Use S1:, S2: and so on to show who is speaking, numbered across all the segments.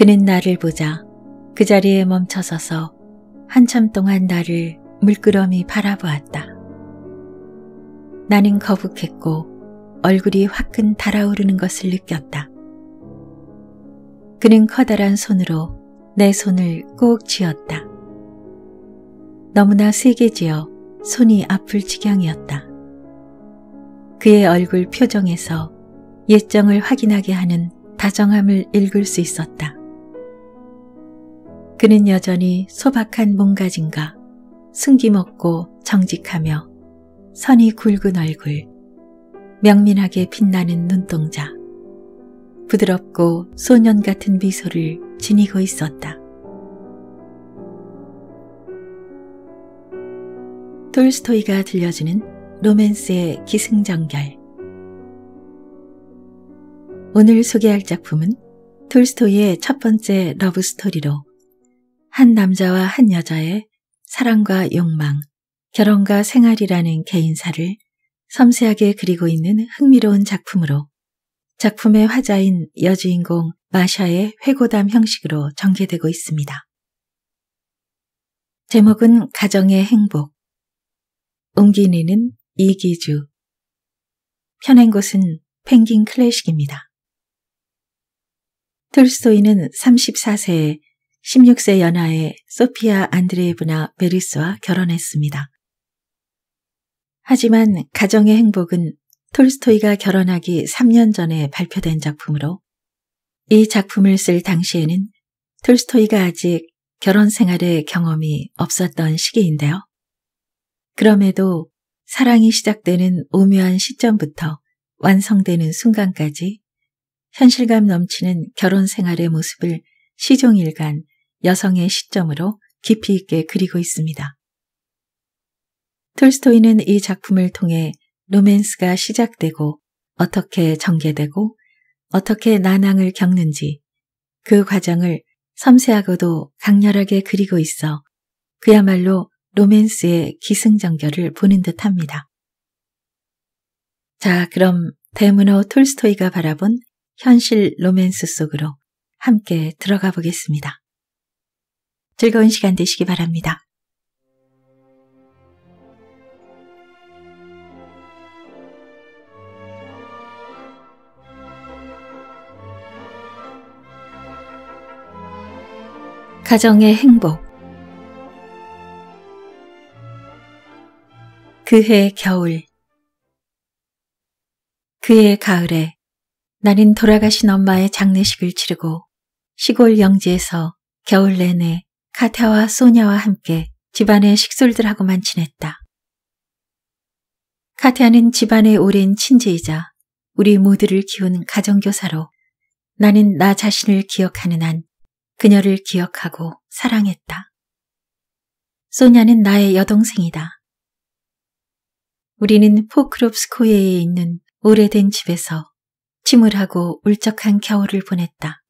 S1: 그는 나를 보자 그 자리에 멈춰서서 한참 동안 나를 물끄러미 바라보았다. 나는 거북했고 얼굴이 화끈 달아오르는 것을 느꼈다. 그는 커다란 손으로 내 손을 꼭 쥐었다. 너무나 세게 쥐어 손이 아플 지경이었다. 그의 얼굴 표정에서 예정을 확인하게 하는 다정함을 읽을 수 있었다. 그는 여전히 소박한 몸가짐과 숨기먹고 정직하며 선이 굵은 얼굴, 명민하게 빛나는 눈동자, 부드럽고 소년 같은 미소를 지니고 있었다. 돌스토이가 들려주는 로맨스의 기승전결 오늘 소개할 작품은 톨스토이의 첫 번째 러브스토리로 한 남자와 한 여자의 사랑과 욕망, 결혼과 생활이라는 개인사를 섬세하게 그리고 있는 흥미로운 작품으로 작품의 화자인 여주인공 마샤의 회고담 형식으로 전개되고 있습니다. 제목은 가정의 행복. 옮기니는 이기주. 편낸 곳은 펭귄 클래식입니다. 톨스토이는 34세에 16세 연하의 소피아 안드레예브나 베리스와 결혼했습니다. 하지만 가정의 행복은 톨스토이가 결혼하기 3년 전에 발표된 작품으로 이 작품을 쓸 당시에는 톨스토이가 아직 결혼 생활의 경험이 없었던 시기인데요. 그럼에도 사랑이 시작되는 오묘한 시점부터 완성되는 순간까지 현실감 넘치는 결혼 생활의 모습을 시종일관 여성의 시점으로 깊이 있게 그리고 있습니다. 톨스토이는 이 작품을 통해 로맨스가 시작되고 어떻게 전개되고 어떻게 난항을 겪는지 그 과정을 섬세하고도 강렬하게 그리고 있어 그야말로 로맨스의 기승전결을 보는 듯 합니다. 자, 그럼 대문호 톨스토이가 바라본 현실 로맨스 속으로 함께 들어가 보겠습니다. 즐거운 시간 되시기 바랍니다. 가정의 행복 그해 겨울 그해 가을에 나는 돌아가신 엄마의 장례식을 치르고 시골 영지에서 겨울 내내 카테와 소냐와 함께 집안의 식솔들하고만 지냈다. 카테아는 집안의 오랜 친지이자 우리 모두를 키운 가정교사로 나는 나 자신을 기억하는 한 그녀를 기억하고 사랑했다. 소냐는 나의 여동생이다. 우리는 포크롭스코예에 있는 오래된 집에서 침을 하고 울적한 겨울을 보냈다.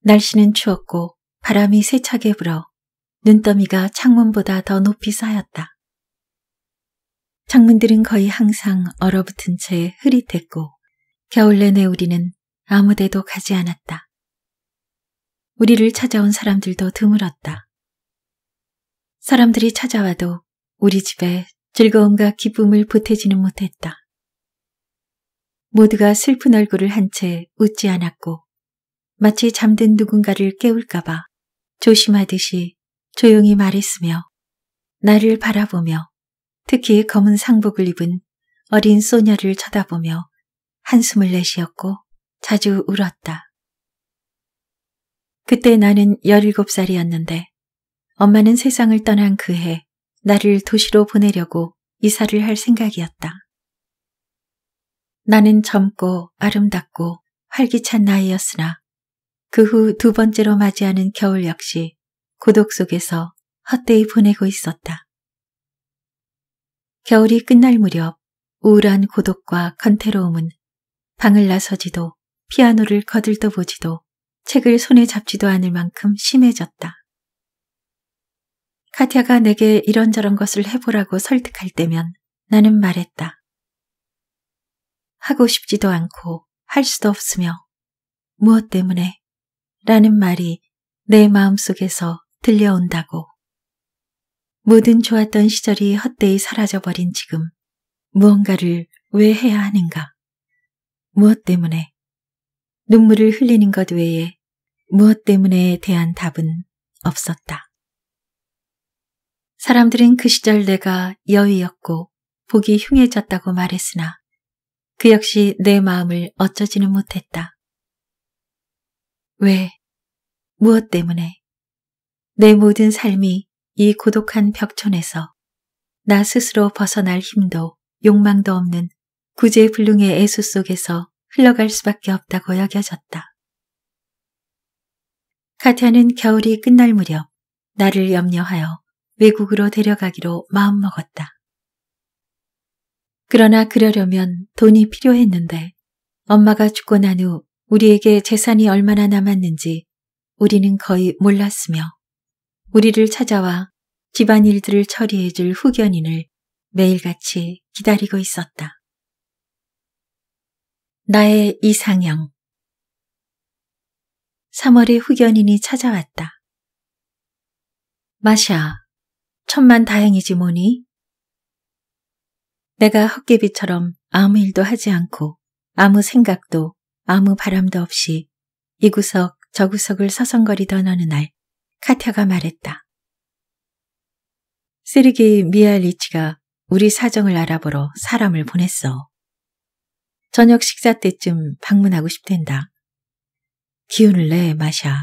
S1: 날씨는 추웠고 바람이 세차게 불어 눈더미가 창문보다 더 높이 쌓였다. 창문들은 거의 항상 얼어붙은 채 흐릿했고 겨울 내내 우리는 아무데도 가지 않았다. 우리를 찾아온 사람들도 드물었다. 사람들이 찾아와도 우리 집에 즐거움과 기쁨을 보태지는 못했다. 모두가 슬픈 얼굴을 한 채 웃지 않았고 마치 잠든 누군가를 깨울까봐 조심하듯이 조용히 말했으며 나를 바라보며 특히 검은 상복을 입은 어린 소녀를 쳐다보며 한숨을 내쉬었고 자주 울었다. 그때 나는 17살이었는데 엄마는 세상을 떠난 그 해 나를 도시로 보내려고 이사를 할 생각이었다. 나는 젊고 아름답고 활기찬 나이였으나 그후두 번째로 맞이하는 겨울 역시 고독 속에서 헛되이 보내고 있었다. 겨울이 끝날 무렵 우울한 고독과 컨테로움은 방을 나서지도 피아노를 거들떠보지도 책을 손에 잡지도 않을 만큼 심해졌다. 카티아가 내게 이런저런 것을 해보라고 설득할 때면 나는 말했다. 하고 싶지도 않고 할 수도 없으며 무엇 때문에 라는 말이 내 마음속에서 들려온다고. 모든 좋았던 시절이 헛되이 사라져버린 지금 무언가를 왜 해야 하는가? 무엇 때문에? 눈물을 흘리는 것 외에 무엇 때문에에 대한 답은 없었다. 사람들은 그 시절 내가 여의였고 복이 흉해졌다고 말했으나 그 역시 내 마음을 어쩌지는 못했다. 왜 무엇 때문에? 내 모든 삶이 이 고독한 벽천에서 나 스스로 벗어날 힘도 욕망도 없는 구제불능의 애수 속에서 흘러갈 수밖에 없다고 여겨졌다. 카티아는 겨울이 끝날 무렵 나를 염려하여 외국으로 데려가기로 마음먹었다. 그러나 그러려면 돈이 필요했는데 엄마가 죽고 난 후 우리에게 재산이 얼마나 남았는지 우리는 거의 몰랐으며 우리를 찾아와 집안일들을 처리해줄 후견인을 매일같이 기다리고 있었다. 나의 이상형 3월에 후견인이 찾아왔다. 마샤, 천만 다행이지 뭐니? 내가 헛개비처럼 아무 일도 하지 않고 아무 생각도 아무 바람도 없이 이 구석 저구석을 서성거리던 어느 날 카타가 말했다. 세르게이 미알리치가 우리 사정을 알아보러 사람을 보냈어. 저녁 식사 때쯤 방문하고 싶댄다. 기운을 내, 마샤.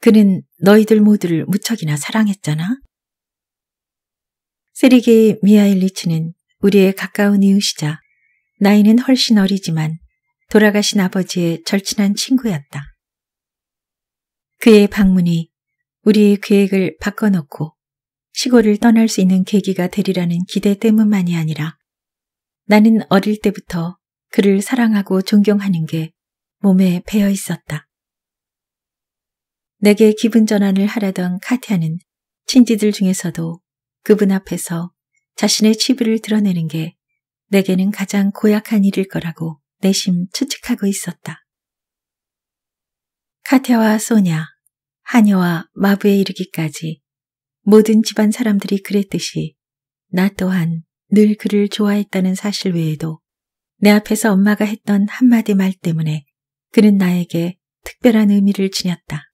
S1: 그는 너희들 모두를 무척이나 사랑했잖아? 세르게이 미하일리치는 우리의 가까운 이웃이자 나이는 훨씬 어리지만 돌아가신 아버지의 절친한 친구였다. 그의 방문이 우리의 계획을 바꿔놓고 시골을 떠날 수 있는 계기가 되리라는 기대 때문만이 아니라 나는 어릴 때부터 그를 사랑하고 존경하는 게 몸에 배어 있었다. 내게 기분 전환을 하려던 카티아는 친지들 중에서도 그분 앞에서 자신의 치부를 드러내는 게 내게는 가장 고약한 일일 거라고 내심 추측하고 있었다. 카테와 소냐, 하녀와 마부에 이르기까지 모든 집안 사람들이 그랬듯이 나 또한 늘 그를 좋아했다는 사실 외에도 내 앞에서 엄마가 했던 한마디 말 때문에 그는 나에게 특별한 의미를 지녔다.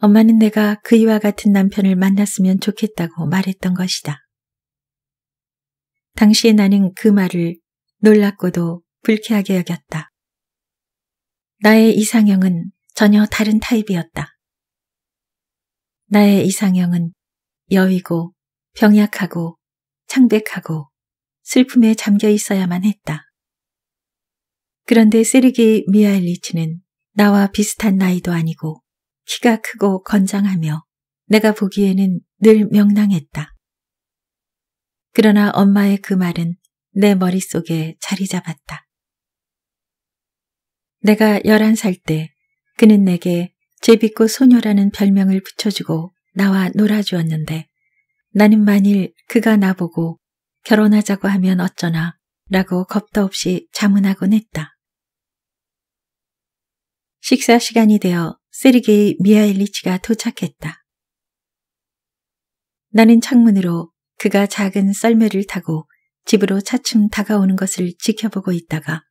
S1: 엄마는 내가 그이와 같은 남편을 만났으면 좋겠다고 말했던 것이다. 당시에 나는 그 말을 놀랍고도 불쾌하게 여겼다. 나의 이상형은 전혀 다른 타입이었다. 나의 이상형은 여의고 병약하고 창백하고 슬픔에 잠겨 있어야만 했다. 그런데 세르게이 미하일리치는 나와 비슷한 나이도 아니고 키가 크고 건장하며 내가 보기에는 늘 명랑했다. 그러나 엄마의 그 말은 내 머릿속에 자리 잡았다. 내가 11살 때 그는 내게 제비꽃 소녀라는 별명을 붙여주고 나와 놀아주었는데 나는 만일 그가 나보고 결혼하자고 하면 어쩌나 라고 겁도 없이 자문하곤 했다. 식사 시간이 되어 세르게이 미하일리치가 도착했다. 나는 창문으로 그가 작은 썰매를 타고 집으로 차츰 다가오는 것을 지켜보고 있다가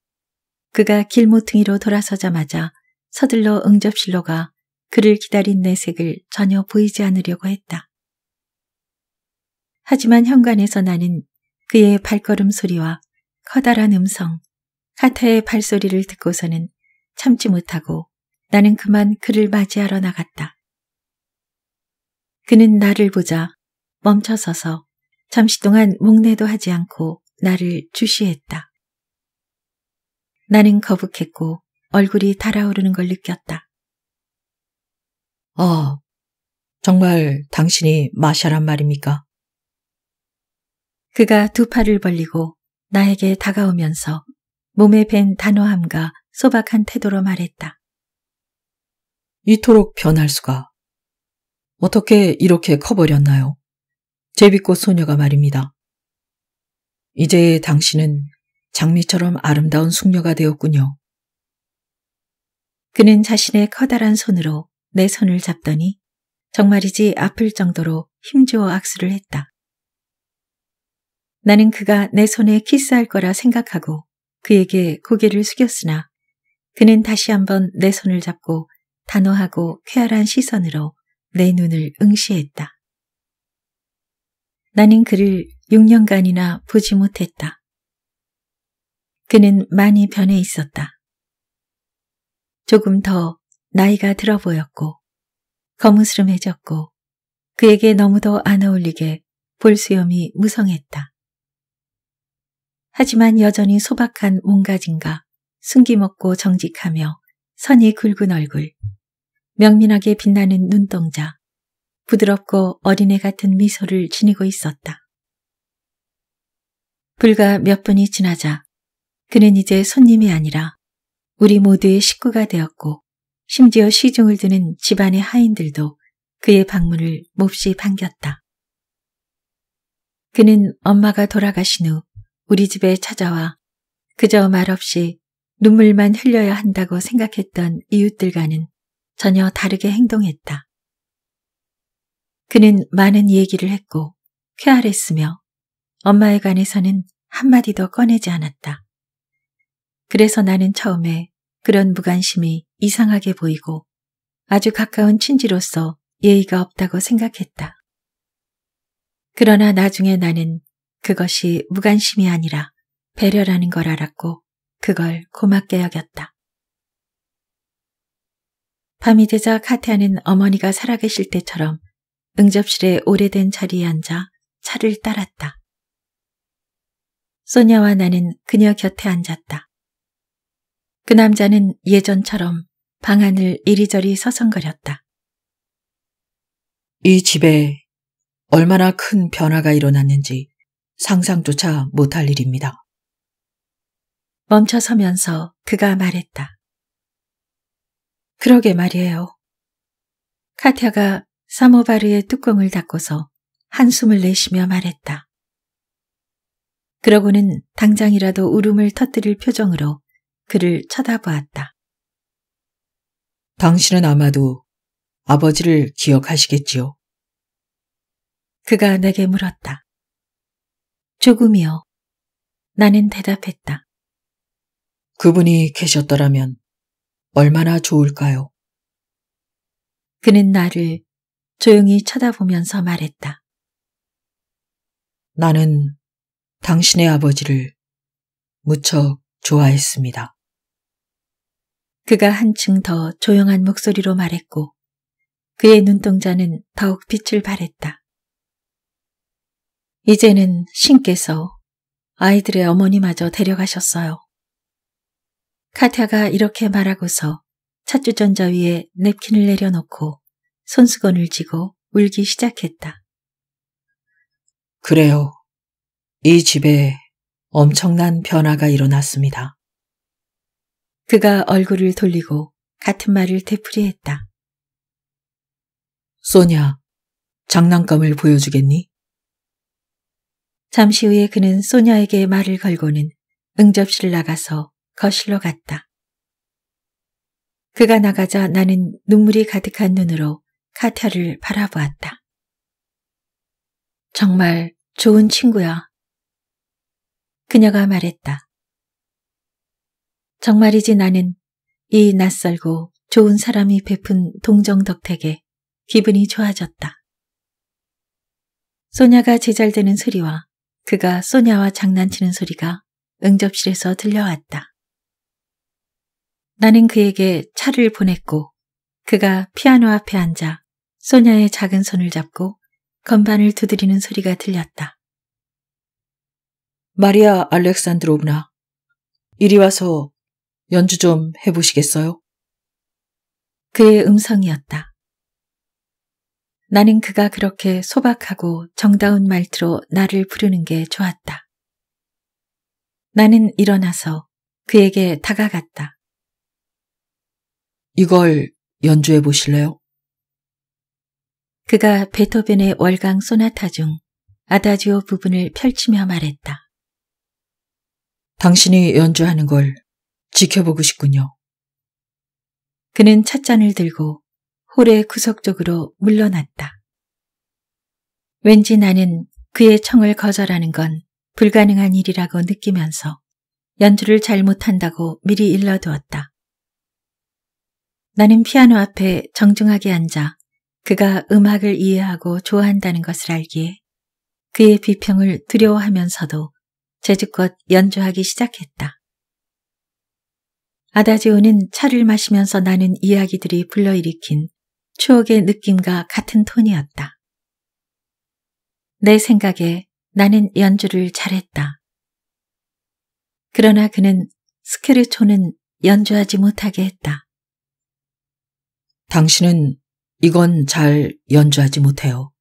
S1: 그가 길모퉁이로 돌아서자마자 서둘러 응접실로 가 그를 기다린 내색을 전혀 보이지 않으려고 했다. 하지만 현관에서 나는 그의 발걸음 소리와 커다란 음성, 카타의 발소리를 듣고서는 참지 못하고 나는 그만 그를 맞이하러 나갔다. 그는 나를 보자 멈춰서서 잠시 동안 목내도 하지 않고 나를 주시했다. 나는 거북했고 얼굴이 달아오르는 걸 느꼈다. 아, 정말 당신이 마샤란 말입니까? 그가 두 팔을 벌리고 나에게 다가오면서 몸에 밴 단호함과 소박한 태도로 말했다. 이토록 변할 수가. 어떻게 이렇게 커버렸나요? 제비꽃 소녀가 말입니다. 이제 당신은 장미처럼 아름다운 숙녀가 되었군요. 그는 자신의 커다란 손으로 내 손을 잡더니 정말이지 아플 정도로 힘주어 악수를 했다. 나는 그가 내 손에 키스할 거라 생각하고 그에게 고개를 숙였으나 그는 다시 한번 내 손을 잡고 단호하고 쾌활한 시선으로 내 눈을 응시했다. 나는 그를 6년간이나 보지 못했다. 그는 많이 변해 있었다. 조금 더 나이가 들어 보였고 거무스름해졌고 그에게 너무도 안 어울리게 볼수염이 무성했다. 하지만 여전히 소박한 몸가짐과 숨김없고 정직하며 선이 굵은 얼굴, 명민하게 빛나는 눈동자, 부드럽고 어린애 같은 미소를 지니고 있었다. 불과 몇 분이 지나자 그는 이제 손님이 아니라 우리 모두의 식구가 되었고 심지어 시중을 드는 집안의 하인들도 그의 방문을 몹시 반겼다. 그는 엄마가 돌아가신 후 우리 집에 찾아와 그저 말없이 눈물만 흘려야 한다고 생각했던 이웃들과는 전혀 다르게 행동했다. 그는 많은 얘기를 했고 쾌활했으며 엄마에 관해서는 한마디도 꺼내지 않았다. 그래서 나는 처음에 그런 무관심이 이상하게 보이고 아주 가까운 친지로서 예의가 없다고 생각했다. 그러나 나중에 나는 그것이 무관심이 아니라 배려라는 걸 알았고 그걸 고맙게 여겼다. 밤이 되자 카티아는 어머니가 살아계실 때처럼 응접실의 오래된 자리에 앉아 차를 따랐다. 소녀와 나는 그녀 곁에 앉았다. 그 남자는 예전처럼 방 안을 이리저리 서성거렸다.
S2: 이 집에
S1: 얼마나 큰 변화가 일어났는지 상상조차 못할 일입니다. 멈춰서면서 그가 말했다. 그러게 말이에요. 카티아가 사모바르의 뚜껑을 닫고서 한숨을 내쉬며 말했다. 그러고는 당장이라도 울음을 터뜨릴 표정으로 그를 쳐다보았다. 당신은 아마도 아버지를 기억하시겠지요? 그가 내게 물었다. 조금이요. 나는 대답했다. 그분이 계셨더라면 얼마나 좋을까요? 그는 나를 조용히 쳐다보면서 말했다. 나는 당신의 아버지를 무척 좋아했습니다. 그가 한층 더 조용한 목소리로 말했고 그의 눈동자는 더욱 빛을 발했다. 이제는 신께서 아이들의 어머니마저 데려가셨어요. 카타가 이렇게 말하고서 찻주전자 위에 냅킨을 내려놓고 손수건을 쥐고 울기 시작했다.
S2: 그래요. 이 집에 엄청난
S1: 변화가 일어났습니다. 그가 얼굴을 돌리고 같은 말을 되풀이했다. 소냐, 장난감을
S2: 보여주겠니?
S1: 잠시 후에 그는 소냐에게 말을 걸고는 응접실 나가서 거실로 갔다. 그가 나가자 나는 눈물이 가득한 눈으로 카타를 바라보았다. 정말 좋은 친구야. 그녀가 말했다. 정말이지 나는 이 낯설고 좋은 사람이 베푼 동정 덕택에 기분이 좋아졌다. 소냐가 제잘되는 소리와 그가 소냐와 장난치는 소리가 응접실에서 들려왔다. 나는 그에게 차를 보냈고 그가 피아노 앞에 앉아 소냐의 작은 손을 잡고 건반을 두드리는 소리가 들렸다. 마리아 알렉산드로브나, 이리 와서 연주 좀 해보시겠어요? 그의 음성이었다. 나는 그가 그렇게 소박하고 정다운 말투로 나를 부르는 게 좋았다. 나는 일어나서 그에게 다가갔다.
S2: 이걸 연주해 보실래요?
S1: 그가 베토벤의 월강 소나타 중 아다지오 부분을 펼치며 말했다. 당신이 연주하는 걸 지켜보고 싶군요. 그는 찻잔을 들고 홀의 구석쪽으로 물러났다. 왠지 나는 그의 청을 거절하는 건 불가능한 일이라고 느끼면서 연주를 잘 못한다고 미리 일러두었다. 나는 피아노 앞에 정중하게 앉아 그가 음악을 이해하고 좋아한다는 것을 알기에 그의 비평을 두려워하면서도 재주껏 연주하기 시작했다. 아다지오는 차를 마시면서 나는 이야기들이 불러일으킨 추억의 느낌과 같은 톤이었다. 내 생각에 나는 연주를 잘했다. 그러나 그는 스케르초는 연주하지 못하게 했다. 당신은 이건 잘 연주하지 못해요.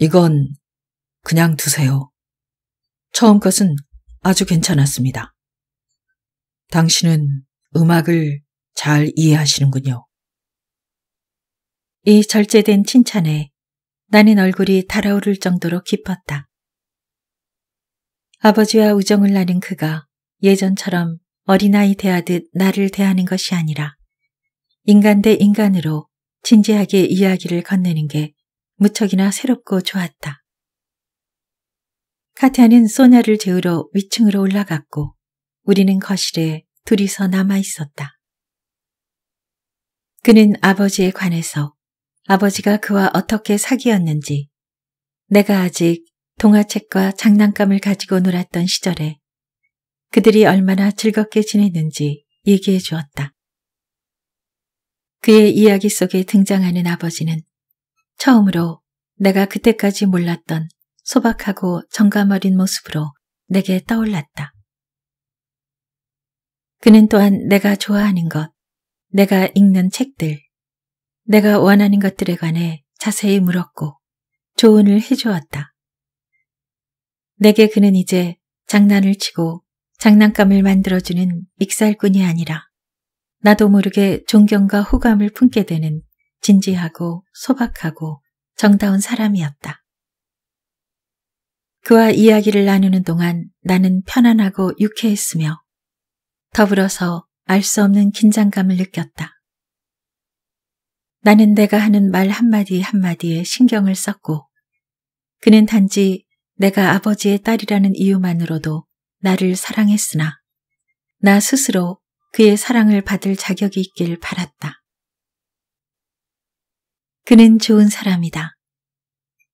S1: 이건 그냥 두세요. 처음 것은 아주 괜찮았습니다. 당신은 음악을 잘 이해하시는군요. 이 절제된 칭찬에 나는 얼굴이 달아오를 정도로 기뻤다. 아버지와 우정을 나눈 그가 예전처럼 어린아이 대하듯 나를 대하는 것이 아니라 인간 대 인간으로 진지하게 이야기를 건네는 게 무척이나 새롭고 좋았다. 카티아는 소냐를 재우러 위층으로 올라갔고 우리는 거실에 둘이서 남아 있었다. 그는 아버지에 관해서 아버지가 그와 어떻게 사귀었는지 내가 아직 동화책과 장난감을 가지고 놀았던 시절에 그들이 얼마나 즐겁게 지냈는지 얘기해 주었다. 그의 이야기 속에 등장하는 아버지는 처음으로 내가 그때까지 몰랐던 소박하고 정감 어린 모습으로 내게 떠올랐다. 그는 또한 내가 좋아하는 것, 내가 읽는 책들, 내가 원하는 것들에 관해 자세히 물었고 조언을 해주었다. 내게 그는 이제 장난을 치고 장난감을 만들어주는 익살꾼이 아니라 나도 모르게 존경과 호감을 품게 되는 진지하고 소박하고 정다운 사람이었다. 그와 이야기를 나누는 동안 나는 편안하고 유쾌했으며 더불어서 알 수 없는 긴장감을 느꼈다. 나는 내가 하는 말 한마디 한마디에 신경을 썼고 그는 단지 내가 아버지의 딸이라는 이유만으로도 나를 사랑했으나 나 스스로 그의 사랑을 받을 자격이 있길 바랐다. 그는 좋은 사람이다.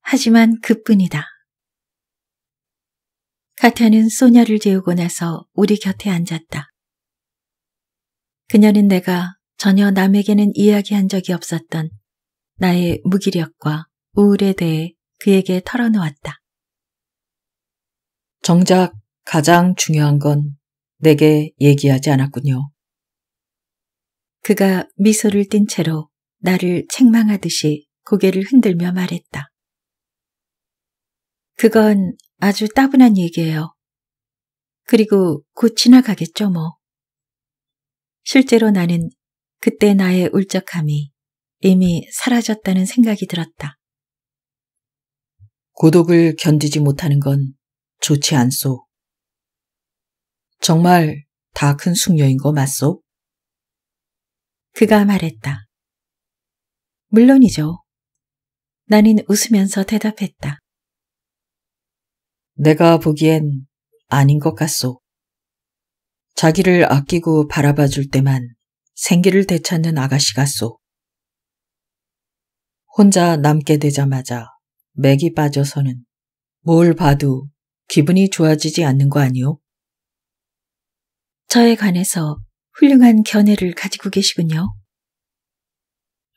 S1: 하지만 그뿐이다. 카타는 소녀를 재우고 나서 우리 곁에 앉았다. 그녀는 내가 전혀 남에게는 이야기한 적이 없었던 나의 무기력과 우울에 대해 그에게 털어놓았다. 정작 가장 중요한 건 내게 얘기하지 않았군요. 그가 미소를 띤 채로 나를 책망하듯이 고개를 흔들며 말했다. 그건 아주 따분한 얘기예요. 그리고 곧 지나가겠죠, 뭐. 실제로 나는 그때 나의 울적함이 이미 사라졌다는 생각이 들었다. 고독을 견디지 못하는 건 좋지 않소. 정말 다 큰 숙녀인 거 맞소? 그가 말했다. 물론이죠. 나는 웃으면서 대답했다.
S2: 내가 보기엔 아닌 것 같소.
S1: 자기를 아끼고 바라봐 줄 때만 생기를 되찾는
S2: 아가씨 가 쏙.
S1: 혼자 남게 되자마자 맥이 빠져서는 뭘 봐도 기분이 좋아지지 않는 거 아니오? 저에 관해서 훌륭한 견해를 가지고 계시군요.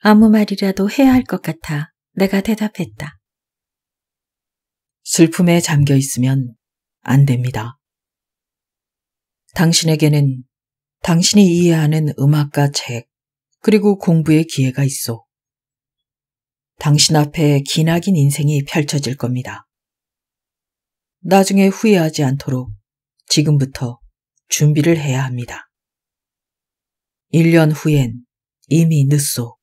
S1: 아무 말이라도 해야 할 것 같아 내가 대답했다. 슬픔에 잠겨 있으면 안 됩니다. 당신에게는 당신이 이해하는 음악과 책, 그리고 공부의 기회가 있어. 당신 앞에 기나긴 인생이 펼쳐질 겁니다. 나중에 후회하지 않도록 지금부터
S2: 준비를 해야 합니다. 1년 후엔 이미 늦소.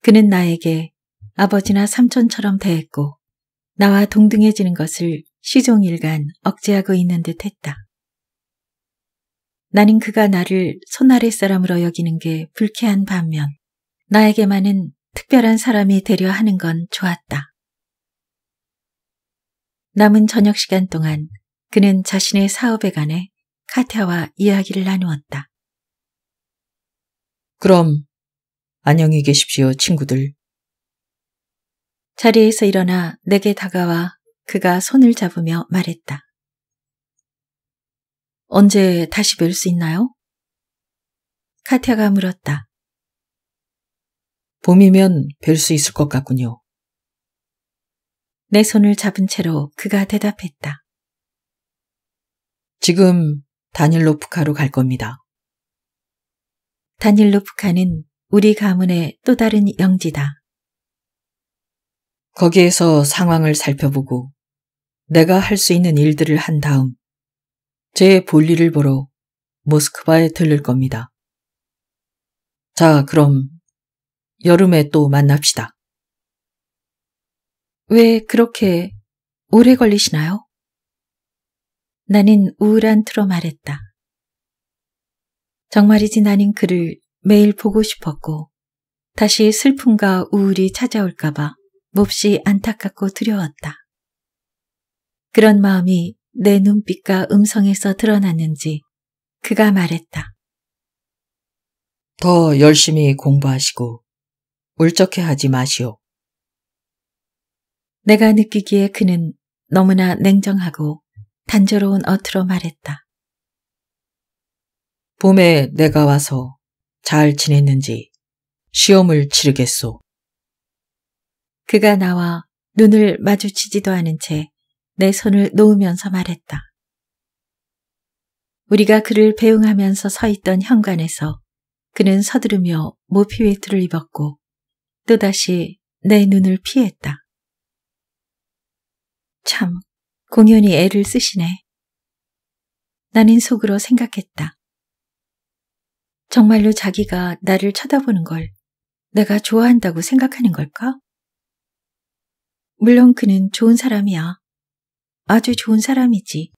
S1: 그는 나에게 아버지나 삼촌처럼 대했고 나와 동등해지는 것을 시종일간 억제하고 있는 듯 했다. 나는 그가 나를 손아래 사람으로 여기는 게 불쾌한 반면 나에게만은 특별한 사람이 되려 하는 건 좋았다. 남은 저녁 시간 동안 그는 자신의 사업에 관해 카티아와 이야기를 나누었다. 그럼 안녕히 계십시오, 친구들. 자리에서 일어나 내게 다가와 그가 손을 잡으며 말했다. 언제 다시 뵐 수 있나요? 카티아가 물었다. 봄이면 뵐 수 있을 것 같군요. 내 손을 잡은 채로 그가 대답했다. 지금 다닐로프카로 갈 겁니다. 다닐로프카는 우리 가문의 또 다른 영지다. 거기에서 상황을 살펴보고 내가 할 수 있는 일들을 한 다음 제 볼일을 보러 모스크바에 들를 겁니다. 자, 그럼 여름에 또 만납시다. 왜 그렇게 오래 걸리시나요? 나는 우울한 틀어 말했다. 정말이지 나는 그를 매일 보고 싶었고 다시 슬픔과 우울이 찾아올까봐 몹시 안타깝고 두려웠다. 그런 마음이 내 눈빛과 음성에서 드러났는지 그가 말했다. 더 열심히 공부하시고 울적해 하지 마시오. 내가 느끼기에 그는 너무나 냉정하고 단조로운 어투로 말했다.
S2: 봄에 내가 와서
S1: 잘 지냈는지 시험을 치르겠소. 그가 나와 눈을 마주치지도 않은 채내 손을 놓으면서 말했다. 우리가 그를 배웅하면서 서 있던 현관에서 그는 서두르며 모피 외투를 입었고 또다시 내 눈을 피했다. 참, 공연히 애를 쓰시네. 나는 속으로 생각했다. 정말로 자기가 나를 쳐다보는 걸 내가 좋아한다고 생각하는 걸까? 물론 그는 좋은 사람이야. 아주 좋은 사람이지.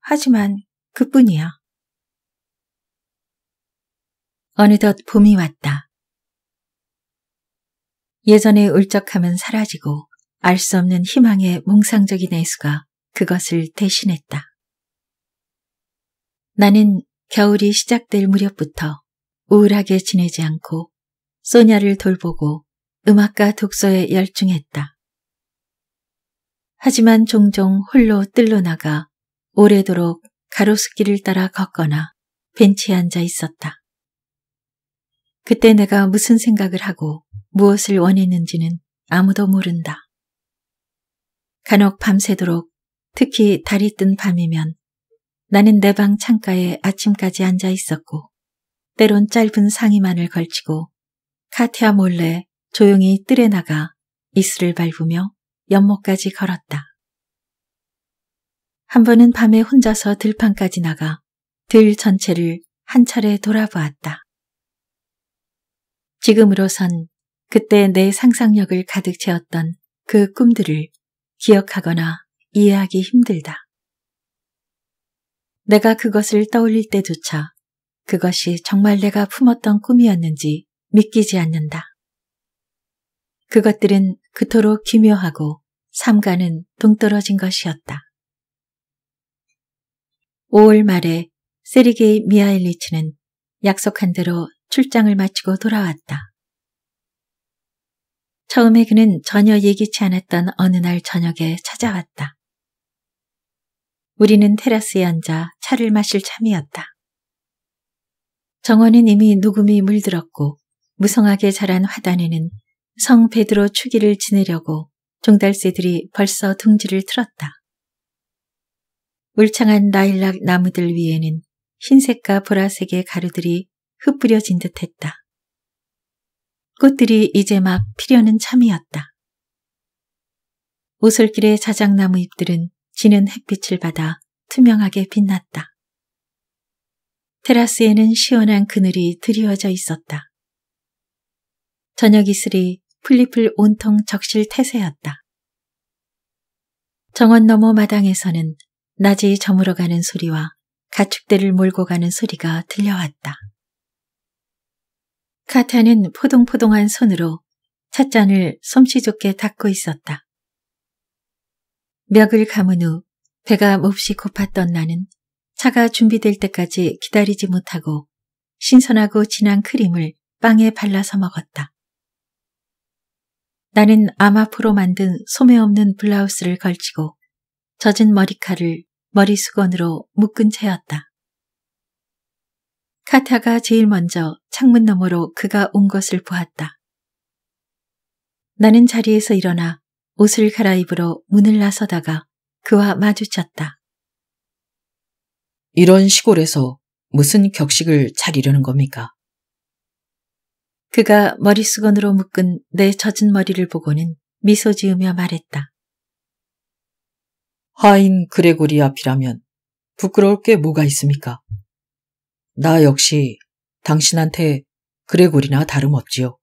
S1: 하지만 그뿐이야. 어느덧 봄이 왔다. 예전의 울적함은 사라지고 알 수 없는 희망의 몽상적인 애수가 그것을 대신했다. 나는 겨울이 시작될 무렵부터 우울하게 지내지 않고 소녀를 돌보고 음악과 독서에 열중했다. 하지만 종종 홀로 뜰러 나가 오래도록 가로수길을 따라 걷거나 벤치에 앉아 있었다. 그때 내가 무슨 생각을 하고 무엇을 원했는지는 아무도 모른다. 간혹 밤새도록 특히 달이 뜬 밤이면 나는 내 방 창가에 아침까지 앉아 있었고 때론 짧은 상의만을 걸치고 카티아 몰래 조용히 뜰에 나가 이슬을 밟으며 연못까지 걸었다. 한 번은 밤에 혼자서 들판까지 나가 들 전체를 한 차례 돌아보았다. 지금으로선 그때 내 상상력을 가득 채웠던 그 꿈들을 기억하거나 이해하기 힘들다. 내가 그것을 떠올릴 때조차 그것이 정말 내가 품었던 꿈이었는지 믿기지 않는다. 그것들은 그토록 기묘하고 삼가는 동떨어진 것이었다. 5월 말에 세르게이 미하일리치는 약속한 대로 출장을 마치고 돌아왔다. 처음에 그는 전혀 예기치 않았던 어느 날 저녁에 찾아왔다. 우리는 테라스에 앉아 차를 마실 참이었다. 정원은 이미 녹음이 물들었고 무성하게 자란 화단에는 성 베드로 추기를 지내려고 종달새들이 벌써 둥지를 틀었다. 울창한 라일락 나무들 위에는 흰색과 보라색의 가루들이 흩뿌려진 듯했다. 꽃들이 이제 막 피려는 참이었다. 오솔길의 자작나무 잎들은 지는 햇빛을 받아 투명하게 빛났다. 테라스에는 시원한 그늘이 드리워져 있었다. 저녁 이슬이 플립을 온통 적실 태세였다. 정원 너머 마당에서는 낮이 저물어가는 소리와 가축들을 몰고 가는 소리가 들려왔다. 카타는 포동포동한 손으로 찻잔을 솜씨 좋게 닦고 있었다. 멱을 감은 후 배가 몹시 고팠던 나는 차가 준비될 때까지 기다리지 못하고 신선하고 진한 크림을 빵에 발라서 먹었다. 나는 아마으로 만든 소매 없는 블라우스를 걸치고 젖은 머리칼을 머리수건으로 묶은 채였다. 카타가 제일 먼저 창문 너머로 그가 온 것을 보았다. 나는 자리에서 일어나 옷을 갈아입으러 문을 나서다가 그와 마주쳤다. 이런 시골에서 무슨 격식을 차리려는 겁니까? 그가 머리수건으로 묶은 내 젖은 머리를 보고는 미소 지으며 말했다. 하인 그레고리 앞이라면 부끄러울 게 뭐가 있습니까? 나 역시 당신한테 그레고리나 다름없지요.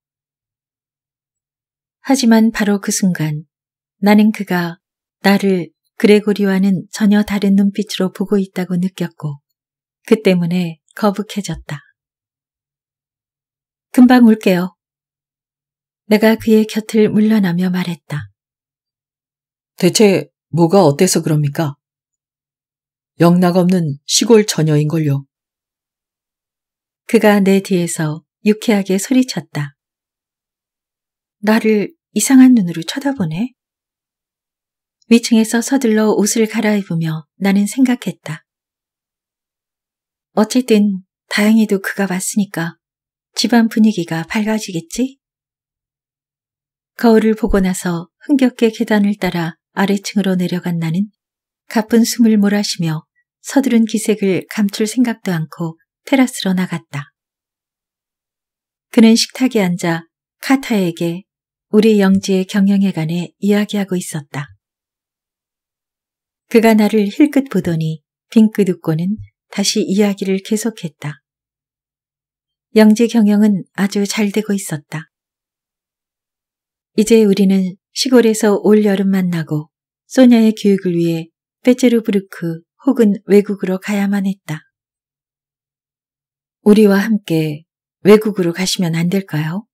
S1: 하지만 바로 그 순간 나는 그가 나를 그레고리와는 전혀 다른 눈빛으로 보고 있다고 느꼈고 그 때문에 거북해졌다. 금방 올게요. 내가 그의 곁을 물러나며 말했다. 대체 뭐가 어때서 그럽니까? 영락없는 시골 처녀인걸요. 그가 내 뒤에서 유쾌하게 소리쳤다. 나를 이상한 눈으로 쳐다보네. 위층에서 서둘러 옷을 갈아입으며 나는 생각했다. 어쨌든 다행히도 그가 왔으니까 집안 분위기가 밝아지겠지? 거울을 보고 나서 흥겹게 계단을 따라 아래층으로 내려간 나는 가쁜 숨을 몰아쉬며 서두른 기색을 감출 생각도 않고 테라스로 나갔다. 그는 식탁에 앉아 카타에게 우리 영지의 경영에 관해 이야기하고 있었다. 그가 나를 힐끗 보더니 빙긋 웃고는 다시 이야기를 계속했다. 영지 경영은 아주 잘 되고 있었다. 이제 우리는 시골에서 올여름 만나고 소녀의 교육을 위해 페체르부르크 혹은 외국으로 가야만 했다. 우리와 함께 외국으로 가시면 안 될까요?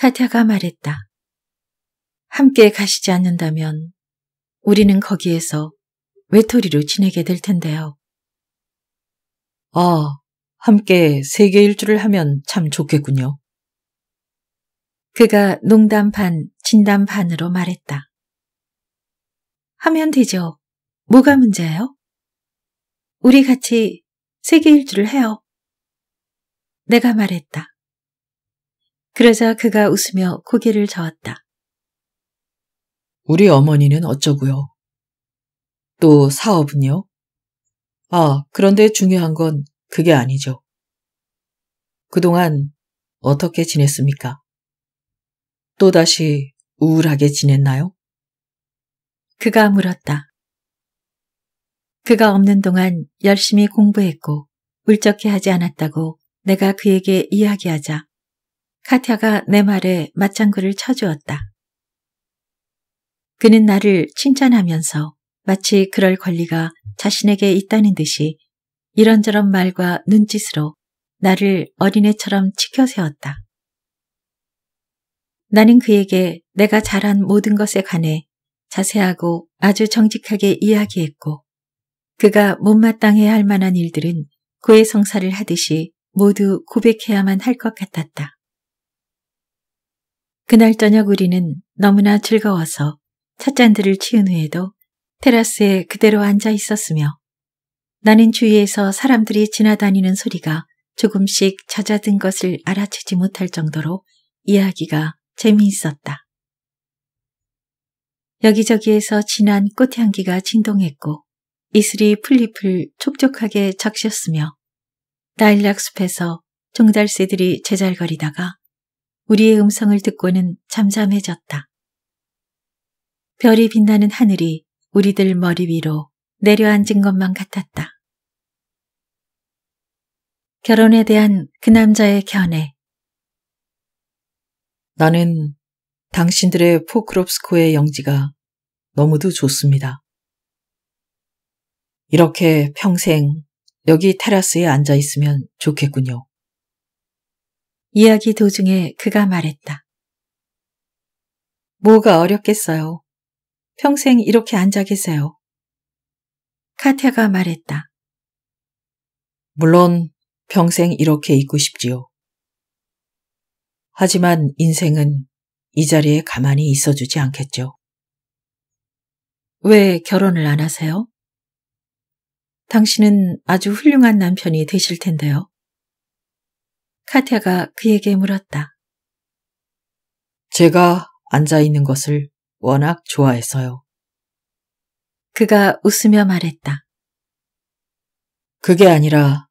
S1: 카타가 말했다. 함께 가시지 않는다면 우리는 거기에서 외톨이로 지내게 될 텐데요. 어, 함께 세계 일주를 하면 참 좋겠군요. 그가 농담 반, 진담 반으로 말했다. 하면 되죠. 뭐가 문제예요? 우리 같이 세계 일주를 해요. 내가 말했다. 그러자 그가 웃으며 고개를 저었다. 우리 어머니는 어쩌고요? 또 사업은요? 아, 그런데 중요한 건 그게 아니죠. 그동안 어떻게 지냈습니까? 또다시
S2: 우울하게 지냈나요?
S1: 그가 물었다. 그가 없는 동안 열심히 공부했고 울적해 하지 않았다고 내가 그에게 이야기하자 카티아가 내 말에 맞장구를 쳐주었다. 그는 나를 칭찬하면서 마치 그럴 권리가 자신에게 있다는 듯이 이런저런 말과 눈짓으로 나를 어린애처럼 치켜세웠다. 나는 그에게 내가 잘한 모든 것에 관해 자세하고 아주 정직하게 이야기했고 그가 못마땅해야 할 만한 일들은 그해 성사를 하듯이 모두 고백해야만 할 것 같았다. 그날 저녁 우리는 너무나 즐거워서 찻잔들을 치운 후에도 테라스에 그대로 앉아 있었으며 나는 주위에서 사람들이 지나다니는 소리가 조금씩 잦아든 것을 알아채지 못할 정도로 이야기가 재미있었다. 여기저기에서 진한 꽃향기가 진동했고 이슬이 풀잎을 촉촉하게 적셨으며 나일락 숲에서 종달새들이 제잘거리다가 우리의 음성을 듣고는 잠잠해졌다. 별이 빛나는 하늘이 우리들 머리 위로 내려앉은 것만 같았다. 결혼에 대한 그 남자의 견해. 나는 당신들의 포크롭스코의 영지가 너무도 좋습니다. 이렇게 평생 여기 테라스에 앉아 있으면 좋겠군요. 이야기 도중에 그가 말했다. 뭐가 어렵겠어요. 평생 이렇게 앉아 계세요. 카테가 말했다. 물론 평생 이렇게 있고 싶지요. 하지만 인생은 이 자리에 가만히 있어주지 않겠죠. 왜 결혼을 안 하세요? 당신은 아주 훌륭한 남편이 되실 텐데요. 카테가 그에게 물었다.
S2: 제가 앉아 있는 것을 워낙 좋아했어요
S1: 그가 웃으며 말했다. 그게 아니라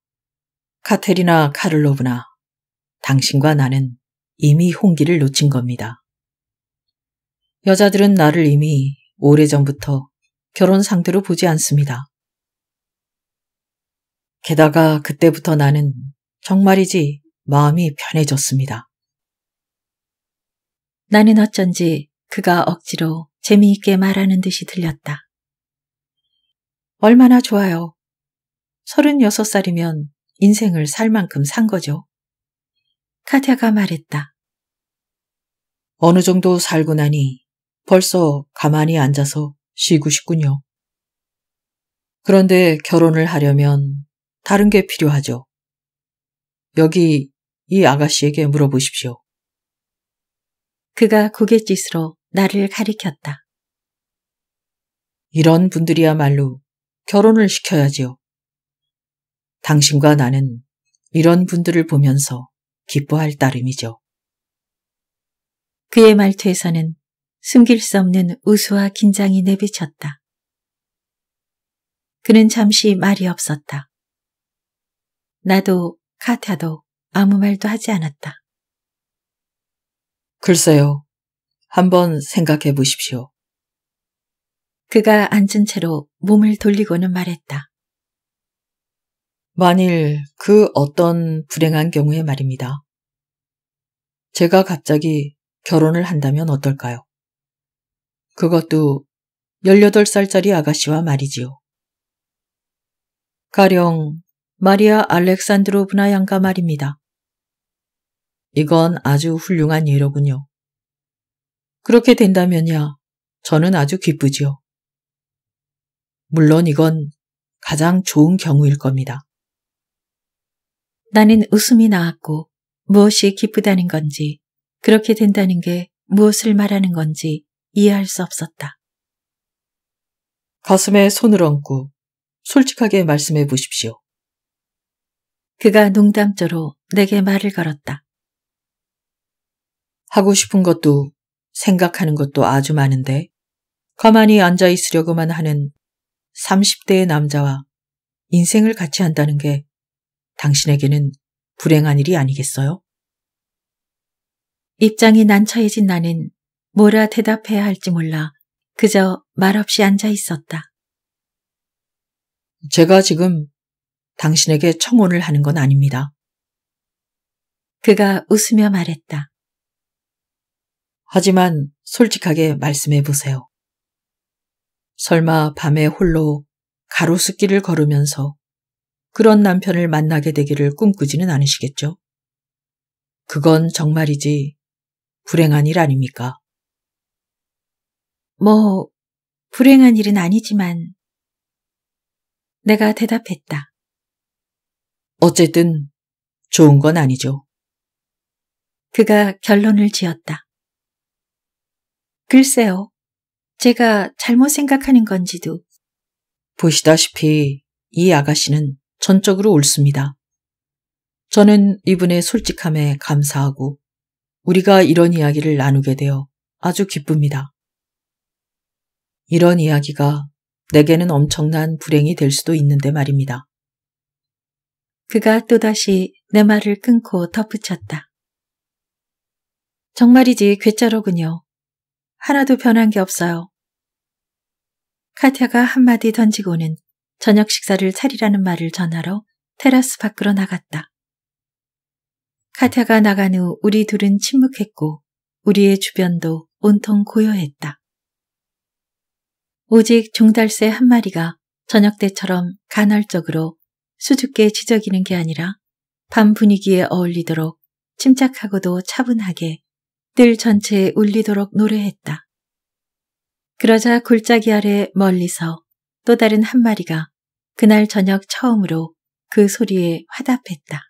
S1: 카테리나 카를로브나 당신과 나는 이미 홍기를 놓친 겁니다. 여자들은 나를 이미 오래전부터 결혼 상대로 보지 않습니다. 게다가 그때부터 나는 정말이지 마음이 편해졌습니다. 나는 어쩐지 그가 억지로 재미있게 말하는 듯이 들렸다. 얼마나 좋아요. 36살이면 인생을 살 만큼 산 거죠. 카디아가 말했다. 어느 정도 살고 나니 벌써 가만히 앉아서 쉬고 싶군요. 그런데 결혼을 하려면 다른 게 필요하죠. 여기
S2: 이 아가씨에게 물어보십시오.
S1: 그가 고갯짓으로 나를 가리켰다. 이런 분들이야말로 결혼을 시켜야지요. 당신과 나는 이런 분들을 보면서
S2: 기뻐할 따름이죠.
S1: 그의 말투에서는 숨길 수 없는 우수와 긴장이 내비쳤다. 그는 잠시 말이 없었다. 나도 카타도 아무 말도 하지 않았다.
S2: 글쎄요.
S1: 한번 생각해 보십시오. 그가 앉은 채로 몸을 돌리고는 말했다. 만일 그 어떤 불행한 경우에 말입니다. 제가 갑자기 결혼을 한다면 어떨까요? 그것도 18살짜리 아가씨와 말이지요. 가령 마리아 알렉산드로브나 양가 말입니다. 이건 아주 훌륭한 예로군요. 그렇게 된다면야 저는 아주 기쁘지요. 물론 이건 가장 좋은 경우일 겁니다. 나는 웃음이 나왔고 무엇이 기쁘다는 건지 그렇게 된다는 게 무엇을 말하는 건지 이해할 수 없었다.
S2: 가슴에 손을 얹고
S1: 솔직하게 말씀해 보십시오. 그가 농담조로 내게 말을 걸었다. 하고 싶은 것도 생각하는 것도 아주 많은데 가만히 앉아 있으려고만 하는 30대의 남자와 인생을 같이 한다는 게 당신에게는 불행한 일이 아니겠어요? 입장이 난처해진 나는 뭐라 대답해야 할지 몰라 그저 말없이 앉아 있었다. 제가 지금 당신에게 청혼을 하는 건 아닙니다. 그가 웃으며 말했다. 하지만 솔직하게 말씀해 보세요. 설마 밤에 홀로 가로수길을 걸으면서 그런 남편을 만나게 되기를 꿈꾸지는 않으시겠죠?
S2: 그건 정말이지 불행한 일 아닙니까?
S1: 뭐, 불행한 일은 아니지만 내가 대답했다. 어쨌든
S2: 좋은 건 아니죠.
S1: 그가 결론을 지었다. 글쎄요. 제가 잘못 생각하는 건지도. 보시다시피 이 아가씨는 전적으로 옳습니다. 저는 이분의 솔직함에 감사하고 우리가 이런 이야기를 나누게 되어 아주 기쁩니다. 이런 이야기가 내게는 엄청난 불행이 될 수도 있는데 말입니다. 그가 또다시 내 말을 끊고 덧붙였다. 정말이지 괴짜로군요. 하나도 변한 게 없어요. 카티아가 한마디 던지고는 저녁 식사를 차리라는 말을 전하러 테라스 밖으로 나갔다. 카티아가 나간 후 우리 둘은 침묵했고 우리의 주변도 온통 고요했다. 오직 종달새 한 마리가 저녁 때처럼 간헐적으로 수줍게 지저귀는 게 아니라 밤 분위기에 어울리도록 침착하고도 차분하게 들 전체에 울리도록 노래했다. 그러자 굴짜기 아래 멀리서 또 다른 한 마리가 그날 저녁 처음으로 그 소리에 화답했다.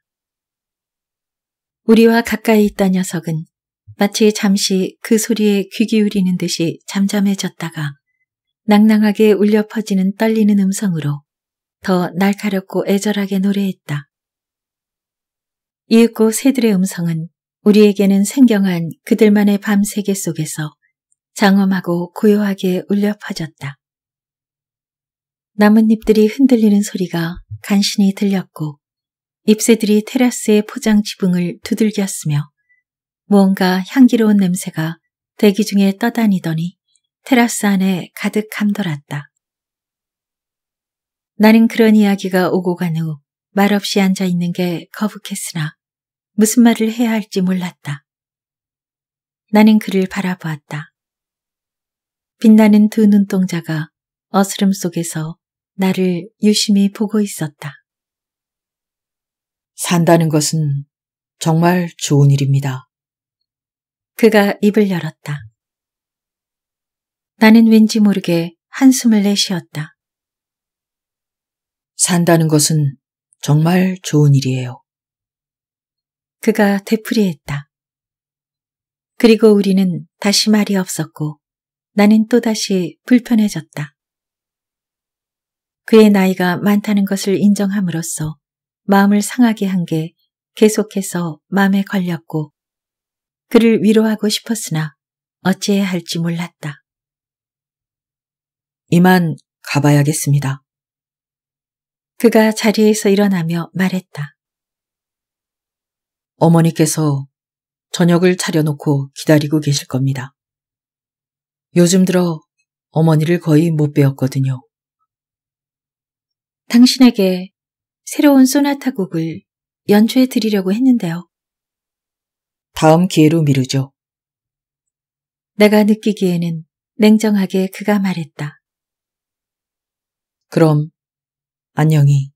S1: 우리와 가까이 있던 녀석은 마치 잠시 그 소리에 귀 기울이는 듯이 잠잠해졌다가 낭낭하게 울려 퍼지는 떨리는 음성으로 더 날카롭고 애절하게 노래했다. 이윽고 새들의 음성은 우리에게는 생경한 그들만의 밤 세계 속에서 장엄하고 고요하게 울려 퍼졌다. 나뭇잎들이 흔들리는 소리가 간신히 들렸고 잎새들이 테라스의 포장 지붕을 두들겼으며 무언가 향기로운 냄새가 대기 중에 떠다니더니 테라스 안에 가득 감돌았다. 나는 그런 이야기가 오고 간 후 말없이 앉아 있는 게 거북했으나 무슨 말을 해야 할지 몰랐다. 나는 그를 바라보았다. 빛나는 두 눈동자가 어스름 속에서 나를 유심히 보고 있었다. 산다는 것은
S2: 정말 좋은 일입니다.
S1: 그가 입을 열었다. 나는 왠지 모르게 한숨을 내쉬었다. 산다는 것은
S2: 정말 좋은 일이에요.
S1: 그가 되풀이했다. 그리고 우리는 다시 말이 없었고 나는 또다시 불편해졌다. 그의 나이가 많다는 것을 인정함으로써 마음을 상하게 한 게 계속해서 마음에 걸렸고 그를 위로하고 싶었으나 어찌해야 할지 몰랐다. 이만 가봐야겠습니다. 그가 자리에서 일어나며 말했다. 어머니께서 저녁을 차려놓고 기다리고 계실 겁니다.
S2: 요즘 들어 어머니를 거의 못뵈었거든요
S1: 당신에게 새로운 소나타 곡을 연주해 드리려고 했는데요.
S2: 다음 기회로 미루죠.
S1: 내가 느끼기에는 냉정하게 그가 말했다.
S2: 그럼 안녕히.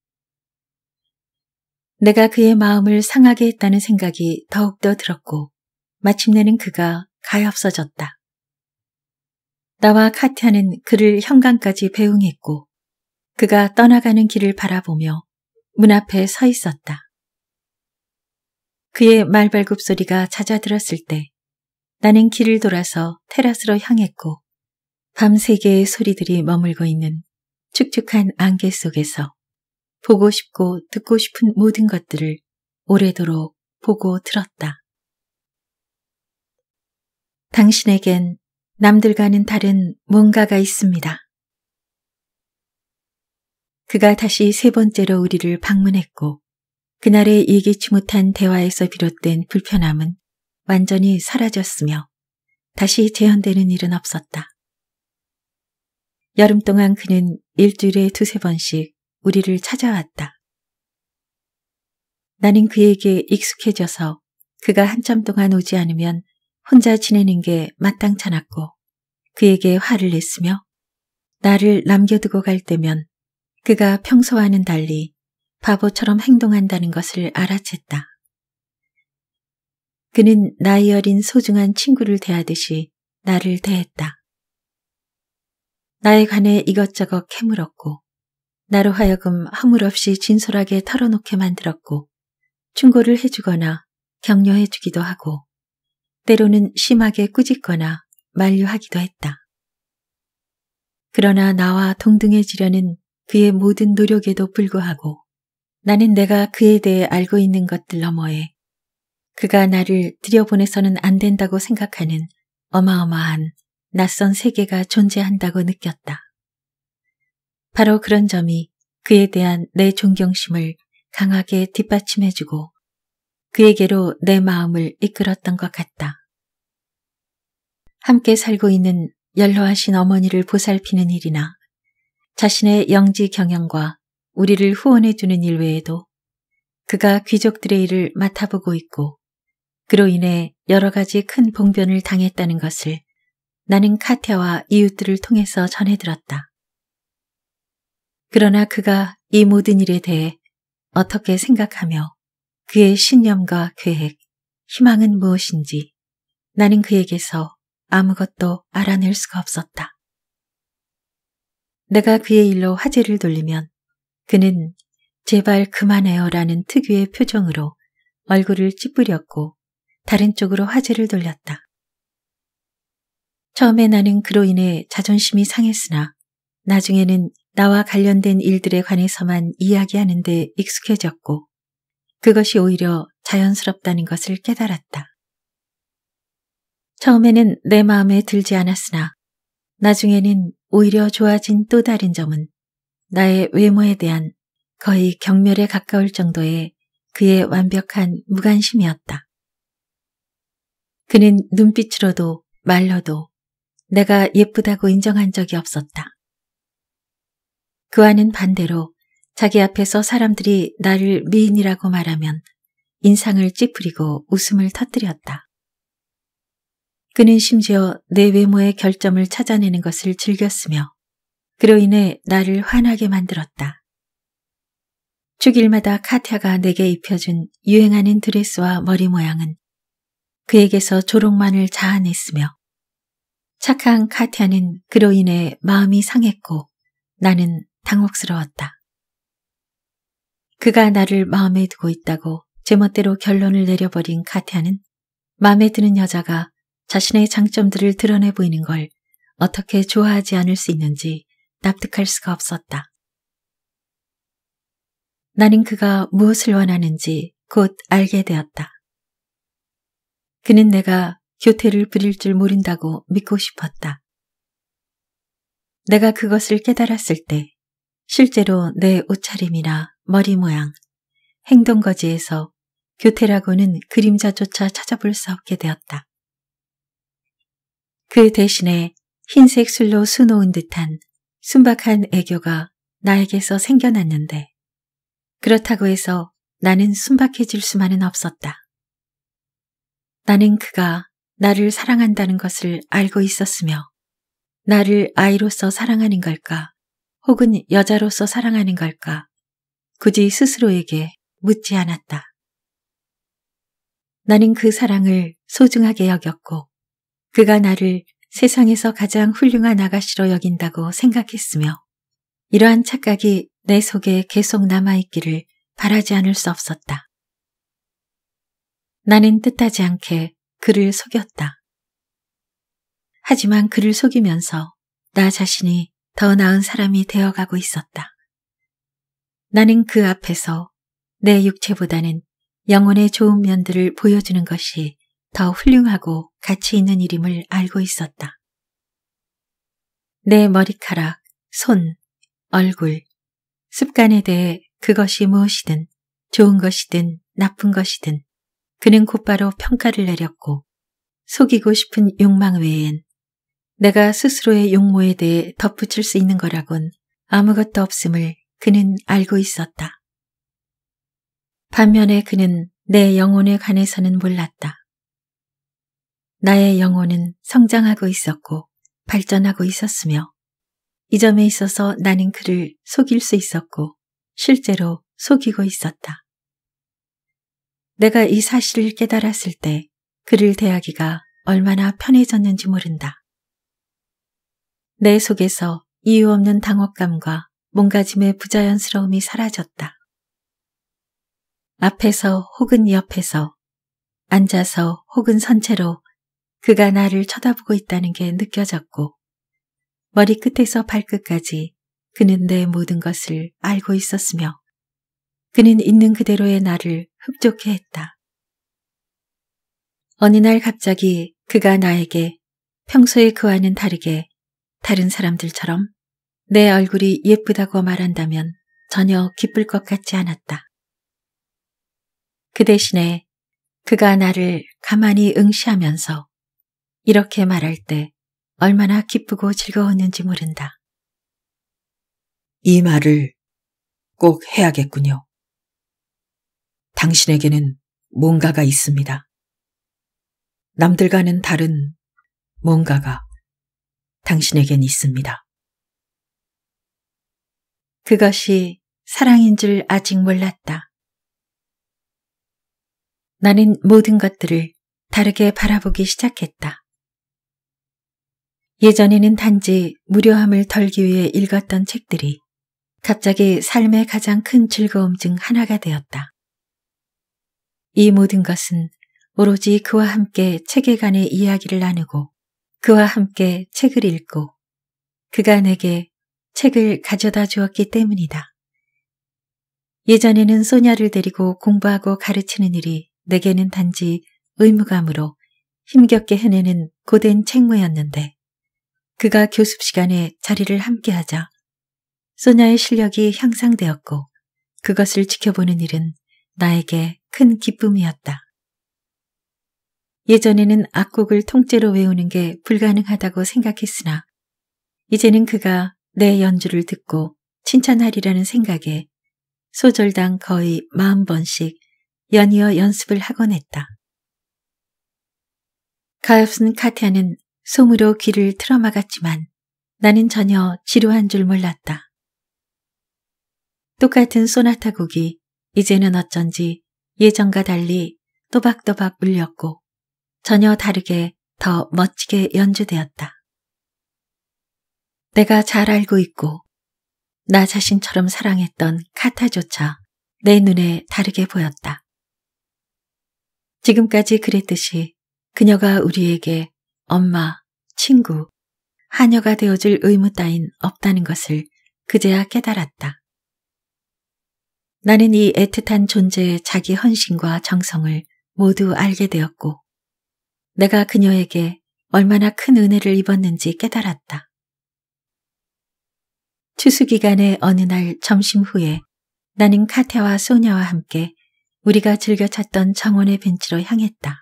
S1: 내가 그의 마음을 상하게 했다는 생각이 더욱더 들었고 마침내는 그가 가엾어졌다. 나와 카티아는 그를 현관까지 배웅했고 그가 떠나가는 길을 바라보며 문 앞에 서 있었다. 그의 말발굽 소리가 찾아들었을때 나는 길을 돌아서 테라스로 향했고 밤새 계의 소리들이 머물고 있는 축축한 안개 속에서 보고 싶고 듣고 싶은 모든 것들을 오래도록 보고 들었다. 당신에겐 남들과는 다른 뭔가가 있습니다. 그가 다시 세 번째로 우리를 방문했고 그날의 예기치 못한 대화에서 비롯된 불편함은 완전히 사라졌으며 다시 재현되는 일은 없었다. 여름 동안 그는 일주일에 두세 번씩 우리를 찾아왔다. 나는 그에게 익숙해져서 그가 한참 동안 오지 않으면 혼자 지내는 게 마땅찮았고 그에게 화를 냈으며 나를 남겨두고 갈 때면 그가 평소와는 달리 바보처럼 행동한다는 것을 알아챘다. 그는 나이 어린 소중한 친구를 대하듯이 나를 대했다. 나에 관해 이것저것 캐물었고 나로 하여금 허물없이 진솔하게 털어놓게 만들었고 충고를 해주거나 격려해주기도 하고 때로는 심하게 꾸짖거나 만류하기도 했다. 그러나 나와 동등해지려는 그의 모든 노력에도 불구하고 나는 내가 그에 대해 알고 있는 것들 너머에 그가 나를 들여보내서는 안 된다고 생각하는 어마어마한 낯선 세계가 존재한다고 느꼈다. 바로 그런 점이 그에 대한 내 존경심을 강하게 뒷받침해주고 그에게로 내 마음을 이끌었던 것 같다. 함께 살고 있는 연로하신 어머니를 보살피는 일이나 자신의 영지 경영과 우리를 후원해주는 일 외에도 그가 귀족들의 일을 맡아보고 있고 그로 인해 여러 가지 큰 봉변을 당했다는 것을 나는 카테와 이웃들을 통해서 전해들었다. 그러나 그가 이 모든 일에 대해 어떻게 생각하며 그의 신념과 계획, 희망은 무엇인지 나는 그에게서 아무것도 알아낼 수가 없었다. 내가 그의 일로 화제를 돌리면 그는 제발 그만해요 라는 특유의 표정으로 얼굴을 찌푸렸고 다른 쪽으로 화제를 돌렸다. 처음에 나는 그로 인해 자존심이 상했으나 나중에는 나와 관련된 일들에 관해서만 이야기하는데 익숙해졌고 그것이 오히려 자연스럽다는 것을 깨달았다. 처음에는 내 마음에 들지 않았으나 나중에는 오히려 좋아진 또 다른 점은 나의 외모에 대한 거의 경멸에 가까울 정도의 그의 완벽한 무관심이었다. 그는 눈빛으로도 말로도 내가 예쁘다고 인정한 적이 없었다. 그와는 반대로 자기 앞에서 사람들이 나를 미인이라고 말하면 인상을 찌푸리고 웃음을 터뜨렸다. 그는 심지어 내 외모의 결점을 찾아내는 것을 즐겼으며 그로 인해 나를 환하게 만들었다. 주일마다 카티아가 내게 입혀준 유행하는 드레스와 머리 모양은 그에게서 조롱만을 자아냈으며 착한 카티아는 그로 인해 마음이 상했고 나는 당혹스러웠다. 그가 나를 마음에 두고 있다고 제멋대로 결론을 내려버린 카티아는 마음에 드는 여자가 자신의 장점들을 드러내 보이는 걸 어떻게 좋아하지 않을 수 있는지 납득할 수가 없었다. 나는 그가 무엇을 원하는지 곧 알게 되었다. 그는 내가 교태를 부릴 줄 모른다고 믿고 싶었다. 내가 그것을 깨달았을 때 실제로 내 옷차림이나 머리 모양, 행동거지에서 교태라고는 그림자조차 찾아볼 수 없게 되었다. 그 대신에 흰색 술로 수놓은 듯한 순박한 애교가 나에게서 생겨났는데 그렇다고 해서 나는 순박해질 수만은 없었다. 나는 그가 나를 사랑한다는 것을 알고 있었으며 나를 아이로서 사랑하는 걸까 혹은 여자로서 사랑하는 걸까 굳이 스스로에게 묻지 않았다. 나는 그 사랑을 소중하게 여겼고 그가 나를 세상에서 가장 훌륭한 아가씨로 여긴다고 생각했으며 이러한 착각이 내 속에 계속 남아있기를 바라지 않을 수 없었다. 나는 뜻하지 않게 그를 속였다. 하지만 그를 속이면서 나 자신이 더 나은 사람이 되어가고 있었다. 나는 그 앞에서 내 육체보다는 영혼의 좋은 면들을 보여주는 것이 더 훌륭하고 가치 있는 일임을 알고 있었다. 내 머리카락, 손, 얼굴, 습관에 대해 그것이 무엇이든 좋은 것이든 나쁜 것이든 그는 곧바로 평가를 내렸고 속이고 싶은 욕망 외엔 내가 스스로의 용모에 대해 덧붙일 수 있는 거라곤 아무것도 없음을 그는 알고 있었다. 반면에 그는 내 영혼에 관해서는 몰랐다. 나의 영혼은 성장하고 있었고 발전하고 있었으며 이 점에 있어서 나는 그를 속일 수 있었고 실제로 속이고 있었다. 내가 이 사실을 깨달았을 때 그를 대하기가 얼마나 편해졌는지 모른다. 내 속에서 이유 없는 당혹감과 몸가짐의 부자연스러움이 사라졌다. 앞에서 혹은 옆에서 앉아서 혹은 선체로 그가 나를 쳐다보고 있다는 게 느껴졌고 머리끝에서 발끝까지 그는 내 모든 것을 알고 있었으며 그는 있는 그대로의 나를 흡족해 했다. 어느 날 갑자기 그가 나에게 평소에 그와는 다르게 다른 사람들처럼 내 얼굴이 예쁘다고 말한다면 전혀 기쁠 것 같지 않았다. 그 대신에 그가 나를 가만히 응시하면서 이렇게 말할 때 얼마나 기쁘고 즐거웠는지 모른다. 이 말을 꼭 해야겠군요. 당신에게는 뭔가가 있습니다. 남들과는 다른 뭔가가 당신에겐 있습니다. 그것이 사랑인 줄 아직 몰랐다. 나는 모든 것들을 다르게 바라보기 시작했다. 예전에는 단지 무료함을 덜기 위해 읽었던 책들이 갑자기 삶의 가장 큰 즐거움 중 하나가 되었다. 이 모든 것은 오로지 그와 함께 체계관의 이야기를 나누고 그와 함께 책을 읽고 그가 내게 책을 가져다 주었기 때문이다. 예전에는 소녀를 데리고 공부하고 가르치는 일이 내게는 단지 의무감으로 힘겹게 해내는 고된 책무였는데 그가 교습 시간에 자리를 함께하자 소녀의 실력이 향상되었고 그것을 지켜보는 일은 나에게 큰 기쁨이었다. 예전에는 악곡을 통째로 외우는 게 불가능하다고 생각했으나 이제는 그가 내 연주를 듣고 칭찬하리라는 생각에 소절당 거의 마0번씩 연이어 연습을 하곤 했다. 가엾은 카티아는 솜으로 귀를 틀어막았지만 나는 전혀 지루한 줄 몰랐다. 똑같은 소나타 곡이 이제는 어쩐지 예전과 달리 또박또박 울렸고 전혀 다르게 더 멋지게 연주되었다. 내가 잘 알고 있고 나 자신처럼 사랑했던 카타조차 내 눈에 다르게 보였다. 지금까지 그랬듯이 그녀가 우리에게 엄마, 친구, 하녀가 되어줄 의무 따윈 없다는 것을 그제야 깨달았다. 나는 이 애틋한 존재의 자기 헌신과 정성을 모두 알게 되었고 내가 그녀에게 얼마나 큰 은혜를 입었는지 깨달았다. 추수 기간의 어느 날 점심 후에 나는 카테와 소녀와 함께 우리가 즐겨 찾던 정원의 벤치로 향했다.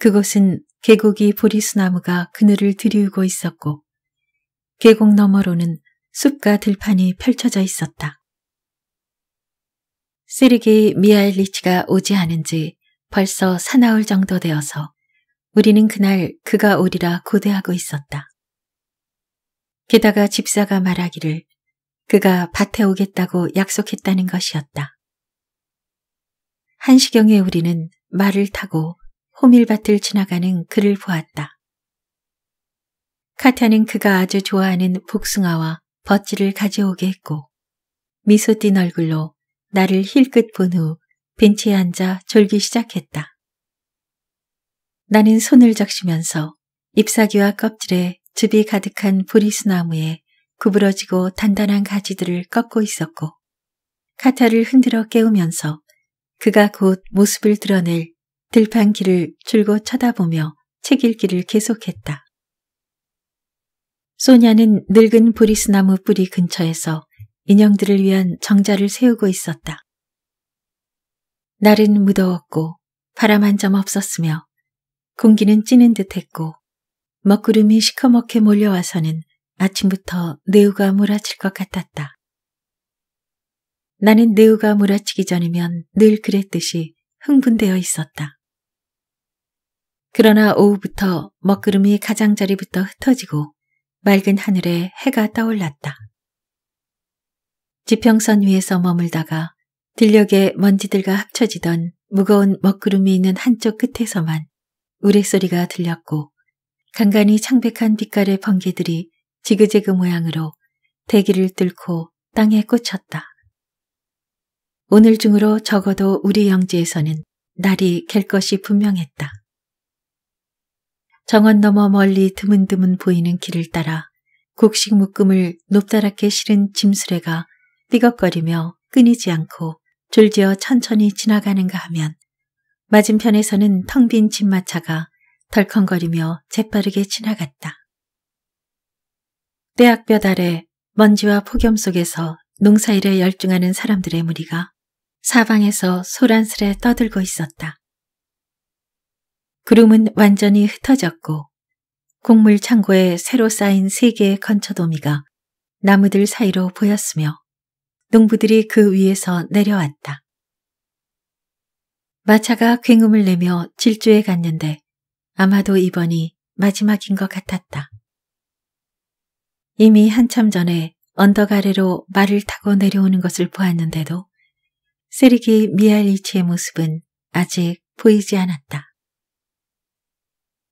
S1: 그곳은 계곡이 보리수나무가 그늘을 들이우고 있었고 계곡 너머로는 숲과 들판이 펼쳐져 있었다. 세르게이 미아일리치가 오지 않은 지 벌써 사나울 정도 되어서 우리는 그날 그가 오리라 고대하고 있었다. 게다가 집사가 말하기를 그가 밭에 오겠다고 약속했다는 것이었다. 한시경에 우리는 말을 타고 호밀밭을 지나가는 그를 보았다. 카타는 그가 아주 좋아하는 복숭아와 버찌를 가져오게 했고 미소 띤 얼굴로 나를 힐끗 본후 벤치에 앉아 졸기 시작했다. 나는 손을 적시면서 잎사귀와 껍질에 즙이 가득한 보리수나무에 구부러지고 단단한 가지들을 꺾고 있었고 카타를 흔들어 깨우면서 그가 곧 모습을 드러낼 들판길을 줄곧 쳐다보며 책 읽기를 계속했다. 소냐는 늙은 보리스나무 뿌리 근처에서 인형들을 위한 정자를 세우고 있었다. 날은 무더웠고 바람 한 점 없었으며 공기는 찌는 듯했고 먹구름이 시커멓게 몰려와서는 아침부터 네우가 몰아칠 것 같았다. 나는 네우가 몰아치기 전이면 늘 그랬듯이 흥분되어 있었다. 그러나 오후부터 먹구름이 가장자리부터 흩어지고 맑은 하늘에 해가 떠올랐다. 지평선 위에서 머물다가 들녘에 먼지들과 합쳐지던 무거운 먹구름이 있는 한쪽 끝에서만 우렉소리가 들렸고 간간히 창백한 빛깔의 번개들이 지그재그 모양으로 대기를 뚫고 땅에 꽂혔다. 오늘 중으로 적어도 우리 영지에서는 날이 갤 것이 분명했다. 정원 너머 멀리 드문드문 보이는 길을 따라 곡식 묶음을 높다랗게 실은 짐수레가 삐걱거리며 끊이지 않고 줄지어 천천히 지나가는가 하면 맞은편에서는 텅 빈 집마차가 덜컹거리며 재빠르게 지나갔다. 떼학볕 아래 먼지와 폭염 속에서 농사일에 열중하는 사람들의 무리가 사방에서 소란스레 떠들고 있었다. 구름은 완전히 흩어졌고 곡물 창고에 새로 쌓인 세 개의 건초도미가 나무들 사이로 보였으며 농부들이 그 위에서 내려왔다. 마차가 굉음을 내며 질주해 갔는데 아마도 이번이 마지막인 것 같았다. 이미 한참 전에 언덕 아래로 말을 타고 내려오는 것을 보았는데도 세릭기 미알리치의 모습은 아직 보이지 않았다.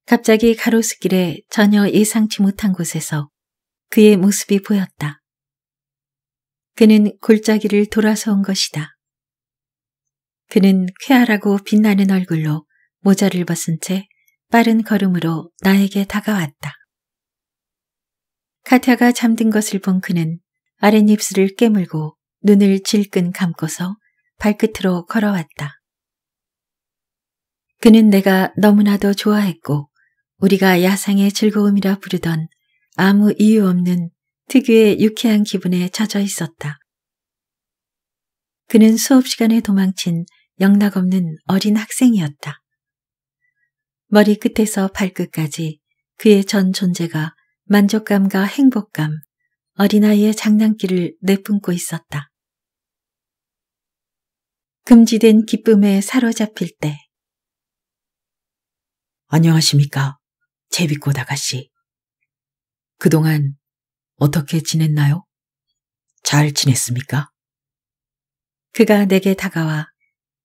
S1: 갑자기 가로수길에 전혀 예상치 못한 곳에서 그의 모습이 보였다. 그는 골짜기를 돌아서온 것이다. 그는 쾌활하고 빛나는 얼굴로 모자를 벗은 채 빠른 걸음으로 나에게 다가왔다. 카타가 잠든 것을 본 그는 아랫입술을 깨물고 눈을 질끈 감고서 발끝으로 걸어왔다. 그는 내가 너무나도 좋아했고 우리가 야상의 즐거움이라 부르던 아무 이유 없는 특유의 유쾌한 기분에 젖어 있었다. 그는 수업 시간에 도망친 영락없는 어린 학생이었다. 머리 끝에서 발끝까지 그의 전 존재가 만족감과 행복감, 어린아이의 장난기를 내뿜고 있었다. 금지된 기쁨에 사로잡힐 때 안녕하십니까, 제비꽃 아가씨. 그동안 어떻게 지냈나요? 잘 지냈습니까? 그가 내게 다가와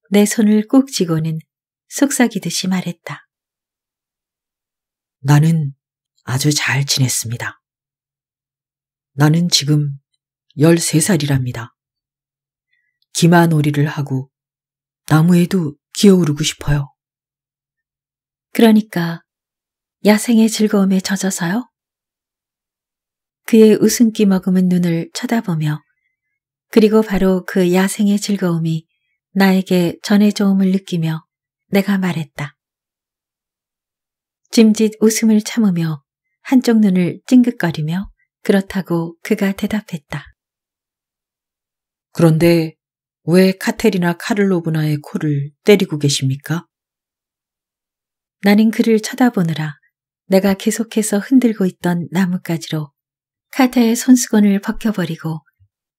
S1: 내 손을 꾹 쥐고는 속삭이듯이 말했다. 나는 아주 잘 지냈습니다. 나는 지금 13살이랍니다.
S2: 기마놀이를 하고 나무에도 기어오르고 싶어요.
S1: 그러니까 야생의 즐거움에 젖어서요? 그의 웃음기 머금은 눈을 쳐다보며 그리고 바로 그 야생의 즐거움이 나에게 전해져옴을 느끼며 내가 말했다. 짐짓 웃음을 참으며 한쪽 눈을 찡긋거리며 그렇다고 그가 대답했다. 그런데 왜 카테리나 카를로브나의 코를 때리고 계십니까? 나는 그를 쳐다보느라 내가 계속해서 흔들고 있던 나뭇가지로 카타의 손수건을 벗겨버리고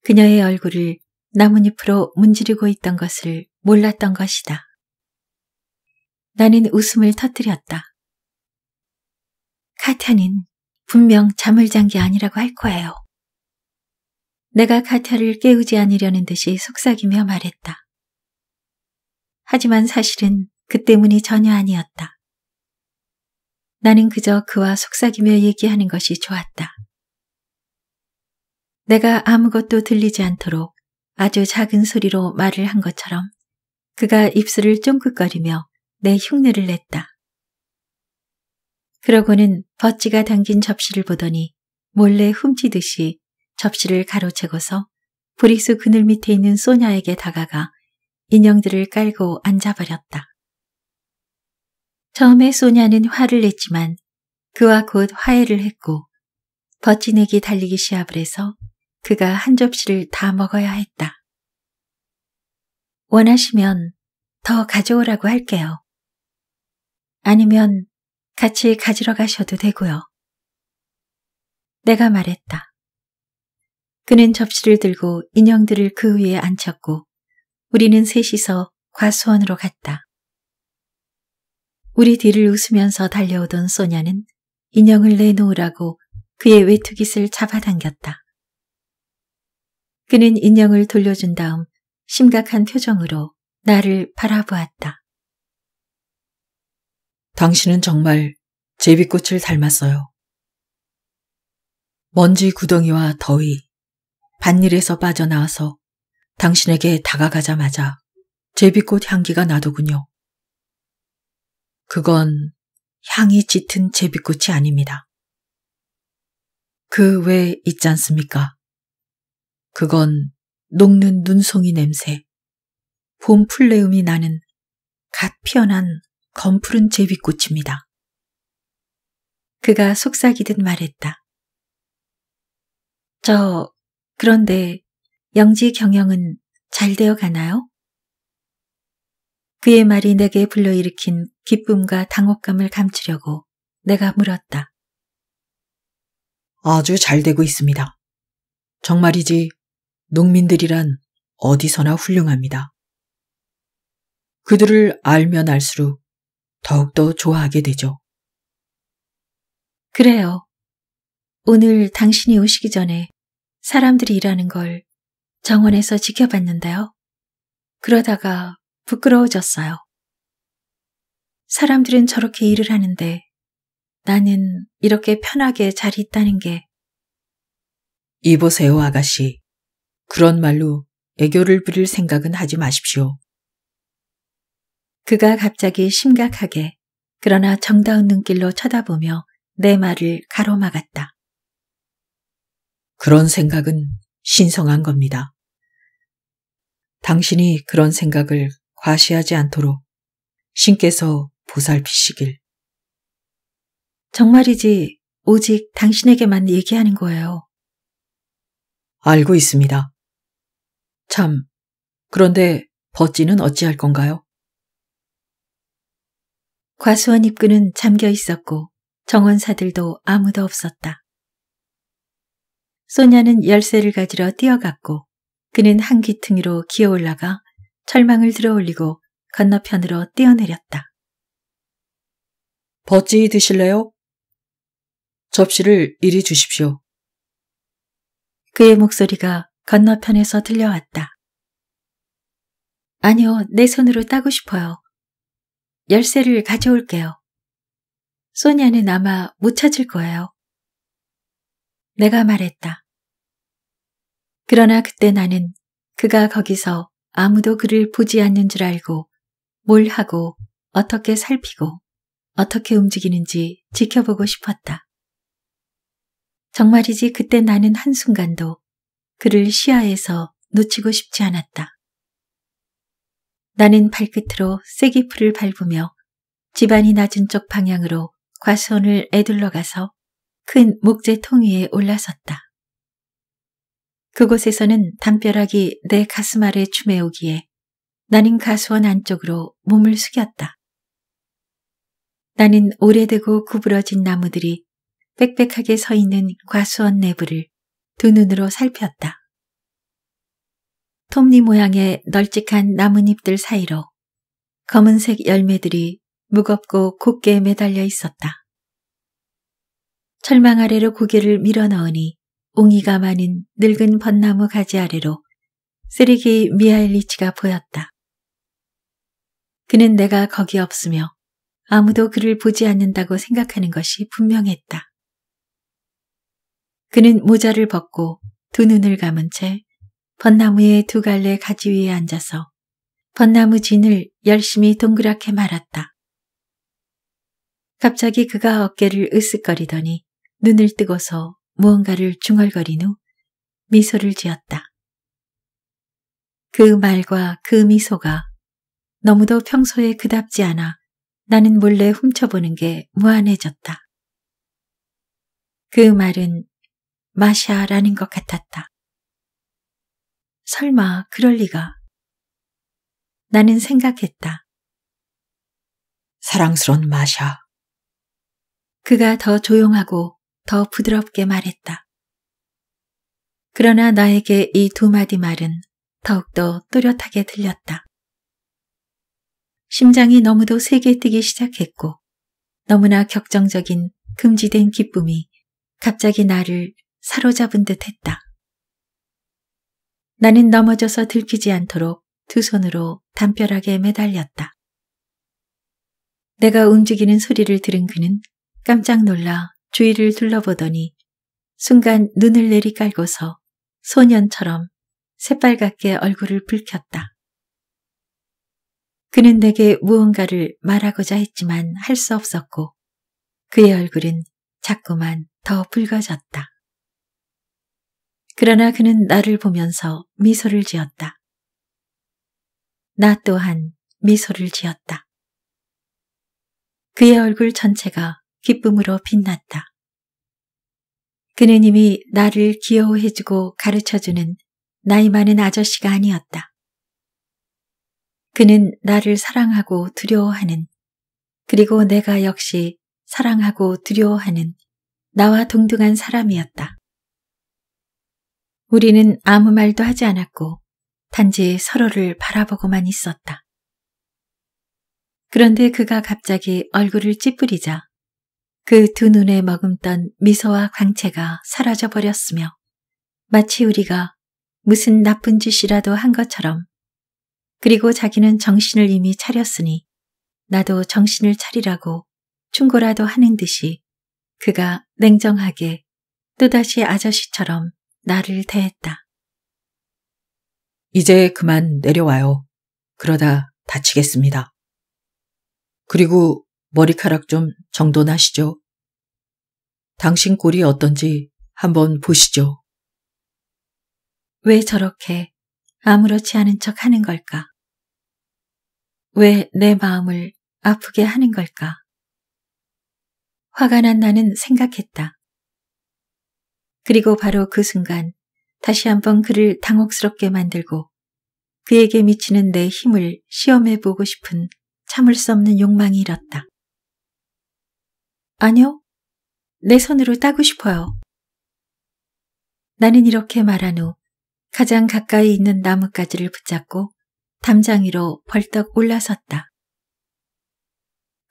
S1: 그녀의 얼굴을 나뭇잎으로 문지르고 있던 것을 몰랐던 것이다. 나는 웃음을 터뜨렸다. 카타는 분명 잠을 잔 게 아니라고 할 거예요. 내가 카타를 깨우지 않으려는 듯이 속삭이며 말했다. 하지만 사실은 그 때문이 전혀 아니었다. 나는 그저 그와 속삭이며 얘기하는 것이 좋았다. 내가 아무것도 들리지 않도록 아주 작은 소리로 말을 한 것처럼 그가 입술을 쫑긋거리며 내 흉내를 냈다. 그러고는 버찌가 당긴 접시를 보더니 몰래 훔치듯이 접시를 가로채고서 브릭스 그늘 밑에 있는 소냐에게 다가가 인형들을 깔고 앉아버렸다. 처음에 소냐는 화를 냈지만 그와 곧 화해를 했고 버찌내기 달리기 시합을 해서 그가 한 접시를 다 먹어야 했다. 원하시면 더 가져오라고 할게요. 아니면 같이 가지러 가셔도 되고요. 내가 말했다. 그는 접시를 들고 인형들을 그 위에 앉혔고 우리는 셋이서 과수원으로 갔다. 우리 뒤를 웃으면서 달려오던 소냐는 인형을 내놓으라고 그의 외투깃을 잡아당겼다. 그는 인형을 돌려준 다음 심각한 표정으로 나를 바라보았다. 당신은 정말 제비꽃을 닮았어요. 먼지 구덩이와 더위, 밭일에서 빠져나와서 당신에게 다가가자마자 제비꽃 향기가 나더군요. 그건 향이 짙은 제비꽃이 아닙니다. 그외 있지 않습니까? 그건 녹는 눈송이 냄새, 봄 풀내음이 나는 갓 피어난 검푸른 제비꽃입니다. 그가 속삭이듯 말했다. 저, 그런데 영지 경영은 잘 되어 가나요? 그의 말이 내게 불러일으킨 기쁨과 당혹감을 감추려고 내가 물었다. 아주 잘 되고 있습니다. 정말이지 농민들이란
S2: 어디서나 훌륭합니다. 그들을 알면 알수록 더욱더 좋아하게 되죠. 그래요.
S1: 오늘 당신이 오시기 전에 사람들이 일하는 걸 정원에서 지켜봤는데요. 그러다가 부끄러워졌어요. 사람들은 저렇게 일을 하는데 나는 이렇게 편하게 잘 있다는 게.
S2: 이보세요, 아가씨. 그런 말로
S1: 애교를 부릴 생각은 하지 마십시오. 그가 갑자기 심각하게 그러나 정다운 눈길로 쳐다보며 내 말을 가로막았다. 그런 생각은 신성한 겁니다. 당신이 그런 생각을 과시하지 않도록 신께서
S2: 보살피시길.
S1: 정말이지 오직 당신에게만 얘기하는 거예요.
S2: 알고 있습니다.
S1: 참, 그런데 버찌는 어찌할 건가요? 과수원 입구는 잠겨 있었고 정원사들도 아무도 없었다. 소녀는 열쇠를 가지러 뛰어갔고 그는 한귀퉁이로 기어올라가 철망을 들어올리고 건너편으로 뛰어내렸다. 버찌 드실래요? 접시를 이리 주십시오. 그의 목소리가 건너편에서 들려왔다. 아니요, 내 손으로 따고 싶어요. 열쇠를 가져올게요. 소니아는 아마 못 찾을 거예요. 내가 말했다. 그러나 그때 나는 그가 거기서 아무도 그를 보지 않는 줄 알고 뭘 하고 어떻게 살피고 어떻게 움직이는지 지켜보고 싶었다. 정말이지 그때 나는 한순간도 그를 시야에서 놓치고 싶지 않았다. 나는 발끝으로 쐐기 풀을 밟으며 집안이 낮은 쪽 방향으로 과수원을 애둘러 가서 큰 목재 통 위에 올라섰다. 그곳에서는 담벼락이 내 가슴 아래 추매오기에 나는 가수원 안쪽으로 몸을 숙였다. 나는 오래되고 구부러진 나무들이 빽빽하게 서 있는 과수원 내부를 두 눈으로 살폈다. 톱니 모양의 널찍한 나뭇잎들 사이로 검은색 열매들이 무겁고 곱게 매달려 있었다. 철망 아래로 고개를 밀어넣으니 옹이가 많은 늙은 벚나무 가지 아래로 쓰레기 미하일리치가 보였다. 그는 내가 거기 없으며 아무도 그를 보지 않는다고 생각하는 것이 분명했다. 그는 모자를 벗고 두 눈을 감은 채 벚나무의 두 갈래 가지 위에 앉아서 벚나무 진을 열심히 동그랗게 말았다. 갑자기 그가 어깨를 으쓱거리더니 눈을 뜨고서 무언가를 중얼거린 후 미소를 지었다. 그 말과 그 미소가 너무도 평소에 그답지 않아 나는 몰래 훔쳐보는 게 무한해졌다. 그 말은 마샤라는 것 같았다. 설마 그럴 리가. 나는 생각했다. 사랑스런 마샤. 그가 더 조용하고 더 부드럽게 말했다. 그러나 나에게 이 두 마디 말은 더욱더 또렷하게 들렸다. 심장이 너무도 세게 뛰기 시작했고 너무나 격정적인 금지된 기쁨이 갑자기 나를 사로잡은 듯 했다. 나는 넘어져서 들키지 않도록 두 손으로 담벼락에 매달렸다. 내가 움직이는 소리를 들은 그는 깜짝 놀라 주위를 둘러보더니 순간 눈을 내리깔고서 소년처럼 새빨갛게 얼굴을 붉혔다. 그는 내게 무언가를 말하고자 했지만 할 수 없었고 그의 얼굴은 자꾸만 더 붉어졌다. 그러나 그는 나를 보면서 미소를 지었다. 나 또한 미소를 지었다. 그의 얼굴 전체가 기쁨으로 빛났다. 그는 이미 나를 귀여워해주고 가르쳐주는 나이 많은 아저씨가 아니었다. 그는 나를 사랑하고 두려워하는 그리고 내가 역시 사랑하고 두려워하는 나와 동등한 사람이었다. 우리는 아무 말도 하지 않았고 단지 서로를 바라보고만 있었다. 그런데 그가 갑자기 얼굴을 찌푸리자 그 두 눈에 머금던 미소와 광채가 사라져 버렸으며 마치 우리가 무슨 나쁜 짓이라도 한 것처럼 그리고 자기는 정신을 이미 차렸으니 나도 정신을 차리라고 충고라도 하는 듯이 그가 냉정하게 또다시 아저씨처럼 나를 대했다. 이제 그만 내려와요. 그러다 다치겠습니다. 그리고 머리카락 좀 정돈하시죠. 당신 꼴이 어떤지
S2: 한번 보시죠.
S1: 왜 저렇게 아무렇지 않은 척 하는 걸까? 왜 내 마음을 아프게 하는 걸까? 화가 난 나는 생각했다. 그리고 바로 그 순간 다시 한번 그를 당혹스럽게 만들고 그에게 미치는 내 힘을 시험해보고 싶은 참을 수 없는 욕망이 일었다. 아니요. 내 손으로 따고 싶어요. 나는 이렇게 말한 후 가장 가까이 있는 나뭇가지를 붙잡고 담장 위로 벌떡 올라섰다.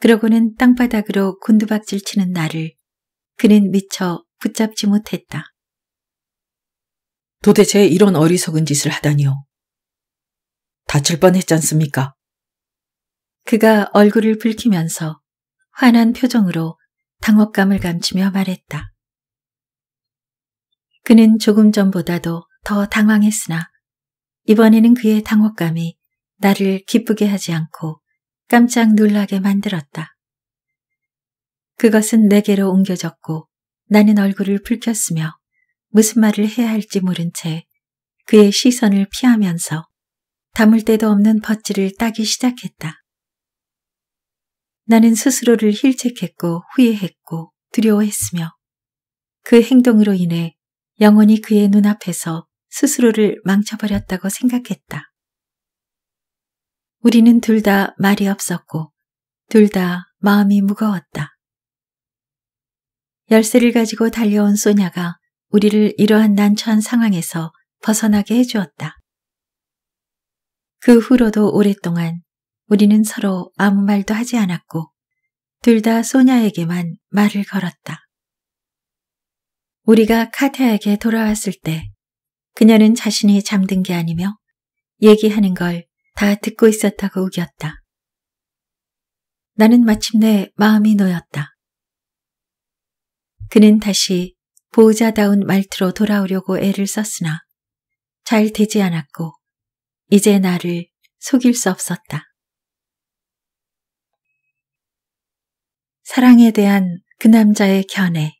S1: 그러고는 땅바닥으로 곤두박질 치는 나를 그는 미쳐 붙잡지 못했다. 도대체 이런 어리석은 짓을 하다니요. 다칠 뻔했지않습니까 그가 얼굴을 붉히면서 환한 표정으로 당혹감을 감추며 말했다. 그는 조금 전보다도 더 당황했으나 이번에는 그의 당혹감이 나를 기쁘게 하지 않고 깜짝 놀라게 만들었다. 그것은 내게로 옮겨졌고 나는 얼굴을 붉혔으며 무슨 말을 해야 할지 모른 채 그의 시선을 피하면서 담을 데도 없는 벗지를 따기 시작했다. 나는 스스로를 힐책했고 후회했고 두려워했으며 그 행동으로 인해 영원히 그의 눈앞에서 스스로를 망쳐버렸다고 생각했다. 우리는 둘 다 말이 없었고 둘 다 마음이 무거웠다. 열쇠를 가지고 달려온 소냐가 우리를 이러한 난처한 상황에서 벗어나게 해주었다. 그 후로도 오랫동안 우리는 서로 아무 말도 하지 않았고 둘 다 소냐에게만 말을 걸었다. 우리가 카테에게 돌아왔을 때 그녀는 자신이 잠든 게 아니며 얘기하는 걸 다 듣고 있었다고 우겼다. 나는 마침내 마음이 놓였다. 그는 다시 보호자다운 말투로 돌아오려고 애를 썼으나 잘 되지 않았고 이제 나를 속일 수 없었다. 사랑에 대한 그 남자의 견해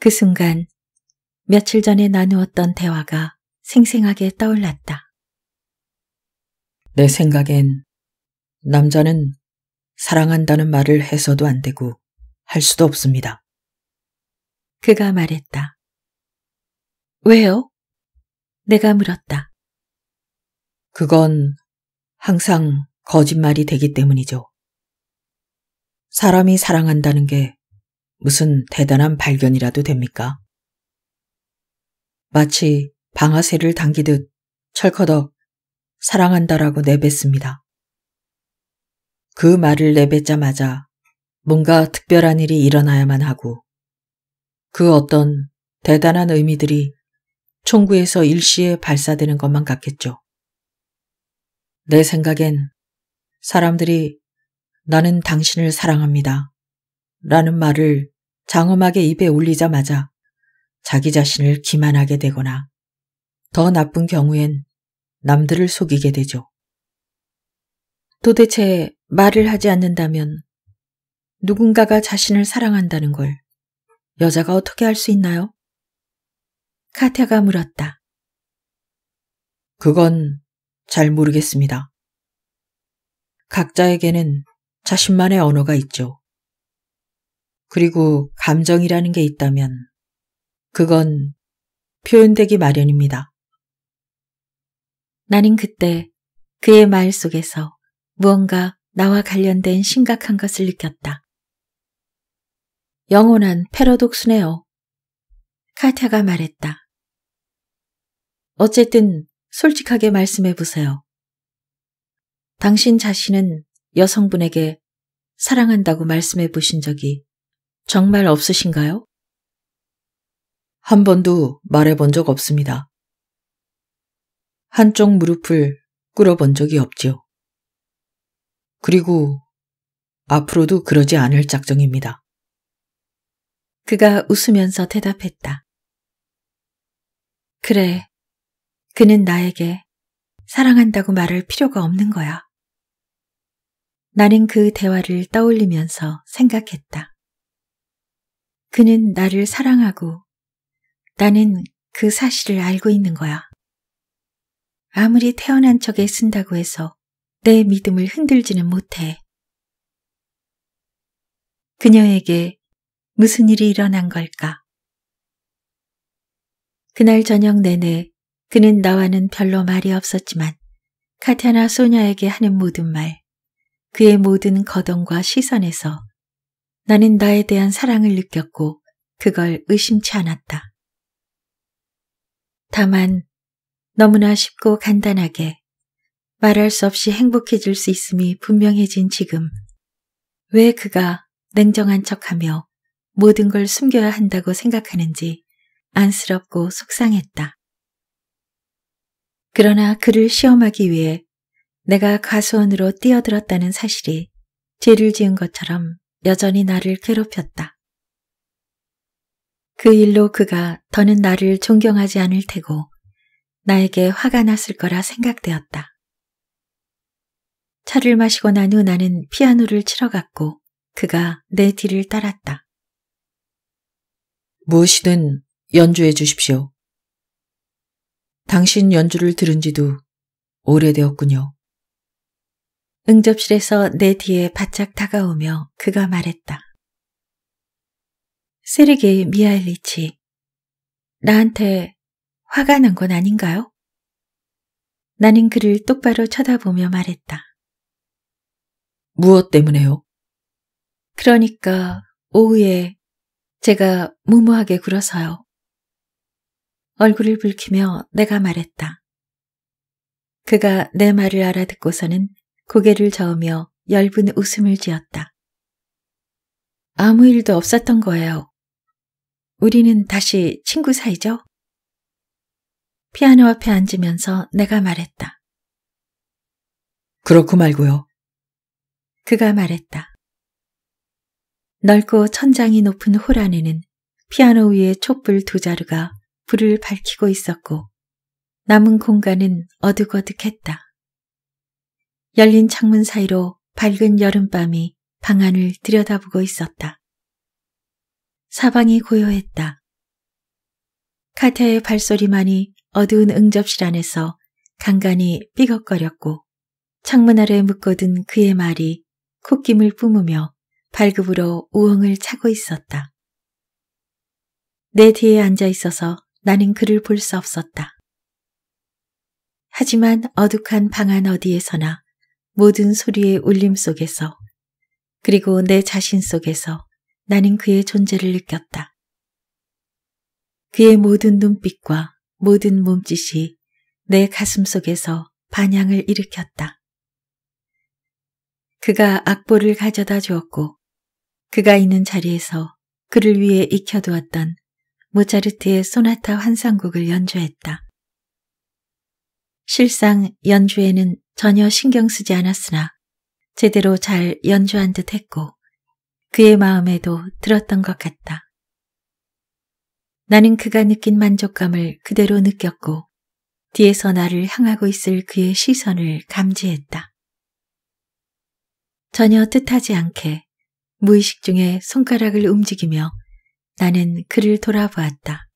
S1: 그 순간 며칠 전에 나누었던 대화가 생생하게 떠올랐다. 내 생각엔 남자는 사랑한다는 말을 해서도 안 되고 할 수도 없습니다. 그가 말했다. 왜요? 내가 물었다. 그건 항상 거짓말이 되기 때문이죠. 사람이 사랑한다는 게 무슨 대단한 발견이라도 됩니까? 마치 방아쇠를 당기듯 철커덕 사랑한다라고 내뱉습니다. 그 말을 내뱉자마자 뭔가 특별한 일이 일어나야만 하고 그 어떤 대단한 의미들이 총구에서 일시에 발사되는 것만 같겠죠. 내 생각엔 사람들이 나는 당신을 사랑합니다. 라는 말을 장엄하게 입에 올리자마자 자기 자신을 기만하게 되거나 더 나쁜 경우엔 남들을 속이게 되죠. 도대체 말을 하지 않는다면 누군가가 자신을 사랑한다는 걸 여자가 어떻게 알수 있나요? 카테가 물었다. 그건 잘 모르겠습니다. 각자에게는 자신만의 언어가 있죠. 그리고 감정이라는 게 있다면 그건 표현되기 마련입니다. 나는 그때 그의 말 속에서 무언가 나와 관련된 심각한 것을 느꼈다. 영원한 패러독스네요. 카타가 말했다. 어쨌든 솔직하게 말씀해 보세요. 당신 자신은 여성분에게 사랑한다고 말씀해 보신 적이 정말 없으신가요? 한 번도 말해 본 적 없습니다. 한쪽 무릎을 꿇어 본 적이 없지요. 그리고 앞으로도 그러지 않을 작정입니다. 그가 웃으면서 대답했다. 그래, 그는 나에게 사랑한다고 말할 필요가 없는 거야. 나는 그 대화를 떠올리면서 생각했다. 그는 나를 사랑하고 나는 그 사실을 알고 있는 거야. 아무리 태어난 척에 쓴다고 해서 내 믿음을 흔들지는 못해. 그녀에게 무슨 일이 일어난 걸까? 그날 저녁 내내 그는 나와는 별로 말이 없었지만 카티아나 소녀에게 하는 모든 말, 그의 모든 거동과 시선에서 나는 나에 대한 사랑을 느꼈고 그걸 의심치 않았다. 다만 너무나 쉽고 간단하게 말할 수 없이 행복해질 수 있음이 분명해진 지금 왜 그가 냉정한 척하며 모든 걸 숨겨야 한다고 생각하는지 안쓰럽고 속상했다. 그러나 그를 시험하기 위해 내가 가수원으로 뛰어들었다는 사실이 죄를 지은 것처럼 여전히 나를 괴롭혔다. 그 일로 그가 더는 나를 존경하지 않을 테고 나에게 화가 났을 거라 생각되었다. 차를 마시고 난 후 나는 피아노를 치러 갔고 그가 내 뒤를 따랐다. 무엇이든 연주해 주십시오. 당신 연주를 들은 지도 오래되었군요. 응접실에서 내 뒤에 바짝 다가오며 그가 말했다. 세르게 미하일리치, 나한테 화가 난 건 아닌가요? 나는 그를 똑바로 쳐다보며 말했다. 무엇 때문에요? 그러니까 오후에 제가 무모하게 굴어서요. 얼굴을 붉히며 내가 말했다. 그가 내 말을 알아듣고서는 고개를 저으며 엷은 웃음을 지었다. 아무 일도 없었던 거예요. 우리는 다시 친구 사이죠? 피아노 앞에 앉으면서 내가 말했다.
S2: 그렇고 말고요.
S1: 그가 말했다. 넓고 천장이 높은 홀 안에는 피아노 위에 촛불 두 자루가 불을 밝히고 있었고 남은 공간은 어둑어둑했다. 열린 창문 사이로 밝은 여름밤이 방 안을 들여다보고 있었다. 사방이 고요했다. 카테의 발소리만이 어두운 응접실 안에서 간간히 삐걱거렸고 창문 아래 묶어둔 그의 말이 콧김을 뿜으며 발급으로 우엉을 차고 있었다. 내 뒤에 앉아 있어서 나는 그를 볼 수 없었다. 하지만 어둑한 방안 어디에서나 모든 소리의 울림 속에서 그리고 내 자신 속에서 나는 그의 존재를 느꼈다. 그의 모든 눈빛과 모든 몸짓이 내 가슴 속에서 반향을 일으켰다. 그가 악보를 가져다 주었고 그가 있는 자리에서 그를 위해 익혀두었던 모차르트의 소나타 환상곡을 연주했다. 실상 연주에는 전혀 신경 쓰지 않았으나 제대로 잘 연주한 듯 했고 그의 마음에도 들었던 것 같다. 나는 그가 느낀 만족감을 그대로 느꼈고 뒤에서 나를 향하고 있을 그의 시선을 감지했다. 전혀 뜻하지 않게 무의식 중에 손가락을 움직이며 나는 그를 돌아보았다.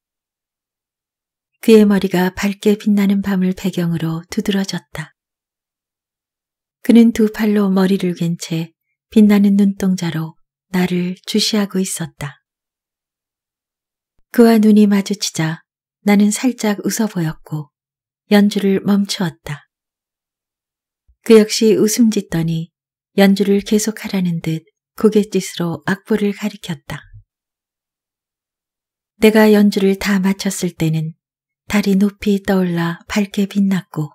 S1: 그의 머리가 밝게 빛나는 밤을 배경으로 두드러졌다. 그는 두 팔로 머리를 갠채 빛나는 눈동자로 나를 주시하고 있었다. 그와 눈이 마주치자 나는 살짝 웃어 보였고 연주를 멈추었다. 그 역시 웃음 짓더니 연주를 계속하라는 듯 고갯짓으로 악보를 가리켰다. 내가 연주를 다 마쳤을 때는 달이 높이 떠올라 밝게 빛났고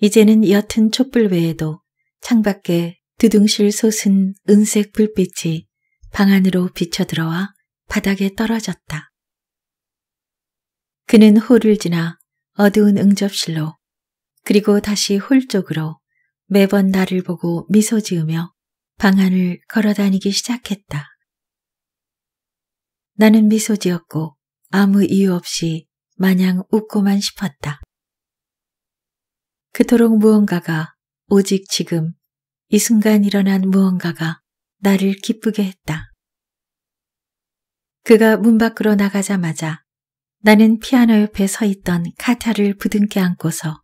S1: 이제는 옅은 촛불 외에도 창밖에 두둥실 솟은 은색 불빛이 방 안으로 비쳐들어와 바닥에 떨어졌다. 그는 홀을 지나 어두운 응접실로 그리고 다시 홀 쪽으로 매번 나를 보고 미소 지으며 방안을 걸어다니기 시작했다. 나는 미소 지었고 아무 이유 없이 마냥 웃고만 싶었다. 그토록 무언가가 오직 지금 이 순간 일어난 무언가가 나를 기쁘게 했다. 그가 문 밖으로 나가자마자 나는 피아노 옆에 서 있던 카타를 부둥켜 안고서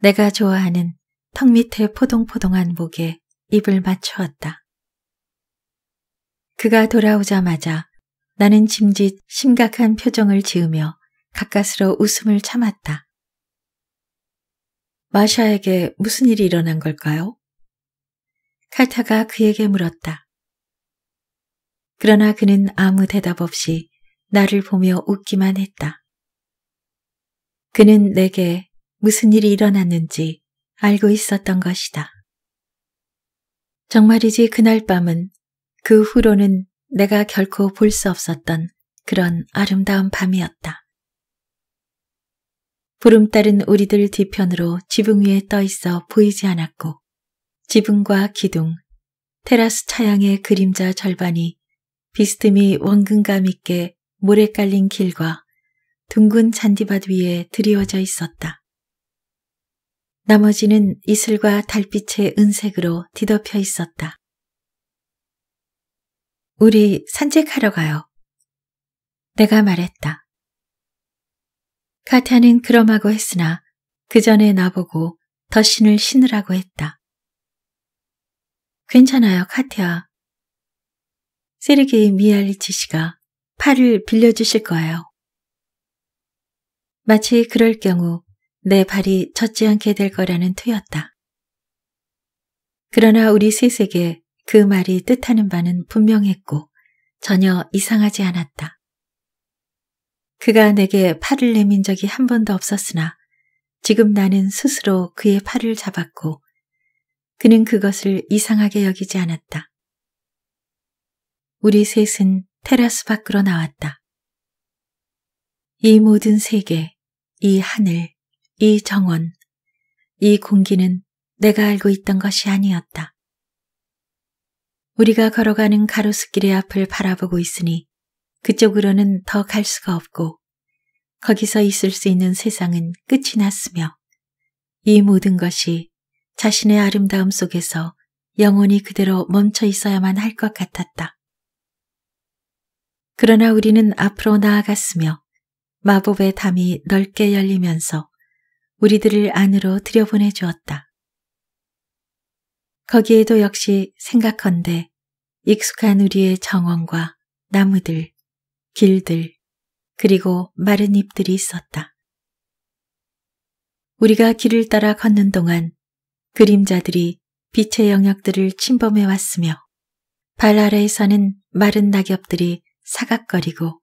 S1: 내가 좋아하는 턱 밑에 포동포동한 목에 입을 맞추었다. 그가 돌아오자마자 나는 짐짓 심각한 표정을 지으며 가까스로 웃음을 참았다. 마샤에게 무슨 일이 일어난 걸까요? 칼타가 그에게 물었다. 그러나 그는 아무 대답 없이 나를 보며 웃기만 했다. 그는 내게 무슨 일이 일어났는지 알고 있었던 것이다. 정말이지 그날 밤은 그 후로는 내가 결코 볼 수 없었던 그런 아름다운 밤이었다. 보름달은 우리들 뒤편으로 지붕 위에 떠 있어 보이지 않았고 지붕과 기둥, 테라스 차양의 그림자 절반이 비스듬히 원근감 있게 모래 깔린 길과 둥근 잔디밭 위에 드리워져 있었다. 나머지는 이슬과 달빛의 은색으로 뒤덮여 있었다. 우리 산책하러 가요. 내가 말했다. 카타는 그럼하고 했으나 그 전에 나보고 더신을 신으라고 했다. 괜찮아요, 카티아. 세르게이 미알리치 씨가 팔을 빌려주실 거예요. 마치 그럴 경우 내 발이 젖지 않게 될 거라는 투였다. 그러나 우리 셋에게 그 말이 뜻하는 바는 분명했고 전혀 이상하지 않았다. 그가 내게 팔을 내민 적이 한 번도 없었으나 지금 나는 스스로 그의 팔을 잡았고 그는 그것을 이상하게 여기지 않았다. 우리 셋은 테라스 밖으로 나왔다. 이 모든 세계, 이 하늘, 이 정원, 이 공기는 내가 알고 있던 것이 아니었다. 우리가 걸어가는 가로수길의 앞을 바라보고 있으니 그쪽으로는 더 갈 수가 없고 거기서 있을 수 있는 세상은 끝이 났으며 이 모든 것이 자신의 아름다움 속에서 영원히 그대로 멈춰 있어야만 할 것 같았다. 그러나 우리는 앞으로 나아갔으며 마법의 담이 넓게 열리면서 우리들을 안으로 들여보내 주었다. 거기에도 역시 생각컨데 익숙한 우리의 정원과 나무들, 길들, 그리고 마른 잎들이 있었다. 우리가 길을 따라 걷는 동안 그림자들이 빛의 영역들을 침범해 왔으며 발 아래에서는 마른 낙엽들이 사각거리고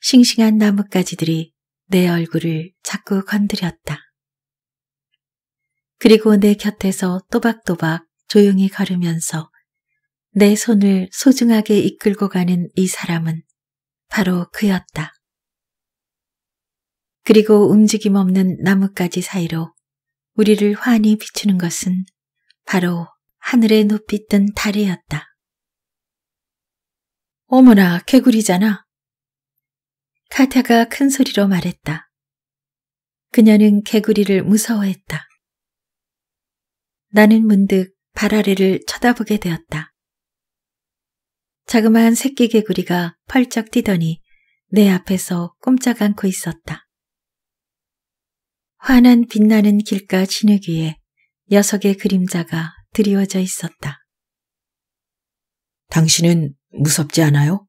S1: 싱싱한 나뭇가지들이 내 얼굴을 자꾸 건드렸다. 그리고 내 곁에서 또박또박 조용히 걸으면서 내 손을 소중하게 이끌고 가는 이 사람은 바로 그였다. 그리고 움직임 없는 나뭇가지 사이로 우리를 환히 비추는 것은 바로 하늘에 높이 뜬 달이었다. 어머나 개구리잖아. 카타가 큰 소리로 말했다. 그녀는 개구리를 무서워했다. 나는 문득 발 아래를 쳐다보게 되었다. 자그마한 새끼 개구리가 펄쩍 뛰더니 내 앞에서 꼼짝 않고 있었다. 환한 빛나는 길가 진흙위에 녀석의 그림자가 드리워져 있었다. 당신은 무섭지 않아요?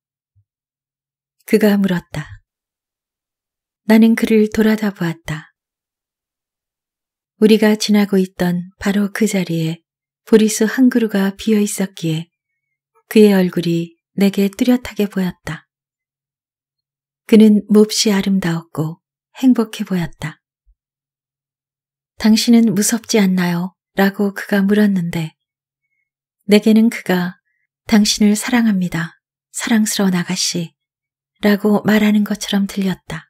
S1: 그가 물었다. 나는 그를 돌아다 보았다. 우리가 지나고 있던 바로 그 자리에 보리수 한 그루가 비어 있었기에 그의 얼굴이 내게 뚜렷하게 보였다. 그는 몹시 아름다웠고 행복해 보였다. 당신은 무섭지 않나요? 라고 그가 물었는데 내게는 그가 당신을 사랑합니다. 사랑스러운 아가씨. 라고 말하는 것처럼 들렸다.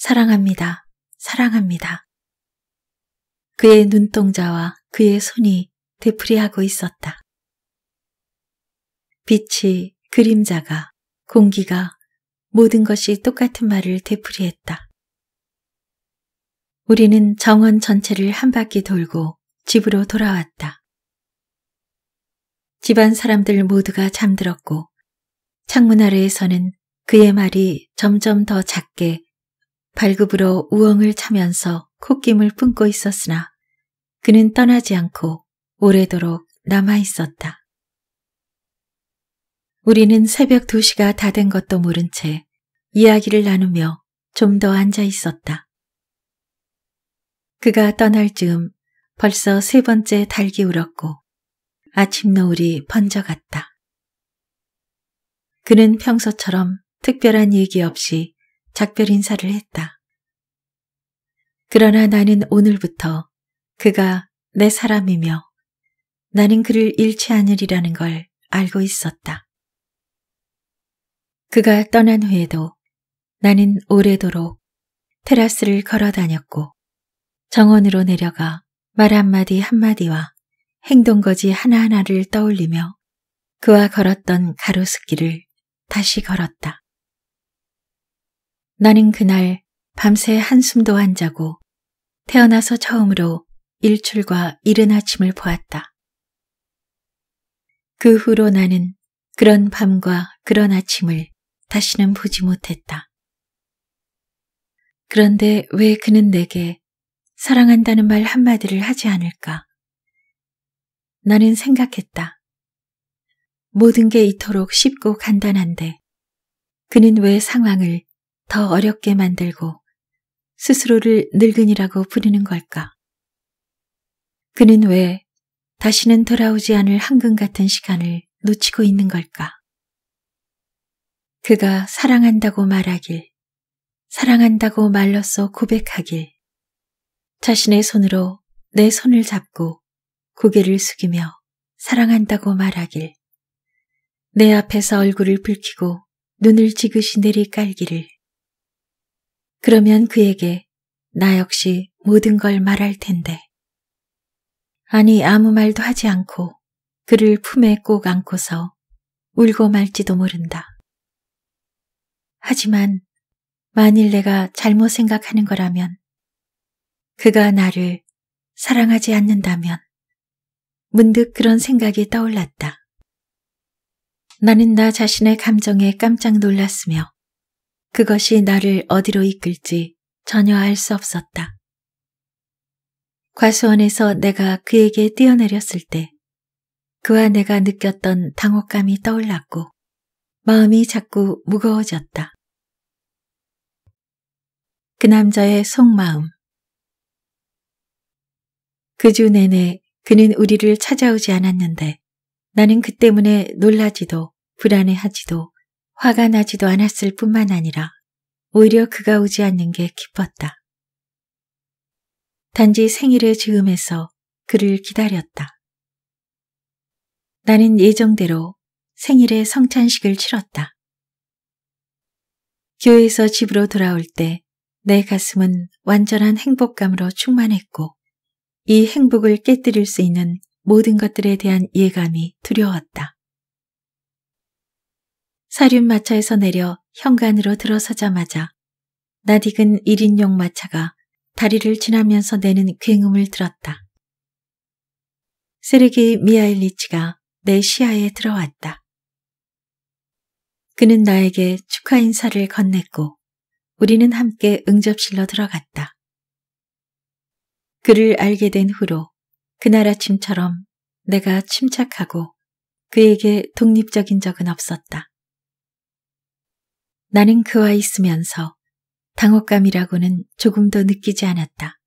S1: 사랑합니다. 사랑합니다. 그의 눈동자와 그의 손이 되풀이하고 있었다. 빛이, 그림자가, 공기가 모든 것이 똑같은 말을 되풀이했다. 우리는 정원 전체를 한 바퀴 돌고 집으로 돌아왔다. 집안 사람들 모두가 잠들었고 창문 아래에서는 그의 말이 점점 더 작게 발굽으로 우엉을 차면서 콧김을 품고 있었으나 그는 떠나지 않고 오래도록 남아있었다. 우리는 새벽 2시가 다 된 것도 모른 채 이야기를 나누며 좀 더 앉아 있었다. 그가 떠날 즈음 벌써 세 번째 달기 울었고 아침 노을이 번져갔다. 그는 평소처럼 특별한 얘기 없이 작별 인사를 했다. 그러나 나는 오늘부터 그가 내 사람이며 나는 그를 잃지 않으리라는 걸 알고 있었다. 그가 떠난 후에도 나는 오래도록 테라스를 걸어 다녔고 정원으로 내려가 말 한마디 한마디와 행동거지 하나하나를 떠올리며 그와 걸었던 가로수길을 다시 걸었다. 나는 그날 밤새 한숨도 안 자고 태어나서 처음으로 일출과 이른 아침을 보았다. 그 후로 나는 그런 밤과 그런 아침을 다시는 보지 못했다. 그런데 왜 그는 내게 사랑한다는 말 한마디를 하지 않을까? 나는 생각했다. 모든 게 이토록 쉽고 간단한데 그는 왜 상황을 더 어렵게 만들고 스스로를 늙은이라고 부르는 걸까? 그는 왜 다시는 돌아오지 않을 한금 같은 시간을 놓치고 있는 걸까? 그가 사랑한다고 말하길, 사랑한다고 말로써 고백하길, 자신의 손으로 내 손을 잡고 고개를 숙이며 사랑한다고 말하길, 내 앞에서 얼굴을 붉히고 눈을 지그시 내리 깔기를, 그러면 그에게 나 역시 모든 걸 말할 텐데. 아니 아무 말도 하지 않고 그를 품에 꼭 안고서 울고 말지도 모른다. 하지만 만일 내가 잘못 생각하는 거라면 그가 나를 사랑하지 않는다면 문득 그런 생각이 떠올랐다. 나는 나 자신의 감정에 깜짝 놀랐으며 그것이 나를 어디로 이끌지 전혀 알 수 없었다. 과수원에서 내가 그에게 뛰어내렸을 때 그와 내가 느꼈던 당혹감이 떠올랐고 마음이 자꾸 무거워졌다. 그 남자의 속마음 그 주 내내 그는 우리를 찾아오지 않았는데 나는 그 때문에 놀라지도 불안해하지도 화가 나지도 않았을 뿐만 아니라 오히려 그가 오지 않는 게 기뻤다. 단지 생일의 지음에서 그를 기다렸다. 나는 예정대로 생일의 성찬식을 치렀다. 교회에서 집으로 돌아올 때 내 가슴은 완전한 행복감으로 충만했고 이 행복을 깨뜨릴 수 있는 모든 것들에 대한 예감이 두려웠다. 사륜마차에서 내려 현관으로 들어서자마자 낯익은 1인용 마차가 다리를 지나면서 내는 굉음을 들었다. 세르기 미하일리치가 내 시야에 들어왔다. 그는 나에게 축하 인사를 건넸고 우리는 함께 응접실로 들어갔다. 그를 알게 된 후로 그날 아침처럼 내가 침착하고 그에게 독립적인 적은 없었다. 나는 그와 있으면서 당혹감이라고는 조금도 느끼지 않았다.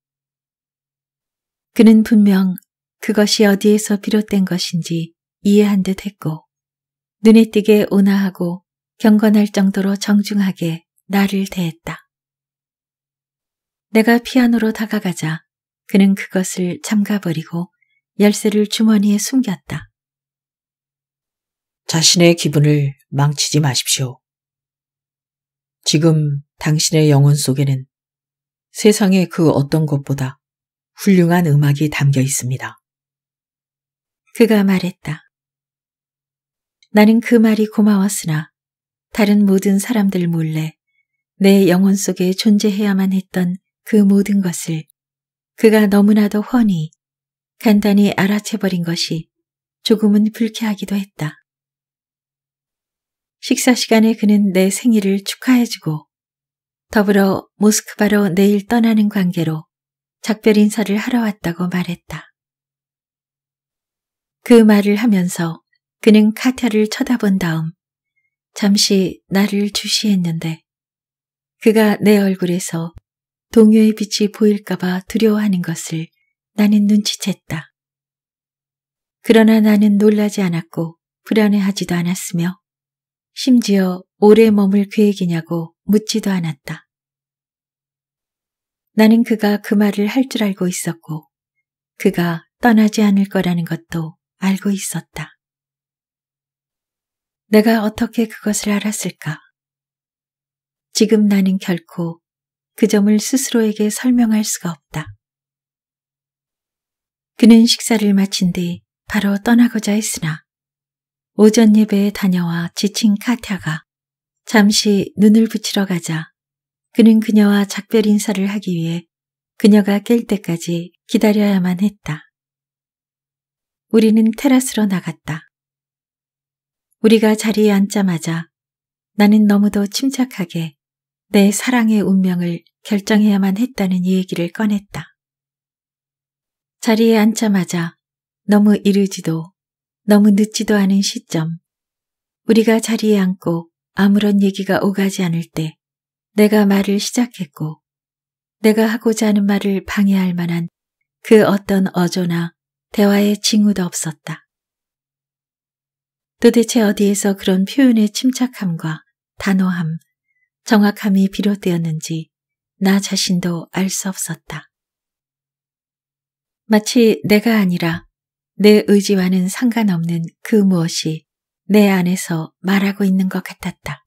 S1: 그는 분명 그것이 어디에서 비롯된 것인지 이해한 듯 했고 눈에 띄게 온화하고 경건할 정도로 정중하게 나를 대했다. 내가 피아노로 다가가자 그는 그것을 잠가버리고 열쇠를 주머니에 숨겼다. 자신의 기분을 망치지 마십시오. 지금 당신의 영혼 속에는 세상의 그 어떤 것보다 훌륭한 음악이 담겨 있습니다. 그가 말했다. 나는 그 말이 고마웠으나 다른 모든 사람들 몰래 내 영혼 속에 존재해야만 했던 그 모든 것을 그가 너무나도 훤히 간단히 알아채버린 것이 조금은 불쾌하기도 했다. 식사 시간에 그는 내 생일을 축하해주고 더불어 모스크바로 내일 떠나는 관계로 작별 인사를 하러 왔다고 말했다. 그 말을 하면서 그는 카테를 쳐다본 다음 잠시 나를 주시했는데 그가 내 얼굴에서 동요의 빛이 보일까봐 두려워하는 것을 나는 눈치챘다. 그러나 나는 놀라지 않았고 불안해하지도 않았으며 심지어 오래 머물 계획이냐고 묻지도 않았다. 나는 그가 그 말을 할 줄 알고 있었고 그가 떠나지 않을 거라는 것도 알고 있었다. 내가 어떻게 그것을 알았을까? 지금 나는 결코 그 점을 스스로에게 설명할 수가 없다. 그는 식사를 마친 뒤 바로 떠나고자 했으나 오전 예배에 다녀와 지친 카타가 잠시 눈을 붙이러 가자 그는 그녀와 작별 인사를 하기 위해 그녀가 깰 때까지 기다려야만 했다. 우리는 테라스로 나갔다. 우리가 자리에 앉자마자 나는 너무도 침착하게 내 사랑의 운명을 결정해야만 했다는 얘기를 꺼냈다. 자리에 앉자마자 너무 이르지도 너무 늦지도 않은 시점, 우리가 자리에 앉고 아무런 얘기가 오가지 않을 때 내가 말을 시작했고 내가 하고자 하는 말을 방해할 만한 그 어떤 어조나 대화의 징후도 없었다. 도대체 어디에서 그런 표현의 침착함과 단호함, 정확함이 비롯되었는지 나 자신도 알 수 없었다. 마치 내가 아니라 내 의지와는 상관없는 그 무엇이 내 안에서 말하고 있는 것 같았다.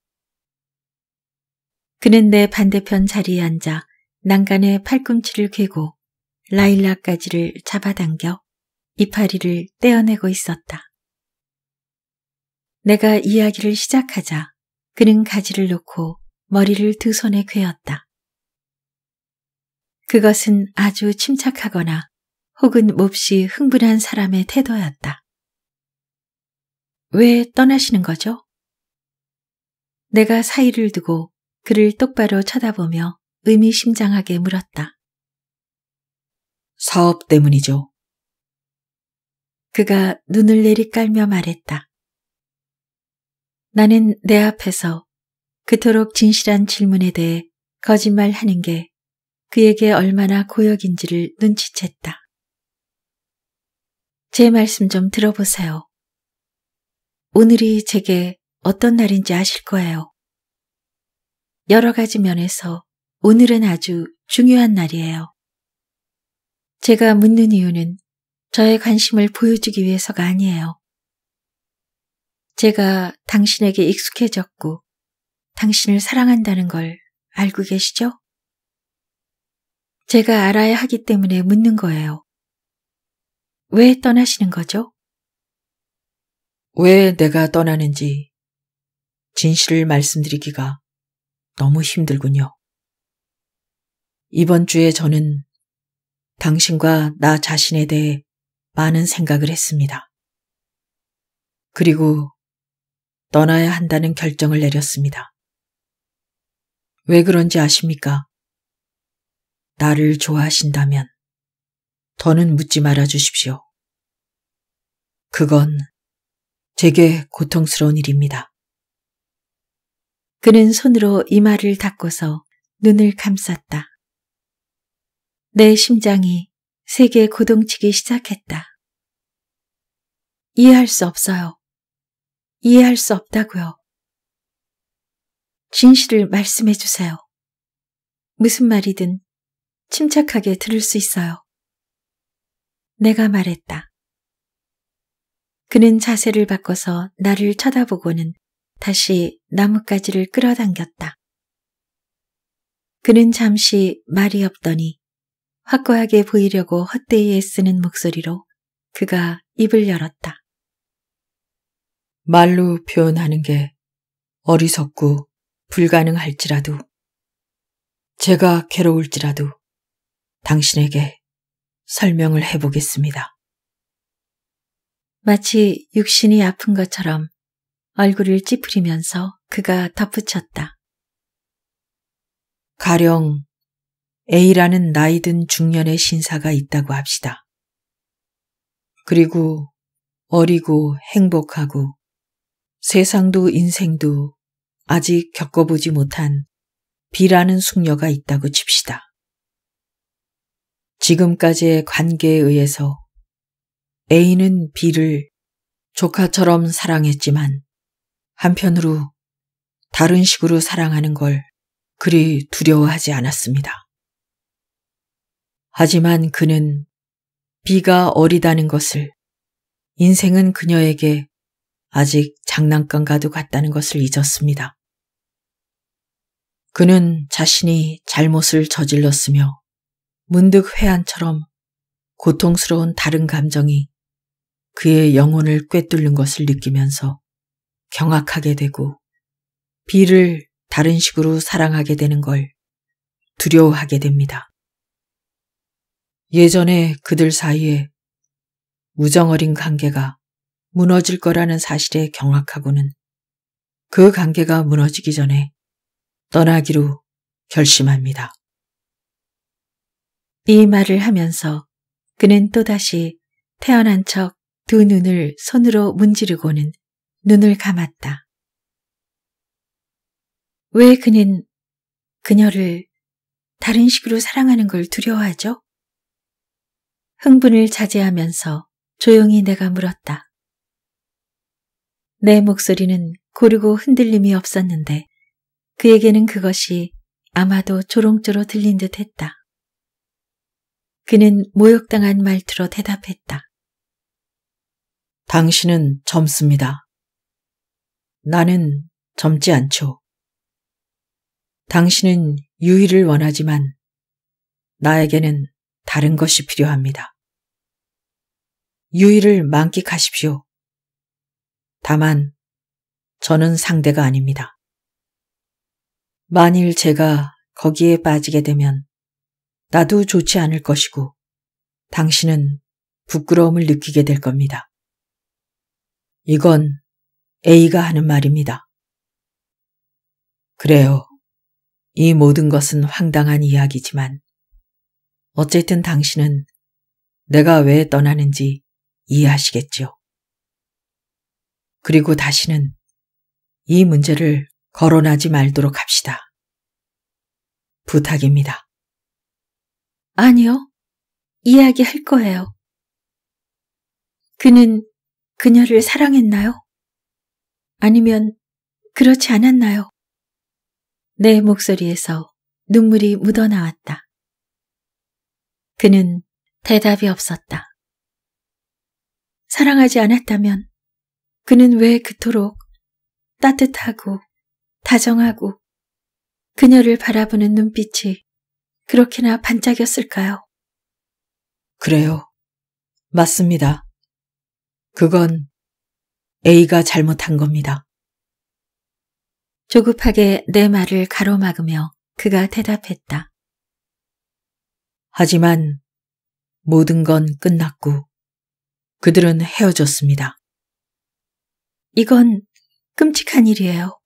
S1: 그는 내 반대편 자리에 앉아 난간에 팔꿈치를 괴고 라일락 가지를 잡아당겨 이파리를 떼어내고 있었다. 내가 이야기를 시작하자 그는 가지를 놓고 머리를 두 손에 괴었다. 그것은 아주 침착하거나 혹은 몹시 흥분한 사람의 태도였다. 왜 떠나시는 거죠? 내가 사이를 두고 그를 똑바로 쳐다보며 의미심장하게 물었다. 사업 때문이죠. 그가 눈을 내리깔며 말했다. 나는 내 앞에서 그토록 진실한 질문에 대해 거짓말하는 게 그에게 얼마나 고역인지를 눈치챘다. 제 말씀 좀 들어보세요. 오늘이 제게 어떤 날인지 아실 거예요. 여러 가지 면에서 오늘은 아주 중요한 날이에요. 제가 묻는 이유는 저의 관심을 보여주기 위해서가 아니에요. 제가 당신에게 익숙해졌고 당신을 사랑한다는 걸 알고 계시죠? 제가 알아야 하기 때문에 묻는 거예요. 왜 떠나시는 거죠? 왜 내가 떠나는지 진실을 말씀드리기가 너무 힘들군요. 이번 주에 저는 당신과 나 자신에 대해 많은 생각을 했습니다. 그리고 떠나야 한다는 결정을 내렸습니다. 왜 그런지 아십니까? 나를 좋아하신다면 더는 묻지 말아 주십시오. 그건 제게 고통스러운 일입니다. 그는 손으로 이마를 닦고서 눈을 감쌌다. 내 심장이 세게 고동치기 시작했다. 이해할 수 없어요. 이해할 수 없다고요. 진실을 말씀해 주세요. 무슨 말이든 침착하게 들을 수 있어요. 내가 말했다. 그는 자세를 바꿔서 나를 쳐다보고는 다시 나뭇가지를 끌어당겼다. 그는 잠시 말이 없더니 확고하게 보이려고 헛되이 애쓰는 목소리로 그가 입을 열었다. 말로 표현하는 게 어리석고 불가능할지라도 제가 괴로울지라도 당신에게 설명을 해보겠습니다. 마치 육신이 아픈 것처럼 얼굴을 찌푸리면서 그가 덧붙였다. 가령 A라는 나이든 중년의 신사가 있다고 합시다. 그리고 어리고 행복하고 세상도 인생도 아직 겪어보지 못한 B라는 숙녀가 있다고 칩시다. 지금까지의 관계에 의해서 A는 B를 조카처럼 사랑했지만 한편으로 다른 식으로 사랑하는 걸 그리 두려워하지 않았습니다. 하지만 그는 B가 어리다는 것을 인생은 그녀에게 아직 장난감과도 같다는 것을 잊었습니다. 그는 자신이 잘못을 저질렀으며 문득 회한처럼 고통스러운 다른 감정이 그의 영혼을 꿰뚫는 것을 느끼면서 경악하게 되고 비를 다른 식으로 사랑하게 되는 걸 두려워하게 됩니다. 예전에 그들 사이에 우정어린 관계가 무너질 거라는 사실에 경악하고는 그 관계가 무너지기 전에 떠나기로 결심합니다. 이 말을 하면서 그는 또다시 태어난 척 두 눈을 손으로 문지르고는 눈을 감았다. 왜 그는 그녀를 다른 식으로 사랑하는 걸 두려워하죠? 흥분을 자제하면서 조용히 내가 물었다. 내 목소리는 고르고 흔들림이 없었는데 그에게는 그것이 아마도 조롱조로 들린 듯 했다. 그는 모욕당한 말투로 대답했다. 당신은 젊습니다. 나는 젊지 않죠. 당신은 유의를 원하지만 나에게는 다른 것이 필요합니다. 유의를 만끽하십시오. 다만 저는 상대가 아닙니다. 만일 제가 거기에 빠지게 되면 나도 좋지 않을 것이고 당신은 부끄러움을 느끼게 될 겁니다. 이건 A가 하는 말입니다. 그래요. 이 모든 것은 황당한 이야기지만 어쨌든 당신은 내가 왜 떠나는지 이해하시겠지요 그리고 다시는 이 문제를 거론하지 말도록 합시다. 부탁입니다. 아니요. 이야기할 거예요. 그는 그녀를 사랑했나요? 아니면 그렇지 않았나요? 내 목소리에서 눈물이 묻어나왔다. 그는 대답이 없었다. 사랑하지 않았다면 그는 왜 그토록 따뜻하고 다정하고 그녀를 바라보는 눈빛이 그렇게나 반짝였을까요? 그래요. 맞습니다. 그건 A가 잘못한 겁니다. 조급하게 내 말을 가로막으며 그가 대답했다. 하지만 모든 건 끝났고 그들은 헤어졌습니다. 이건 끔찍한 일이에요.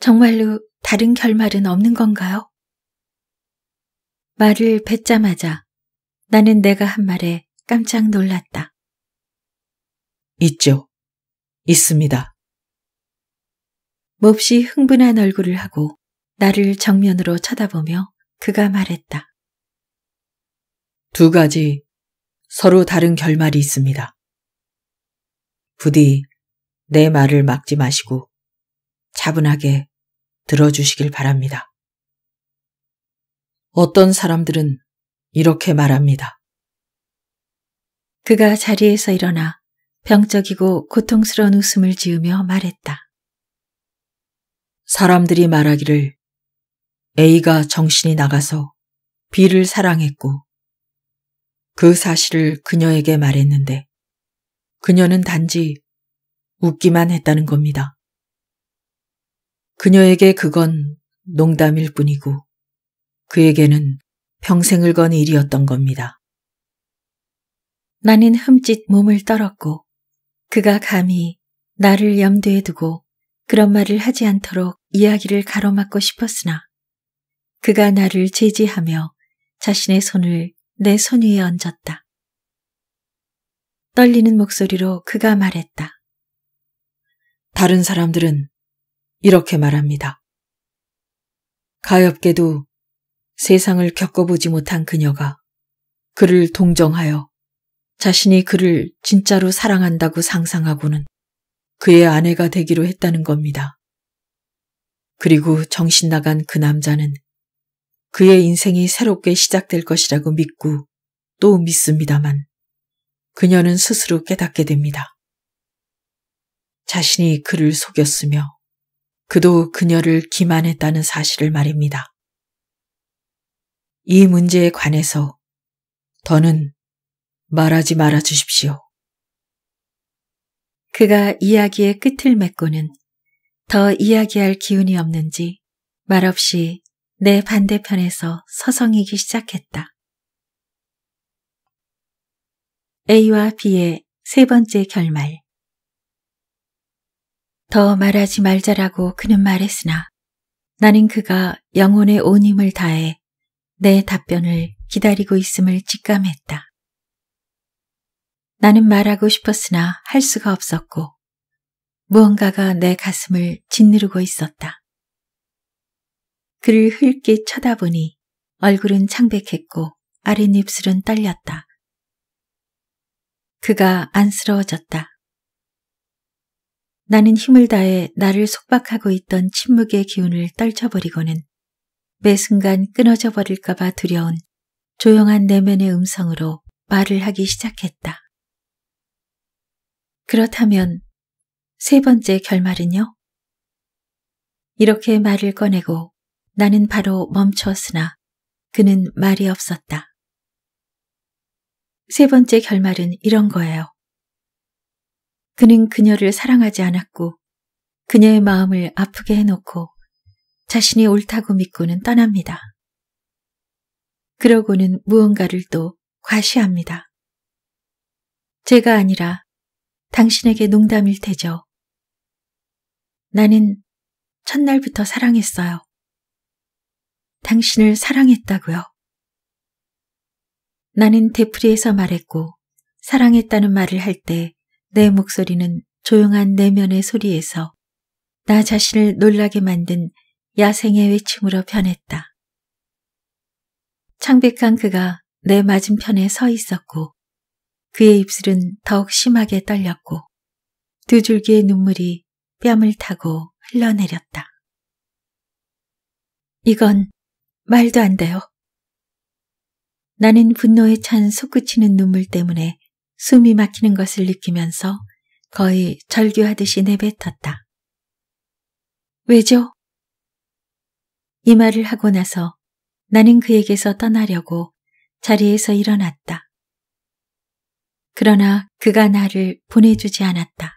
S1: 정말로 다른 결말은 없는 건가요? 말을 뱉자마자 나는 내가 한 말에 깜짝 놀랐다.
S2: 있죠. 있습니다.
S1: 몹시 흥분한 얼굴을 하고 나를 정면으로 쳐다보며 그가 말했다. 두 가지 서로 다른 결말이 있습니다. 부디 내 말을 막지 마시고 차분하게 들어주시길 바랍니다. 어떤 사람들은 이렇게 말합니다. 그가 자리에서 일어나 병적이고 고통스러운 웃음을 지으며 말했다. 사람들이 말하기를 A가 정신이 나가서 B를 사랑했고 그 사실을 그녀에게 말했는데 그녀는 단지 웃기만 했다는 겁니다. 그녀에게 그건 농담일 뿐이고 그에게는 평생을 건 일이었던 겁니다. 나는 흠칫 몸을
S2: 떨었고
S1: 그가 감히 나를 염두에 두고 그런 말을 하지 않도록 이야기를 가로막고 싶었으나 그가 나를 제지하며 자신의 손을 내 손 위에 얹었다. 떨리는 목소리로 그가 말했다. 다른 사람들은 이렇게 말합니다. 가엾게도 세상을 겪어보지 못한 그녀가 그를 동정하여 자신이 그를 진짜로 사랑한다고 상상하고는 그의 아내가 되기로 했다는 겁니다. 그리고 정신 나간 그 남자는 그의 인생이 새롭게 시작될 것이라고 믿고 또 믿습니다만 그녀는 스스로 깨닫게 됩니다. 자신이 그를 속였으며 그도 그녀를 기만했다는 사실을 말입니다. 이 문제에 관해서 더는 말하지 말아 주십시오. 그가 이야기의 끝을 맺고는 더 이야기할 기운이 없는지 말없이 내 반대편에서 서성이기 시작했다. A와 B의 세 번째 결말 더 말하지 말자라고 그는 말했으나 나는 그가 영혼의 온 힘을 다해 내 답변을 기다리고 있음을 직감했다. 나는 말하고 싶었으나 할 수가 없었고 무언가가 내 가슴을 짓누르고 있었다. 그를 흘낏 쳐다보니 얼굴은 창백했고 아랫입술은 떨렸다. 그가 안쓰러워졌다. 나는 힘을 다해 나를 속박하고 있던 침묵의 기운을 떨쳐버리고는 매 순간 끊어져 버릴까봐 두려운 조용한 내면의 음성으로 말을 하기 시작했다. 그렇다면 세 번째 결말은요? 이렇게 말을 꺼내고 나는 바로 멈췄으나 그는 말이 없었다. 세 번째 결말은 이런 거예요. 그는 그녀를 사랑하지 않았고 그녀의 마음을 아프게 해놓고 자신이 옳다고 믿고는 떠납니다. 그러고는 무언가를 또 과시합니다. 제가 아니라 당신에게 농담일 테죠. 나는 첫날부터 사랑했어요. 당신을 사랑했다고요. 나는 대풀이에서 말했고 사랑했다는 말을 할 때 내 목소리는 조용한 내면의 소리에서 나 자신을 놀라게 만든 야생의 외침으로 변했다. 창백한 그가 내 맞은편에 서 있었고 그의 입술은 더욱 심하게 떨렸고 두 줄기의 눈물이 뺨을 타고 흘러내렸다. 이건 말도 안 돼요. 나는 분노에 찬 솟구치는 눈물 때문에 숨이 막히는 것을 느끼면서 거의 절규하듯이 내뱉었다. 왜죠? 이 말을 하고 나서 나는 그에게서 떠나려고 자리에서 일어났다. 그러나 그가 나를 보내주지 않았다.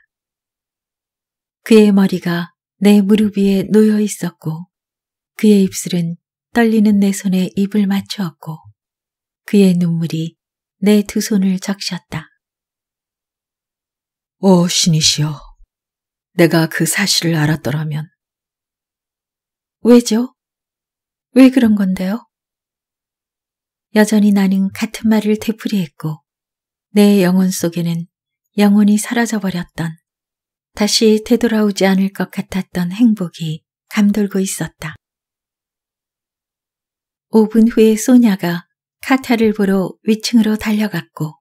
S1: 그의 머리가 내 무릎 위에 놓여 있었고 그의 입술은 떨리는 내 손에 입을 맞추었고 그의 눈물이 내 두 손을 적셨다. 오 신이시여, 내가 그 사실을 알았더라면. 왜죠? 왜 그런 건데요? 여전히 나는 같은 말을 되풀이했고 내 영혼 속에는 영혼이 사라져버렸던 다시 되돌아오지 않을 것 같았던 행복이 감돌고 있었다. 5분 후에 소냐가 카타를 보러 위층으로 달려갔고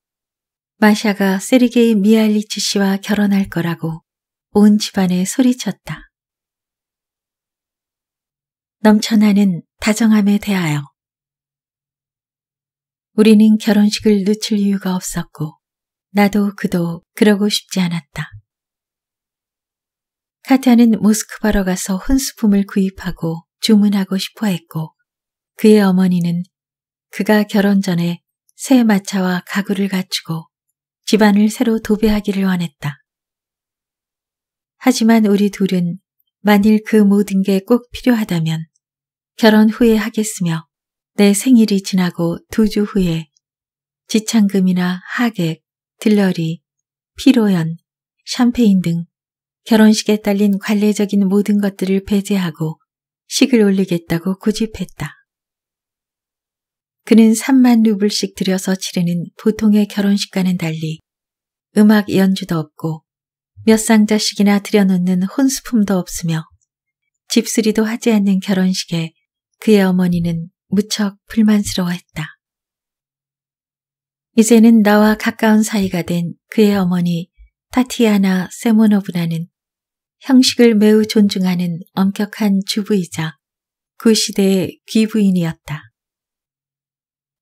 S1: 마샤가 세르게이 미알리치 씨와 결혼할 거라고 온 집안에 소리쳤다. 넘쳐나는 다정함에 대하여 우리는 결혼식을 늦출 이유가 없었고 나도 그도 그러고 싶지 않았다. 카타는 모스크바로 가서 혼수품을 구입하고 주문하고 싶어 했고 그의 어머니는 그가 결혼 전에 새 마차와 가구를 갖추고 집안을 새로 도배하기를 원했다. 하지만 우리 둘은 만일 그 모든 게 꼭 필요하다면 결혼 후에 하겠으며 내 생일이 지나고 두 주 후에 지창금이나 하객, 들러리, 피로연, 샴페인 등 결혼식에 딸린 관례적인 모든 것들을 배제하고 식을 올리겠다고 고집했다. 그는 3만 루블씩 들여서 치르는 보통의 결혼식과는 달리 음악 연주도 없고 몇 상자씩이나 들여놓는 혼수품도 없으며 집수리도 하지 않는 결혼식에 그의 어머니는 무척 불만스러워했다. 이제는 나와 가까운 사이가 된 그의 어머니 타티아나 세모노브나는 형식을 매우 존중하는 엄격한 주부이자 그 시대의 귀부인이었다.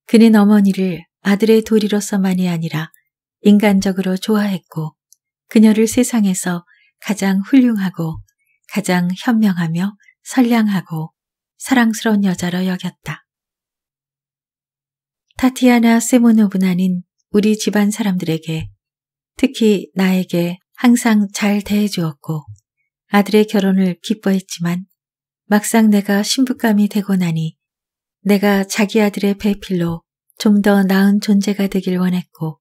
S1: 그는 어머니를 아들의 도리로서만이 아니라 인간적으로 좋아했고 그녀를 세상에서 가장 훌륭하고 가장 현명하며 선량하고 사랑스러운 여자로 여겼다. 타티아나 세모노브나는 우리 집안 사람들에게 특히 나에게 항상 잘 대해주었고 아들의 결혼을 기뻐했지만 막상 내가 신부감이 되고 나니 내가 자기 아들의 배필로 좀 더 나은 존재가 되길 원했고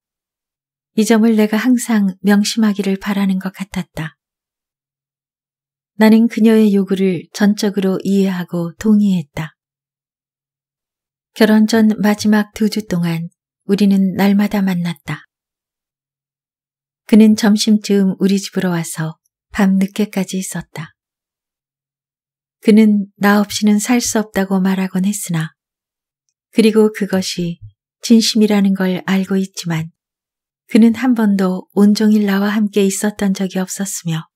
S1: 이 점을 내가 항상 명심하기를 바라는 것 같았다. 나는 그녀의 요구를 전적으로 이해하고 동의했다. 결혼 전 마지막 두 주 동안 우리는 날마다 만났다. 그는 점심쯤 우리 집으로 와서 밤 늦게까지 있었다. 그는 나 없이는 살 수 없다고 말하곤 했으나 그리고 그것이 진심이라는 걸 알고 있지만 그는 한 번도 온종일 나와 함께 있었던 적이 없었으며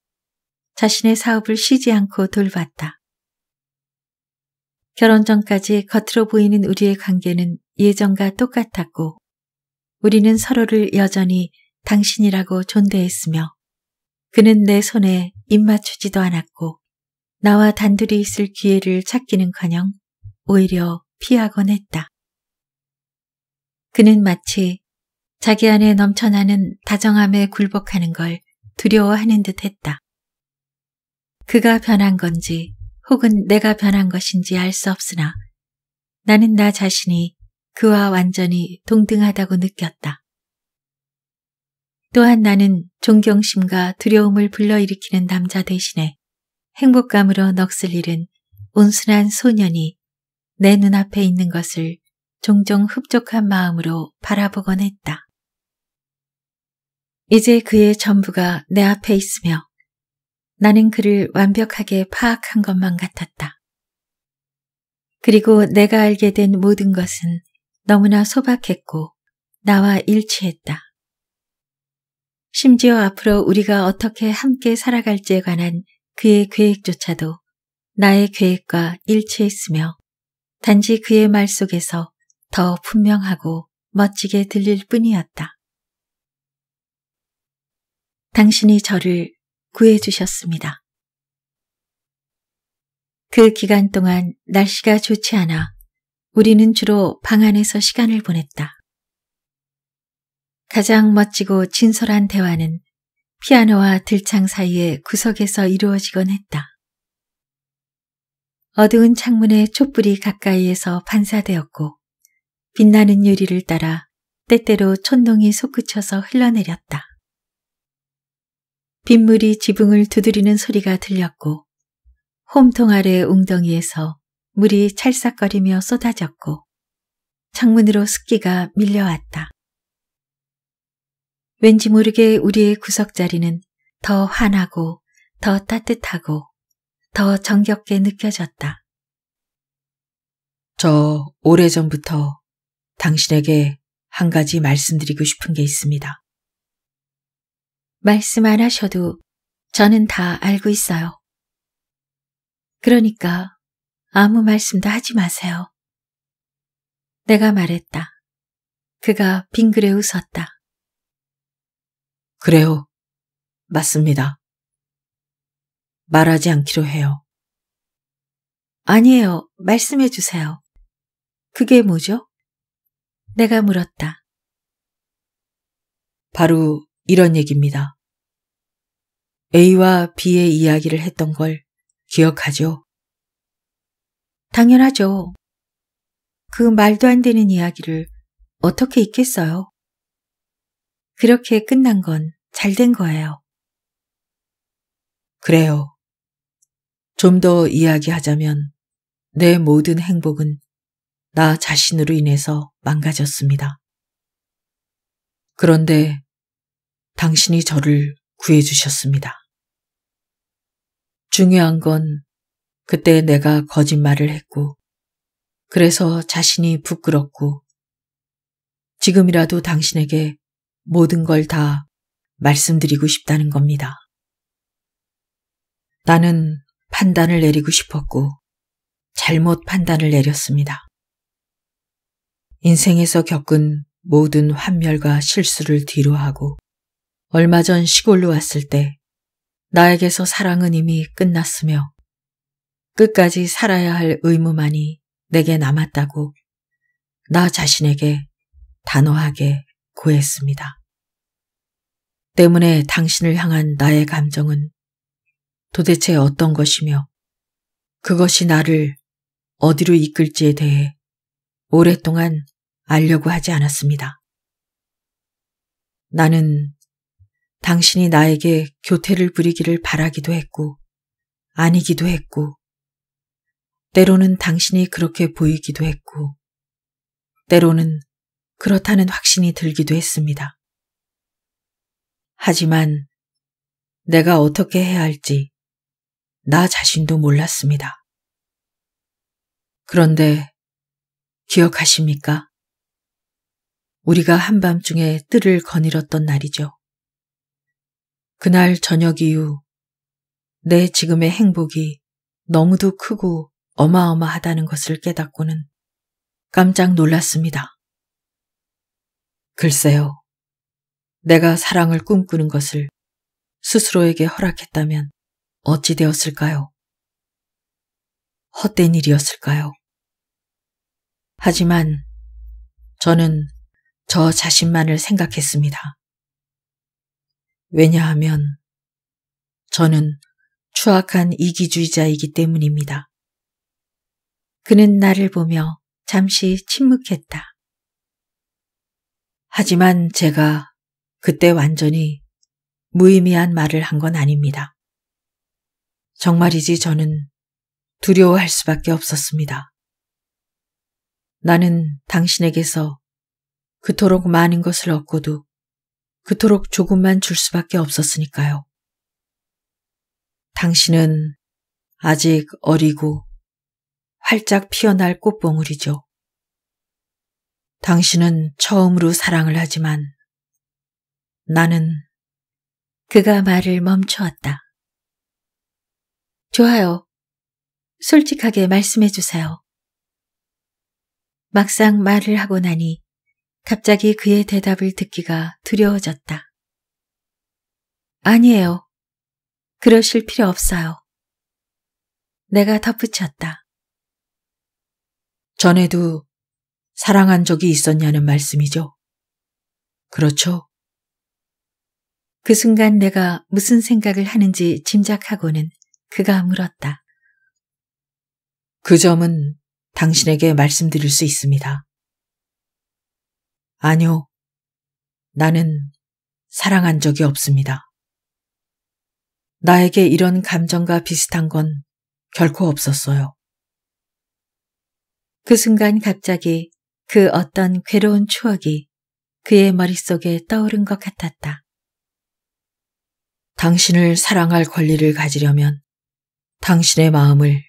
S1: 자신의 사업을 쉬지 않고 돌봤다. 결혼 전까지 겉으로 보이는 우리의 관계는 예전과 똑같았고 우리는 서로를 여전히 당신이라고 존대했으며 그는 내 손에 입맞추지도 않았고 나와 단둘이 있을 기회를 찾기는커녕 오히려 피하곤 했다. 그는 마치 자기 안에 넘쳐나는 다정함에 굴복하는 걸 두려워하는 듯 했다. 그가 변한 건지 혹은 내가 변한 것인지 알 수 없으나 나는 나 자신이 그와 완전히 동등하다고 느꼈다. 또한 나는 존경심과 두려움을 불러일으키는 남자 대신에 행복감으로 넋을 잃은 온순한 소년이 내 눈앞에 있는 것을 종종 흡족한 마음으로 바라보곤 했다. 이제 그의 전부가 내 앞에 있으며 나는 그를 완벽하게 파악한 것만 같았다. 그리고 내가 알게 된 모든 것은 너무나 소박했고 나와 일치했다. 심지어 앞으로 우리가 어떻게 함께 살아갈지에 관한 그의 계획조차도 나의 계획과 일치했으며 단지 그의 말 속에서 더 분명하고 멋지게 들릴 뿐이었다. 당신이 저를 구해주셨습니다. 그 기간 동안 날씨가 좋지 않아 우리는 주로 방 안에서 시간을 보냈다. 가장 멋지고 진솔한 대화는 피아노와 들창 사이의 구석에서 이루어지곤 했다. 어두운 창문에 촛불이 가까이에서 반사되었고 빛나는 유리를 따라 때때로 촛농이 솟구쳐서 흘러내렸다. 빗물이 지붕을 두드리는 소리가 들렸고 홈통 아래 웅덩이에서 물이 찰싹거리며 쏟아졌고 창문으로 습기가 밀려왔다. 왠지 모르게 우리의 구석자리는 더 환하고 더 따뜻하고 더 정겹게 느껴졌다. 저 오래전부터 당신에게 한 가지 말씀드리고 싶은 게 있습니다. 말씀 안 하셔도 저는 다 알고 있어요. 그러니까 아무 말씀도 하지 마세요. 내가 말했다. 그가 빙그레 웃었다. 그래요. 맞습니다. 말하지 않기로 해요. 아니에요. 말씀해 주세요. 그게 뭐죠? 내가 물었다. 바로 이런 얘기입니다. A와 B의 이야기를 했던 걸 기억하죠? 당연하죠. 그 말도 안 되는 이야기를 어떻게 잊겠어요? 그렇게 끝난 건 잘 된 거예요.
S2: 그래요. 좀 더
S1: 이야기하자면 내 모든 행복은 나 자신으로 인해서 망가졌습니다. 그런데 당신이 저를 구해주셨습니다. 중요한 건 그때 내가 거짓말을 했고 그래서 자신이 부끄럽고 지금이라도 당신에게 모든 걸 다 말씀드리고 싶다는 겁니다. 나는 판단을 내리고 싶었고 잘못 판단을 내렸습니다. 인생에서 겪은 모든 환멸과 실수를 뒤로하고 얼마 전 시골로 왔을 때 나에게서 사랑은 이미 끝났으며 끝까지 살아야 할 의무만이 내게 남았다고 나 자신에게 단호하게 고했습니다. 때문에 당신을 향한 나의 감정은 도대체 어떤 것이며 그것이 나를 어디로 이끌지에 대해 오랫동안 알려고 하지 않았습니다. 나는 당신이 나에게 교태를 부리기를 바라기도 했고, 아니기도 했고, 때로는 당신이 그렇게 보이기도 했고, 때로는 그렇다는 확신이 들기도 했습니다. 하지만 내가 어떻게 해야 할지 나 자신도 몰랐습니다. 그런데 기억하십니까? 우리가 한밤중에 뜰을 거닐었던 날이죠. 그날 저녁 이후 내 지금의 행복이 너무도 크고 어마어마하다는 것을 깨닫고는 깜짝 놀랐습니다. 글쎄요. 내가 사랑을 꿈꾸는 것을 스스로에게 허락했다면 어찌 되었을까요? 헛된 일이었을까요? 하지만 저는 저 자신만을 생각했습니다. 왜냐하면 저는 추악한 이기주의자이기 때문입니다. 그는 나를 보며 잠시 침묵했다. 하지만 제가 그때 완전히 무의미한 말을 한 건 아닙니다. 정말이지 저는 두려워할 수밖에 없었습니다. 나는 당신에게서 그토록 많은 것을 얻고도 그토록 조금만 줄 수밖에 없었으니까요. 당신은 아직 어리고 활짝 피어날 꽃봉우리죠. 당신은 처음으로 사랑을 하지만 나는 그가 말을 멈추었다. 좋아요. 솔직하게 말씀해 주세요. 막상 말을 하고 나니 갑자기 그의 대답을 듣기가 두려워졌다. 아니에요. 그러실 필요 없어요. 내가 덧붙였다. 전에도 사랑한 적이 있었냐는 말씀이죠. 그렇죠? 그 순간 내가 무슨 생각을 하는지 짐작하고는 그가 물었다. 그 점은 당신에게 말씀드릴 수 있습니다. 아니요. 나는 사랑한 적이 없습니다. 나에게 이런 감정과 비슷한 건 결코 없었어요. 그 순간 갑자기 그 어떤 괴로운 추억이 그의 머릿속에 떠오른 것 같았다. 당신을 사랑할 권리를 가지려면 당신의 마음을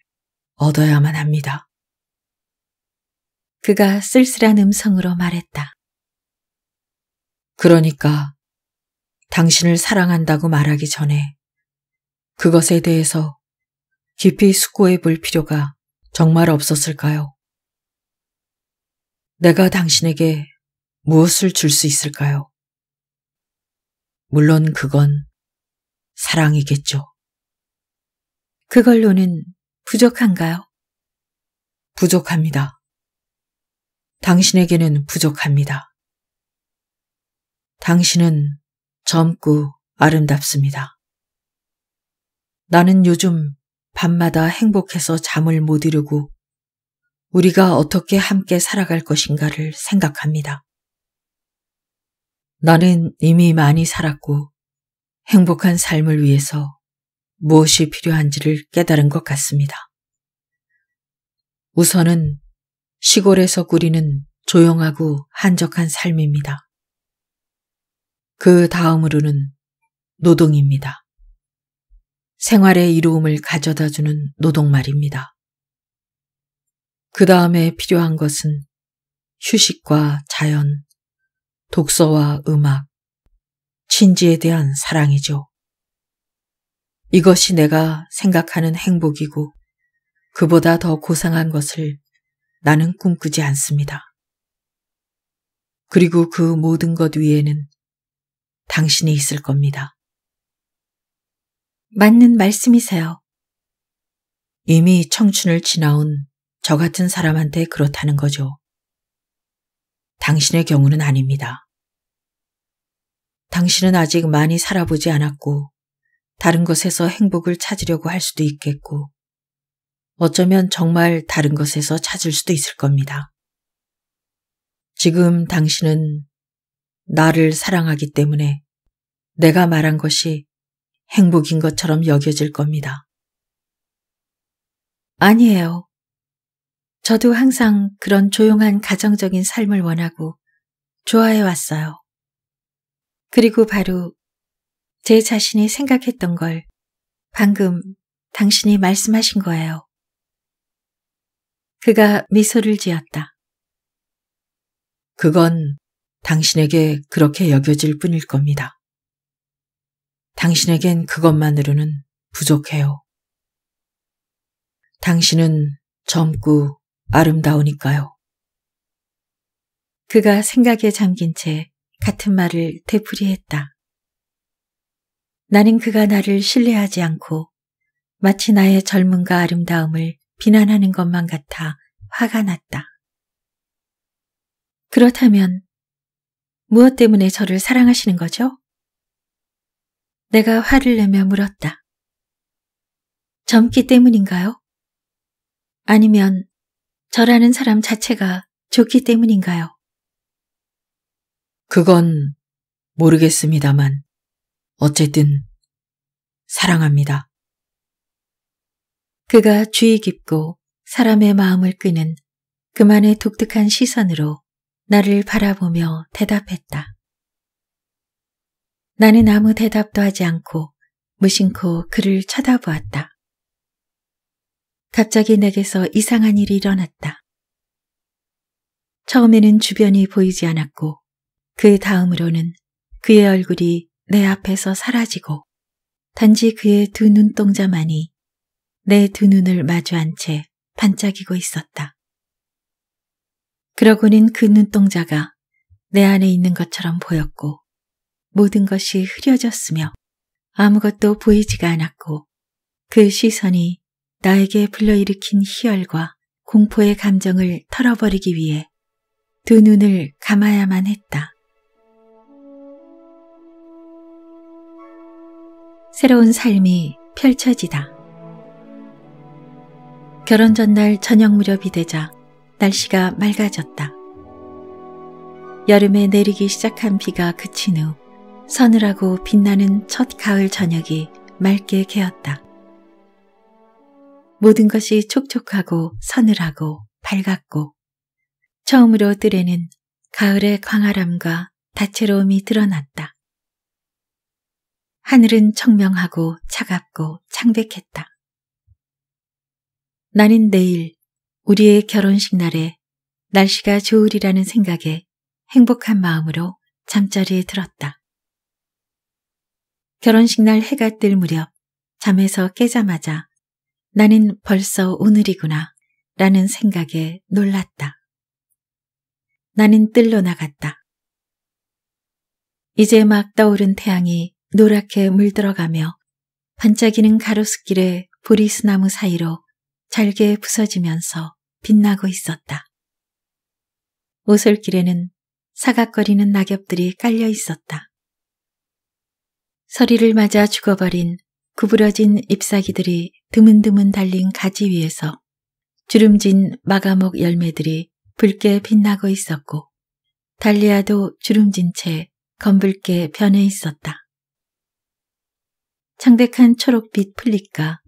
S1: 얻어야만 합니다. 그가 쓸쓸한 음성으로 말했다. 그러니까 당신을 사랑한다고 말하기 전에 그것에 대해서 깊이 숙고해 볼 필요가 정말 없었을까요? 내가 당신에게 무엇을 줄 수 있을까요? 물론 그건 사랑이겠죠. 그걸로는 부족한가요? 부족합니다. 당신에게는 부족합니다. 당신은 젊고 아름답습니다. 나는 요즘 밤마다 행복해서 잠을 못 이루고 우리가 어떻게 함께 살아갈 것인가를 생각합니다. 나는 이미 많이 살았고 행복한 삶을 위해서 무엇이 필요한지를 깨달은 것 같습니다. 우선은 시골에서 꾸리는 조용하고 한적한 삶입니다. 그 다음으로는 노동입니다. 생활의 이로움을 가져다 주는 노동 말입니다. 그 다음에 필요한 것은 휴식과 자연, 독서와 음악, 친지에 대한 사랑이죠. 이것이 내가 생각하는 행복이고 그보다 더 고상한 것을 나는 꿈꾸지 않습니다. 그리고 그 모든 것 위에는 당신이 있을 겁니다. 맞는 말씀이세요. 이미 청춘을 지나온 저 같은 사람한테 그렇다는 거죠. 당신의 경우는 아닙니다. 당신은 아직 많이 살아보지 않았고, 다른 것에서 행복을 찾으려고 할 수도 있겠고, 어쩌면 정말 다른 것에서 찾을 수도 있을 겁니다. 지금 당신은 나를 사랑하기 때문에 내가 말한 것이 행복인 것처럼 여겨질 겁니다. 아니에요. 저도 항상 그런 조용한 가정적인 삶을 원하고 좋아해 왔어요. 그리고 바로 제 자신이 생각했던 걸 방금 당신이 말씀하신 거예요. 그가 미소를 지었다. 그건 당신에게 그렇게 여겨질 뿐일 겁니다. 당신에겐 그것만으로는 부족해요. 당신은 젊고 아름다우니까요. 그가 생각에 잠긴 채 같은 말을 되풀이했다. 나는 그가 나를 신뢰하지 않고 마치 나의 젊음과 아름다움을 비난하는 것만 같아 화가 났다. 그렇다면 무엇 때문에 저를 사랑하시는 거죠? 내가 화를 내며 물었다. 젊기 때문인가요? 아니면 저라는 사람 자체가 좋기 때문인가요? 그건 모르겠습니다만 어쨌든 사랑합니다. 그가 주의 깊고 사람의 마음을 끄는 그만의 독특한 시선으로 나를 바라보며 대답했다. 나는 아무 대답도 하지 않고 무심코 그를 쳐다보았다. 갑자기 내게서 이상한 일이 일어났다. 처음에는 주변이 보이지 않았고 그 다음으로는 그의 얼굴이 내 앞에서 사라지고 단지 그의 두 눈동자만이 내 두 눈을 마주한 채 반짝이고 있었다. 그러고는 그 눈동자가 내 안에 있는 것처럼 보였고 모든 것이 흐려졌으며 아무것도 보이지가 않았고 그 시선이 나에게 불러일으킨 희열과 공포의 감정을 털어버리기 위해 두 눈을 감아야만 했다. 새로운 삶이 펼쳐지다. 결혼 전날 저녁 무렵이 되자 날씨가 맑아졌다. 여름에 내리기 시작한 비가 그친 후 서늘하고 빛나는 첫 가을 저녁이 맑게 개었다. 모든 것이 촉촉하고 서늘하고 밝았고 처음으로 뜰에는 가을의 광활함과 다채로움이 드러났다. 하늘은 청명하고 차갑고 창백했다. 나는 내일 우리의 결혼식 날에 날씨가 좋으리라는 생각에 행복한 마음으로 잠자리에 들었다. 결혼식 날 해가 뜰 무렵 잠에서 깨자마자 나는 벌써 오늘이구나 라는 생각에 놀랐다. 나는 뜰로 나갔다. 이제 막 떠오른 태양이 노랗게 물들어가며 반짝이는 가로수길의 보리스나무 사이로 잘게 부서지면서 빛나고 있었다. 오솔길에는 사각거리는 낙엽들이 깔려 있었다. 서리를 맞아 죽어버린 구부러진 잎사귀들이 드문드문 달린 가지 위에서 주름진 마가목 열매들이 붉게 빛나고 있었고 달리아도 주름진 채 검붉게 변해 있었다. 창백한 초록빛 풀잎가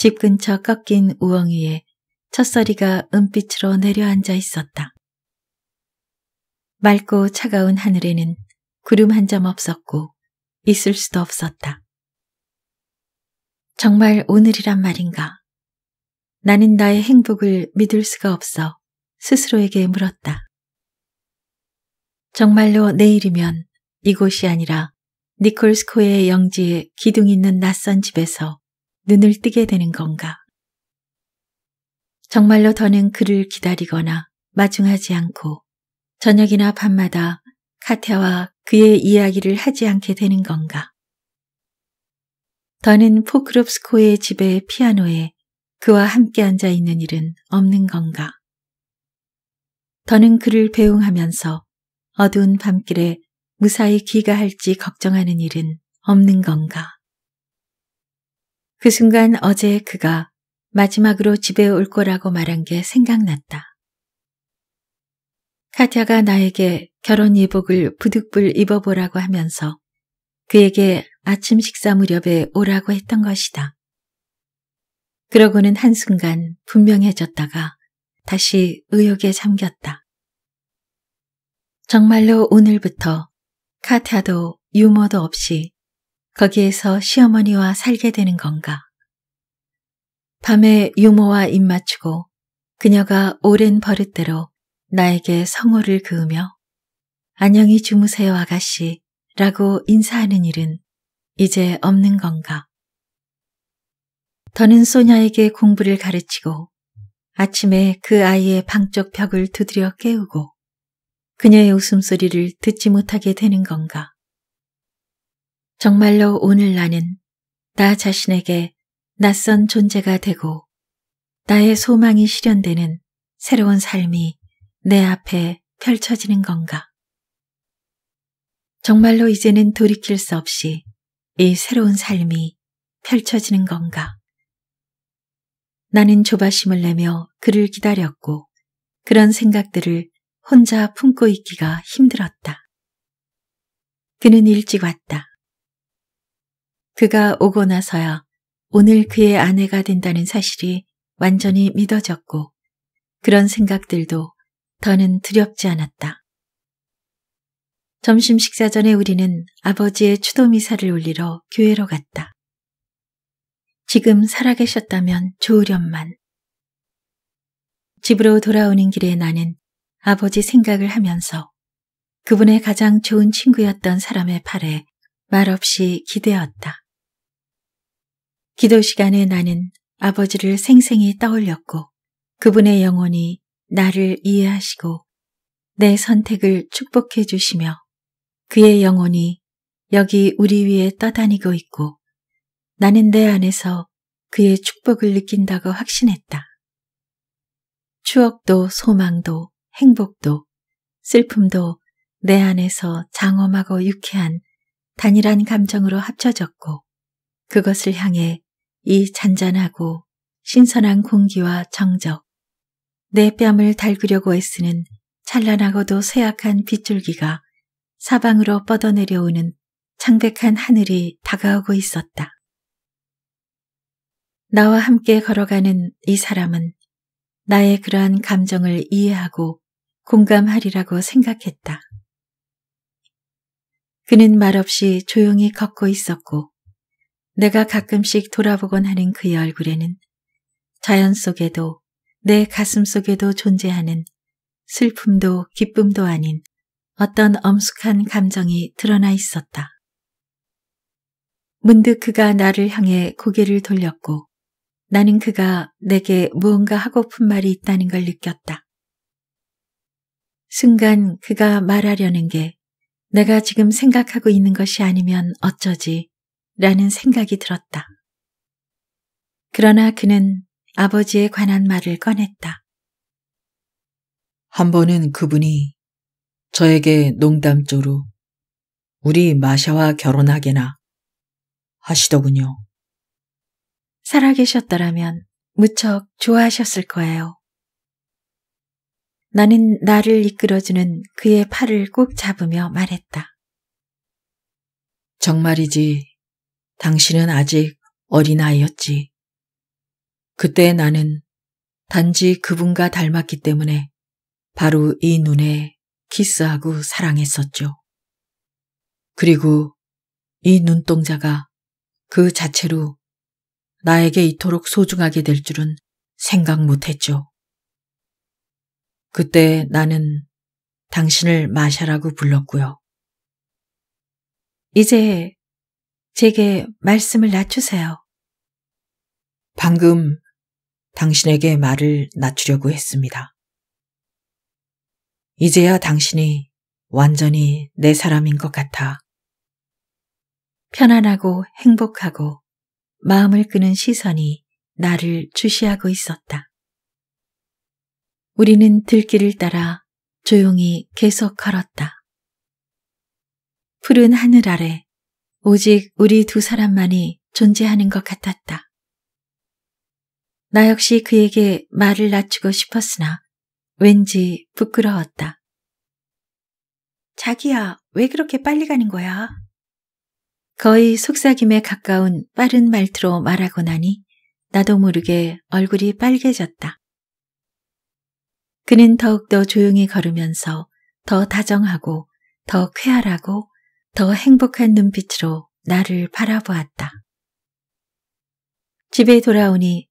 S1: 집 근처 꺾인 우엉 이에 첫서리가 은빛으로 내려앉아 있었다. 맑고 차가운 하늘에는 구름 한 점 없었고 있을 수도 없었다. 정말 오늘이란 말인가? 나는 나의 행복을 믿을 수가 없어 스스로에게 물었다. 정말로 내일이면 이곳이 아니라 니콜스코의 영지에 기둥 있는 낯선 집에서 눈을 뜨게 되는 건가? 정말로 더는 그를 기다리거나 마중하지 않고 저녁이나 밤마다 카테와 그의 이야기를 하지 않게 되는 건가? 더는 포크롭스코의 집에 피아노에 그와 함께 앉아 있는 일은 없는 건가? 더는 그를 배웅하면서 어두운 밤길에 무사히 귀가할지 걱정하는 일은 없는 건가? 그 순간 어제 그가 마지막으로 집에 올 거라고 말한 게 생각났다. 카티아가 나에게 결혼 예복을 부득불 입어보라고 하면서 그에게 아침 식사 무렵에 오라고 했던 것이다. 그러고는 한순간 분명해졌다가 다시 의욕에 잠겼다. 정말로 오늘부터 카타도 유머도 없이 거기에서 시어머니와 살게 되는 건가? 밤에 유모와 입맞추고 그녀가 오랜 버릇대로 나에게 성호를 그으며 안녕히 주무세요 아가씨 라고 인사하는 일은 이제 없는 건가? 더는 소녀에게 공부를 가르치고 아침에 그 아이의 방쪽 벽을 두드려 깨우고 그녀의 웃음소리를 듣지 못하게 되는 건가? 정말로 오늘 나는 나 자신에게 낯선 존재가 되고 나의 소망이 실현되는 새로운 삶이 내 앞에 펼쳐지는 건가? 정말로 이제는 돌이킬 수 없이 이 새로운 삶이 펼쳐지는 건가? 나는 조바심을 내며 그를 기다렸고 그런 생각들을 혼자 품고 있기가 힘들었다. 그는 일찍 왔다. 그가 오고 나서야 오늘 그의 아내가 된다는 사실이 완전히 믿어졌고 그런 생각들도 더는 두렵지 않았다. 점심 식사 전에 우리는 아버지의 추도 미사를 올리러 교회로 갔다. 지금 살아계셨다면 좋으련만. 집으로 돌아오는 길에 나는 아버지 생각을 하면서 그분의 가장 좋은 친구였던 사람의 팔에 말없이 기대었다. 기도 시간에 나는 아버지를 생생히 떠올렸고 그분의 영혼이 나를 이해하시고 내 선택을 축복해 주시며 그의 영혼이 여기 우리 위에 떠다니고 있고 나는 내 안에서 그의 축복을 느낀다고 확신했다. 추억도 소망도 행복도 슬픔도 내 안에서 장엄하고 유쾌한 단일한 감정으로 합쳐졌고 그것을 향해 이 잔잔하고 신선한 공기와 정적, 내 뺨을 달구려고 애쓰는 찬란하고도 쇠약한 빗줄기가 사방으로 뻗어내려오는 창백한 하늘이 다가오고 있었다. 나와 함께 걸어가는 이 사람은 나의 그러한 감정을 이해하고 공감하리라고 생각했다. 그는 말없이 조용히 걷고 있었고 내가 가끔씩 돌아보곤 하는 그의 얼굴에는 자연 속에도 내 가슴 속에도 존재하는 슬픔도 기쁨도 아닌 어떤 엄숙한 감정이 드러나 있었다. 문득 그가 나를 향해 고개를 돌렸고 나는 그가 내게 무언가 하고픈 말이 있다는 걸 느꼈다. 순간 그가 말하려는 게 내가 지금 생각하고 있는 것이 아니면 어쩌지 라는 생각이 들었다. 그러나 그는 아버지에 관한 말을 꺼냈다. 한 번은 그분이 저에게 농담조로 우리 마샤와 결혼하게나 하시더군요. 살아계셨더라면 무척 좋아하셨을 거예요. 나는 나를 이끌어주는 그의 팔을 꼭 잡으며 말했다. 정말이지 당신은 아직 어린아이였지. 그때 나는 단지 그분과 닮았기 때문에 바로 이 눈에 키스하고 사랑했었죠. 그리고 이 눈동자가 그 자체로 나에게 이토록 소중하게 될 줄은 생각 못했죠. 그때 나는 당신을 마샤라고
S2: 불렀고요.
S1: 이제 제게 말씀을 낮추세요.
S2: 방금 당신에게 말을
S1: 낮추려고 했습니다. 이제야 당신이 완전히 내 사람인 것 같아. 편안하고 행복하고 마음을 끄는 시선이 나를 주시하고 있었다. 우리는 들길을 따라 조용히 계속 걸었다. 푸른 하늘 아래 오직 우리 두 사람만이 존재하는 것 같았다. 나 역시 그에게 말을 낮추고 싶었으나 왠지 부끄러웠다. 자기야, 왜 그렇게 빨리 가는 거야? 거의 속삭임에 가까운 빠른 말투로 말하고 나니 나도 모르게 얼굴이 빨개졌다. 그는 더욱더 조용히 걸으면서 더 다정하고 더 쾌활하고 더 행복한 눈빛으로 나를 바라보았다. 집에 돌아오니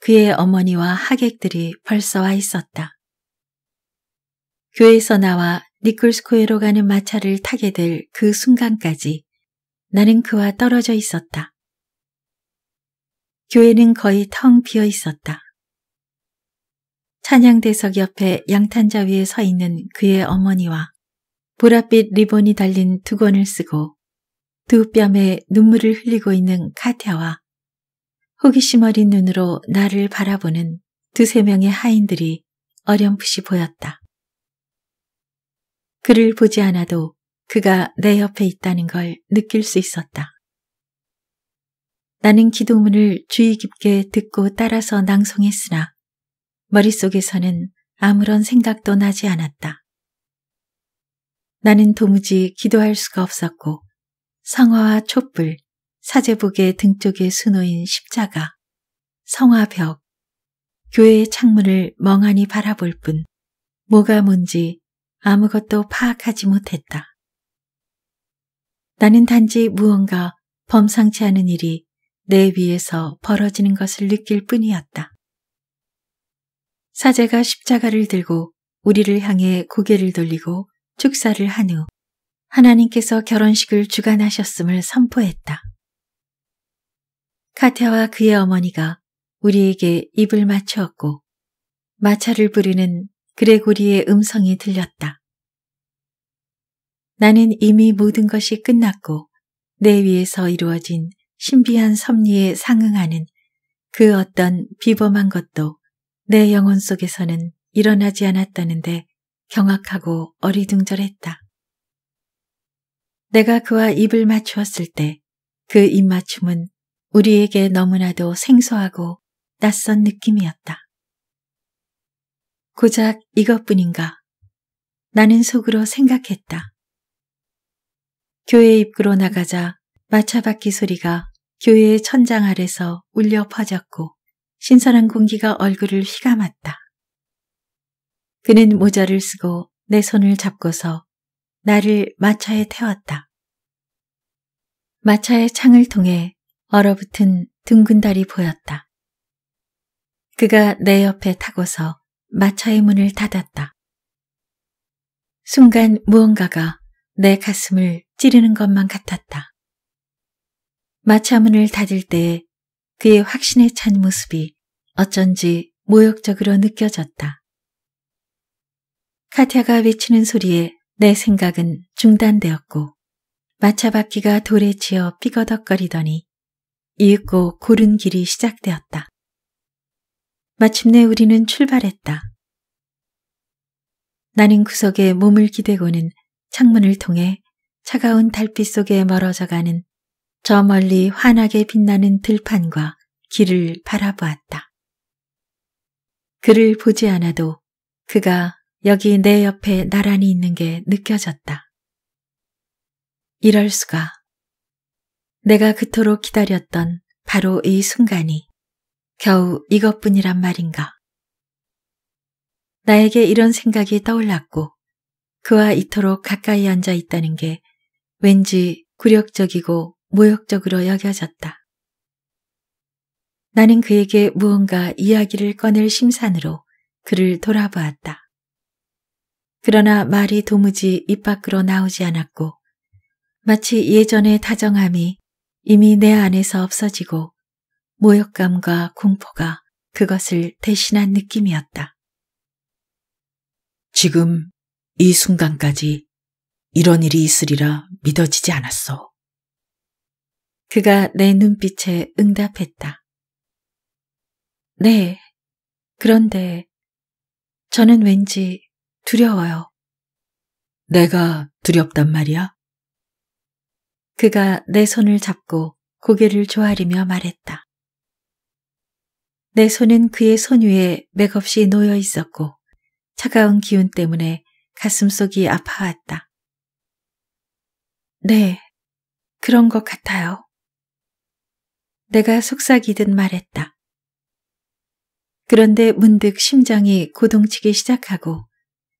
S1: 그의 어머니와 하객들이 벌써 와 있었다. 교회에서 나와 니콜스코에로 가는 마차를 타게 될 그 순간까지 나는 그와 떨어져 있었다. 교회는 거의 텅 비어 있었다. 찬양대석 옆에 양탄자 위에 서 있는 그의 어머니와 보랏빛 리본이 달린 두건을 쓰고 두 뺨에 눈물을 흘리고 있는 카티아와 호기심 어린 눈으로 나를 바라보는 두세 명의 하인들이 어렴풋이 보였다. 그를 보지 않아도 그가 내 옆에 있다는 걸 느낄 수 있었다. 나는 기도문을 주의 깊게 듣고 따라서 낭송했으나 머릿속에서는 아무런 생각도 나지 않았다. 나는 도무지 기도할 수가 없었고 성화와 촛불, 사제복의 등쪽에 수놓인 십자가, 성화벽, 교회의 창문을 멍하니 바라볼 뿐 뭐가 뭔지 아무것도 파악하지 못했다. 나는 단지 무언가 범상치 않은 일이 내 위에서 벌어지는 것을 느낄 뿐이었다. 사제가 십자가를 들고 우리를 향해 고개를 돌리고 축사를 한 후 하나님께서 결혼식을 주관하셨음을 선포했다. 카테와 그의 어머니가 우리에게 입을 맞추었고 마차를 부르는 그레고리의 음성이 들렸다. 나는 이미 모든 것이 끝났고 내 위에서 이루어진 신비한 섭리에 상응하는 그 어떤 비범한 것도 내 영혼 속에서는 일어나지 않았다는데 경악하고 어리둥절했다. 내가 그와 입을 맞추었을 때 그 입맞춤은 우리에게 너무나도 생소하고 낯선 느낌이었다. 고작 이것뿐인가 나는 속으로 생각했다. 교회 입구로 나가자 마차바퀴 소리가 교회의 천장 아래서 울려 퍼졌고 신선한 공기가 얼굴을 휘감았다. 그는 모자를 쓰고 내 손을 잡고서 나를 마차에 태웠다. 마차의 창을 통해 얼어붙은 둥근 달이 보였다. 그가 내 옆에 타고서 마차의 문을 닫았다. 순간 무언가가 내 가슴을 찌르는 것만 같았다. 마차 문을 닫을 때에 그의 확신에 찬 모습이 어쩐지 모욕적으로 느껴졌다. 카티아가 외치는 소리에 내 생각은 중단되었고 마차바퀴가 돌에 치어 삐거덕거리더니 이윽고 고른 길이 시작되었다. 마침내 우리는 출발했다. 나는 구석에 몸을 기대고는 창문을 통해 차가운 달빛 속에 멀어져가는 저 멀리 환하게 빛나는 들판과 길을 바라보았다. 그를 보지 않아도 그가 여기 내 옆에 나란히 있는 게 느껴졌다. 이럴 수가. 내가 그토록 기다렸던 바로 이 순간이 겨우 이것뿐이란 말인가. 나에게 이런 생각이 떠올랐고 그와 이토록 가까이 앉아 있다는 게 왠지 굴욕적이고 모욕적으로 여겨졌다. 나는 그에게 무언가 이야기를 꺼낼 심산으로 그를 돌아보았다. 그러나 말이 도무지 입 밖으로 나오지 않았고 마치 예전의 다정함이 이미 내 안에서 없어지고 모욕감과 공포가 그것을 대신한 느낌이었다.
S2: 지금 이 순간까지
S1: 이런 일이 있으리라 믿어지지 않았어. 그가 내 눈빛에 응답했다. 네, 그런데 저는 왠지 두려워요. 내가 두렵단 말이야? 그가 내 손을 잡고 고개를 조아리며 말했다. 내 손은 그의 손 위에 맥없이 놓여 있었고 차가운 기운 때문에 가슴속이 아파왔다. 네, 그런 것 같아요. 내가 속삭이듯 말했다. 그런데 문득 심장이 고동치기 시작하고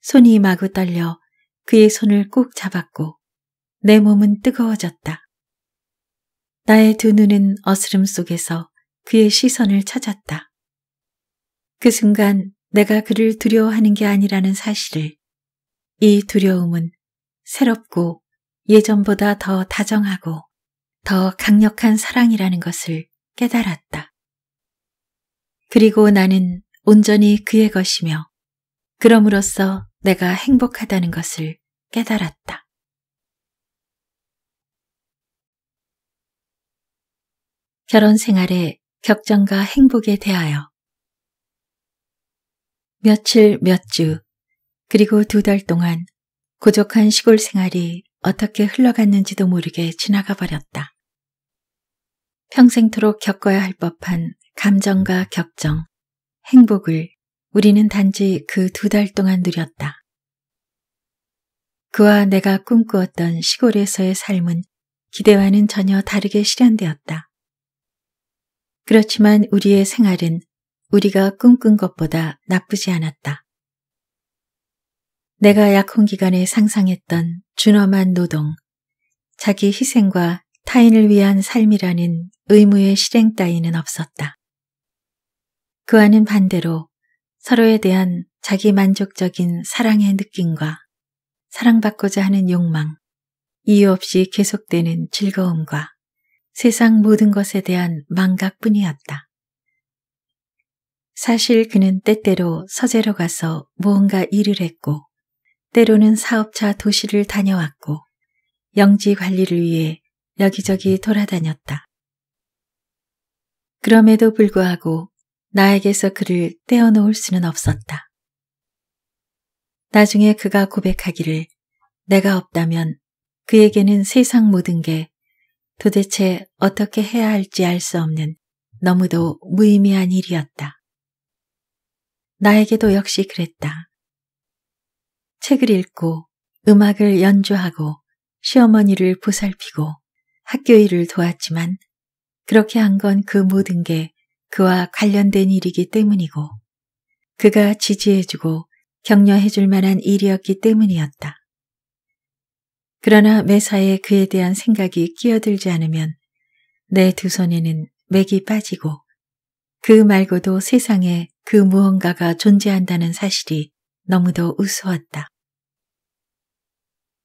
S1: 손이 마구 떨려 그의 손을 꼭 잡았고 내 몸은 뜨거워졌다. 나의 두 눈은 어스름 속에서 그의 시선을 찾았다. 그 순간 내가 그를 두려워하는 게 아니라는 사실을 이 두려움은 새롭고 예전보다 더 다정하고 더 강력한 사랑이라는 것을 깨달았다. 그리고 나는 온전히 그의 것이며 그럼으로써 내가 행복하다는 것을 깨달았다. 결혼 생활의 격정과 행복에 대하여 며칠 몇 주, 그리고 두 달 동안 고족한 시골 생활이 어떻게 흘러갔는지도 모르게 지나가 버렸다. 평생토록 겪어야 할 법한 감정과 격정, 행복을 우리는 단지 그 두 달 동안 누렸다. 그와 내가 꿈꾸었던 시골에서의 삶은 기대와는 전혀 다르게 실현되었다. 그렇지만 우리의 생활은 우리가 꿈꾼 것보다 나쁘지 않았다. 내가 약혼 기간에 상상했던 준엄한 노동, 자기 희생과 타인을 위한 삶이라는 의무의 실행 따위는 없었다. 그와는 반대로 서로에 대한 자기 만족적인 사랑의 느낌과 사랑받고자 하는 욕망, 이유 없이 계속되는 즐거움과 세상 모든 것에 대한 망각뿐이었다. 사실 그는 때때로 서재로 가서 무언가 일을 했고 때로는 사업차 도시를 다녀왔고 영지 관리를 위해 여기저기 돌아다녔다. 그럼에도 불구하고 나에게서 그를 떼어놓을 수는 없었다. 나중에 그가 고백하기를 내가 없다면 그에게는 세상 모든 게 도대체 어떻게 해야 할지 알 수 없는 너무도 무의미한 일이었다. 나에게도 역시 그랬다. 책을 읽고 음악을 연주하고 시어머니를 보살피고 학교 일을 도왔지만 그렇게 한 건 그 모든 게 그와 관련된 일이기 때문이고 그가 지지해주고 격려해줄 만한 일이었기 때문이었다. 그러나 매사에 그에 대한 생각이 끼어들지 않으면 내 두 손에는 맥이 빠지고 그 말고도 세상에 그 무언가가 존재한다는 사실이 너무도 우스웠다.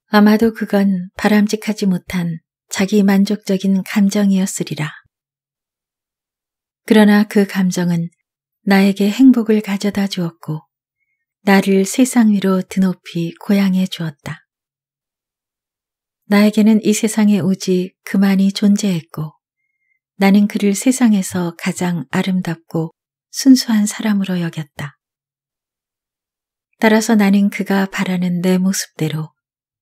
S1: 아마도 그건 바람직하지 못한 자기 만족적인 감정이었으리라. 그러나 그 감정은 나에게 행복을 가져다 주었고 나를 세상 위로 드높이 고향해 주었다. 나에게는 이 세상에 오직 그만이 존재했고 나는 그를 세상에서 가장 아름답고 순수한 사람으로 여겼다. 따라서 나는 그가 바라는 내 모습대로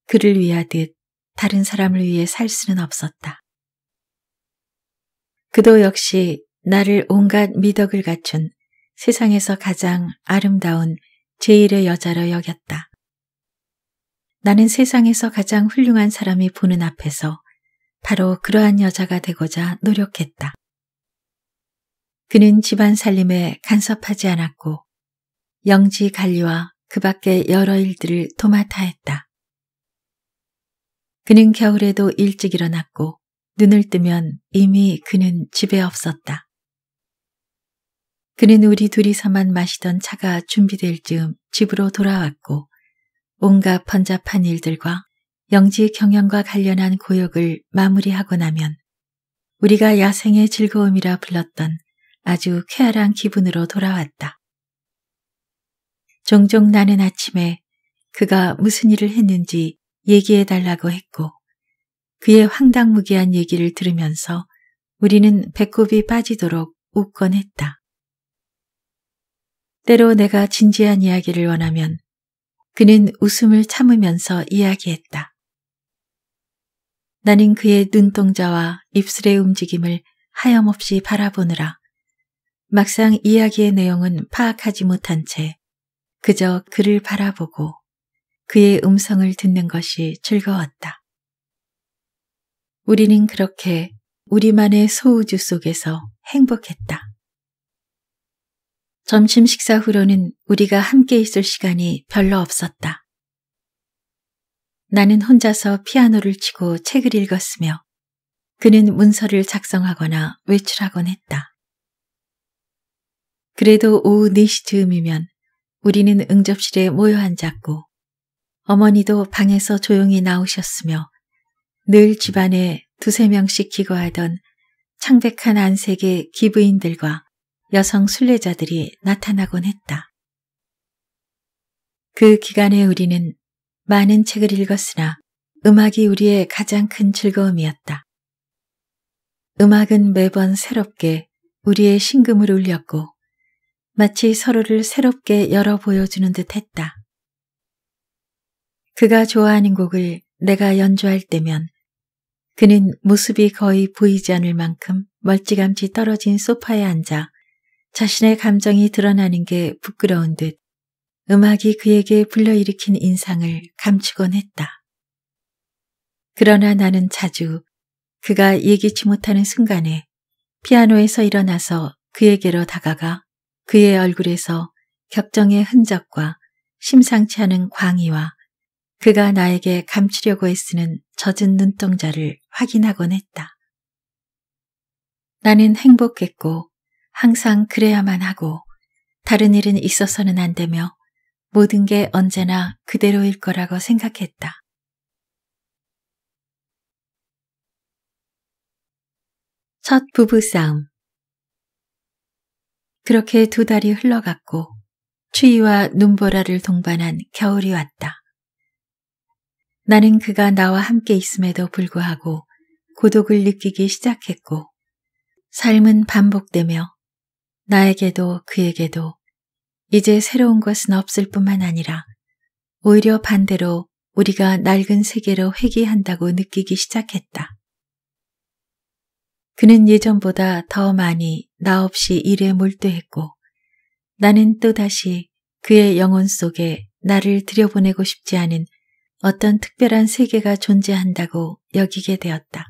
S1: 그를 위하듯 다른 사람을 위해 살 수는 없었다. 그도 역시 나를 온갖 미덕을 갖춘 세상에서 가장 아름다운 제일의 여자로 여겼다. 나는 세상에서 가장 훌륭한 사람이 보는 앞에서 바로 그러한 여자가 되고자 노력했다. 그는 집안 살림에 간섭하지 않았고 영지 관리와 그 밖의 여러 일들을 도맡아 했다. 그는 겨울에도 일찍 일어났고 눈을 뜨면 이미 그는 집에 없었다. 그는 우리 둘이서만 마시던 차가 준비될 즈음 집으로 돌아왔고 온갖 번잡한 일들과 영지 경영과 관련한 고역을 마무리하고 나면 우리가 야생의 즐거움이라 불렀던 아주 쾌활한 기분으로 돌아왔다. 종종 나는 아침에 그가 무슨 일을 했는지 얘기해달라고 했고 그의 황당무계한 얘기를 들으면서 우리는 배꼽이 빠지도록 웃곤 했다. 때로 내가 진지한 이야기를 원하면 그는 웃음을 참으면서 이야기했다. 나는 그의 눈동자와 입술의 움직임을 하염없이 바라보느라 막상 이야기의 내용은 파악하지 못한 채 그저 그를 바라보고 그의 음성을 듣는 것이 즐거웠다. 우리는 그렇게 우리만의 소우주 속에서 행복했다. 점심 식사 후로는 우리가 함께 있을 시간이 별로 없었다. 나는 혼자서 피아노를 치고 책을 읽었으며 그는 문서를 작성하거나 외출하곤 했다. 그래도 오후 4시 즈음이면 우리는 응접실에 모여 앉았고 어머니도 방에서 조용히 나오셨으며 늘 집안에 두세 명씩 기거하던 창백한 안색의 기부인들과 여성 순례자들이 나타나곤 했다. 그 기간에 우리는 많은 책을 읽었으나 음악이 우리의 가장 큰 즐거움이었다. 음악은 매번 새롭게 우리의 심금을 울렸고 마치 서로를 새롭게 열어 보여주는 듯 했다. 그가 좋아하는 곡을 내가 연주할 때면 그는 모습이 거의 보이지 않을 만큼 멀찌감치 떨어진 소파에 앉아 자신의 감정이 드러나는 게 부끄러운 듯 음악이 그에게 불러일으킨 인상을 감추곤 했다. 그러나 나는 자주 그가 얘기치 못하는 순간에 피아노에서 일어나서 그에게로 다가가 그의 얼굴에서 격정의 흔적과 심상치 않은 광희와 그가 나에게 감추려고 애쓰는 젖은 눈동자를 확인하곤 했다. 나는 행복했고 항상 그래야만 하고 다른 일은 있어서는 안 되며 모든 게 언제나 그대로일 거라고 생각했다. 첫 부부싸움. 그렇게 두 달이 흘러갔고 추위와 눈보라를 동반한 겨울이 왔다. 나는 그가 나와 함께 있음에도 불구하고 고독을 느끼기 시작했고 삶은 반복되며 나에게도 그에게도 이제 새로운 것은 없을 뿐만 아니라 오히려 반대로 우리가 낡은 세계로 회귀한다고 느끼기 시작했다. 그는 예전보다 더 많이 나 없이 일에 몰두했고 나는 또다시 그의 영혼 속에 나를 들여보내고 싶지 않은 어떤 특별한 세계가 존재한다고 여기게 되었다.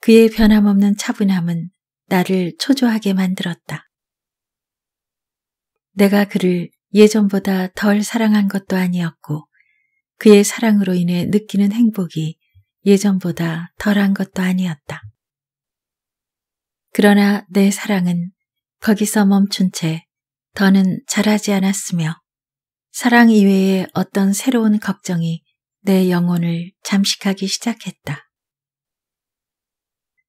S1: 그의 변함없는 차분함은 나를 초조하게 만들었다. 내가 그를 예전보다 덜 사랑한 것도 아니었고 그의 사랑으로 인해 느끼는 행복이 예전보다 덜한 것도 아니었다. 그러나 내 사랑은 거기서 멈춘 채 더는 자라지 않았으며 사랑 이외의 어떤 새로운 걱정이 내 영혼을 잠식하기 시작했다.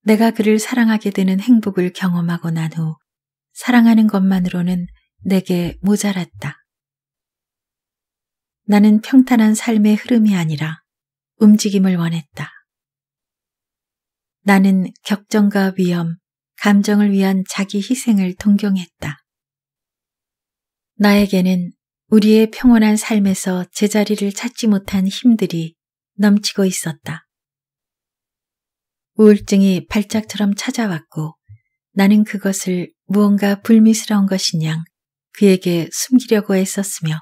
S1: 내가 그를 사랑하게 되는 행복을 경험하고 난 후 사랑하는 것만으로는 내게 모자랐다. 나는 평탄한 삶의 흐름이 아니라 움직임을 원했다. 나는 격정과 위험, 감정을 위한 자기 희생을 동경했다. 나에게는 우리의 평온한 삶에서 제자리를 찾지 못한 힘들이 넘치고 있었다. 우울증이 발작처럼 찾아왔고 나는 그것을 무언가 불미스러운 것이냥 그에게 숨기려고 애썼으며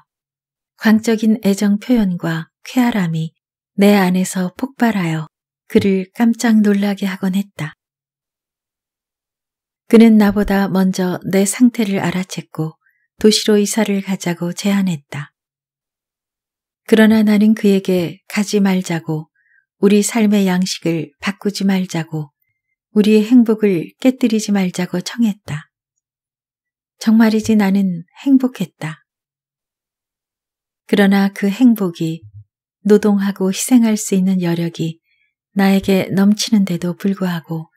S1: 광적인 애정 표현과 쾌활함이 내 안에서 폭발하여 그를 깜짝 놀라게 하곤 했다. 그는 나보다 먼저 내 상태를 알아챘고 도시로 이사를 가자고 제안했다. 그러나 나는 그에게 가지 말자고 우리 삶의 양식을 바꾸지 말자고 우리의 행복을 깨뜨리지 말자고 청했다. 정말이지 나는 행복했다. 그러나 그 행복이 노동하고 희생할 수 있는 여력이 나에게 넘치는데도 불구하고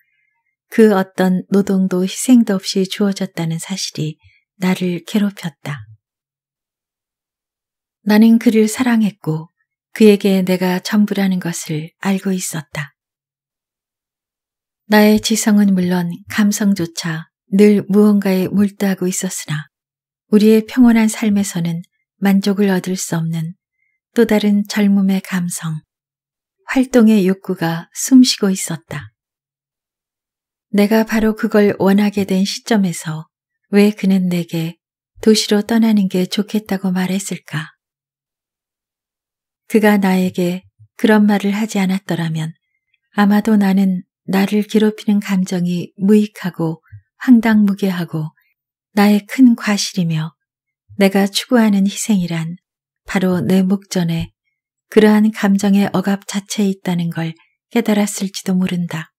S1: 그 어떤 노동도 희생도 없이 주어졌다는 사실이 나를 괴롭혔다. 나는 그를 사랑했고 그에게 내가 전부라는 것을 알고 있었다. 나의 지성은 물론 감성조차 늘 무언가에 몰두하고 있었으나 우리의 평온한 삶에서는 만족을 얻을 수 없는 또 다른 젊음의 감성, 활동의 욕구가 숨쉬고 있었다. 내가 바로 그걸 원하게 된 시점에서 왜 그는 내게 도시로 떠나는 게 좋겠다고 말했을까? 그가 나에게 그런 말을 하지 않았더라면 아마도 나는 나를 괴롭히는 감정이 무익하고 황당무계하고 나의 큰 과실이며 내가 추구하는 희생이란 바로 내 목전에 그러한 감정의 억압 자체에 있다는 걸 깨달았을지도 모른다.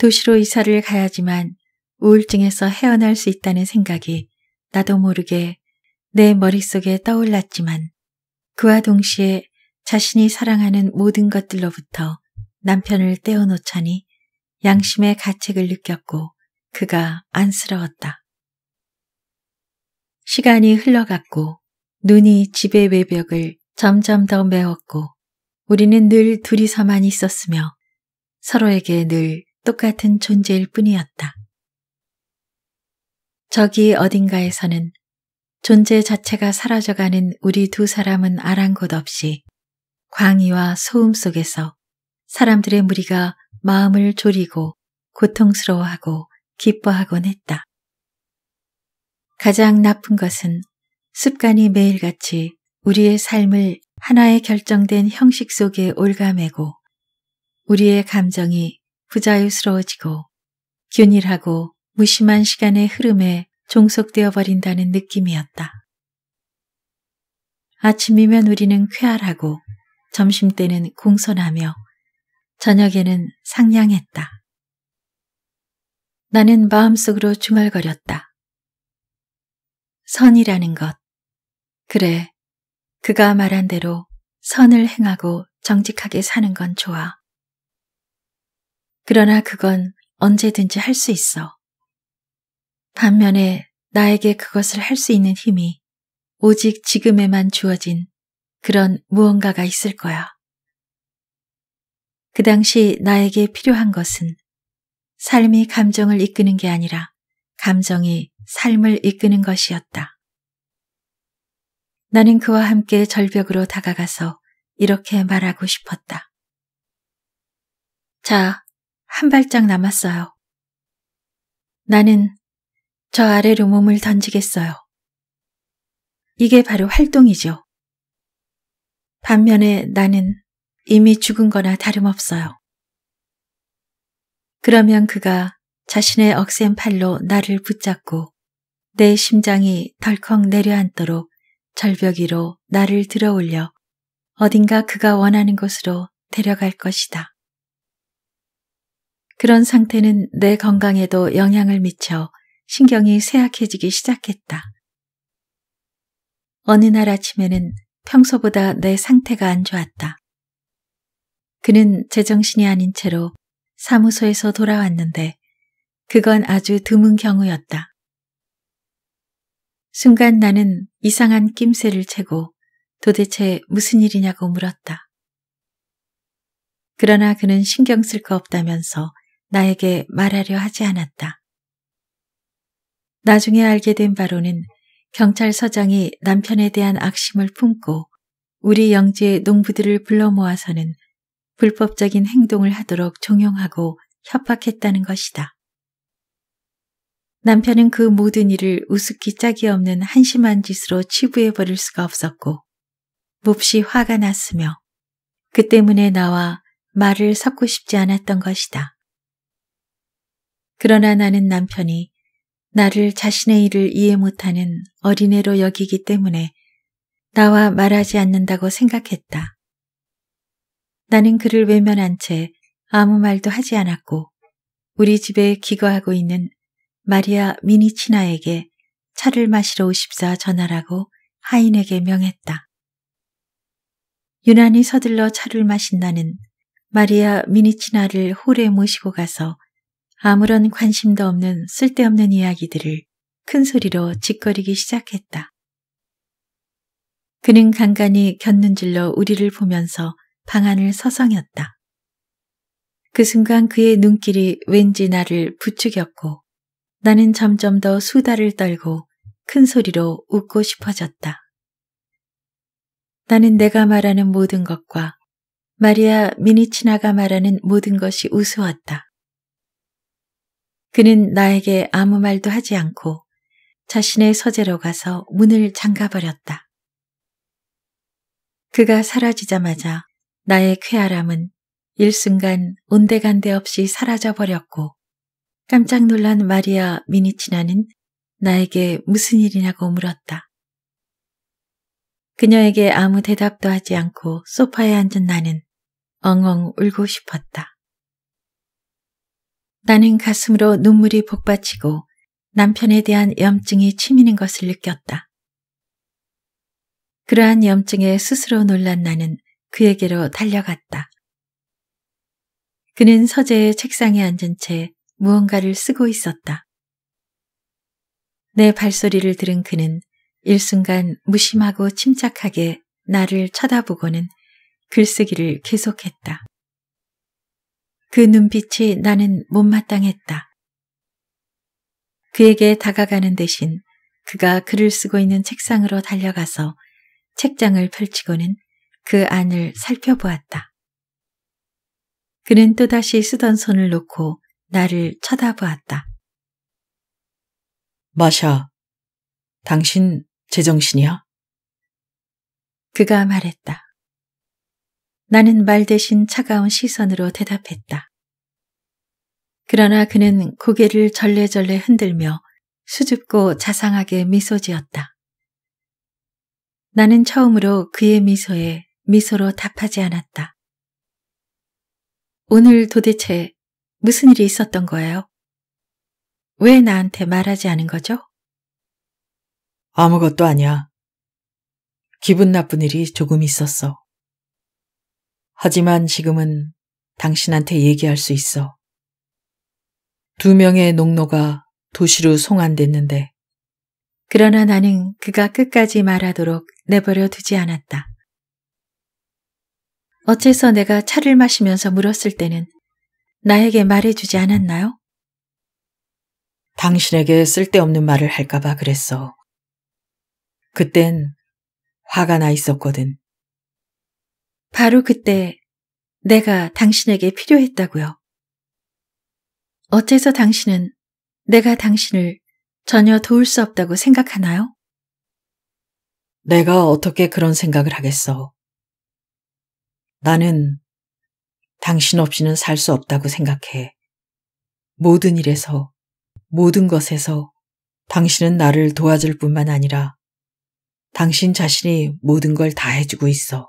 S1: 도시로 이사를 가야지만 우울증에서 헤어날 수 있다는 생각이 나도 모르게 내 머릿속에 떠올랐지만 그와 동시에 자신이 사랑하는 모든 것들로부터 남편을 떼어놓자니 양심의 가책을 느꼈고 그가 안쓰러웠다. 시간이 흘러갔고 눈이 집의 외벽을 점점 더 메웠고 우리는 늘 둘이서만 있었으며 서로에게 늘 똑같은 존재일 뿐이었다. 저기 어딘가에서는 존재 자체가 사라져가는 우리 두 사람은 아랑곳 없이 광희와 소음 속에서 사람들의 무리가 마음을 졸이고 고통스러워하고 기뻐하곤 했다. 가장 나쁜 것은 습관이 매일같이 우리의 삶을 하나의 결정된 형식 속에 올가매고 우리의 감정이 부자유스러워지고 균일하고 무심한 시간의 흐름에 종속되어 버린다는 느낌이었다. 아침이면 우리는 쾌활하고 점심 때는 공손하며 저녁에는 상냥했다. 나는 마음속으로 중얼거렸다. 선이라는 것. 그래, 그가 말한 대로 선을 행하고 정직하게 사는 건 좋아. 그러나 그건 언제든지 할 수 있어. 반면에 나에게 그것을 할 수 있는 힘이 오직 지금에만 주어진 그런 무언가가 있을 거야. 그 당시 나에게 필요한 것은 삶이 감정을 이끄는 게 아니라 감정이 삶을 이끄는 것이었다. 나는 그와 함께 절벽으로 다가가서 이렇게 말하고 싶었다. 자, 한 발짝 남았어요. 나는 저 아래로 몸을 던지겠어요. 이게 바로 활동이죠. 반면에 나는 이미 죽은 거나 다름없어요. 그러면 그가 자신의 억센 팔로 나를 붙잡고 내 심장이 덜컥 내려앉도록 절벽 위로 나를 들어 올려 어딘가 그가 원하는 곳으로 데려갈 것이다. 그런 상태는 내 건강에도 영향을 미쳐 신경이 쇠약해지기 시작했다. 어느 날 아침에는 평소보다 내 상태가 안 좋았다. 그는 제정신이 아닌 채로 사무소에서 돌아왔는데 그건 아주 드문 경우였다. 순간 나는 이상한 낌새를 채고 도대체 무슨 일이냐고 물었다. 그러나 그는 신경 쓸 거 없다면서 나에게 말하려 하지 않았다. 나중에 알게 된 바로는 경찰서장이 남편에 대한 악심을 품고 우리 영지의 농부들을 불러 모아서는 불법적인 행동을 하도록 종용하고 협박했다는 것이다. 남편은 그 모든 일을 우습기 짝이 없는 한심한 짓으로 치부해버릴 수가 없었고 몹시 화가 났으며 그 때문에 나와 말을 섞고 싶지 않았던 것이다. 그러나 나는 남편이 나를 자신의 일을 이해 못하는 어린애로 여기기 때문에 나와 말하지 않는다고 생각했다. 나는 그를 외면한 채 아무 말도 하지 않았고 우리 집에 기거하고 있는 마리아 미니치나에게 차를 마시러 오십사 전하라고 하인에게 명했다. 유난히 서둘러 차를 마신 다는 마리아 미니치나를 홀에 모시고 가서 아무런 관심도 없는 쓸데없는 이야기들을 큰 소리로 짓거리기 시작했다. 그는 간간히 곁눈질러 우리를 보면서 방안을 서성였다. 그 순간 그의 눈길이 왠지 나를 부추겼고 나는 점점 더 수다를 떨고 큰 소리로 웃고 싶어졌다. 나는 내가 말하는 모든 것과 마리아 미니치나가 말하는 모든 것이 우스웠다. 그는 나에게 아무 말도 하지 않고 자신의 서재로 가서 문을 잠가버렸다. 그가 사라지자마자 나의 쾌활함은 일순간 온데간데 없이 사라져버렸고 깜짝 놀란 마리아 미니치나는 나에게 무슨 일이냐고 물었다. 그녀에게 아무 대답도 하지 않고 소파에 앉은 나는 엉엉 울고 싶었다. 나는 가슴으로 눈물이 복받치고 남편에 대한 염증이 치미는 것을 느꼈다. 그러한 염증에 스스로 놀란 나는 그에게로 달려갔다. 그는 서재의 책상에 앉은 채 무언가를 쓰고 있었다. 내 발소리를 들은 그는 일순간 무심하고 침착하게 나를 쳐다보고는 글쓰기를 계속했다. 그 눈빛이 나는 못마땅했다. 그에게 다가가는 대신 그가 글을 쓰고 있는 책상으로 달려가서 책장을 펼치고는 그 안을 살펴보았다. 그는 또다시 쓰던 손을 놓고 나를 쳐다보았다. 마샤, 당신 제정신이야? 그가 말했다. 나는 말 대신 차가운 시선으로 대답했다. 그러나 그는 고개를 절레절레 흔들며 수줍고 자상하게 미소 지었다. 나는 처음으로 그의 미소에 미소로 답하지 않았다. 오늘 도대체 무슨 일이 있었던 거예요? 왜 나한테 말하지 않은 거죠? 아무것도 아니야. 기분 나쁜 일이 조금 있었어. 하지만 지금은 당신한테 얘기할 수 있어. 두 명의 농노가 도시로 송환됐는데. 그러나 나는 그가 끝까지 말하도록 내버려 두지 않았다. 어째서 내가 차를 마시면서 물었을 때는 나에게 말해주지 않았나요? 당신에게 쓸데없는 말을 할까봐 그랬어. 그땐 화가 나 있었거든. 바로 그때 내가 당신에게 필요했다고요. 어째서 당신은 내가 당신을 전혀 도울 수 없다고 생각하나요? 내가 어떻게 그런 생각을 하겠어. 나는 당신 없이는 살 수 없다고 생각해. 모든 일에서, 모든 것에서 당신은 나를 도와줄 뿐만 아니라 당신 자신이 모든 걸 다 해주고 있어.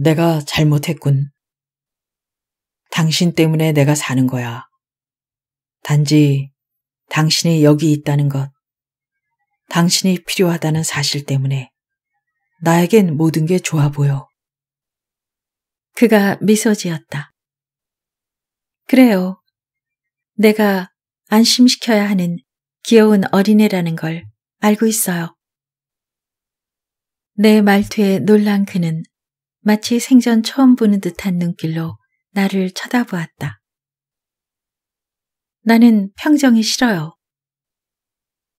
S1: 내가 잘못했군. 당신 때문에 내가 사는 거야. 단지 당신이 여기 있다는 것, 당신이 필요하다는 사실 때문에 나에겐 모든 게 좋아 보여. 그가 미소 지었다. 그래요. 내가 안심시켜야 하는 귀여운 어린애라는 걸 알고 있어요. 내 말투에 놀란 그는 마치 생전 처음 보는 듯한 눈길로 나를 쳐다보았다. 나는 평정이 싫어요.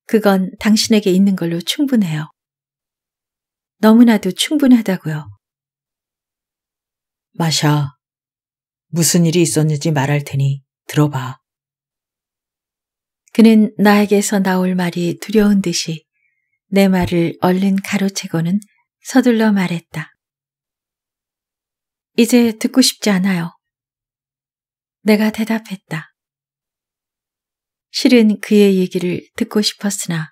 S1: 그건 당신에게 있는 걸로 충분해요. 너무나도 충분하다고요. 마샤, 무슨 일이 있었는지 말할
S2: 테니 들어봐.
S1: 그는 나에게서 나올 말이 두려운 듯이 내 말을 얼른 가로채고는 서둘러 말했다. 이제 듣고 싶지 않아요. 내가 대답했다. 실은 그의 얘기를 듣고 싶었으나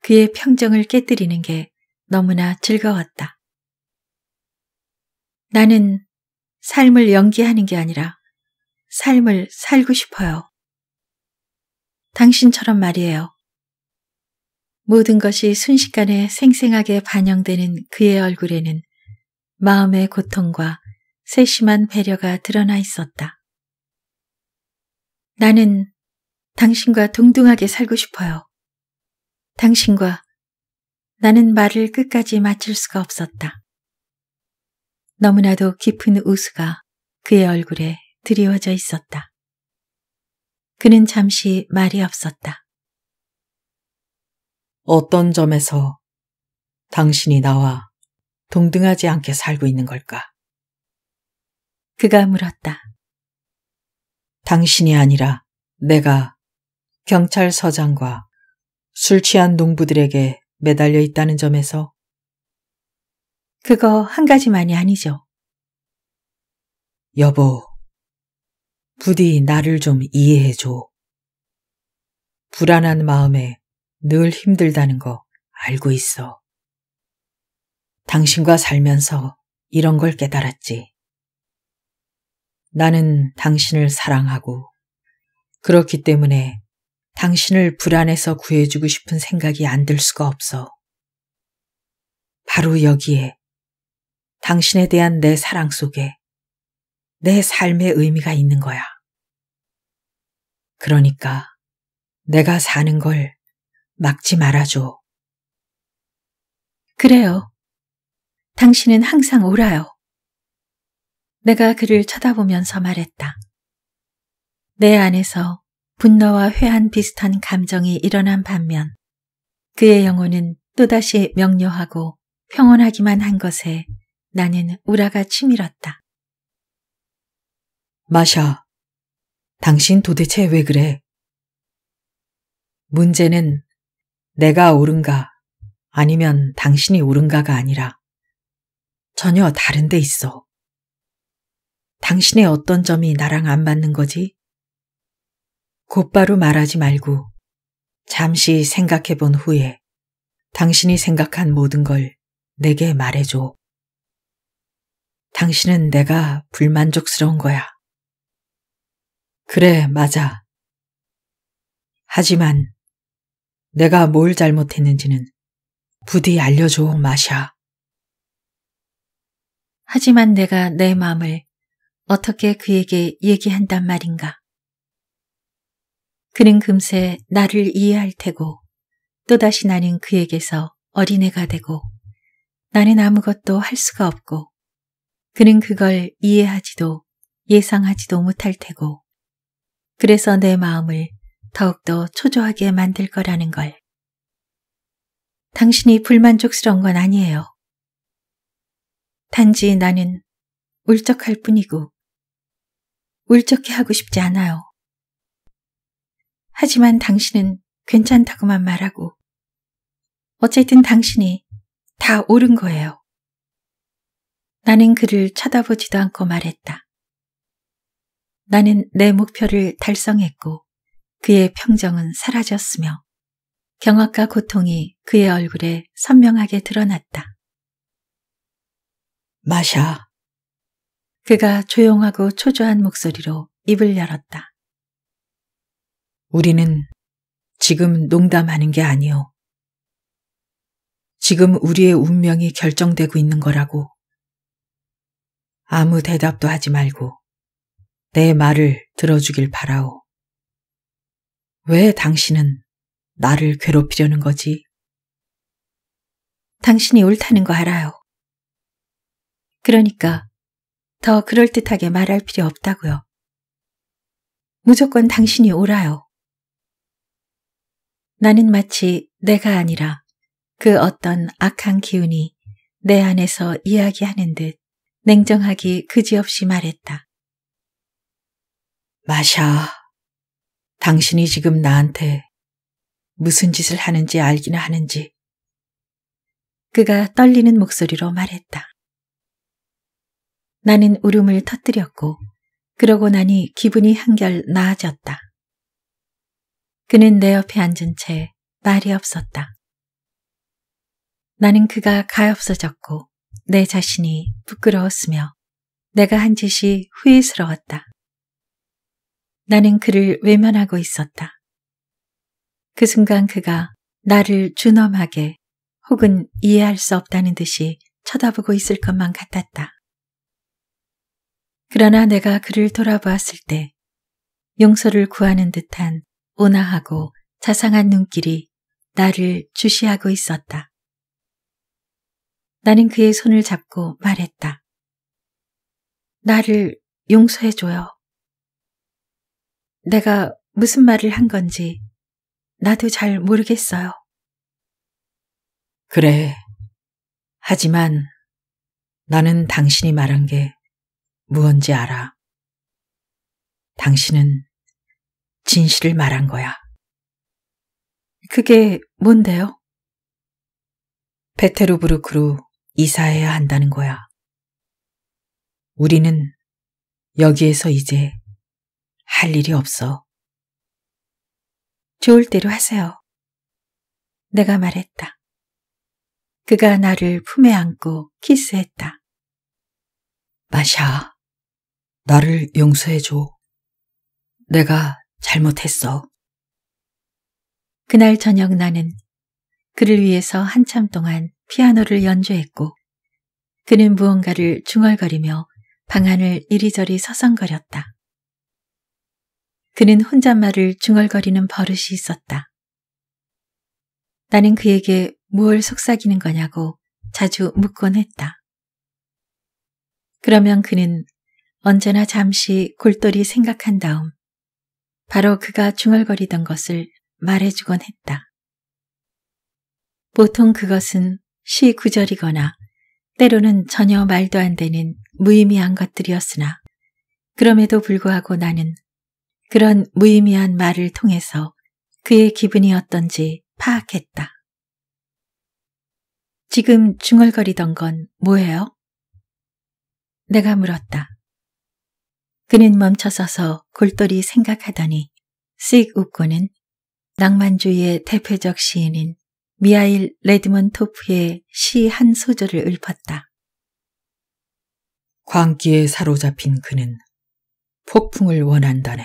S1: 그의 평정을 깨뜨리는 게 너무나 즐거웠다. 나는 삶을 연기하는 게 아니라 삶을 살고 싶어요. 당신처럼 말이에요. 모든 것이 순식간에 생생하게 반영되는 그의 얼굴에는 마음의 고통과 세심한 배려가 드러나 있었다. 나는 당신과 동등하게 살고 싶어요. 당신과 나는 말을 끝까지 마칠 수가 없었다. 너무나도 깊은 우수가 그의 얼굴에 드리워져 있었다. 그는 잠시 말이 없었다. 어떤 점에서 당신이 나와 동등하지 않게 살고 있는 걸까? 그가 물었다. 당신이 아니라 내가 경찰서장과 술 취한
S2: 농부들에게 매달려 있다는 점에서
S1: 그거 한 가지만이 아니죠.
S2: 여보, 부디 나를 좀 이해해줘. 불안한 마음에 늘
S1: 힘들다는 거 알고 있어. 당신과 살면서 이런 걸 깨달았지. 나는 당신을 사랑하고 그렇기 때문에 당신을 불안해서 구해주고 싶은 생각이 안 들 수가 없어. 바로 여기에 당신에 대한 내 사랑 속에 내 삶의 의미가 있는 거야. 그러니까 내가 사는 걸 막지
S2: 말아줘.
S1: 그래요. 당신은 항상 오라요. 내가 그를 쳐다보면서 말했다. 내 안에서 분노와 회한 비슷한 감정이 일어난 반면 그의 영혼은 또다시 명료하고 평온하기만 한 것에 나는 우라가 치밀었다. 마샤, 당신 도대체 왜 그래? 문제는 내가 옳은가 아니면 당신이 옳은가가 아니라 전혀 다른 데 있어. 당신의 어떤 점이 나랑 안 맞는 거지? 곧바로 말하지 말고 잠시 생각해 본 후에 당신이 생각한 모든 걸 내게 말해줘. 당신은 내가 불만족스러운 거야. 그래, 맞아. 하지만 내가 뭘 잘못했는지는 부디 알려줘, 마샤. 하지만 내가 내 마음을 어떻게 그에게 얘기한단 말인가. 그는 금세 나를 이해할 테고 또다시 나는 그에게서 어린애가 되고 나는 아무것도 할 수가 없고 그는 그걸 이해하지도 예상하지도 못할 테고 그래서 내 마음을 더욱더 초조하게 만들 거라는 걸. 당신이 불만족스러운 건 아니에요. 단지 나는 울적할 뿐이고 울적해 하고 싶지 않아요. 하지만 당신은 괜찮다고만 말하고 어쨌든 당신이 다 옳은 거예요. 나는 그를 쳐다보지도 않고 말했다. 나는 내 목표를 달성했고 그의 평정은 사라졌으며 경악과 고통이 그의 얼굴에 선명하게 드러났다.
S2: 마샤,
S1: 그가 조용하고 초조한 목소리로 입을 열었다. 우리는 지금 농담하는 게 아니오. 지금 우리의 운명이 결정되고 있는 거라고. 아무 대답도 하지 말고 내 말을 들어주길 바라오. 왜 당신은 나를 괴롭히려는 거지? 당신이 옳다는 거 알아요. 그러니까 더 그럴듯하게 말할 필요 없다고요. 무조건 당신이 오라요. 나는 마치 내가 아니라 그 어떤 악한 기운이 내 안에서 이야기하는 듯 냉정하기 그지없이 말했다. 마샤, 당신이 지금 나한테 무슨 짓을 하는지 알기는 하는지. 그가 떨리는 목소리로 말했다. 나는 울음을 터뜨렸고 그러고 나니 기분이 한결 나아졌다. 그는 내 옆에 앉은 채 말이 없었다. 나는 그가 가엾어졌고 내 자신이 부끄러웠으며 내가 한 짓이 후회스러웠다. 나는 그를 외면하고 있었다. 그 순간 그가 나를 준엄하게 혹은 이해할 수 없다는 듯이 쳐다보고 있을 것만 같았다. 그러나 내가 그를 돌아보았을 때 용서를 구하는 듯한 온화하고 자상한 눈길이 나를 주시하고 있었다. 나는 그의 손을 잡고 말했다. 나를 용서해줘요. 내가 무슨 말을 한 건지 나도 잘 모르겠어요. 그래. 하지만 나는 당신이 말한 게 무언지 알아. 당신은 진실을 말한 거야. 그게 뭔데요? 베테르부르크로 이사해야 한다는 거야. 우리는 여기에서 이제 할 일이 없어. 좋을 대로 하세요. 내가 말했다. 그가 나를 품에 안고 키스했다.
S2: 마샤, 나를 용서해줘. 내가 잘못했어.
S1: 그날 저녁 나는 그를 위해서 한참 동안 피아노를 연주했고 그는 무언가를 중얼거리며 방안을 이리저리 서성거렸다. 그는 혼잣말을 중얼거리는 버릇이 있었다. 나는 그에게 무얼 속삭이는 거냐고 자주 묻곤 했다. 그러면 그는 언제나 잠시 골똘히 생각한 다음 바로 그가 중얼거리던 것을 말해주곤 했다. 보통 그것은 시 구절이거나 때로는 전혀 말도 안 되는 무의미한 것들이었으나 그럼에도 불구하고 나는 그런 무의미한 말을 통해서 그의 기분이 어떤지 파악했다. 지금 중얼거리던 건 뭐예요? 내가 물었다. 그는 멈춰서서 골똘히 생각하더니 씩 웃고는 낭만주의의 대표적 시인인 미하일 레드먼토프의 시 한 소절을 읊었다. 광기에 사로잡힌 그는 폭풍을 원한다네.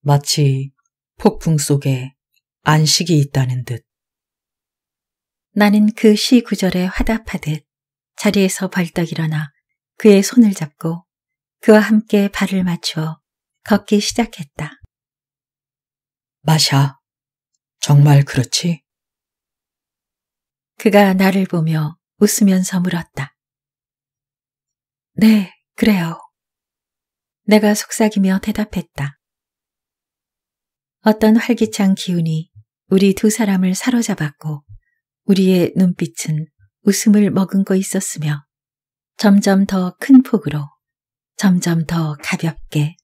S1: 마치 폭풍 속에 안식이 있다는 듯. 나는 그 시 구절에 화답하듯 자리에서 발떡 일어나 그의 손을 잡고 그와 함께 발을 맞춰 걷기 시작했다. 마샤, 정말 그렇지? 그가 나를 보며 웃으면서 물었다. 네, 그래요. 내가 속삭이며 대답했다. 어떤 활기찬 기운이 우리 두 사람을 사로잡았고 우리의 눈빛은 웃음을 머금고 있었으며 점점 더 큰 폭으로 점점 더 가볍게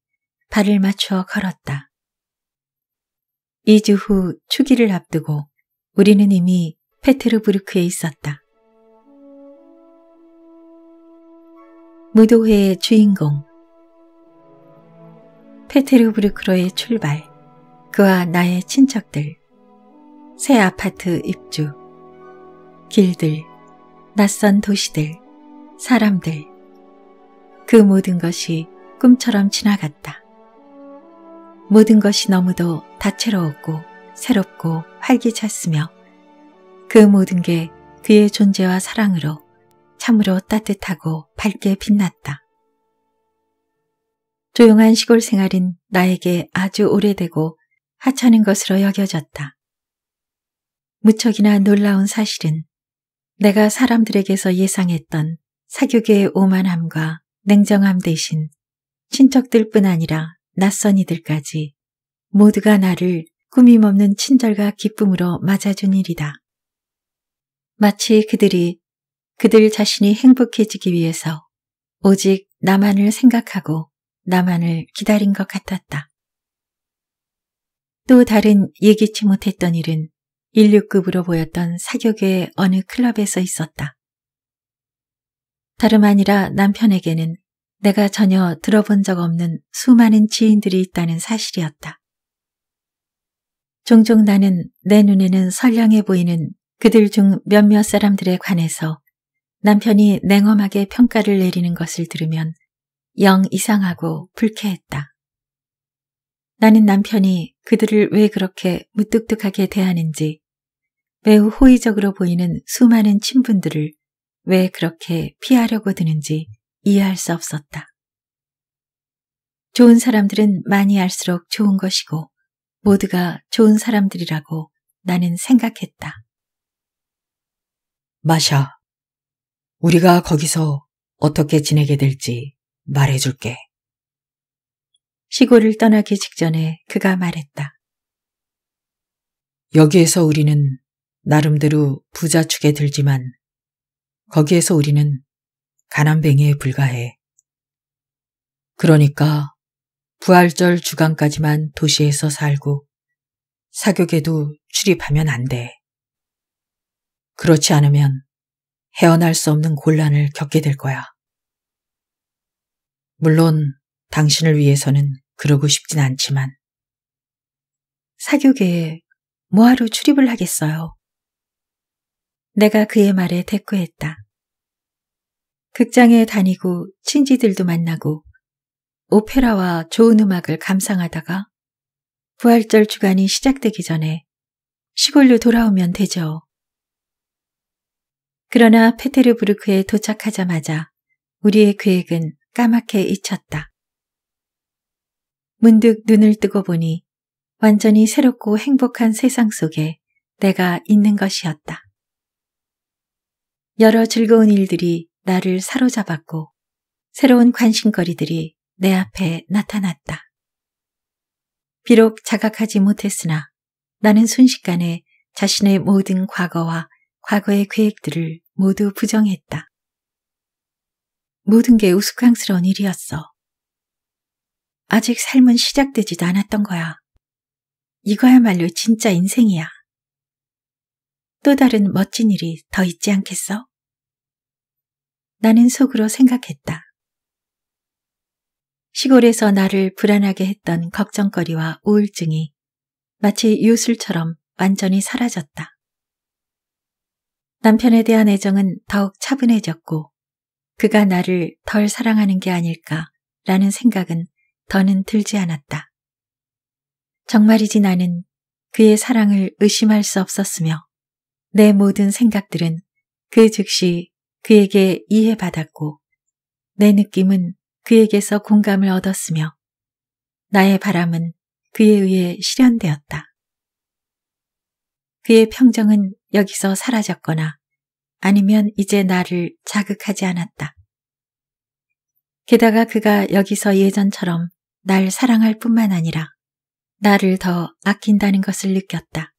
S1: 발을 맞추어 걸었다. 2주 후 추기를 앞두고 우리는 이미 페테르부르크에 있었다. 무도회의 주인공 페테르부르크로의 출발 그와 나의 친척들 새 아파트 입주 길들 낯선 도시들 사람들 그 모든 것이 꿈처럼 지나갔다. 모든 것이 너무도 다채로웠고 새롭고 활기찼으며 그 모든 게 그의 존재와 사랑으로 참으로 따뜻하고 밝게 빛났다. 조용한 시골 생활인 나에게 아주 오래되고 하찮은 것으로 여겨졌다. 무척이나 놀라운 사실은 내가 사람들에게서 예상했던 사교계의 오만함과 냉정함 대신 친척들뿐 아니라 낯선 이들까지 모두가 나를 꾸밈없는 친절과 기쁨으로 맞아준 일이다. 마치 그들이 그들 자신이 행복해지기 위해서 오직 나만을 생각하고 나만을 기다린 것 같았다. 또 다른 예기치 못했던 일은 16급으로 보였던 사격의 어느 클럽에서 있었다. 다름 아니라 남편에게는 내가 전혀 들어본 적 없는 수많은 지인들이 있다는 사실이었다. 종종 나는 내 눈에는 선량해 보이는 그들 중 몇몇 사람들에 관해서 남편이 냉엄하게 평가를 내리는 것을 들으면 영 이상하고 불쾌했다. 나는 남편이 그들을 왜 그렇게 무뚝뚝하게 대하는지 매우 호의적으로 보이는 수많은 친분들을 왜 그렇게 피하려고 드는지 이해할 수 없었다. 좋은 사람들은 많이 알수록 좋은 것이고 모두가 좋은 사람들이라고 나는 생각했다.
S2: 마샤, 우리가 거기서
S1: 어떻게 지내게 될지 말해줄게. 시골을 떠나기 직전에 그가 말했다. 여기에서 우리는 나름대로 부자 축에 들지만 거기에서 우리는 가난뱅이에 불과해. 그러니까 부활절 주간까지만 도시에서 살고 사교계도 출입하면 안 돼. 그렇지 않으면 헤어날 수 없는 곤란을 겪게 될 거야. 물론 당신을 위해서는 그러고 싶진 않지만 사교계에 뭐하러 출입을 하겠어요? 내가 그의 말에 대꾸했다. 극장에 다니고 친지들도 만나고 오페라와 좋은 음악을 감상하다가 부활절 주간이 시작되기 전에 시골로 돌아오면 되죠. 그러나 페테르부르크에 도착하자마자 우리의 계획은 까맣게 잊혔다. 문득 눈을 뜨고 보니 완전히 새롭고 행복한 세상 속에 내가 있는 것이었다. 여러 즐거운 일들이 나를 사로잡았고 새로운 관심거리들이 내 앞에 나타났다. 비록 자각하지 못했으나 나는 순식간에 자신의 모든 과거와 과거의 계획들을 모두 부정했다. 모든 게 우스꽝스러운 일이었어. 아직 삶은 시작되지도 않았던 거야. 이거야말로 진짜 인생이야. 또 다른 멋진 일이 더 있지 않겠어? 나는 속으로 생각했다. 시골에서 나를 불안하게 했던 걱정거리와 우울증이 마치 요술처럼 완전히 사라졌다. 남편에 대한 애정은 더욱 차분해졌고 그가 나를 덜 사랑하는 게 아닐까라는 생각은 더는 들지 않았다. 정말이지 나는 그의 사랑을 의심할 수 없었으며 내 모든 생각들은 그 즉시 그에게 이해받았고 내 느낌은 그에게서 공감을 얻었으며 나의 바람은 그에 의해 실현되었다. 그의 평정은 여기서 사라졌거나 아니면 이제 나를 자극하지 않았다. 게다가 그가 여기서 예전처럼 날 사랑할 뿐만 아니라 나를 더 아낀다는 것을 느꼈다.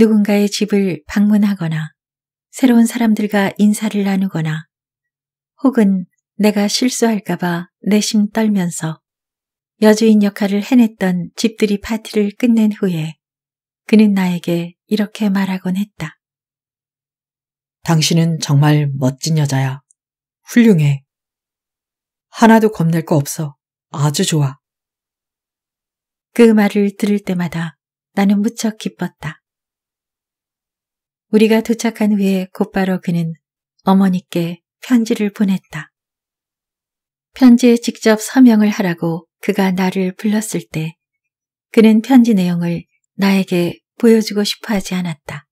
S1: 누군가의 집을 방문하거나 새로운 사람들과 인사를 나누거나 혹은 내가 실수할까봐 내심 떨면서 여주인 역할을 해냈던 집들이 파티를 끝낸 후에 그는 나에게 이렇게 말하곤 했다. 당신은 정말 멋진 여자야. 훌륭해. 하나도 겁낼 거 없어. 아주 좋아. 그 말을 들을 때마다 나는 무척 기뻤다. 우리가 도착한 후에 곧바로 그는 어머니께 편지를 보냈다. 편지에 직접 서명을 하라고 그가 나를 불렀을 때 그는 편지 내용을 나에게 보여주고 싶어 하지 않았다.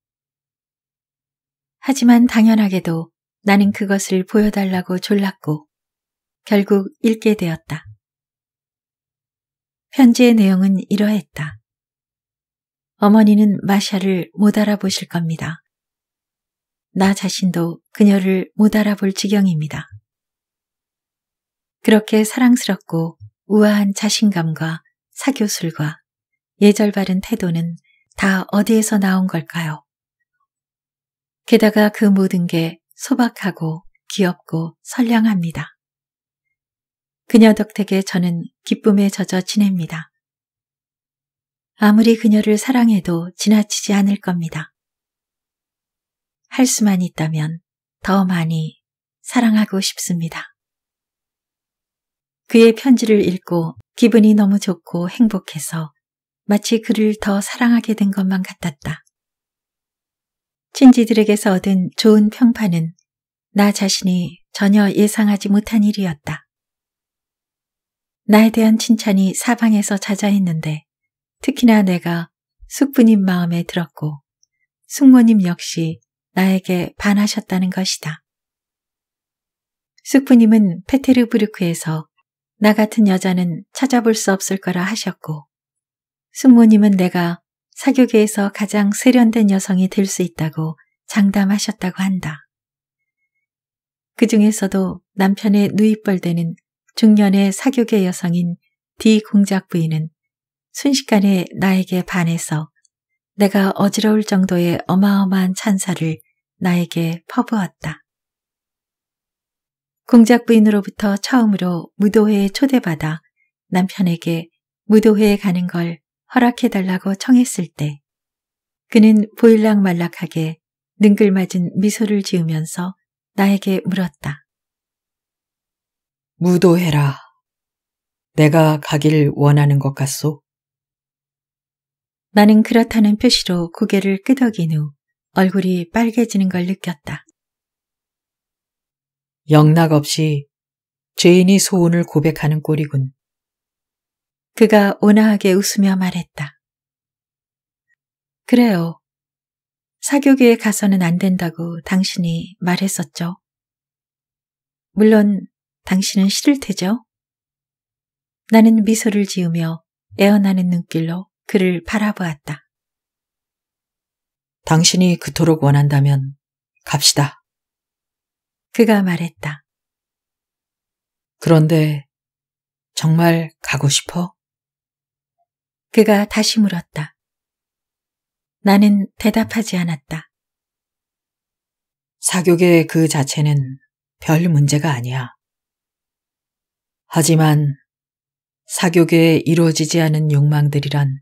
S1: 하지만 당연하게도 나는 그것을 보여달라고 졸랐고 결국 읽게 되었다. 편지의 내용은 이러했다. 어머니는 마샤를 못 알아보실 겁니다. 나 자신도 그녀를 못 알아볼 지경입니다. 그렇게 사랑스럽고 우아한 자신감과 사교술과 예절바른 태도는 다 어디에서 나온 걸까요? 게다가 그 모든 게 소박하고 귀엽고 선량합니다. 그녀 덕택에 저는 기쁨에 젖어 지냅니다. 아무리 그녀를 사랑해도 지나치지 않을 겁니다. 할 수만 있다면 더 많이 사랑하고 싶습니다. 그의 편지를 읽고 기분이 너무 좋고 행복해서 마치 그를 더 사랑하게 된 것만 같았다. 친지들에게서 얻은 좋은 평판은 나 자신이 전혀 예상하지 못한 일이었다. 나에 대한 칭찬이 사방에서 자아했는데 특히나 내가 숙부님 마음에 들었고 숙모님 역시 나에게 반하셨다는 것이다. 스부님은 페테르부르크에서 나 같은 여자는 찾아볼 수 없을 거라 하셨고 숙모님은 내가 사교계에서 가장 세련된 여성이 될 수 있다고 장담하셨다고 한다. 그 중에서도 남편의 누이뻘되는 중년의 사교계 여성인 디 공작 부인은 순식간에 나에게 반해서 내가 어지러울 정도의 어마어마한 찬사를 나에게 퍼부었다. 공작 부인으로부터 처음으로 무도회에 초대받아 남편에게 무도회에 가는 걸 허락해달라고 청했을 때 그는 보일락말락하게 능글맞은 미소를 지으면서 나에게 물었다. 무도회라. 내가 가길
S2: 원하는 것 같소?
S1: 나는 그렇다는 표시로 고개를 끄덕인 후 얼굴이 빨개지는 걸 느꼈다.
S2: 영락 없이 죄인이 소원을 고백하는 꼴이군.
S1: 그가 온화하게 웃으며 말했다. 그래요. 사교계에 가서는 안 된다고 당신이 말했었죠. 물론 당신은 싫을 테죠. 나는 미소를 지으며 애원하는 눈길로 그를 바라보았다. 당신이 그토록 원한다면 갑시다. 그가 말했다. 그런데 정말 가고 싶어? 그가 다시 물었다. 나는 대답하지 않았다. 사교계 그 자체는 별 문제가 아니야. 하지만 사교계에 이루어지지 않은 욕망들이란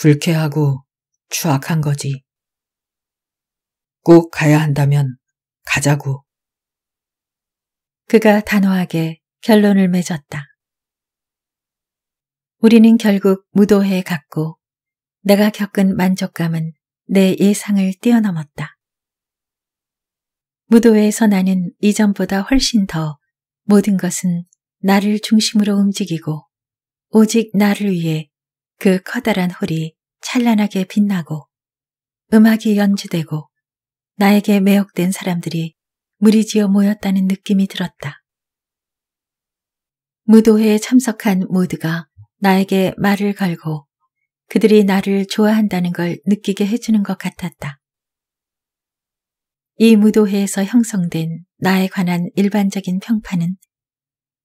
S1: 불쾌하고 추악한 거지.
S2: 꼭 가야 한다면 가자고.
S1: 그가 단호하게 결론을 맺었다. 우리는 결국 무도회에 갔고 내가 겪은 만족감은 내 예상을 뛰어넘었다. 무도회에서 나는 이전보다 훨씬 더 모든 것은 나를 중심으로 움직이고 오직 나를 위해 그 커다란 홀이 찬란하게 빛나고 음악이 연주되고 나에게 매혹된 사람들이 무리지어 모였다는 느낌이 들었다. 무도회에 참석한 모두가 나에게 말을 걸고 그들이 나를 좋아한다는 걸 느끼게 해주는 것 같았다. 이 무도회에서 형성된 나에 관한 일반적인 평판은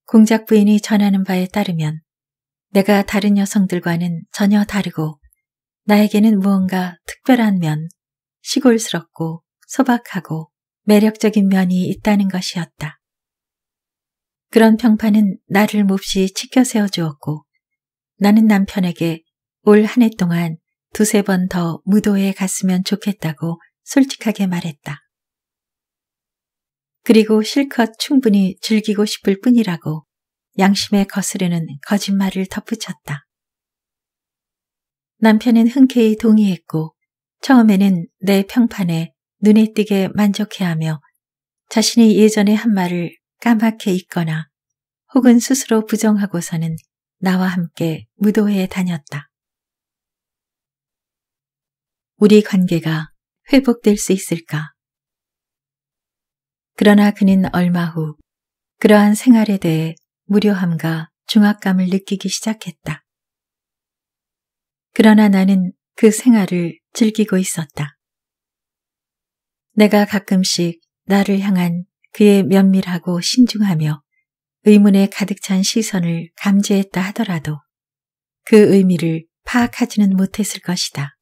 S1: 공작 부인이 전하는 바에 따르면 내가 다른 여성들과는 전혀 다르고 나에게는 무언가 특별한 면, 시골스럽고 소박하고 매력적인 면이 있다는 것이었다. 그런 평판은 나를 몹시 치켜 세워주었고 나는 남편에게 올 한 해 동안 두세 번 더 무도에 갔으면 좋겠다고 솔직하게 말했다. 그리고 실컷 충분히 즐기고 싶을 뿐이라고 양심에 거스르는 거짓말을 덧붙였다. 남편은 흔쾌히 동의했고 처음에는 내 평판에 눈에 띄게 만족해하며 자신이 예전에 한 말을 까맣게 잊거나 혹은 스스로 부정하고서는 나와 함께 무도회에 다녔다. 우리 관계가 회복될 수 있을까? 그러나 그는 얼마 후 그러한 생활에 대해 무료함과 중압감을 느끼기 시작했다. 그러나 나는 그 생활을 즐기고 있었다. 내가 가끔씩 나를 향한 그의 면밀하고 신중하며 의문에 가득 찬 시선을 감지했다 하더라도 그 의미를 파악하지는 못했을 것이다.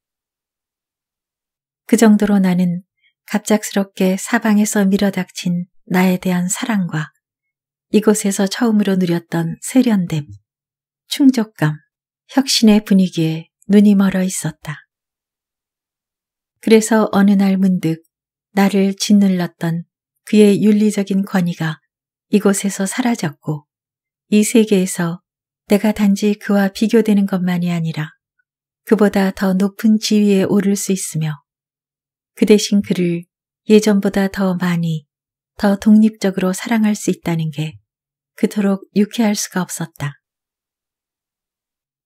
S1: 그 정도로 나는 갑작스럽게 사방에서 밀어닥친 나에 대한 사랑과 이곳에서 처음으로 누렸던 세련됨, 충족감, 혁신의 분위기에 눈이 멀어 있었다. 그래서 어느 날 문득 나를 짓눌렀던 그의 윤리적인 권위가 이곳에서 사라졌고 이 세계에서 내가 단지 그와 비교되는 것만이 아니라 그보다 더 높은 지위에 오를 수 있으며 그 대신 그를 예전보다 더 많이 더 독립적으로 사랑할 수 있다는 게 그토록 유쾌할 수가 없었다.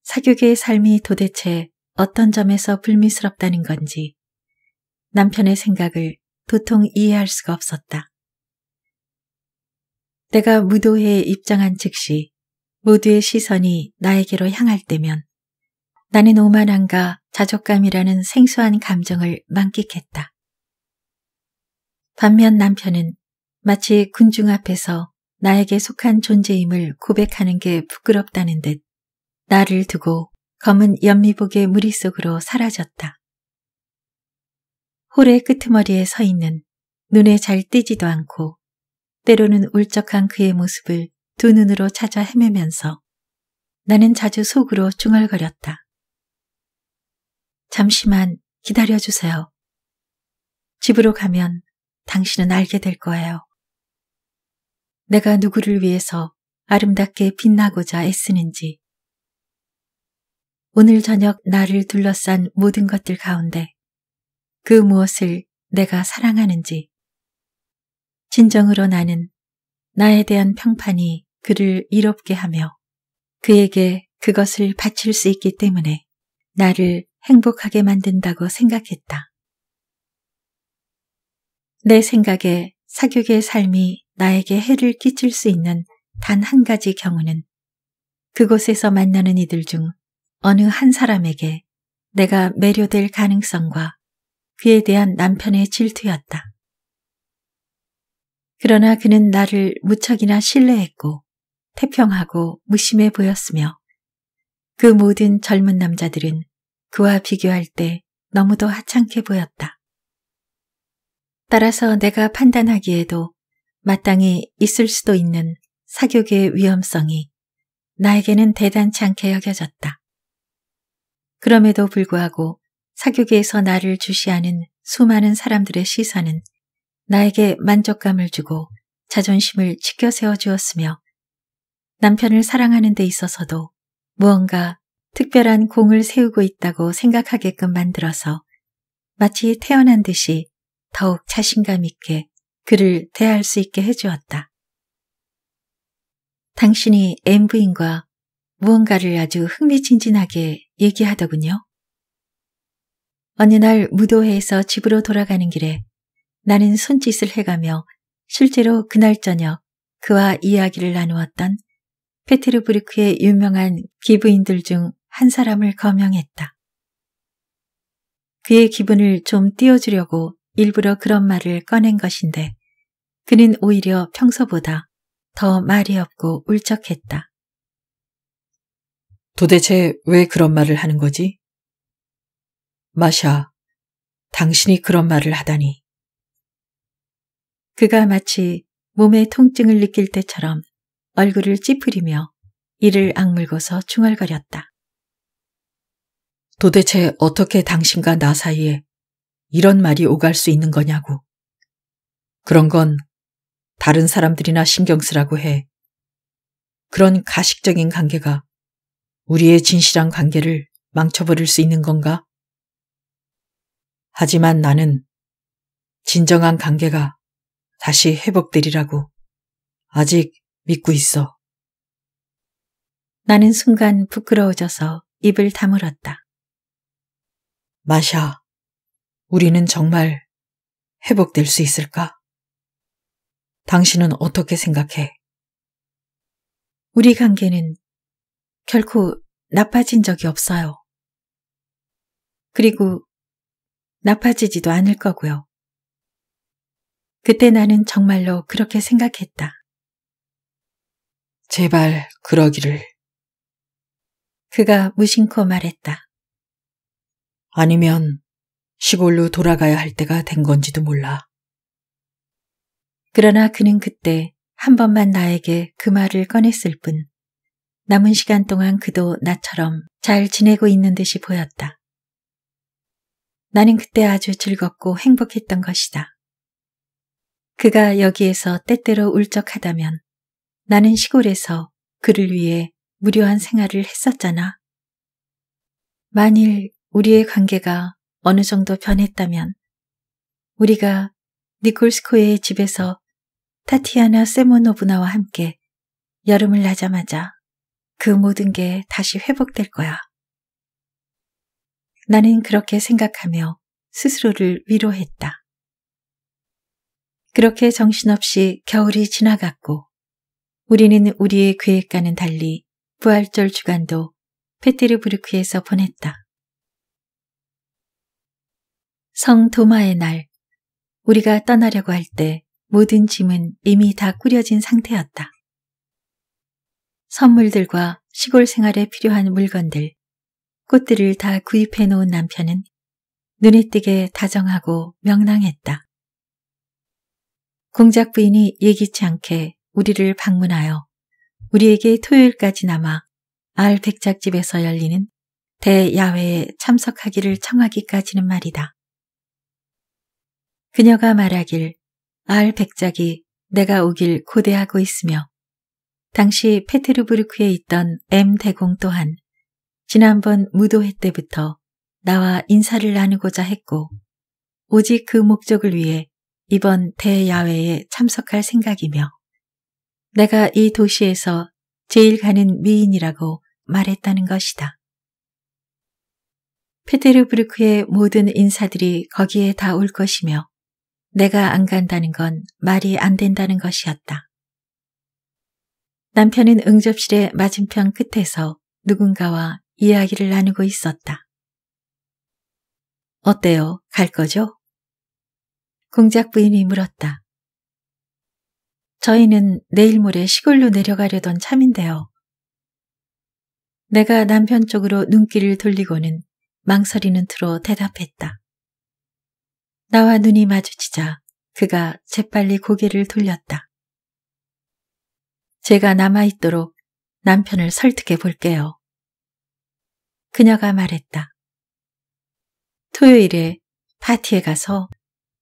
S1: 사교계의 삶이 도대체 어떤 점에서 불미스럽다는 건지 남편의 생각을 도통 이해할 수가 없었다. 내가 무도회에 입장한 즉시 모두의 시선이 나에게로 향할 때면 나는 오만한가 자족감이라는 생소한 감정을 만끽했다. 반면 남편은 마치 군중 앞에서 나에게 속한 존재임을 고백하는 게 부끄럽다는 듯 나를 두고 검은 연미복의 무리 속으로 사라졌다. 홀의 끄트머리에 서 있는 눈에 잘 띄지도 않고 때로는 울적한 그의 모습을 두 눈으로 찾아 헤매면서 나는 자주 속으로 중얼거렸다. 잠시만 기다려주세요. 집으로 가면 당신은 알게 될 거예요. 내가 누구를 위해서 아름답게 빛나고자 애쓰는지. 오늘 저녁 나를 둘러싼 모든 것들 가운데 그 무엇을 내가 사랑하는지. 진정으로 나는 나에 대한 평판이 그를 이롭게 하며 그에게 그것을 바칠 수 있기 때문에 나를 행복하게 만든다고 생각했다. 내 생각에 사교계의 삶이 나에게 해를 끼칠 수 있는 단 한 가지 경우는 그곳에서 만나는 이들 중 어느 한 사람에게 내가 매료될 가능성과 그에 대한 남편의 질투였다. 그러나 그는 나를 무척이나 신뢰했고 태평하고 무심해 보였으며 그 모든 젊은 남자들은 그와 비교할 때 너무도 하찮게 보였다. 따라서 내가 판단하기에도 마땅히 있을 수도 있는 사교계의 위험성이 나에게는 대단치 않게 여겨졌다. 그럼에도 불구하고 사교계에서 나를 주시하는 수많은 사람들의 시선은 나에게 만족감을 주고 자존심을 지켜세워 주었으며 남편을 사랑하는 데 있어서도 무언가 특별한 공을 세우고 있다고 생각하게끔 만들어서 마치 태어난 듯이 더욱 자신감 있게 그를 대할 수 있게 해주었다. 당신이 M 부인과 무언가를 아주 흥미진진하게 얘기하더군요. 어느 날 무도회에서 집으로 돌아가는 길에 나는 손짓을 해가며 실제로 그날 저녁 그와 이야기를 나누었던 페테르부르크의 유명한 기부인들 중 한 사람을 거명했다. 그의 기분을 좀 띄워주려고 일부러 그런 말을 꺼낸 것인데 그는 오히려 평소보다 더 말이 없고 울적했다. 도대체 왜 그런 말을 하는 거지? 마샤, 당신이 그런 말을 하다니. 그가 마치 몸에 통증을 느낄 때처럼 얼굴을 찌푸리며 이를 악물고서 중얼거렸다. 도대체 어떻게 당신과 나 사이에 이런 말이 오갈 수 있는 거냐고. 그런 건 다른 사람들이나 신경 쓰라고 해. 그런 가식적인 관계가 우리의 진실한 관계를 망쳐버릴 수 있는 건가? 하지만 나는 진정한 관계가 다시 회복되리라고
S2: 아직 믿고 있어.
S1: 나는 순간 부끄러워져서 입을 다물었다. 마샤, 우리는 정말 회복될 수 있을까? 당신은 어떻게 생각해? 우리 관계는 결코 나빠진 적이 없어요. 그리고 나빠지지도 않을 거고요. 그때 나는 정말로 그렇게 생각했다. 제발 그러기를. 그가 무심코 말했다. 아니면 시골로 돌아가야 할 때가 된 건지도 몰라. 그러나 그는 그때 한 번만 나에게 그 말을 꺼냈을 뿐 남은 시간 동안 그도 나처럼 잘 지내고 있는 듯이 보였다. 나는 그때 아주 즐겁고 행복했던 것이다. 그가 여기에서 때때로 울적하다면 나는 시골에서 그를 위해 무료한 생활을 했었잖아. 만일 우리의 관계가 어느 정도 변했다면 우리가 니콜스코의 집에서 타티아나 세모노브나와 함께 여름을 나자마자 그 모든 게 다시 회복될 거야. 나는 그렇게 생각하며 스스로를 위로했다. 그렇게 정신없이 겨울이 지나갔고 우리는 우리의 계획과는 달리 부활절 주간도 페테르부르크에서 보냈다. 성 도마의 날, 우리가 떠나려고 할 때 모든 짐은 이미 다 꾸려진 상태였다. 선물들과 시골 생활에 필요한 물건들, 꽃들을 다 구입해 놓은 남편은 눈에 띄게 다정하고 명랑했다. 공작 부인이 예기치 않게 우리를 방문하여 우리에게 토요일까지 남아 알 백작집에서 열리는 대야외에 참석하기를 청하기까지는 말이다. 그녀가 말하길 알 백작이 내가 오길 고대하고 있으며 당시 페테르부르크에 있던 M 대공 또한 지난번 무도회 때부터 나와 인사를 나누고자 했고 오직 그 목적을 위해 이번 대야외에 참석할 생각이며 내가 이 도시에서 제일 가는 미인이라고 말했다는 것이다. 페테르부르크의 모든 인사들이 거기에 다 올 것이며 내가 안 간다는 건 말이 안 된다는 것이었다. 남편은 응접실의 맞은편 끝에서 누군가와 이야기를 나누고 있었다. 어때요? 갈 거죠? 공작 부인이 물었다. 저희는 내일 모레 시골로 내려가려던 참인데요. 내가 남편 쪽으로 눈길을 돌리고는 망설이는 투로 대답했다. 나와 눈이 마주치자 그가 재빨리 고개를 돌렸다. 제가 남아있도록 남편을 설득해 볼게요. 그녀가 말했다. 토요일에 파티에 가서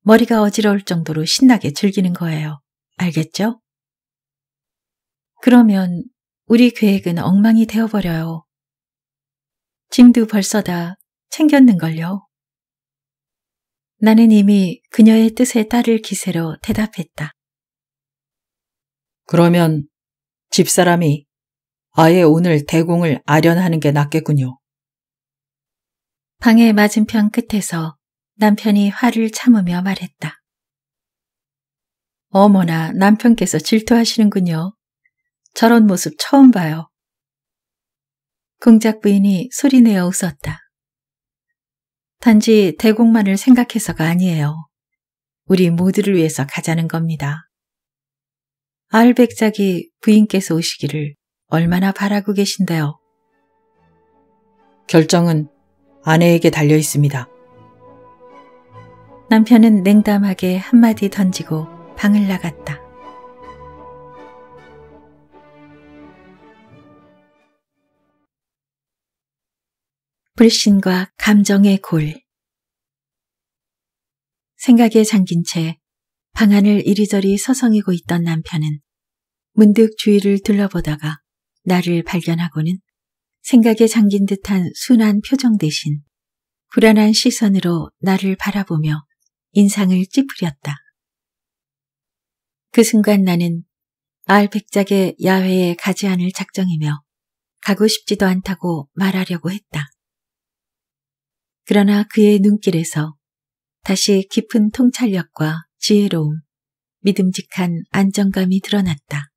S1: 머리가 어지러울 정도로 신나게 즐기는 거예요. 알겠죠? 그러면 우리 계획은 엉망이 되어버려요. 짐도 벌써 다 챙겼는걸요. 나는 이미 그녀의 뜻에 따를 기세로 대답했다. 그러면 집사람이 아예 오늘 대공을 아련하는 게
S2: 낫겠군요.
S1: 방의 맞은편 끝에서 남편이 화를 참으며 말했다. 어머나 남편께서 질투하시는군요. 저런 모습 처음 봐요. 공작 부인이 소리내어 웃었다. 단지 대공만을 생각해서가 아니에요. 우리 모두를 위해서 가자는 겁니다. 알백작이 부인께서 오시기를 얼마나 바라고 계신데요. 결정은 아내에게 달려 있습니다. 남편은 냉담하게 한마디 던지고 방을 나갔다. 불신과 감정의 골 생각에 잠긴 채 방안을 이리저리 서성이고 있던 남편은 문득 주위를 둘러보다가 나를 발견하고는 생각에 잠긴 듯한 순한 표정 대신 불안한 시선으로 나를 바라보며 인상을 찌푸렸다. 그 순간 나는 알 백작의 야외에 가지 않을 작정이며 가고 싶지도 않다고 말하려고 했다. 그러나 그의 눈길에서 다시 깊은 통찰력과 지혜로움, 믿음직한 안정감이 드러났다.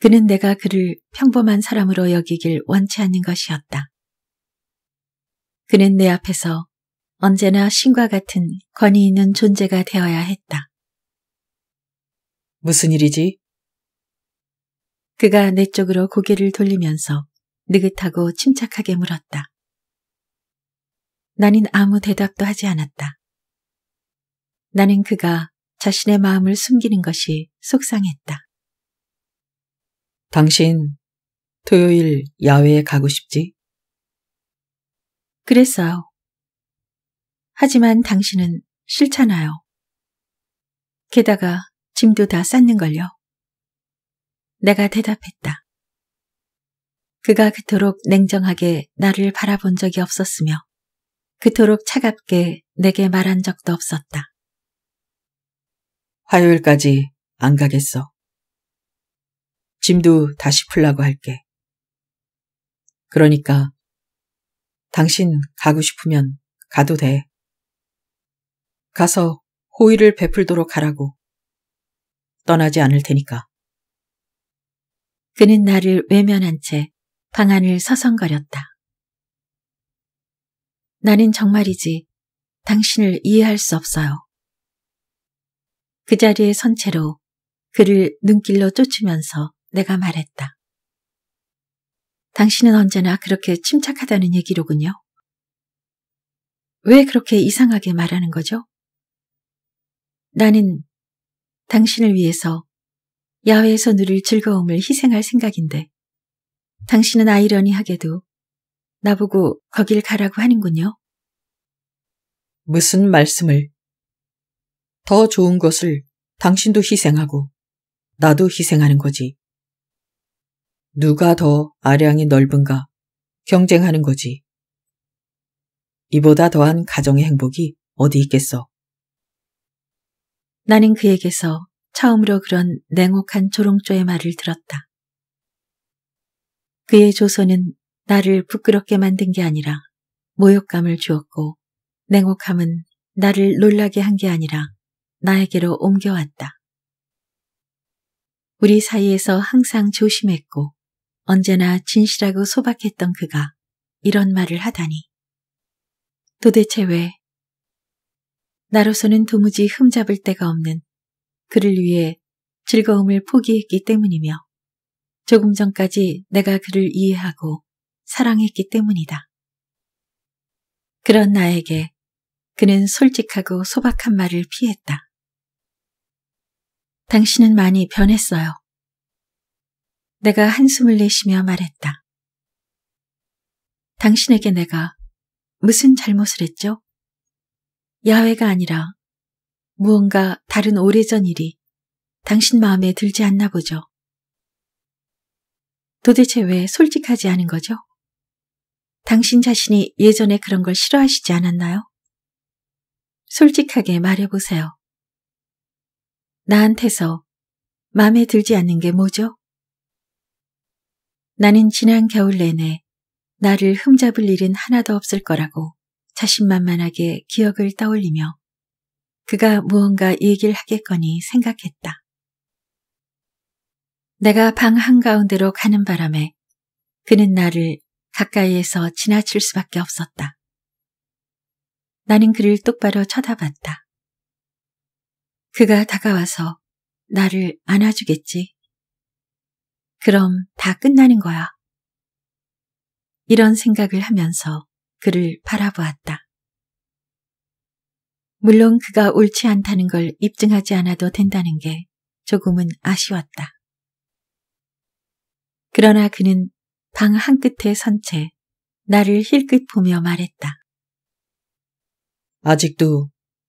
S1: 그는 내가 그를 평범한 사람으로 여기길 원치 않는 것이었다. 그는 내 앞에서 언제나 신과 같은 권위 있는 존재가 되어야 했다.
S2: 무슨 일이지?
S1: 그가 내 쪽으로 고개를 돌리면서 느긋하고 침착하게 물었다. 나는 아무 대답도 하지 않았다. 나는 그가 자신의 마음을 숨기는 것이 속상했다.
S2: 당신 토요일 야외에 가고 싶지?
S1: 그랬어요. 하지만 당신은 싫잖아요. 게다가 짐도 다 쌌는걸요. 내가 대답했다. 그가 그토록 냉정하게 나를 바라본 적이 없었으며 그토록 차갑게 내게 말한 적도 없었다.
S2: 화요일까지 안 가겠어. 짐도 다시 풀라고 할게.
S1: 그러니까 당신 가고 싶으면 가도 돼. 가서 호의를 베풀도록 하라고. 떠나지 않을 테니까. 그는 나를 외면한 채방 안을 서성거렸다. 나는 정말이지 당신을 이해할 수 없어요. 그 자리에 선 채로 그를 눈길로 쫓으면서 내가 말했다. 당신은 언제나 그렇게 침착하다는 얘기로군요. 왜 그렇게 이상하게 말하는 거죠? 나는 당신을 위해서 야외에서 누릴 즐거움을 희생할 생각인데 당신은 아이러니하게도 나보고 거길 가라고 하는군요. 무슨 말씀을? 더 좋은 것을 당신도 희생하고 나도 희생하는 거지. 누가 더 아량이 넓은가
S2: 경쟁하는 거지. 이보다 더한 가정의 행복이 어디 있겠어?
S1: 나는 그에게서 처음으로 그런 냉혹한 조롱조의 말을 들었다. 그의 조선은 나를 부끄럽게 만든 게 아니라 모욕감을 주었고 냉혹함은 나를 놀라게 한 게 아니라 나에게로 옮겨왔다. 우리 사이에서 항상 조심했고 언제나 진실하고 소박했던 그가 이런 말을 하다니. 도대체 왜 나로서는 도무지 흠잡을 데가 없는 그를 위해 즐거움을 포기했기 때문이며 조금 전까지 내가 그를 이해하고 사랑했기 때문이다. 그런 나에게 그는 솔직하고 소박한 말을 피했다. 당신은 많이 변했어요. 내가 한숨을 내쉬며 말했다. 당신에게 내가 무슨 잘못을 했죠? 야외가 아니라 무언가 다른 오래전 일이 당신 마음에 들지 않나 보죠. 도대체 왜 솔직하지 않은 거죠? 당신 자신이 예전에 그런 걸 싫어하시지 않았나요? 솔직하게 말해보세요. 나한테서 마음에 들지 않는 게 뭐죠? 나는 지난 겨울 내내 나를 흠잡을 일은 하나도 없을 거라고 자신만만하게 기억을 떠올리며 그가 무언가 얘기를 하겠거니 생각했다. 내가 방 한가운데로 가는 바람에 그는 나를 가까이에서 지나칠 수밖에 없었다. 나는 그를 똑바로 쳐다봤다. 그가 다가와서 나를 안아주겠지. 그럼 다 끝나는 거야. 이런 생각을 하면서 그를 바라보았다. 물론 그가 옳지 않다는 걸 입증하지 않아도 된다는 게 조금은 아쉬웠다. 그러나 그는 방한 끝에 선 채 나를 힐끗 보며 말했다.
S2: 아직도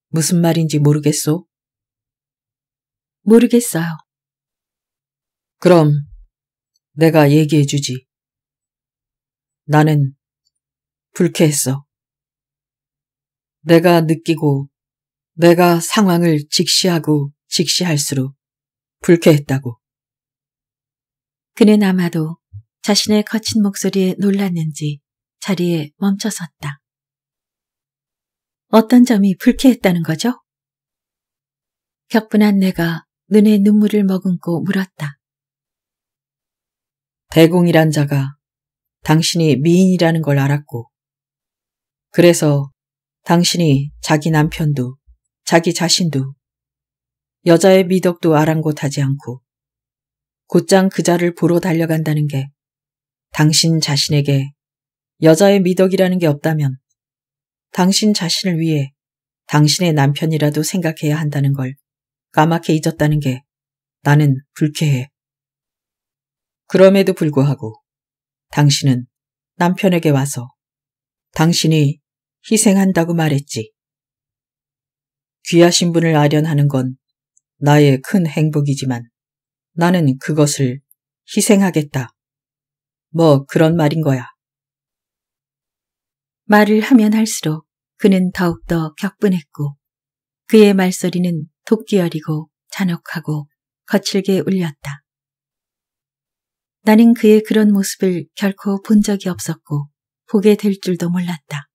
S2: 무슨 말인지 모르겠소? 모르겠어요. 그럼 내가 얘기해주지. 나는 불쾌했어. 내가 느끼고 내가 상황을 직시하고 직시할수록 불쾌했다고.
S1: 그는 아마도 자신의 거친 목소리에 놀랐는지 자리에 멈춰섰다. 어떤 점이 불쾌했다는 거죠? 격분한 내가 눈에 눈물을 머금고 물었다. 대공이란 자가 당신이 미인이라는 걸 알았고, 그래서 당신이 자기 남편도 자기 자신도 여자의 미덕도 아랑곳하지 않고 곧장 그자를 보러 달려간다는 게 당신 자신에게 여자의 미덕이라는 게 없다면 당신 자신을 위해 당신의 남편이라도 생각해야 한다는 걸 까맣게 잊었다는 게 나는 불쾌해. 그럼에도 불구하고 당신은 남편에게 와서 당신이 희생한다고 말했지. 귀하신 분을 아련하는 건 나의 큰 행복이지만 나는 그것을 희생하겠다 뭐 그런 말인 거야. 말을 하면 할수록 그는 더욱더 격분했고 그의 말소리는 도끼어리고 잔혹하고 거칠게 울렸다. 나는 그의 그런 모습을 결코 본 적이 없었고 보게 될 줄도 몰랐다.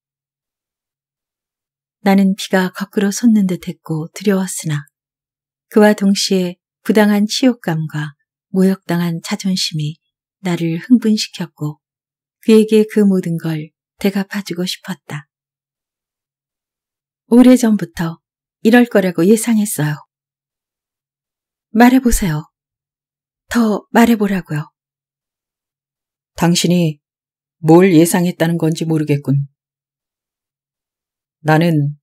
S1: 나는 피가 거꾸로 솟는 듯 했고 두려웠으나 그와 동시에 부당한 치욕감과 모욕당한 자존심이 나를 흥분시켰고 그에게 그 모든 걸 대갚아주고 싶었다. 오래전부터 이럴 거라고 예상했어요. 말해보세요. 더 말해보라고요. 당신이 뭘 예상했다는 건지 모르겠군. 나는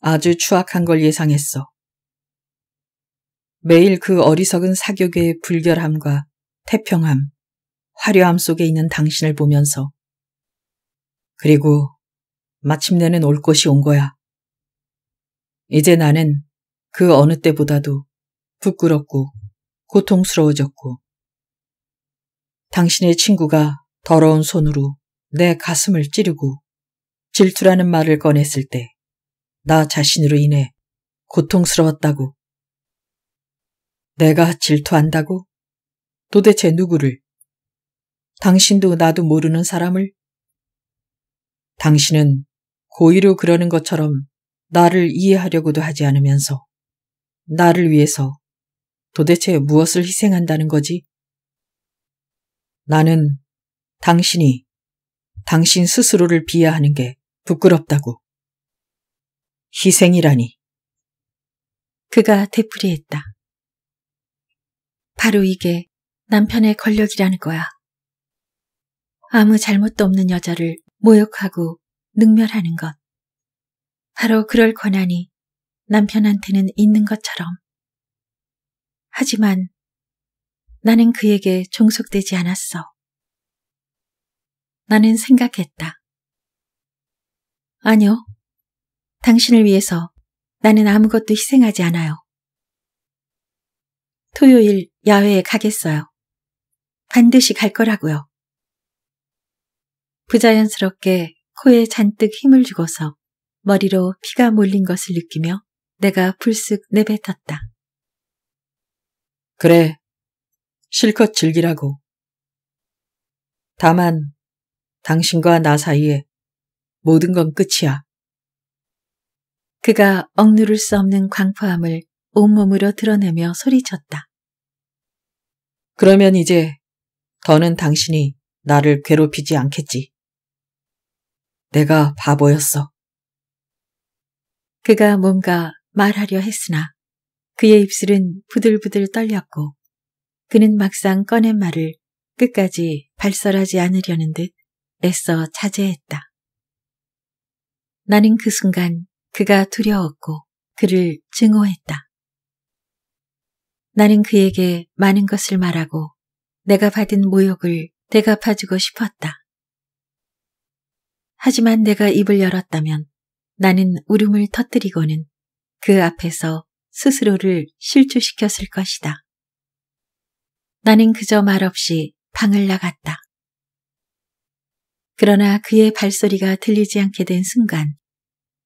S1: 아주 추악한 걸 예상했어. 매일 그 어리석은 사격의 불결함과 태평함, 화려함 속에 있는 당신을 보면서.
S2: 그리고 마침내는 올 것이 온 거야. 이제 나는 그 어느 때보다도 부끄럽고
S1: 고통스러워졌고 당신의 친구가 더러운 손으로 내 가슴을 찌르고 질투라는 말을 꺼냈을 때 나 자신으로 인해 고통스러웠다고. 내가 질투한다고? 도대체 누구를? 당신도 나도 모르는 사람을? 당신은 고의로 그러는 것처럼 나를 이해하려고도 하지 않으면서 나를 위해서 도대체 무엇을 희생한다는 거지? 나는 당신이 당신 스스로를 비하하는 게 부끄럽다고. 희생이라니. 그가 되풀이했다. 바로 이게 남편의 권력이라는 거야. 아무 잘못도 없는 여자를 모욕하고 능멸하는 것. 바로 그럴 권한이 남편한테는 있는 것처럼. 하지만 나는 그에게 종속되지 않았어. 나는 생각했다. 아니요. 당신을 위해서 나는 아무것도 희생하지 않아요. 토요일 야외에 가겠어요. 반드시 갈 거라고요. 부자연스럽게 코에 잔뜩 힘을 주고서 머리로 피가 몰린 것을 느끼며 내가 불쑥
S2: 내뱉었다. 그래, 실컷 즐기라고. 다만,
S1: 당신과 나 사이에 모든 건 끝이야. 그가 억누를 수 없는 광포함을 온몸으로 드러내며 소리쳤다.
S2: 그러면 이제 더는 당신이 나를 괴롭히지 않겠지. 내가 바보였어. 그가
S1: 뭔가 말하려 했으나 그의 입술은 부들부들 떨렸고 그는 막상 꺼낸 말을 끝까지 발설하지 않으려는 듯 애써 자제했다. 나는 그 순간 그가 두려웠고 그를 증오했다. 나는 그에게 많은 것을 말하고 내가 받은 모욕을 대갚아주고 싶었다. 하지만 내가 입을 열었다면 나는 울음을 터뜨리고는 그 앞에서 스스로를 실추시켰을 것이다. 나는 그저 말없이 방을 나갔다. 그러나 그의 발소리가 들리지 않게 된 순간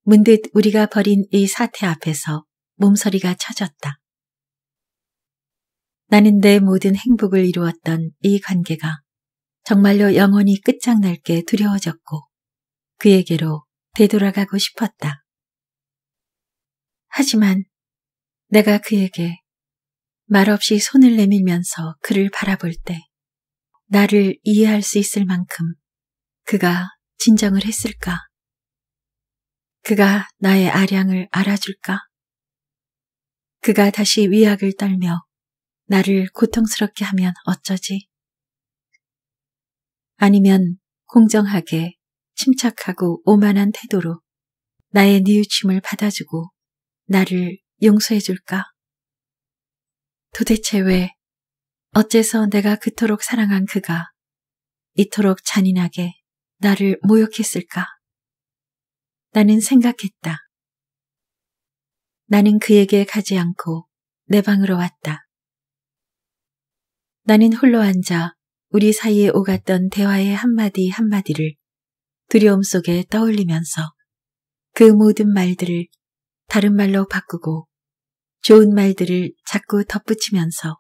S1: 문득 우리가 벌인 이 사태 앞에서 몸서리가 쳐졌다. 나는 내 모든 행복을 이루었던 이 관계가 정말로 영원히 끝장날게 두려워졌고 그에게로 되돌아가고 싶었다. 하지만 내가 그에게 말없이 손을 내밀면서 그를 바라볼 때 나를 이해할 수 있을 만큼 그가 진정을 했을까? 그가 나의 아량을 알아줄까? 그가 다시 위약을 떨며 나를 고통스럽게 하면 어쩌지? 아니면 공정하게 침착하고 오만한 태도로 나의 뉘우침을 받아주고 나를 용서해줄까? 도대체 왜 어째서 내가 그토록 사랑한 그가 이토록 잔인하게 나를 모욕했을까? 나는 생각했다. 나는 그에게 가지 않고 내 방으로 왔다. 나는 홀로 앉아 우리 사이에 오갔던 대화의 한마디 한마디를 두려움 속에 떠올리면서 그 모든 말들을 다른 말로 바꾸고 좋은 말들을 자꾸 덧붙이면서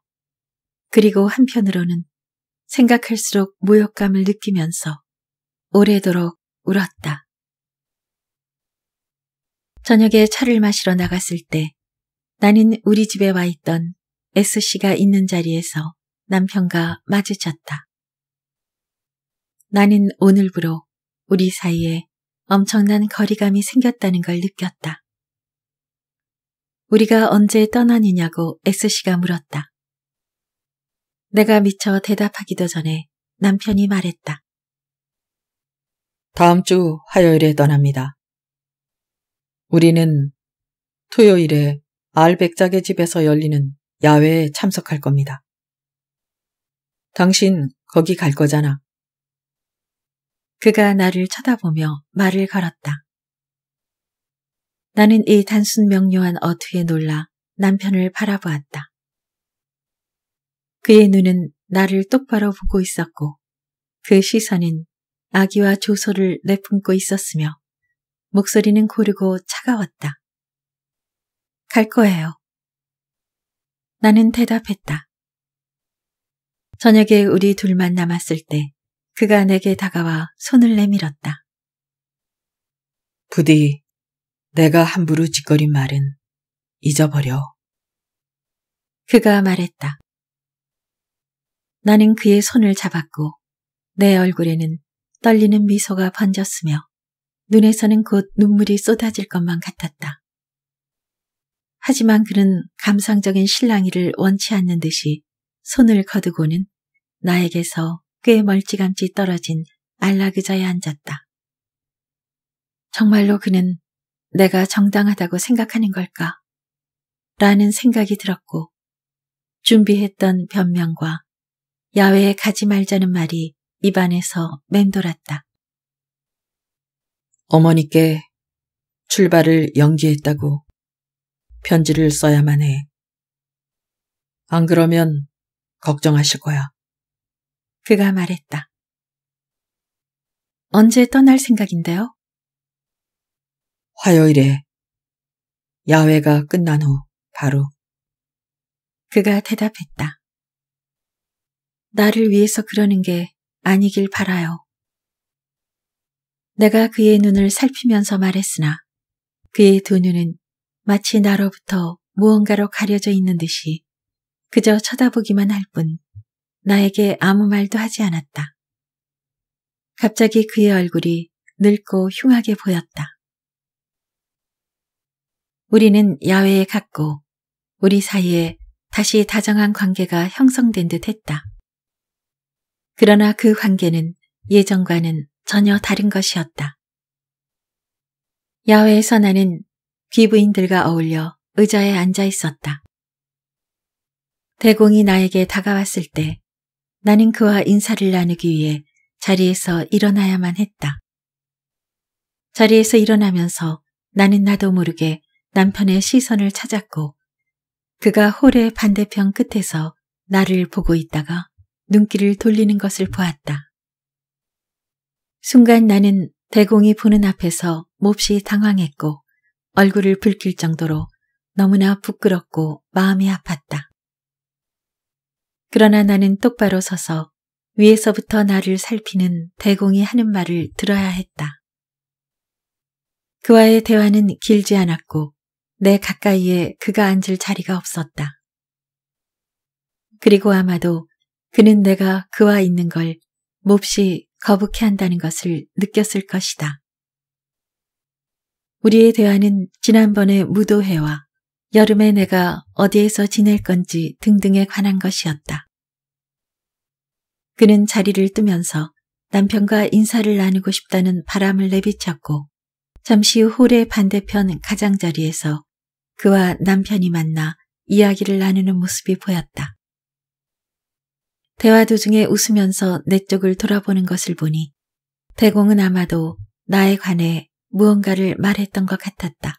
S1: 그리고 한편으로는 생각할수록 모욕감을 느끼면서 오래도록 울었다. 저녁에 차를 마시러 나갔을 때 나는 우리 집에 와 있던 S씨가 있는 자리에서 남편과 마주쳤다. 나는 오늘부로 우리 사이에 엄청난 거리감이 생겼다는 걸 느꼈다. 우리가 언제 떠나느냐고 s 씨가 물었다. 내가 미처 대답하기도 전에 남편이 말했다. 다음 주 화요일에 떠납니다. 우리는 토요일에 알백작의 집에서 열리는 야외에 참석할 겁니다. 당신 거기 갈 거잖아. 그가 나를 쳐다보며 말을 걸었다. 나는 이 단순 명료한 어투에 놀라 남편을 바라보았다. 그의 눈은 나를 똑바로 보고 있었고 그 시선은 아기와 조소를 내뿜고 있었으며 목소리는 고르고 차가웠다. 갈 거예요. 나는 대답했다. 저녁에 우리 둘만 남았을 때 그가 내게 다가와 손을 내밀었다.
S2: 부디 내가 함부로 짓거린 말은 잊어버려.
S1: 그가 말했다. 나는 그의 손을 잡았고 내 얼굴에는 떨리는 미소가 번졌으며 눈에서는 곧 눈물이 쏟아질 것만 같았다. 하지만 그는 감상적인 실랑이를 원치 않는 듯이 손을 거두고는 나에게서 꽤 멀찌감치 떨어진 안락의자에 앉았다. 정말로 그는 내가 정당하다고 생각하는 걸까? 라는 생각이 들었고 준비했던 변명과 야외에 가지 말자는 말이 입안에서 맴돌았다. 어머니께 출발을 연기했다고 편지를 써야만 해. 안 그러면
S2: 걱정하실 거야.
S1: 그가 말했다. 언제 떠날 생각인데요?
S2: 화요일에
S1: 야외가 끝난 후 바로 그가 대답했다. 나를 위해서 그러는 게 아니길 바라요. 내가 그의 눈을 살피면서 말했으나 그의 두 눈은 마치 나로부터 무언가로 가려져 있는 듯이 그저 쳐다보기만 할뿐 나에게 아무 말도 하지 않았다. 갑자기 그의 얼굴이 늙고 흉하게 보였다. 우리는 야외에 갔고 우리 사이에 다시 다정한 관계가 형성된 듯 했다. 그러나 그 관계는 예전과는 전혀 다른 것이었다. 야외에서 나는 귀부인들과 어울려 의자에 앉아 있었다. 대공이 나에게 다가왔을 때 나는 그와 인사를 나누기 위해 자리에서 일어나야만 했다. 자리에서 일어나면서 나는 나도 모르게 남편의 시선을 찾았고 그가 홀의 반대편 끝에서 나를 보고 있다가 눈길을 돌리는 것을 보았다. 순간 나는 대공이 보는 앞에서 몹시 당황했고 얼굴을 붉힐 정도로 너무나 부끄럽고 마음이 아팠다. 그러나 나는 똑바로 서서 위에서부터 나를 살피는 대공이 하는 말을 들어야 했다. 그와의 대화는 길지 않았고 내 가까이에 그가 앉을 자리가 없었다. 그리고 아마도 그는 내가 그와 있는 걸 몹시 거북해 한다는 것을 느꼈을 것이다. 우리의 대화는 지난번의 무도회와 여름에 내가 어디에서 지낼 건지 등등에 관한 것이었다. 그는 자리를 뜨면서 남편과 인사를 나누고 싶다는 바람을 내비쳤고 잠시 후 홀의 반대편 가장자리에서 그와 남편이 만나 이야기를 나누는 모습이 보였다. 대화 도중에 웃으면서 내 쪽을 돌아보는 것을 보니 대공은 아마도 나에 관해 무언가를 말했던 것 같았다.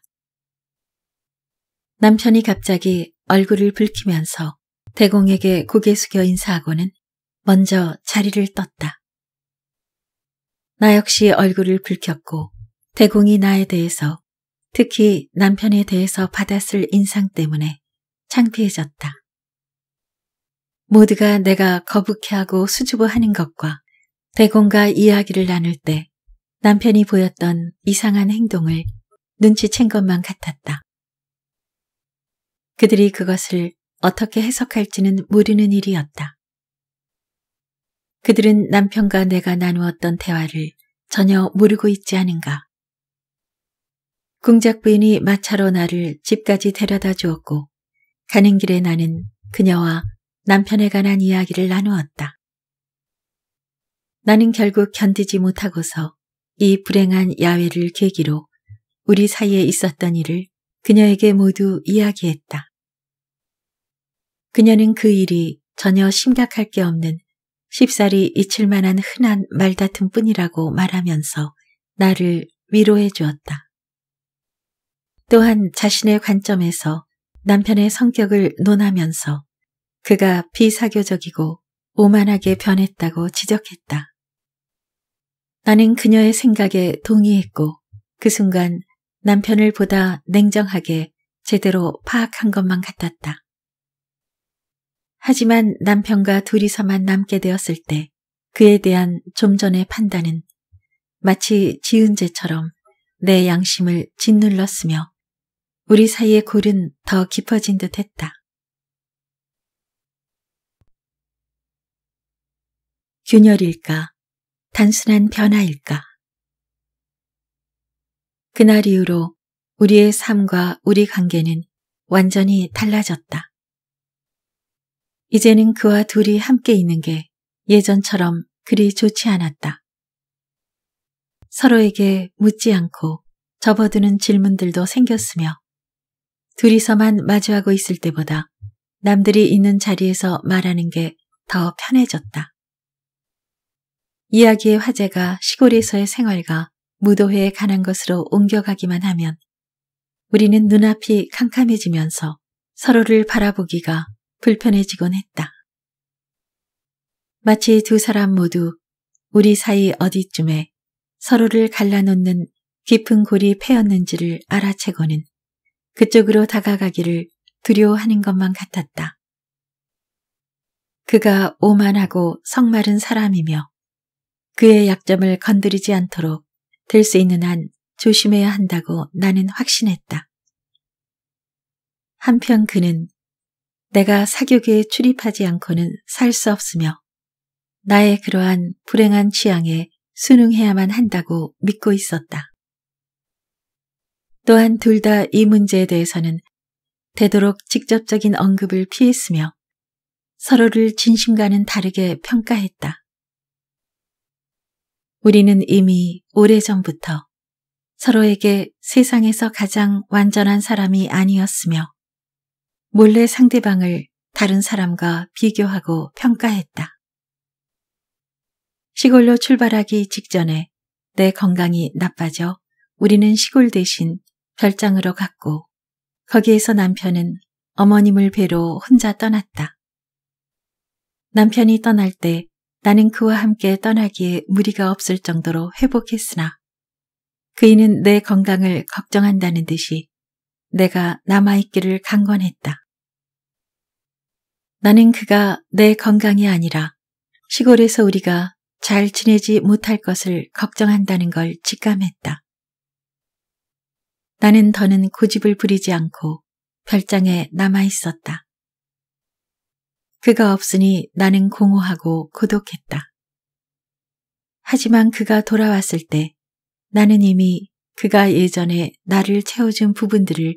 S1: 남편이 갑자기 얼굴을 붉히면서 대공에게 고개 숙여 인사하고는 먼저 자리를 떴다. 나 역시 얼굴을 붉혔고 대공이 나에 대해서 특히 남편에 대해서 받았을 인상 때문에 창피해졌다. 모두가 내가 거북해하고 수줍어하는 것과 대공과 이야기를 나눌 때 남편이 보였던 이상한 행동을 눈치챈 것만 같았다. 그들이 그것을 어떻게 해석할지는 모르는 일이었다. 그들은 남편과 내가 나누었던 대화를 전혀 모르고 있지 않은가. 궁작 부인이 마차로 나를 집까지 데려다 주었고 가는 길에 나는 그녀와 남편에 관한 이야기를 나누었다. 나는 결국 견디지 못하고서 이 불행한 야외를 계기로 우리 사이에 있었던 일을 그녀에게 모두 이야기했다. 그녀는 그 일이 전혀 심각할 게 없는 쉽사리 잊힐 만한 흔한 말다툼 뿐이라고 말하면서 나를 위로해 주었다. 또한 자신의 관점에서 남편의 성격을 논하면서 그가 비사교적이고 오만하게 변했다고 지적했다. 나는 그녀의 생각에 동의했고 그 순간 남편을 보다 냉정하게 제대로 파악한 것만 같았다. 하지만 남편과 둘이서만 남게 되었을 때 그에 대한 좀 전의 판단은 마치 지은 죄처럼 내 양심을 짓눌렀으며 우리 사이의 골은 더 깊어진 듯 했다. 균열일까? 단순한 변화일까? 그날 이후로 우리의 삶과 우리 관계는 완전히 달라졌다. 이제는 그와 둘이 함께 있는 게 예전처럼 그리 좋지 않았다. 서로에게 묻지 않고 접어두는 질문들도 생겼으며 둘이서만 마주하고 있을 때보다 남들이 있는 자리에서 말하는 게 더 편해졌다. 이야기의 화제가 시골에서의 생활과 무도회에 가는 것으로 옮겨가기만 하면 우리는 눈앞이 캄캄해지면서 서로를 바라보기가 불편해지곤 했다. 마치 두 사람 모두 우리 사이 어디쯤에 서로를 갈라놓는 깊은 골이 패였는지를 알아채고는 그쪽으로 다가가기를 두려워하는 것만 같았다. 그가 오만하고 성마른 사람이며 그의 약점을 건드리지 않도록 될수 있는 한 조심해야 한다고 나는 확신했다. 한편 그는 내가 사교계에 출입하지 않고는 살 수 없으며 나의 그러한 불행한 취향에 순응해야만 한다고 믿고 있었다. 또한 둘 다 이 문제에 대해서는 되도록 직접적인 언급을 피했으며 서로를 진심과는 다르게 평가했다. 우리는 이미 오래전부터 서로에게 세상에서 가장 완전한 사람이 아니었으며 몰래 상대방을 다른 사람과 비교하고 평가했다. 시골로 출발하기 직전에 내 건강이 나빠져 우리는 시골 대신 별장으로 갔고 거기에서 남편은 어머님을 뵈러 혼자 떠났다. 남편이 떠날 때 나는 그와 함께 떠나기에 무리가 없을 정도로 회복했으나 그이는 내 건강을 걱정한다는 듯이 내가 남아있기를 강권했다. 나는 그가 내 건강이 아니라 시골에서 우리가 잘 지내지 못할 것을 걱정한다는 걸 직감했다. 나는 더는 고집을 부리지 않고 별장에 남아 있었다. 그가 없으니 나는 공허하고 고독했다. 하지만 그가 돌아왔을 때 나는 이미 그가 예전에 나를 채워준 부분들을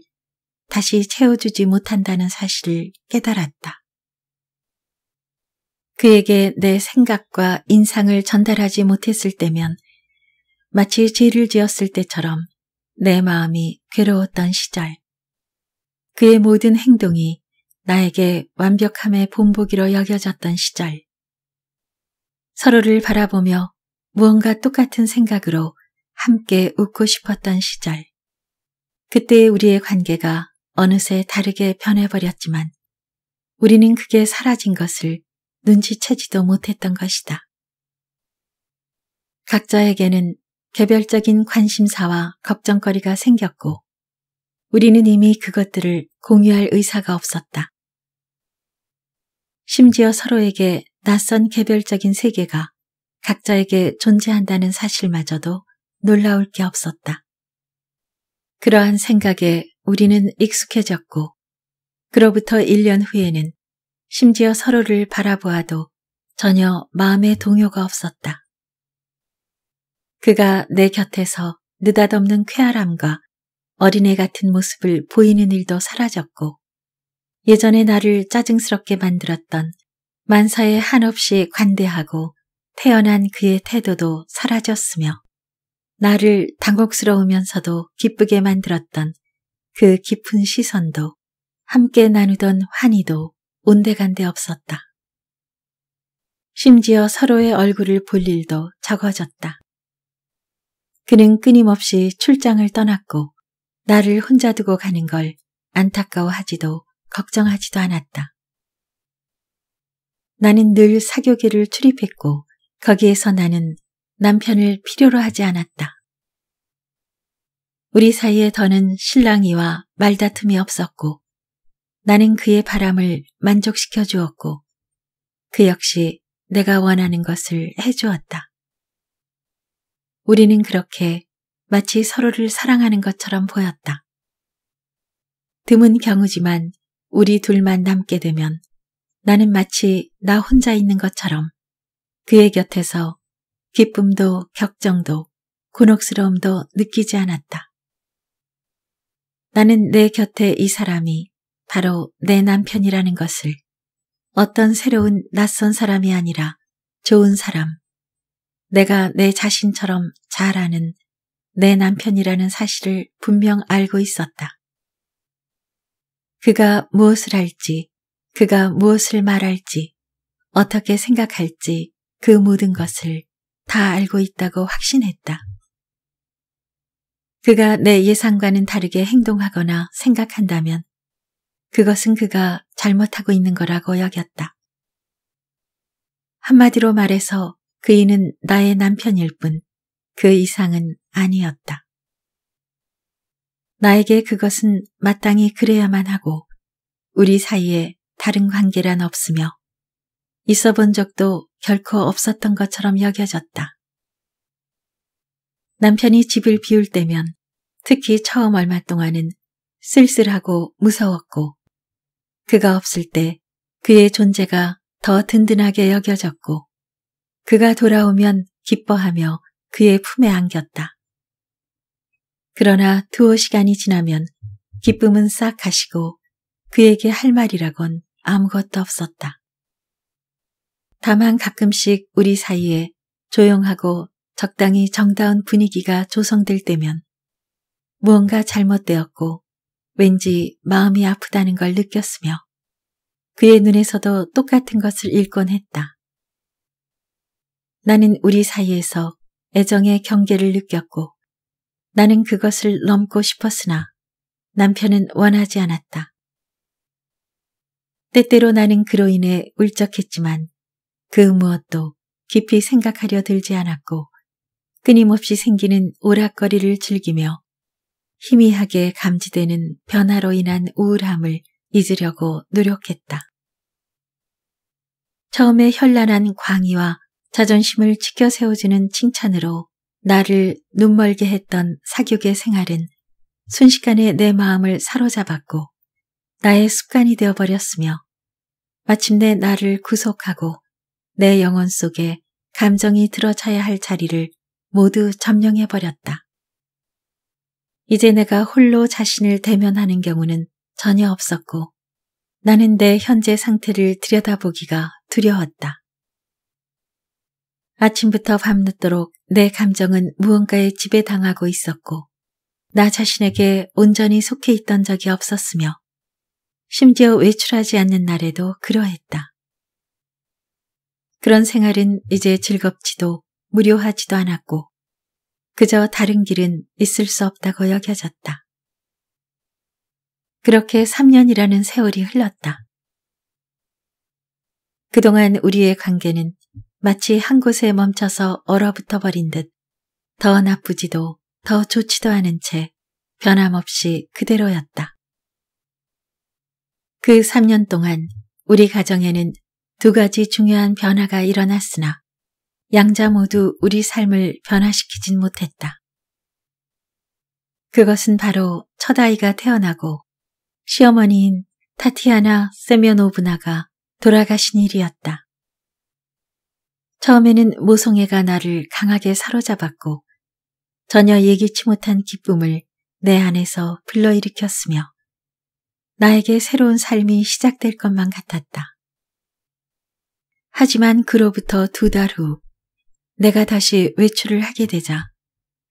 S1: 다시 채워주지 못한다는 사실을 깨달았다. 그에게 내 생각과 인상을 전달하지 못했을 때면 마치 죄를 지었을 때처럼 내 마음이 괴로웠던 시절. 그의 모든 행동이 나에게 완벽함의 본보기로 여겨졌던 시절. 서로를 바라보며 무언가 똑같은 생각으로 함께 웃고 싶었던 시절. 그때의 우리의 관계가 어느새 다르게 변해버렸지만 우리는 그게 사라진 것을 눈치채지도 못했던 것이다. 각자에게는 개별적인 관심사와 걱정거리가 생겼고 우리는 이미 그것들을 공유할 의사가 없었다. 심지어 서로에게 낯선 개별적인 세계가 각자에게 존재한다는 사실마저도 놀라울 게 없었다. 그러한 생각에 우리는 익숙해졌고, 그로부터 1년 후에는 심지어 서로를 바라보아도 전혀 마음의 동요가 없었다. 그가 내 곁에서 느닷없는 쾌활함과 어린애 같은 모습을 보이는 일도 사라졌고, 예전에 나를 짜증스럽게 만들었던 만사에 한없이 관대하고 태어난 그의 태도도 사라졌으며 나를 당혹스러우면서도 기쁘게 만들었던 그 깊은 시선도 함께 나누던 환희도 온데간데 없었다. 심지어 서로의 얼굴을 볼 일도 적어졌다. 그는 끊임없이 출장을 떠났고 나를 혼자 두고 가는 걸 안타까워하지도 걱정하지도 않았다. 나는 늘 사교계를 출입했고 거기에서 나는 남편을 필요로 하지 않았다. 우리 사이에 더는 신랑이와 말다툼이 없었고 나는 그의 바람을 만족시켜 주었고 그 역시 내가 원하는 것을 해주었다. 우리는 그렇게 마치 서로를 사랑하는 것처럼 보였다. 드문 경우지만 우리 둘만 남게 되면 나는 마치 나 혼자 있는 것처럼 그의 곁에서 기쁨도 격정도 곤혹스러움도 느끼지 않았다. 나는 내 곁에 이 사람이 바로 내 남편이라는 것을 어떤 새로운 낯선 사람이 아니라 좋은 사람, 내가 내 자신처럼 잘 아는 내 남편이라는 사실을 분명 알고 있었다. 그가 무엇을 할지, 그가 무엇을 말할지, 어떻게 생각할지 그 모든 것을 다 알고 있다고 확신했다. 그가 내 예상과는 다르게 행동하거나 생각한다면 그것은 그가 잘못하고 있는 거라고 여겼다. 한마디로 말해서 그이는 나의 남편일 뿐 그 이상은 아니었다. 나에게 그것은 마땅히 그래야만 하고 우리 사이에 다른 관계란 없으며 있어 본 적도 결코 없었던 것처럼 여겨졌다. 남편이 집을 비울 때면 특히 처음 얼마 동안은 쓸쓸하고 무서웠고 그가 없을 때 그의 존재가 더 든든하게 여겨졌고 그가 돌아오면 기뻐하며 그의 품에 안겼다. 그러나 두어 시간이 지나면 기쁨은 싹 가시고 그에게 할 말이라곤 아무것도 없었다. 다만 가끔씩 우리 사이에 조용하고 적당히 정다운 분위기가 조성될 때면 무언가 잘못되었고 왠지 마음이 아프다는 걸 느꼈으며 그의 눈에서도 똑같은 것을 읽곤 했다. 나는 우리 사이에서 애정의 경계를 느꼈고 나는 그것을 넘고 싶었으나 남편은 원하지 않았다. 때때로 나는 그로 인해 울적했지만 그 무엇도 깊이 생각하려 들지 않았고 끊임없이 생기는 오락거리를 즐기며 희미하게 감지되는 변화로 인한 우울함을 잊으려고 노력했다. 처음에 현란한 광희와 자존심을 치켜세워주는 칭찬으로 나를 눈멀게 했던 사교계 생활은 순식간에 내 마음을 사로잡았고 나의 습관이 되어버렸으며 마침내 나를 구속하고 내 영혼 속에 감정이 들어차야 할 자리를 모두 점령해버렸다. 이제 내가 홀로 자신을 대면하는 경우는 전혀 없었고 나는 내 현재 상태를 들여다보기가 두려웠다. 아침부터 밤늦도록 내 감정은 무언가에 지배당하고 있었고 나 자신에게 온전히 속해 있던 적이 없었으며 심지어 외출하지 않는 날에도 그러했다. 그런 생활은 이제 즐겁지도 무료하지도 않았고 그저 다른 길은 있을 수 없다고 여겨졌다. 그렇게 3년이라는 세월이 흘렀다. 그동안 우리의 관계는 마치 한 곳에 멈춰서 얼어붙어 버린 듯 더 나쁘지도 더 좋지도 않은 채 변함없이 그대로였다. 그 3년 동안 우리 가정에는 두 가지 중요한 변화가 일어났으나 양자 모두 우리 삶을 변화시키진 못했다. 그것은 바로 첫 아이가 태어나고 시어머니인 타티아나 세면오브나가 돌아가신 일이었다. 처음에는 모성애가 나를 강하게 사로잡았고 전혀 예기치 못한 기쁨을 내 안에서 불러일으켰으며 나에게 새로운 삶이 시작될 것만 같았다. 하지만 그로부터 두 달 후 내가 다시 외출을 하게 되자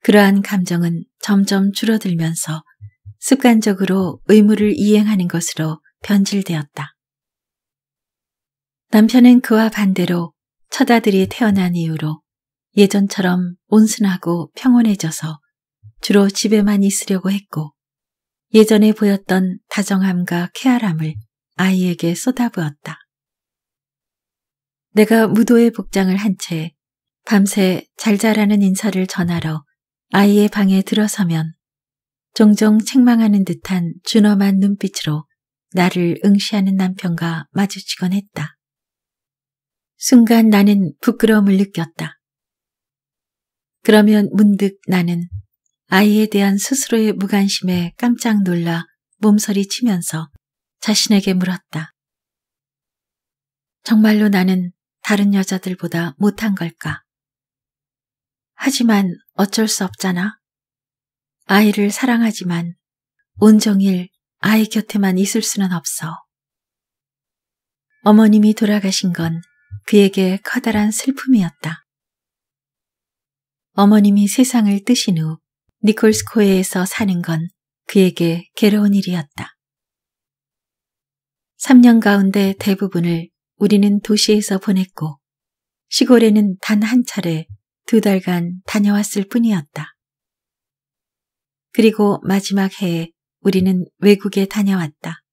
S1: 그러한 감정은 점점 줄어들면서 습관적으로 의무를 이행하는 것으로 변질되었다. 남편은 그와 반대로 처자들이 태어난 이후로 예전처럼 온순하고 평온해져서 주로 집에만 있으려고 했고 예전에 보였던 다정함과 쾌활함을 아이에게 쏟아부었다. 내가 무도의 복장을 한 채 밤새 잘 자라는 인사를 전하러 아이의 방에 들어서면 종종 책망하는 듯한 준엄한 눈빛으로 나를 응시하는 남편과 마주치곤 했다. 순간 나는 부끄러움을 느꼈다. 그러면 문득 나는 아이에 대한 스스로의 무관심에 깜짝 놀라 몸서리 치면서 자신에게 물었다. 정말로 나는 다른 여자들보다 못한 걸까? 하지만 어쩔 수 없잖아. 아이를 사랑하지만 온종일 아이 곁에만 있을 수는 없어. 어머님이 돌아가신 건 그에게 커다란 슬픔이었다. 어머님이 세상을 뜨신 후 니콜스코에에서 사는 건 그에게 괴로운 일이었다. 3년 가운데 대부분을 우리는 도시에서 보냈고 시골에는 단 한 차례 두 달간 다녀왔을 뿐이었다. 그리고 마지막 해에 우리는 외국에 다녀왔다.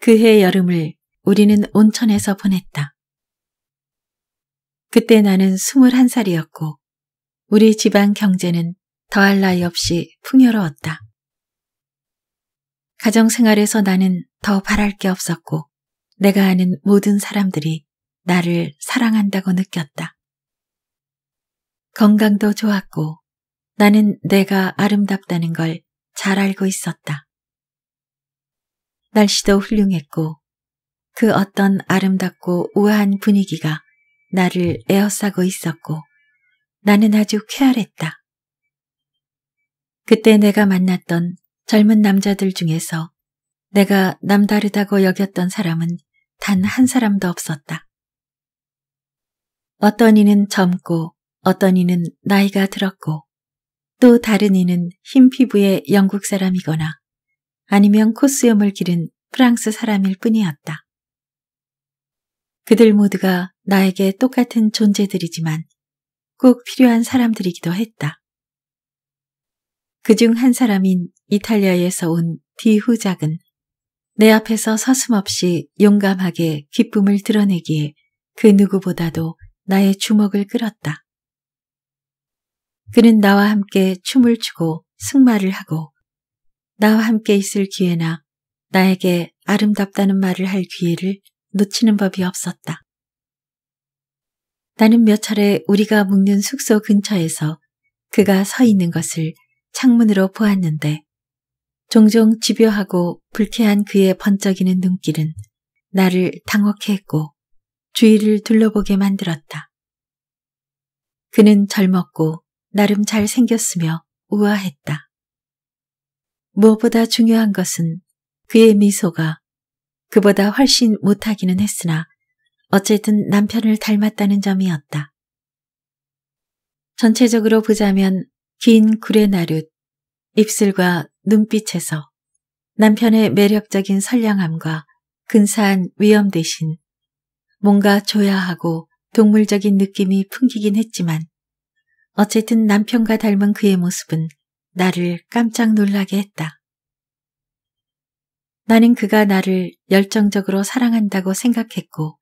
S1: 그해 여름을 우리는 온천에서 보냈다. 그때 나는 21살이었고 우리 집안 경제는 더할 나위 없이 풍요로웠다. 가정생활에서 나는 더 바랄 게 없었고 내가 아는 모든 사람들이 나를 사랑한다고 느꼈다. 건강도 좋았고 나는 내가 아름답다는 걸 잘 알고 있었다. 날씨도 훌륭했고 그 어떤 아름답고 우아한 분위기가 나를 에어싸고 있었고 나는 아주 쾌활했다. 그때 내가 만났던 젊은 남자들 중에서 내가 남다르다고 여겼던 사람은 단 한 사람도 없었다. 어떤 이는 젊고 어떤 이는 나이가 들었고 또 다른 이는 흰 피부의 영국 사람이거나 아니면 코수염을 기른 프랑스 사람일 뿐이었다. 그들 모두가 나에게 똑같은 존재들이지만 꼭 필요한 사람들이기도 했다. 그중 한 사람인 이탈리아에서 온 디후작은 내 앞에서 서슴없이 용감하게 기쁨을 드러내기에 그 누구보다도 나의 주먹을 끌었다. 그는 나와 함께 춤을 추고 승마를 하고 나와 함께 있을 기회나 나에게 아름답다는 말을 할 기회를 놓치는 법이 없었다. 나는 몇 차례 우리가 묵는 숙소 근처에서 그가 서 있는 것을 창문으로 보았는데 종종 집요하고 불쾌한 그의 번쩍이는 눈길은 나를 당혹해 했고 주위를 둘러보게 만들었다. 그는 젊었고 나름 잘 생겼으며 우아했다. 무엇보다 중요한 것은 그의 미소가 그보다 훨씬 못하기는 했으나 어쨌든 남편을 닮았다는 점이었다. 전체적으로 보자면 긴 굴의 나룻, 입술과 눈빛에서 남편의 매력적인 선량함과 근사한 위험 대신 뭔가 조야하고 동물적인 느낌이 풍기긴 했지만 어쨌든 남편과 닮은 그의 모습은 나를 깜짝 놀라게 했다. 나는 그가 나를 열정적으로 사랑한다고 생각했고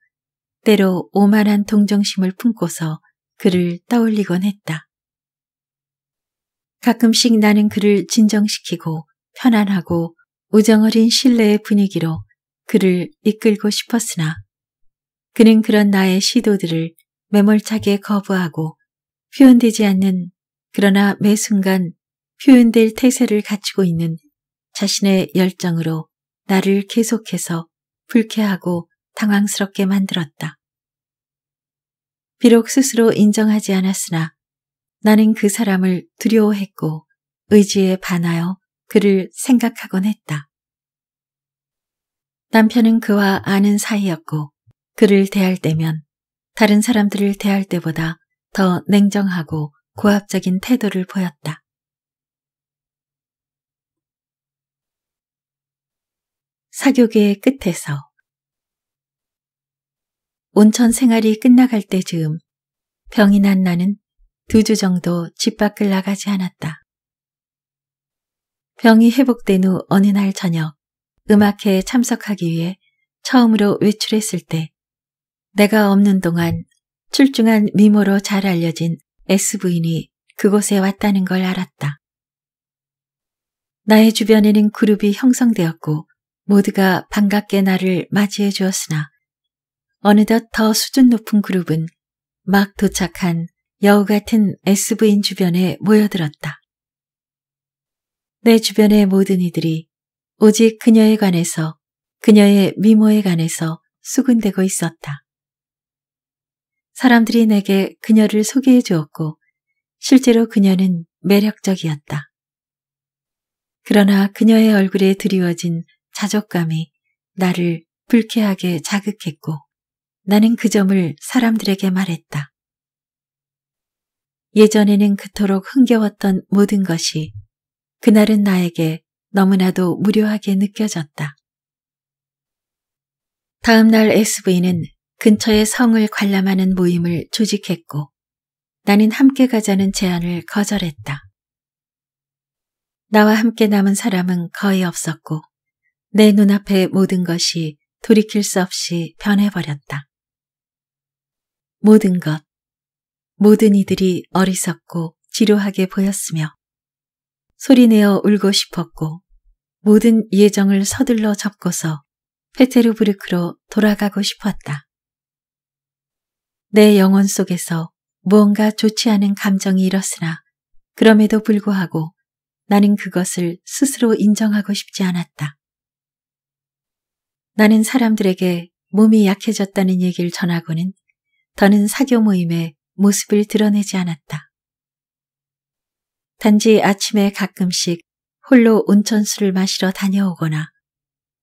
S1: 때로 오만한 동정심을 품고서 그를 떠올리곤 했다. 가끔씩 나는 그를 진정시키고 편안하고 우정어린 신뢰의 분위기로 그를 이끌고 싶었으나 그는 그런 나의 시도들을 매몰차게 거부하고 표현되지 않는 그러나 매 순간 표현될 태세를 갖추고 있는 자신의 열정으로 나를 계속해서 불쾌하고 당황스럽게 만들었다. 비록 스스로 인정하지 않았으나 나는 그 사람을 두려워했고 의지에 반하여 그를 생각하곤 했다. 남편은 그와 아는 사이였고 그를 대할 때면 다른 사람들을 대할 때보다 더 냉정하고 고압적인 태도를 보였다. 사교계의 끝에서 온천 생활이 끝나갈 때즈음 병이 난 나는 두 주 정도 집 밖을 나가지 않았다. 병이 회복된 후 어느 날 저녁 음악회에 참석하기 위해 처음으로 외출했을 때 내가 없는 동안 출중한 미모로 잘 알려진 S부인이 그곳에 왔다는 걸 알았다. 나의 주변에는 그룹이 형성되었고 모두가 반갑게 나를 맞이해 주었으나 어느덧 더 수준 높은 그룹은 막 도착한 여우 같은 SV인 주변에 모여들었다. 내 주변의 모든 이들이 오직 그녀에 관해서 그녀의 미모에 관해서 수군대고 있었다. 사람들이 내게 그녀를 소개해 주었고 실제로 그녀는 매력적이었다. 그러나 그녀의 얼굴에 드리워진 자족감이 나를 불쾌하게 자극했고 나는 그 점을 사람들에게 말했다. 예전에는 그토록 흥겨웠던 모든 것이 그날은 나에게 너무나도 무료하게 느껴졌다. 다음날 SV는 근처의 성을 관람하는 모임을 조직했고 나는 함께 가자는 제안을 거절했다. 나와 함께 남은 사람은 거의 없었고 내눈앞에 모든 것이 돌이킬 수 없이 변해버렸다. 모든 것, 모든 이들이 어리석고 지루하게 보였으며 소리내어 울고 싶었고 모든 예정을 서둘러 접고서 페테르부르크로 돌아가고 싶었다. 내 영혼 속에서 무언가 좋지 않은 감정이 일었으나 그럼에도 불구하고 나는 그것을 스스로 인정하고 싶지 않았다. 나는 사람들에게 몸이 약해졌다는 얘기를 전하고는 더는 사교 모임에 모습을 드러내지 않았다. 단지 아침에 가끔씩 홀로 온천수를 마시러 다녀오거나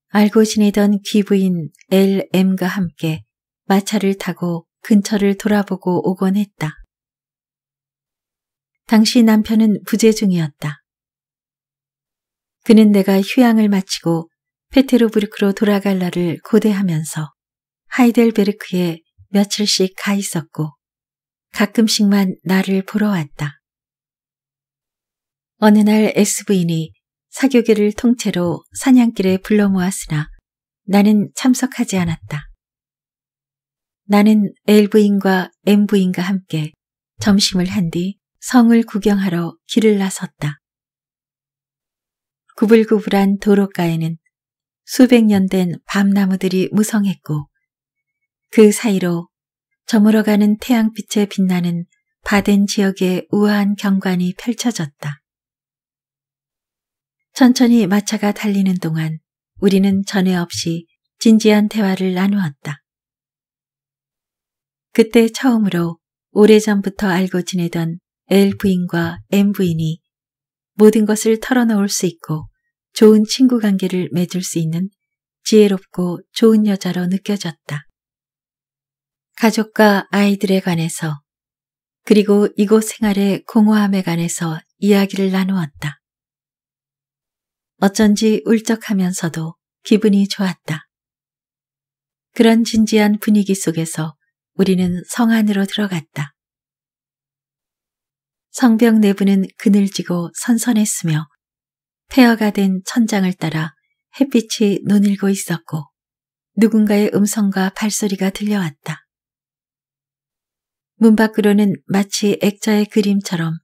S1: 알고 지내던 귀부인 LM과 함께 마차를 타고 근처를 돌아보고 오곤 했다. 당시 남편은 부재중이었다. 그는 내가 휴양을 마치고 페테르부르크로 돌아갈 날을 고대하면서 하이델베르크에 며칠씩 가 있었고 가끔씩만 나를 보러 왔다. 어느 날 SV인이 사교계를 통째로 사냥길에 불러 모았으나 나는 참석하지 않았다. 나는 LV인과 MV인과 함께 점심을 한 뒤 성을 구경하러 길을 나섰다. 구불구불한 도로가에는 수백 년 된 밤나무들이 무성했고 그 사이로 저물어가는 태양빛에 빛나는 바덴 지역의 우아한 경관이 펼쳐졌다. 천천히 마차가 달리는 동안 우리는 전에 없이 진지한 대화를 나누었다. 그때 처음으로 오래전부터 알고 지내던 L 부인과 M 부인이 모든 것을 털어놓을 수 있고 좋은 친구 관계를 맺을 수 있는 지혜롭고 좋은 여자로 느껴졌다. 가족과 아이들에 관해서 그리고 이곳 생활의 공허함에 관해서 이야기를 나누었다. 어쩐지 울적하면서도 기분이 좋았다. 그런 진지한 분위기 속에서 우리는 성 안으로 들어갔다. 성벽 내부는 그늘지고 선선했으며 태어가 된 천장을 따라 햇빛이 눈일고 있었고 누군가의 음성과 발소리가 들려왔다. 문 밖으로는 마치 액자의 그림처럼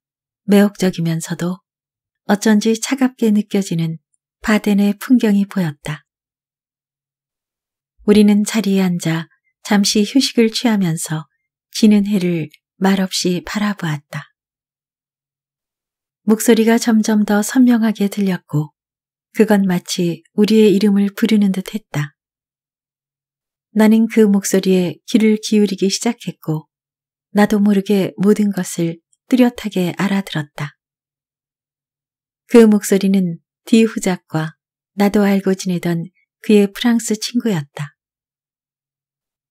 S1: 매혹적이면서도 어쩐지 차갑게 느껴지는 바덴의 풍경이 보였다. 우리는 자리에 앉아 잠시 휴식을 취하면서 지는 해를 말없이 바라보았다. 목소리가 점점 더 선명하게 들렸고 그건 마치 우리의 이름을 부르는 듯 했다. 나는 그 목소리에 귀를 기울이기 시작했고 나도 모르게 모든 것을 뚜렷하게 알아들었다. 그 목소리는 디후작과 나도 알고 지내던 그의 프랑스 친구였다.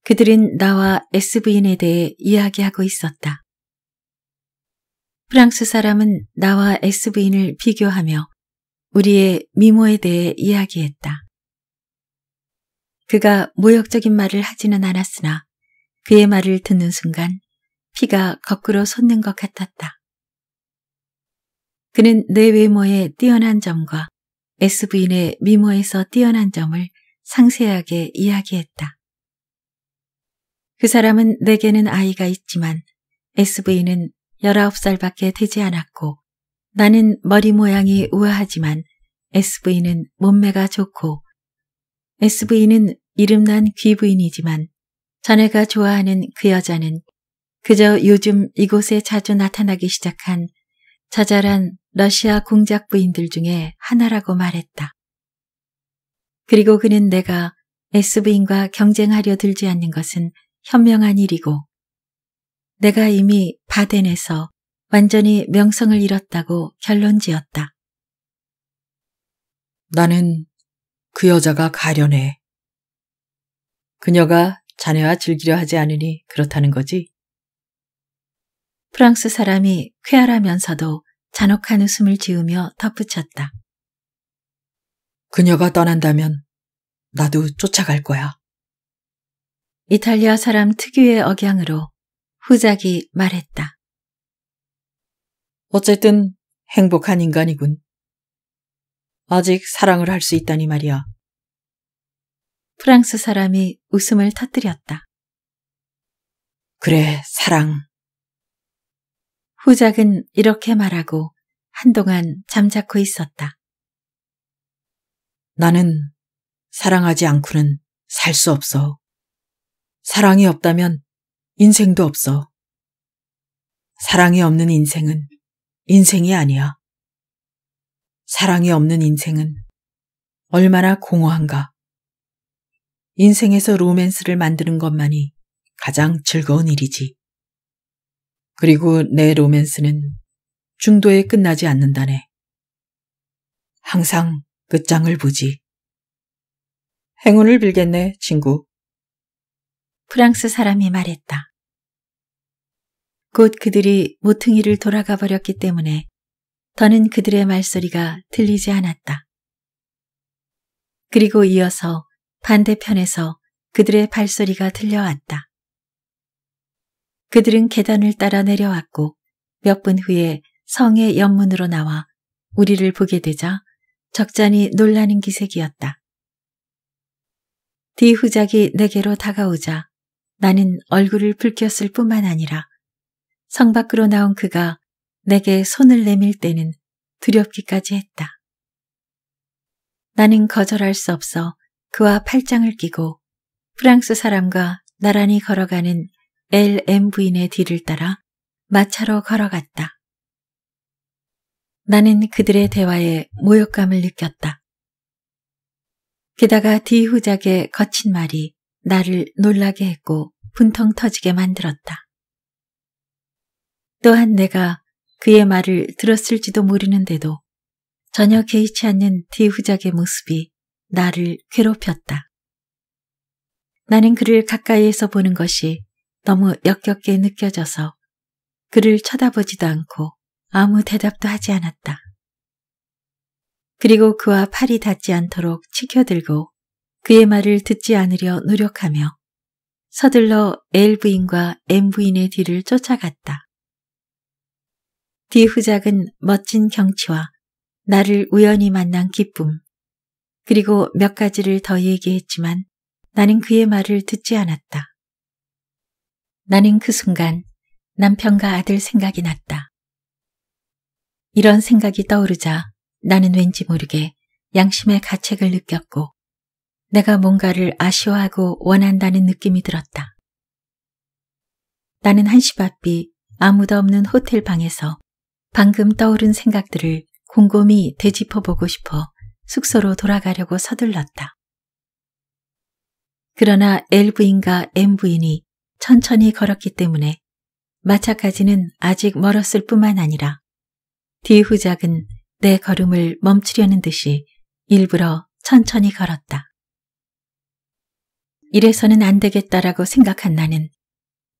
S1: 그들은 나와 SVN에 대해 이야기하고 있었다. 프랑스 사람은 나와 SV인을 비교하며 우리의 미모에 대해 이야기했다. 그가 모욕적인 말을 하지는 않았으나 그의 말을 듣는 순간 피가 거꾸로 솟는 것 같았다. 그는 내외모에 뛰어난 점과 SV인의 미모에서 뛰어난 점을 상세하게 이야기했다. 그 사람은 내게는 아이가 있지만 SV는 열아홉 살밖에 되지 않았고 나는 머리 모양이 우아하지만 SV는 몸매가 좋고 SV는 이름난 귀부인이지만 자네가 좋아하는 그 여자는 그저 요즘 이곳에 자주 나타나기 시작한 자잘한 러시아 공작 부인들 중에 하나라고 말했다. 그리고 그는 내가 SV인과 경쟁하려 들지 않는 것은 현명한 일이고 내가 이미 바덴에서 완전히 명성을 잃었다고 결론지었다. 나는 그 여자가 가련해. 그녀가 자네와 즐기려 하지 않으니 그렇다는 거지? 프랑스 사람이 쾌활하면서도 잔혹한 웃음을 지으며 덧붙였다. 그녀가 떠난다면
S2: 나도 쫓아갈 거야.
S1: 이탈리아 사람 특유의 억양으로 후작이 말했다. 어쨌든 행복한 인간이군. 아직 사랑을 할 수 있다니 말이야. 프랑스 사람이 웃음을 터뜨렸다.
S2: 그래, 사랑.
S1: 후작은 이렇게 말하고 한동안 잠자코 있었다. 나는 사랑하지 않고는 살 수 없어. 사랑이 없다면 인생도 없어. 사랑이 없는 인생은 인생이 아니야. 사랑이 없는 인생은 얼마나 공허한가. 인생에서 로맨스를 만드는 것만이 가장 즐거운 일이지. 그리고 내 로맨스는 중도에 끝나지 않는다네. 항상 끝장을 보지. 행운을 빌겠네, 친구. 프랑스 사람이 말했다. 곧 그들이 모퉁이를 돌아가 버렸기 때문에 더는 그들의 말소리가 들리지 않았다. 그리고 이어서 반대편에서 그들의 발소리가 들려왔다. 그들은 계단을 따라 내려왔고 몇 분 후에 성의 연문으로 나와 우리를 보게 되자 적잖이 놀라는 기색이었다. 뒤 후작이 내게로 다가오자 나는 얼굴을 붉혔을 뿐만 아니라 성 밖으로 나온 그가 내게 손을 내밀 때는 두렵기까지 했다. 나는 거절할 수 없어 그와 팔짱을 끼고 프랑스 사람과 나란히 걸어가는 LM 부인의 뒤를 따라 마차로 걸어갔다. 나는 그들의 대화에 모욕감을 느꼈다. 게다가 뒤후작의 거친 말이 나를 놀라게 했고 분통 터지게 만들었다. 또한 내가 그의 말을 들었을지도 모르는데도 전혀 개의치 않는 디후작의 모습이 나를 괴롭혔다. 나는 그를 가까이에서 보는 것이 너무 역겹게 느껴져서 그를 쳐다보지도 않고 아무 대답도 하지 않았다. 그리고 그와 팔이 닿지 않도록 치켜들고 그의 말을 듣지 않으려 노력하며 서둘러 L 부인과 M 부인의 뒤를 쫓아갔다. 뒤후작은 멋진 경치와 나를 우연히 만난 기쁨, 그리고 몇 가지를 더 얘기했지만 나는 그의 말을 듣지 않았다. 나는 그 순간 남편과 아들 생각이 났다. 이런 생각이 떠오르자 나는 왠지 모르게 양심의 가책을 느꼈고 내가 뭔가를 아쉬워하고 원한다는 느낌이 들었다. 나는 한시 바삐 아무도 없는 호텔 방에서 방금 떠오른 생각들을 곰곰이 되짚어보고 싶어 숙소로 돌아가려고 서둘렀다. 그러나 L 부인과 M 부인이 천천히 걸었기 때문에 마차까지는 아직 멀었을 뿐만 아니라 뒤후작은 내 걸음을 멈추려는 듯이 일부러 천천히 걸었다. 이래서는 안 되겠다라고 생각한 나는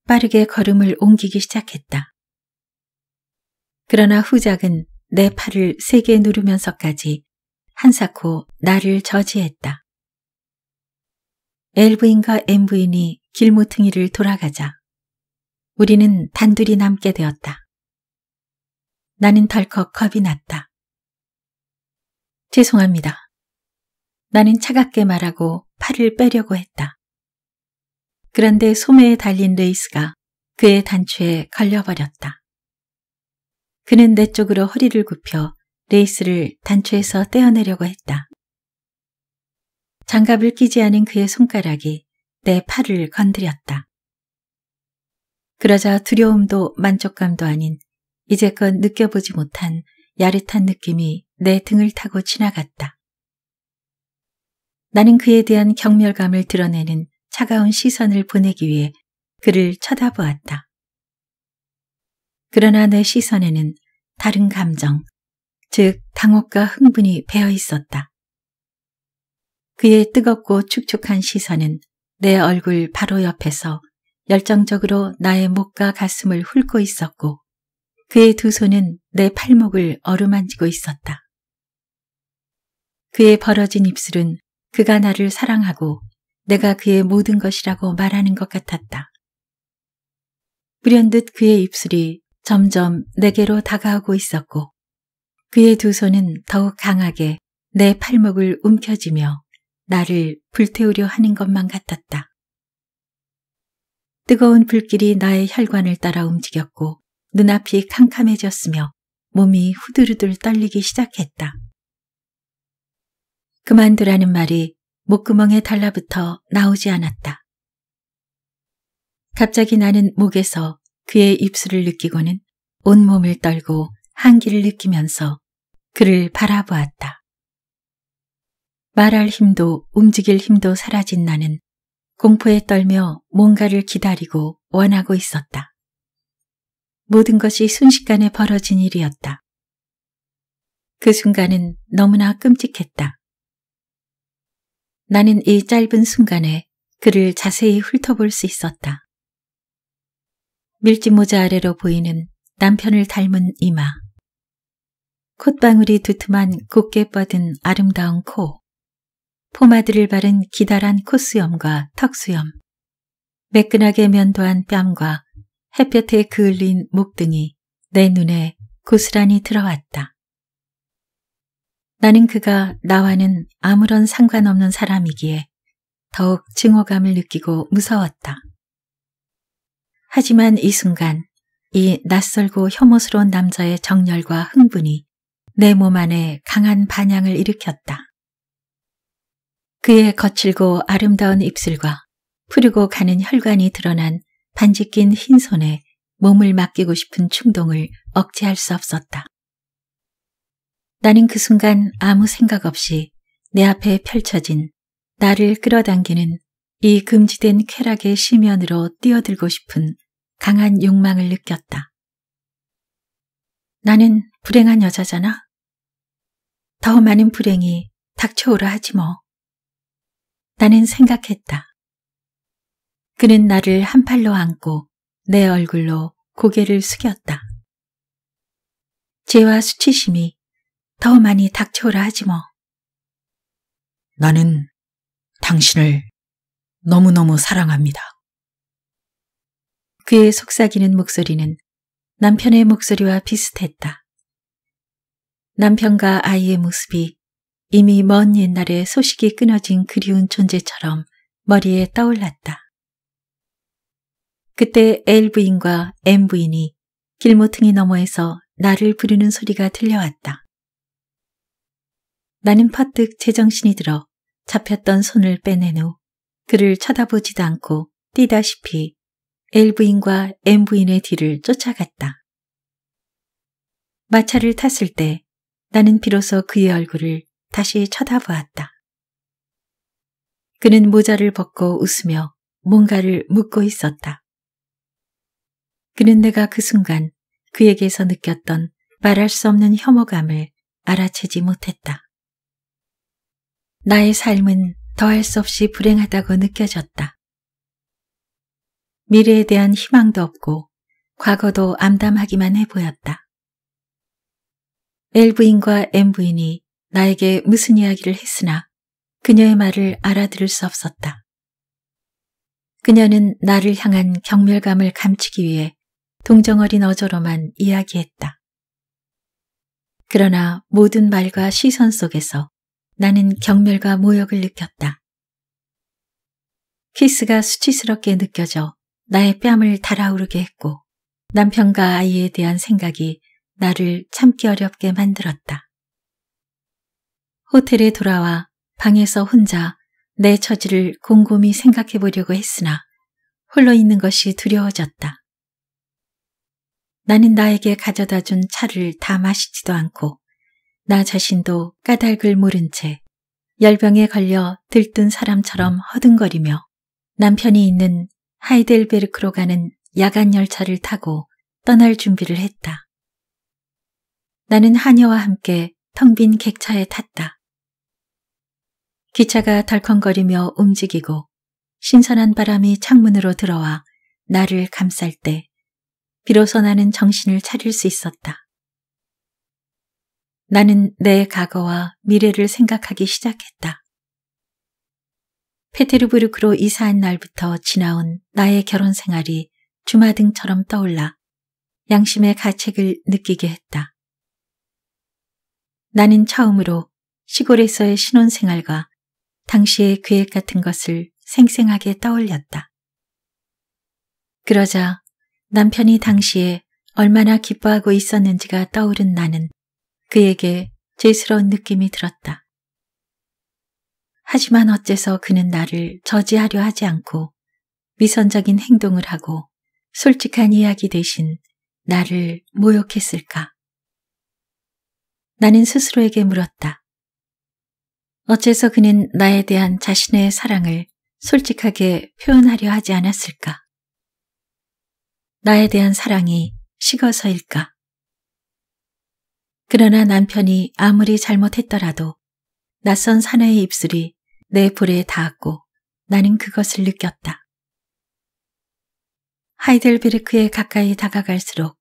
S1: 빠르게 걸음을 옮기기 시작했다. 그러나 후작은 내 팔을 세게 누르면서까지 한사코 나를 저지했다. 엘브인과엠브인이 길모퉁이를 돌아가자 우리는 단둘이 남게 되었다. 나는 덜컥 겁이 났다. 죄송합니다. 나는 차갑게 말하고 팔을 빼려고 했다. 그런데 소매에 달린 레이스가 그의 단추에 걸려버렸다. 그는 내 쪽으로 허리를 굽혀 레이스를 단추에서 떼어내려고 했다. 장갑을 끼지 않은 그의 손가락이 내 팔을 건드렸다. 그러자 두려움도 만족감도 아닌 이제껏 느껴보지 못한 야릇한 느낌이 내 등을 타고 지나갔다. 나는 그에 대한 경멸감을 드러내는 차가운 시선을 보내기 위해 그를 쳐다보았다. 그러나 내 시선에는 다른 감정, 즉 당혹과 흥분이 배어 있었다. 그의 뜨겁고 축축한 시선은 내 얼굴 바로 옆에서 열정적으로 나의 목과 가슴을 훑고 있었고 그의 두 손은 내 팔목을 어루만지고 있었다. 그의 벌어진 입술은 그가 나를 사랑하고 내가 그의 모든 것이라고 말하는 것 같았다. 불현듯 그의 입술이 점점 내게로 다가오고 있었고 그의 두 손은 더욱 강하게 내 팔목을 움켜쥐며 나를 불태우려 하는 것만 같았다. 뜨거운 불길이 나의 혈관을 따라 움직였고 눈앞이 캄캄해졌으며 몸이 후들후들 떨리기 시작했다. 그만두라는 말이 목구멍에 달라붙어 나오지 않았다. 갑자기 나는 목에서 그의 입술을 느끼고는 온몸을 떨고 한기를 느끼면서 그를 바라보았다. 말할 힘도 움직일 힘도 사라진 나는 공포에 떨며 뭔가를 기다리고 원하고 있었다. 모든 것이 순식간에 벌어진 일이었다. 그 순간은 너무나 끔찍했다. 나는 이 짧은 순간에 그를 자세히 훑어볼 수 있었다. 밀짚모자 아래로 보이는 남편을 닮은 이마, 콧방울이 두툼한 곱게 뻗은 아름다운 코, 포마드를 바른 기다란 콧수염과 턱수염, 매끈하게 면도한 뺨과 햇볕에 그을린 목등이 내 눈에 고스란히 들어왔다. 나는 그가 나와는 아무런 상관없는 사람이기에 더욱 증오감을 느끼고 무서웠다. 하지만 이 순간 이 낯설고 혐오스러운 남자의 정열과 흥분이 내 몸 안에 강한 반향을 일으켰다. 그의 거칠고 아름다운 입술과 푸르고 가는 혈관이 드러난 반지 낀 흰손에 몸을 맡기고 싶은 충동을 억제할 수 없었다. 나는 그 순간 아무 생각 없이 내 앞에 펼쳐진 나를 끌어당기는 이 금지된 쾌락의 심연으로 뛰어들고 싶은 강한 욕망을 느꼈다. 나는 불행한 여자잖아. 더 많은 불행이 닥쳐오라 하지 뭐. 나는 생각했다. 그는 나를 한 팔로 안고 내 얼굴로 고개를 숙였다. 죄와 수치심이 더 많이 닥쳐오라 하지 뭐. 나는 당신을 너무너무 사랑합니다. 그의 속삭이는 목소리는 남편의 목소리와 비슷했다. 남편과 아이의 모습이 이미 먼 옛날에 소식이 끊어진 그리운 존재처럼 머리에 떠올랐다. 그때 L 부인과 M 부인이 길모퉁이 너머에서 나를 부르는 소리가 들려왔다. 나는 퍼뜩 제정신이 들어 잡혔던 손을 빼낸 후 그를 쳐다보지도 않고 뛰다시피 L부인과 M부인의 뒤를 쫓아갔다. 마차를 탔을 때 나는 비로소 그의 얼굴을 다시 쳐다보았다. 그는 모자를 벗고 웃으며 뭔가를 묻고 있었다. 그는 내가 그 순간 그에게서 느꼈던 말할 수 없는 혐오감을 알아채지 못했다. 나의 삶은 더할 수 없이 불행하다고 느껴졌다. 미래에 대한
S2: 희망도 없고
S1: 과거도 암담하기만 해 보였다. 엘 부인과 엠 부인이 나에게 무슨 이야기를 했으나 그녀의 말을 알아들을 수 없었다. 그녀는 나를 향한 경멸감을 감추기 위해 동정어린 어조로만 이야기했다. 그러나 모든 말과 시선 속에서 나는 경멸과 모욕을 느꼈다. 키스가 수치스럽게 느껴져 나의 뺨을 달아오르게 했고 남편과 아이에 대한 생각이 나를 참기 어렵게 만들었다. 호텔에 돌아와 방에서 혼자 내 처지를 곰곰이 생각해 보려고 했으나 홀로 있는 것이 두려워졌다. 나는 나에게 가져다 준 차를 다 마시지도 않고 나 자신도 까닭을 모른 채 열병에 걸려 들뜬 사람처럼 허둥거리며 남편이 있는 하이델베르크로 가는 야간 열차를 타고 떠날 준비를 했다. 나는 하녀와 함께 텅 빈 객차에 탔다. 기차가 덜컹거리며 움직이고 신선한 바람이 창문으로 들어와 나를 감쌀 때 비로소 나는 정신을 차릴 수 있었다. 나는 내 과거와 미래를 생각하기 시작했다. 페테르부르크로 이사한 날부터 지나온 나의 결혼 생활이 주마등처럼 떠올라 양심의 가책을 느끼게 했다. 나는 처음으로 시골에서의 신혼생활과 당시의 계획 같은 것을 생생하게 떠올렸다. 그러자 남편이 당시에 얼마나 기뻐하고 있었는지가 떠오른 나는 그에게 죄스러운 느낌이 들었다. 하지만 어째서 그는 나를 저지하려 하지 않고 미선적인 행동을 하고 솔직한 이야기 대신 나를 모욕했을까? 나는 스스로에게 물었다. 어째서 그는 나에 대한 자신의 사랑을 솔직하게 표현하려 하지 않았을까? 나에 대한 사랑이 식어서일까? 그러나 남편이 아무리 잘못했더라도 낯선 사나의 입술이 내 볼에 닿았고 나는 그것을 느꼈다. 하이델베르크에 가까이 다가갈수록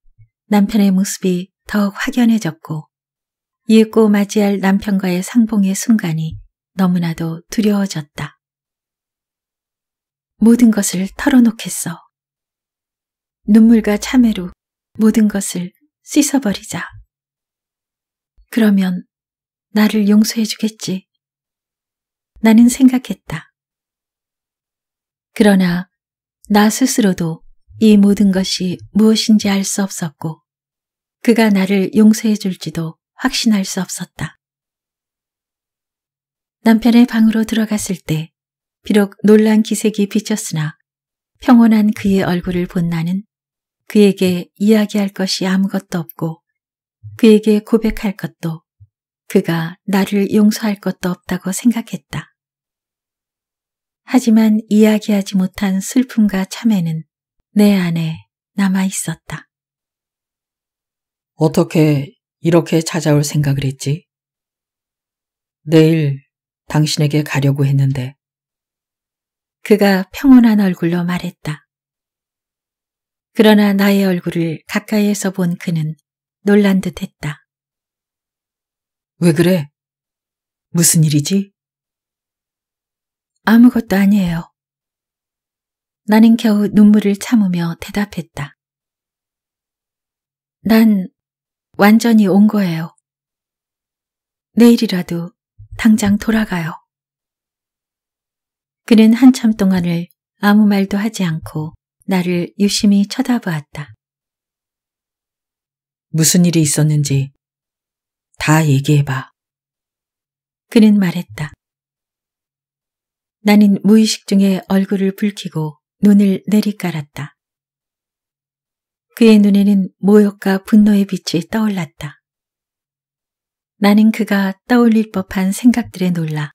S1: 남편의 모습이 더욱 확연해졌고 이윽고 맞이할 남편과의 상봉의 순간이 너무나도 두려워졌다. 모든 것을 털어놓겠어. 눈물과 참회로 모든 것을 씻어버리자. 그러면 나를 용서해주겠지. 나는 생각했다. 그러나 나 스스로도 이 모든 것이 무엇인지 알 수 없었고 그가 나를 용서해 줄지도 확신할 수 없었다. 남편의 방으로 들어갔을 때 비록 놀란 기색이 비쳤으나 평온한 그의 얼굴을 본 나는 그에게 이야기할 것이 아무것도 없고 그에게 고백할 것도 그가 나를 용서할 것도 없다고 생각했다. 하지만 이야기하지 못한 슬픔과 참회는 내 안에 남아 있었다. 어떻게 이렇게 찾아올 생각을 했지? 내일 당신에게 가려고 했는데. 그가 평온한 얼굴로 말했다. 그러나 나의 얼굴을 가까이에서 본 그는 놀란 듯 했다.
S2: 왜 그래? 무슨 일이지?
S1: 아무것도 아니에요. 나는 겨우 눈물을 참으며 대답했다. 난 완전히 온 거예요. 내일이라도 당장 돌아가요. 그는 한참 동안을 아무 말도 하지 않고 나를 유심히 쳐다보았다. 무슨 일이 있었는지 다 얘기해봐. 그는 말했다. 나는 무의식 중에 얼굴을 붉히고 눈을 내리깔았다. 그의 눈에는 모욕과 분노의 빛이 떠올랐다. 나는 그가 떠올릴 법한 생각들에 놀라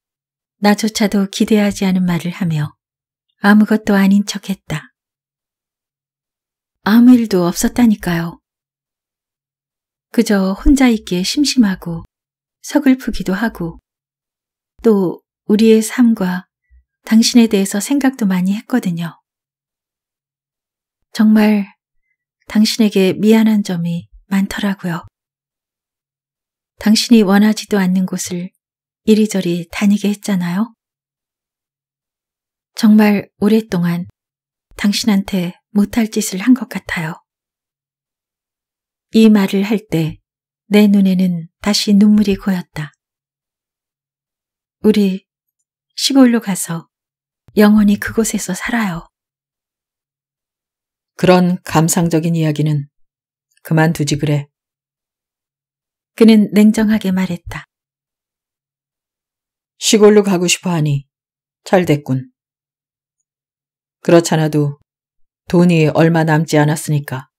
S1: 나조차도 기대하지 않은 말을 하며 아무것도 아닌 척 했다. 아무 일도 없었다니까요. 그저 혼자 있기에 심심하고 서글프기도 하고 또 우리의 삶과 당신에 대해서 생각도 많이 했거든요. 정말 당신에게 미안한 점이 많더라고요. 당신이 원하지도 않는 곳을 이리저리 다니게 했잖아요. 정말 오랫동안 당신한테 못할 짓을 한 것 같아요. 이 말을 할 때 내 눈에는 다시 눈물이 고였다. 우리 시골로 가서 영원히 그곳에서 살아요. 그런 감상적인 이야기는 그만두지 그래. 그는 냉정하게 말했다. 시골로 가고 싶어 하니 잘 됐군. 그렇잖아도 돈이 얼마 남지 않았으니까.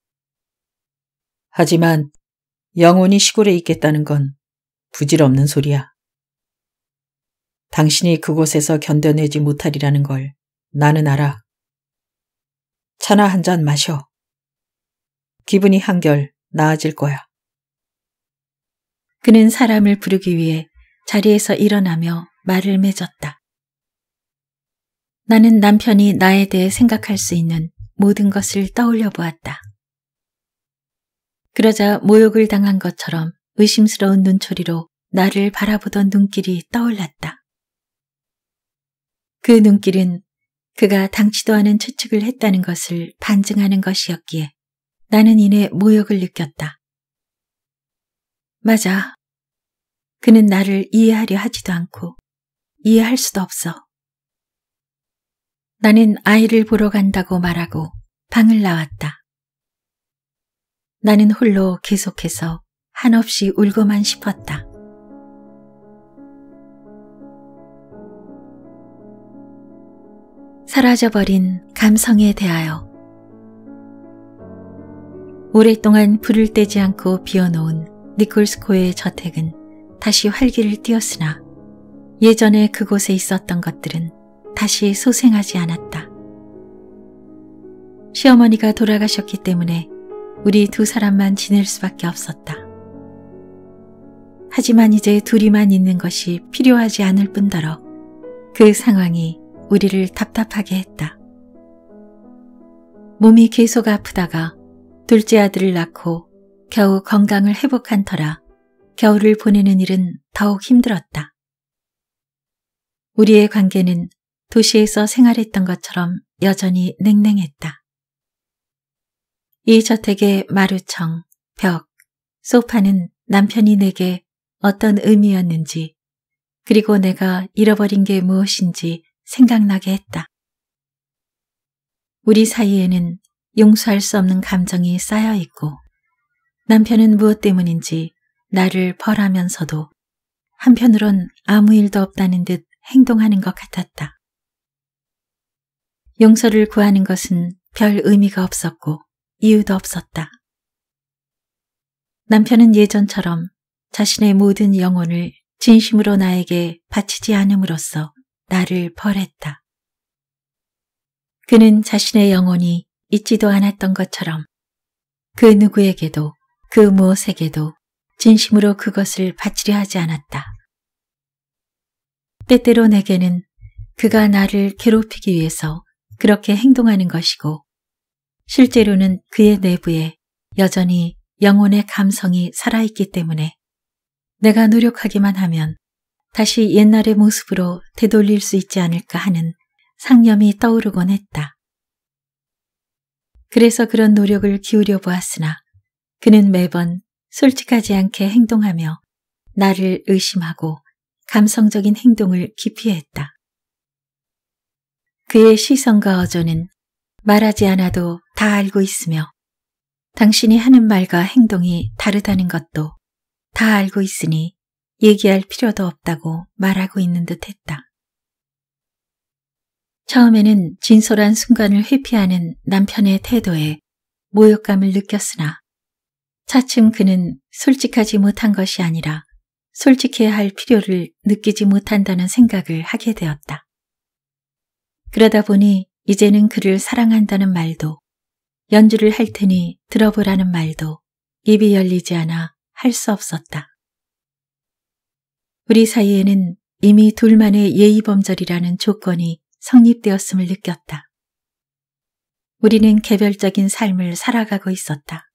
S1: 하지만 영혼이 시골에 있겠다는 건 부질없는 소리야. 당신이 그곳에서 견뎌내지 못하리라는 걸 나는 알아. 차나 한 잔 마셔. 기분이 한결 나아질 거야. 그는 사람을 부르기 위해 자리에서 일어나며 말을 맺었다. 나는 남편이 나에 대해 생각할 수 있는 모든 것을 떠올려 보았다. 그러자 모욕을 당한 것처럼 의심스러운 눈초리로 나를 바라보던 눈길이 떠올랐다. 그 눈길은 그가 당치도 않은 추측을 했다는 것을 반증하는 것이었기에 나는 이내 모욕을 느꼈다. 맞아. 그는 나를 이해하려 하지도 않고 이해할 수도 없어. 나는 아이를 보러 간다고 말하고 방을 나왔다. 나는 홀로 계속해서 한없이 울고만 싶었다. 사라져버린 감성에 대하여 오랫동안 불을 떼지 않고 비워놓은 니콜스코의 저택은 다시 활기를 띄었으나 예전에 그곳에 있었던 것들은 다시 소생하지 않았다. 시어머니가 돌아가셨기 때문에 우리 두 사람만 지낼 수밖에 없었다. 하지만 이제 둘이만 있는 것이 필요하지 않을 뿐더러 그 상황이 우리를 답답하게 했다. 몸이 계속 아프다가 둘째 아들을 낳고 겨우 건강을 회복한 터라 겨울을 보내는 일은 더욱 힘들었다. 우리의 관계는 도시에서 생활했던 것처럼 여전히 냉랭했다. 이 저택의 마루청, 벽, 소파는 남편이 내게 어떤 의미였는지, 그리고 내가 잃어버린 게 무엇인지 생각나게 했다. 우리 사이에는 용서할 수 없는 감정이 쌓여 있고 남편은 무엇 때문인지 나를 벌하면서도 한편으론 아무 일도 없다는 듯 행동하는 것 같았다. 용서를 구하는 것은 별 의미가 없었고 이유도 없었다. 남편은 예전처럼 자신의 모든 영혼을 진심으로 나에게 바치지 않음으로써 나를 벌했다. 그는 자신의 영혼이 있지도 않았던 것처럼 그 누구에게도 그 무엇에게도 진심으로 그것을 바치려 하지 않았다. 때때로 내게는 그가 나를 괴롭히기 위해서 그렇게 행동하는 것이고 실제로는 그의 내부에 여전히 영혼의 감성이 살아있기 때문에 내가 노력하기만 하면 다시 옛날의 모습으로 되돌릴 수 있지 않을까 하는 상념이 떠오르곤 했다. 그래서 그런 노력을 기울여 보았으나 그는 매번 솔직하지 않게 행동하며 나를 의심하고 감성적인 행동을 기피했다. 그의 시선과 어조는 말하지 않아도 다 알고 있으며 당신이 하는 말과 행동이 다르다는 것도 다 알고 있으니 얘기할 필요도 없다고 말하고 있는 듯 했다. 처음에는 진솔한 순간을 회피하는 남편의 태도에 모욕감을 느꼈으나 차츰 그는 솔직하지 못한 것이 아니라 솔직해야 할 필요를 느끼지 못한다는 생각을 하게 되었다. 그러다 보니 이제는 그를 사랑한다는 말도 연주를 할 테니 들어보라는 말도 입이 열리지 않아 할 수 없었다. 우리 사이에는 이미 둘만의 예의범절이라는 조건이 성립되었음을 느꼈다. 우리는 개별적인 삶을 살아가고 있었다.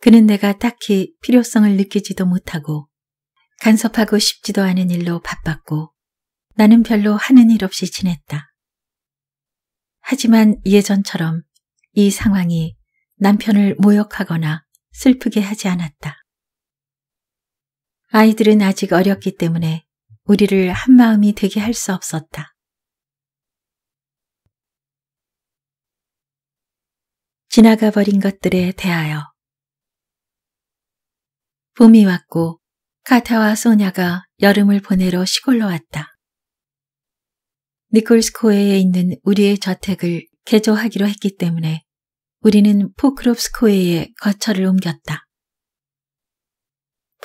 S1: 그는 내가 딱히 필요성을 느끼지도 못하고 간섭하고 싶지도 않은 일로 바빴고 나는 별로 하는 일 없이 지냈다. 하지만 예전처럼 이 상황이 남편을 모욕하거나 슬프게 하지 않았다. 아이들은 아직 어렸기 때문에 우리를 한마음이 되게 할 수 없었다. 지나가 버린 것들에 대하여 봄이 왔고 카타와 소냐가 여름을 보내러 시골로 왔다. 니콜스코에에 있는 우리의 저택을 개조하기로 했기 때문에 우리는 포크롭스코에에 거처를 옮겼다.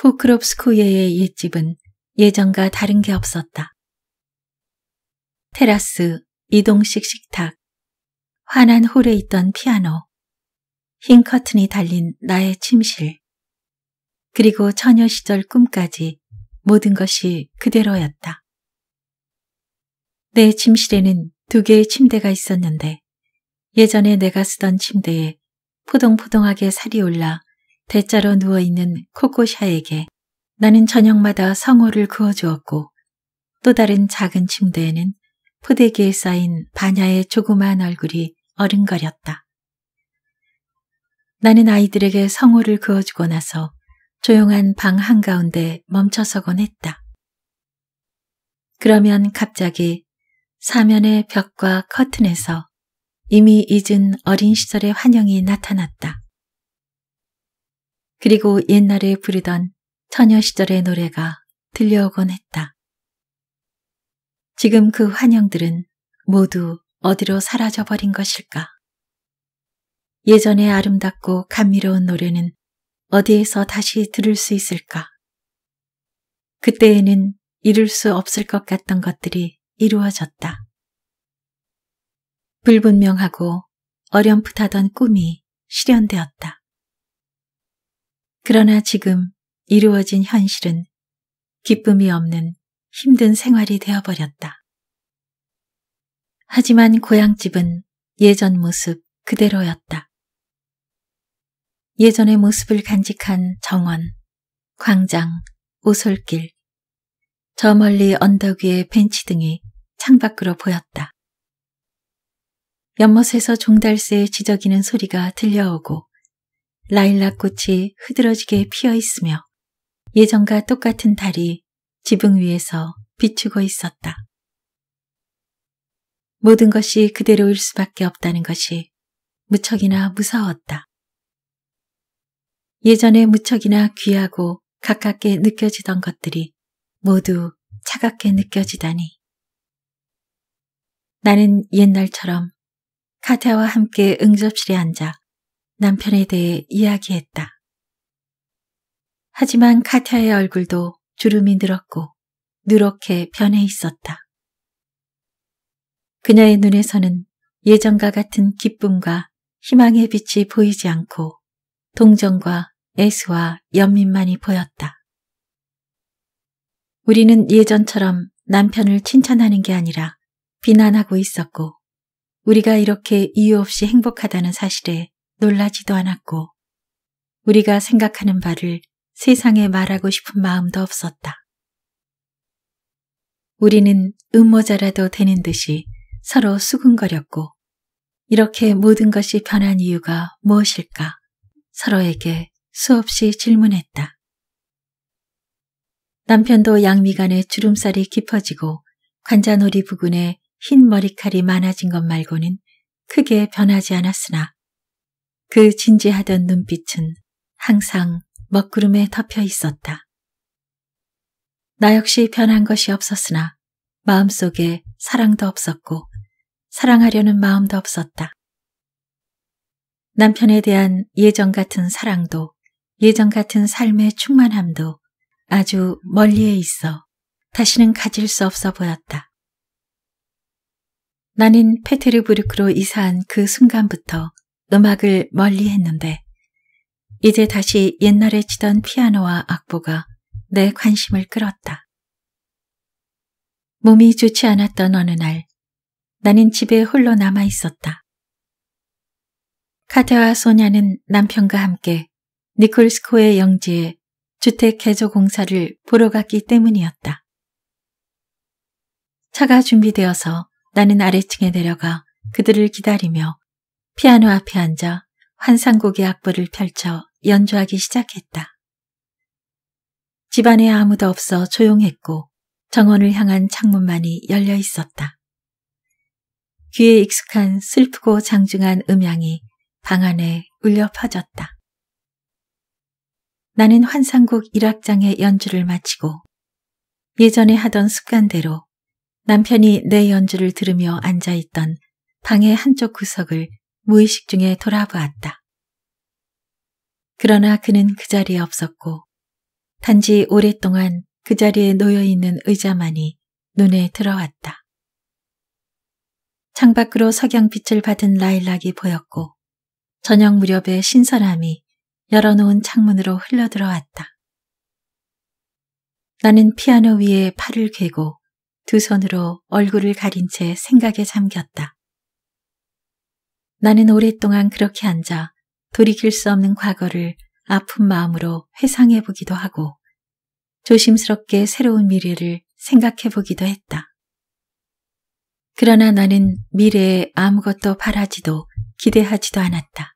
S1: 포크롭스쿠예의 옛집은 예전과 다른 게 없었다. 테라스, 이동식 식탁, 환한 홀에 있던 피아노, 흰 커튼이 달린 나의 침실, 그리고 처녀 시절 꿈까지 모든 것이 그대로였다. 내 침실에는 두 개의 침대가 있었는데 예전에 내가 쓰던 침대에 포동포동하게 살이 올라 대자로 누워있는 코코샤에게 나는 저녁마다 성호를 그어주었고 또 다른 작은 침대에는 푸대기에 쌓인 반야의 조그마한 얼굴이 어른거렸다. 나는 아이들에게 성호를 그어주고 나서 조용한 방 한가운데 멈춰서곤 했다. 그러면 갑자기 사면의 벽과 커튼에서 이미 잊은 어린 시절의 환영이 나타났다. 그리고 옛날에 부르던 처녀 시절의 노래가 들려오곤 했다. 지금 그 환영들은 모두 어디로 사라져버린 것일까? 예전의 아름답고 감미로운 노래는 어디에서 다시 들을 수 있을까? 그때에는 이룰 수 없을 것 같던 것들이 이루어졌다. 불분명하고 어렴풋하던 꿈이 실현되었다. 그러나 지금 이루어진 현실은 기쁨이 없는 힘든 생활이 되어버렸다. 하지만 고향집은 예전 모습 그대로였다. 예전의 모습을 간직한 정원, 광장, 오솔길, 저 멀리 언덕 위의 벤치 등이 창밖으로 보였다. 연못에서 종달새의 지저귀는 소리가 들려오고 라일락 꽃이 흐드러지게 피어 있으며 예전과 똑같은 달이 지붕 위에서 비추고 있었다. 모든 것이 그대로일 수밖에 없다는 것이 무척이나 무서웠다. 예전에 무척이나 귀하고 가깝게 느껴지던 것들이 모두 차갑게 느껴지다니. 나는 옛날처럼 카테와 함께 응접실에 앉아 남편에 대해 이야기했다. 하지만 카티아의 얼굴도 주름이 늘었고 누렇게 변해 있었다. 그녀의 눈에서는 예전과 같은 기쁨과 희망의 빛이 보이지 않고 동정과 애수와 연민만이 보였다. 우리는 예전처럼 남편을 칭찬하는 게 아니라 비난하고 있었고 우리가 이렇게 이유 없이 행복하다는 사실에 놀라지도 않았고 우리가 생각하는 바를 세상에 말하고 싶은 마음도 없었다. 우리는 음모자라도 되는 듯이 서로 수근거렸고 이렇게 모든 것이 변한 이유가 무엇일까 서로에게 수없이 질문했다. 남편도 양미간의 주름살이 깊어지고 관자놀이 부근에 흰 머리칼이 많아진 것 말고는 크게 변하지 않았으나 그 진지하던 눈빛은 항상 먹구름에 덮여 있었다. 나 역시 변한 것이 없었으나 마음속에 사랑도 없었고 사랑하려는 마음도 없었다. 남편에 대한 예전 같은 사랑도 예전 같은 삶의 충만함도 아주 멀리에 있어 다시는 가질 수 없어 보였다. 나는 페테르부르크로 이사한 그 순간부터 음악을 멀리 했는데 이제 다시 옛날에 치던 피아노와 악보가 내 관심을 끌었다. 몸이 좋지 않았던 어느 날 나는 집에 홀로 남아 있었다. 카테와 소냐는 남편과 함께 니콜스코의 영지에 주택 개조 공사를 보러 갔기 때문이었다. 차가 준비되어서 나는 아래층에 내려가 그들을 기다리며 피아노 앞에 앉아 환상곡의 악보를 펼쳐 연주하기 시작했다. 집안에 아무도 없어 조용했고 정원을 향한 창문만이 열려 있었다. 귀에 익숙한 슬프고 장중한 음향이 방 안에 울려 퍼졌다. 나는 환상곡 1악장의 연주를 마치고 예전에 하던 습관대로 남편이 내 연주를 들으며 앉아있던 방의 한쪽 구석을 무의식 중에 돌아보았다. 그러나 그는 그 자리에 없었고 단지 오랫동안 그 자리에 놓여있는 의자만이 눈에 들어왔다. 창밖으로 석양빛을 받은 라일락이 보였고 저녁 무렵에 신선함이 열어놓은 창문으로 흘러들어왔다. 나는 피아노 위에 팔을 괴고 두 손으로 얼굴을 가린 채 생각에 잠겼다. 나는 오랫동안 그렇게 앉아 돌이킬 수 없는 과거를 아픈 마음으로 회상해 보기도 하고 조심스럽게 새로운 미래를 생각해 보기도 했다. 그러나 나는 미래에 아무것도 바라지도 기대하지도 않았다.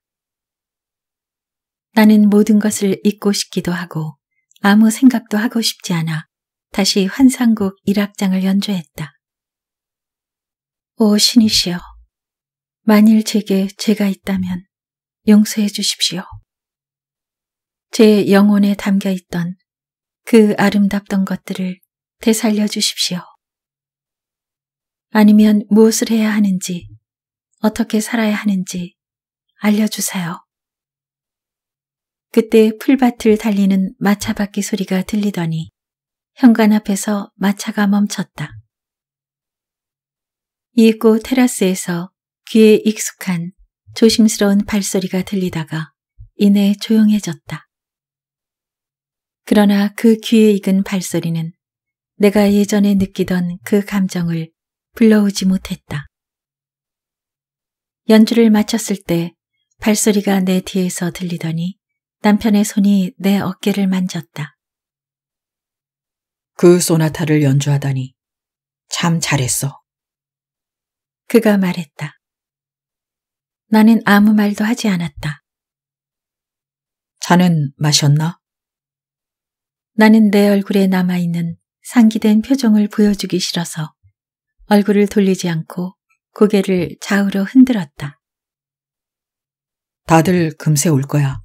S1: 나는 모든 것을 잊고 싶기도 하고 아무 생각도 하고 싶지 않아 다시 환상곡 일악장을 연주했다. 오 신이시여 만일 제게 죄가 있다면 용서해 주십시오. 제 영혼에 담겨 있던 그 아름답던 것들을 되살려 주십시오. 아니면 무엇을 해야 하는지, 어떻게 살아야 하는지 알려주세요. 그때 풀밭을 달리는 마차바퀴 소리가 들리더니 현관 앞에서 마차가 멈췄다. 이윽고 테라스에서 귀에 익숙한 조심스러운 발소리가 들리다가 이내 조용해졌다. 그러나 그 귀에 익은 발소리는 내가 예전에 느끼던 그 감정을 불러오지 못했다. 연주를 마쳤을 때 발소리가 내 뒤에서 들리더니 남편의 손이 내 어깨를 만졌다. 그 소나타를 연주하다니 참 잘했어. 그가 말했다. 나는 아무 말도 하지 않았다. 자는 마셨나? 나는 내 얼굴에 남아있는 상기된 표정을 보여주기 싫어서 얼굴을 돌리지 않고 고개를 좌우로 흔들었다. 다들 금세 올 거야.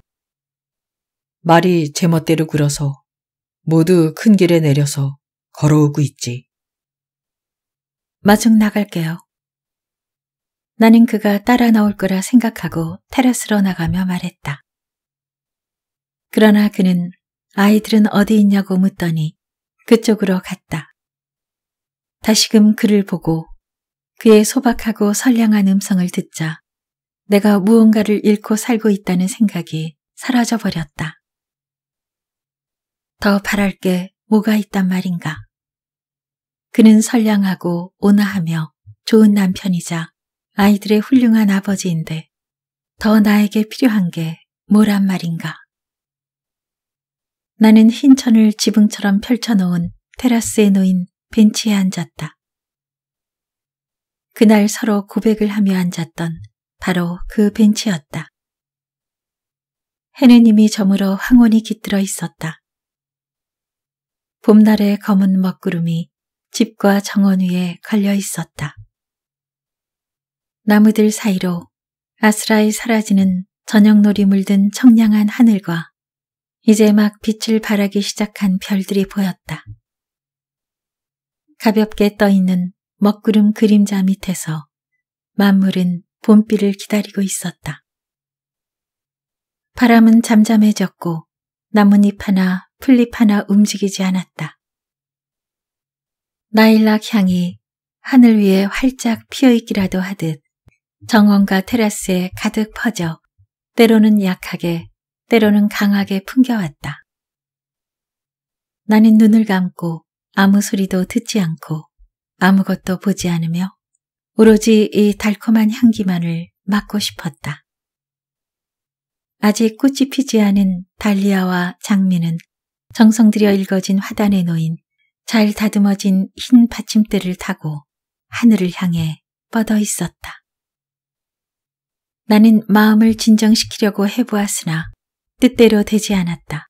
S1: 말이 제멋대로 굴어서 모두 큰 길에 내려서
S2: 걸어오고 있지.
S1: 마중 나갈게요. 나는 그가 따라 나올 거라 생각하고 테라스로 나가며 말했다. 그러나 그는 아이들은 어디 있냐고 묻더니 그쪽으로 갔다. 다시금 그를 보고 그의 소박하고 선량한 음성을 듣자 내가 무언가를 잃고 살고 있다는 생각이 사라져 버렸다. 더 바랄 게 뭐가 있단 말인가. 그는 선량하고 온화하며 좋은 남편이자 아이들의 훌륭한 아버지인데 더 나에게 필요한 게 뭐란 말인가. 나는 흰 천을 지붕처럼 펼쳐놓은 테라스에 놓인 벤치에 앉았다. 그날 서로 고백을 하며 앉았던 바로 그 벤치였다. 해는 이미 저물어 황혼이 깃들어 있었다. 봄날의 검은 먹구름이 집과 정원 위에 걸려 있었다. 나무들 사이로 아스라이 사라지는 저녁놀이 물든 청량한 하늘과 이제 막 빛을 발하기 시작한 별들이 보였다. 가볍게 떠있는 먹구름 그림자 밑에서 만물은 봄비를 기다리고 있었다. 바람은 잠잠해졌고 나뭇잎 하나 풀잎 하나 움직이지 않았다. 나일락 향이 하늘 위에 활짝 피어있기라도 하듯 정원과 테라스에 가득 퍼져 때로는 약하게 때로는 강하게 풍겨왔다. 나는 눈을 감고 아무 소리도 듣지 않고 아무것도 보지 않으며 오로지 이 달콤한 향기만을 맡고 싶었다. 아직 꽃이 피지 않은 달리아와 장미는 정성들여 읽어진 화단에 놓인 잘 다듬어진 흰 받침대를 타고 하늘을 향해 뻗어 있었다. 나는 마음을 진정시키려고 해보았으나 뜻대로 되지 않았다.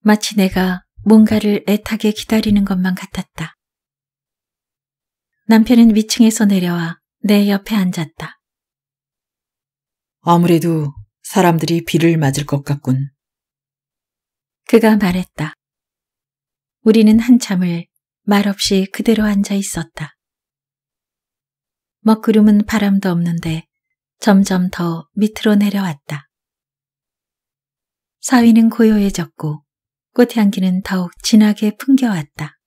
S1: 마치 내가 뭔가를 애타게 기다리는 것만 같았다. 남편은 위층에서 내려와 내 옆에 앉았다. 아무래도 사람들이 비를 맞을 것 같군. 그가 말했다. 우리는 한참을 말없이 그대로 앉아 있었다. 먹구름은 바람도 없는데 점점 더 밑으로 내려왔다. 사위는 고요해졌고 꽃향기는 더욱 진하게 풍겨왔다.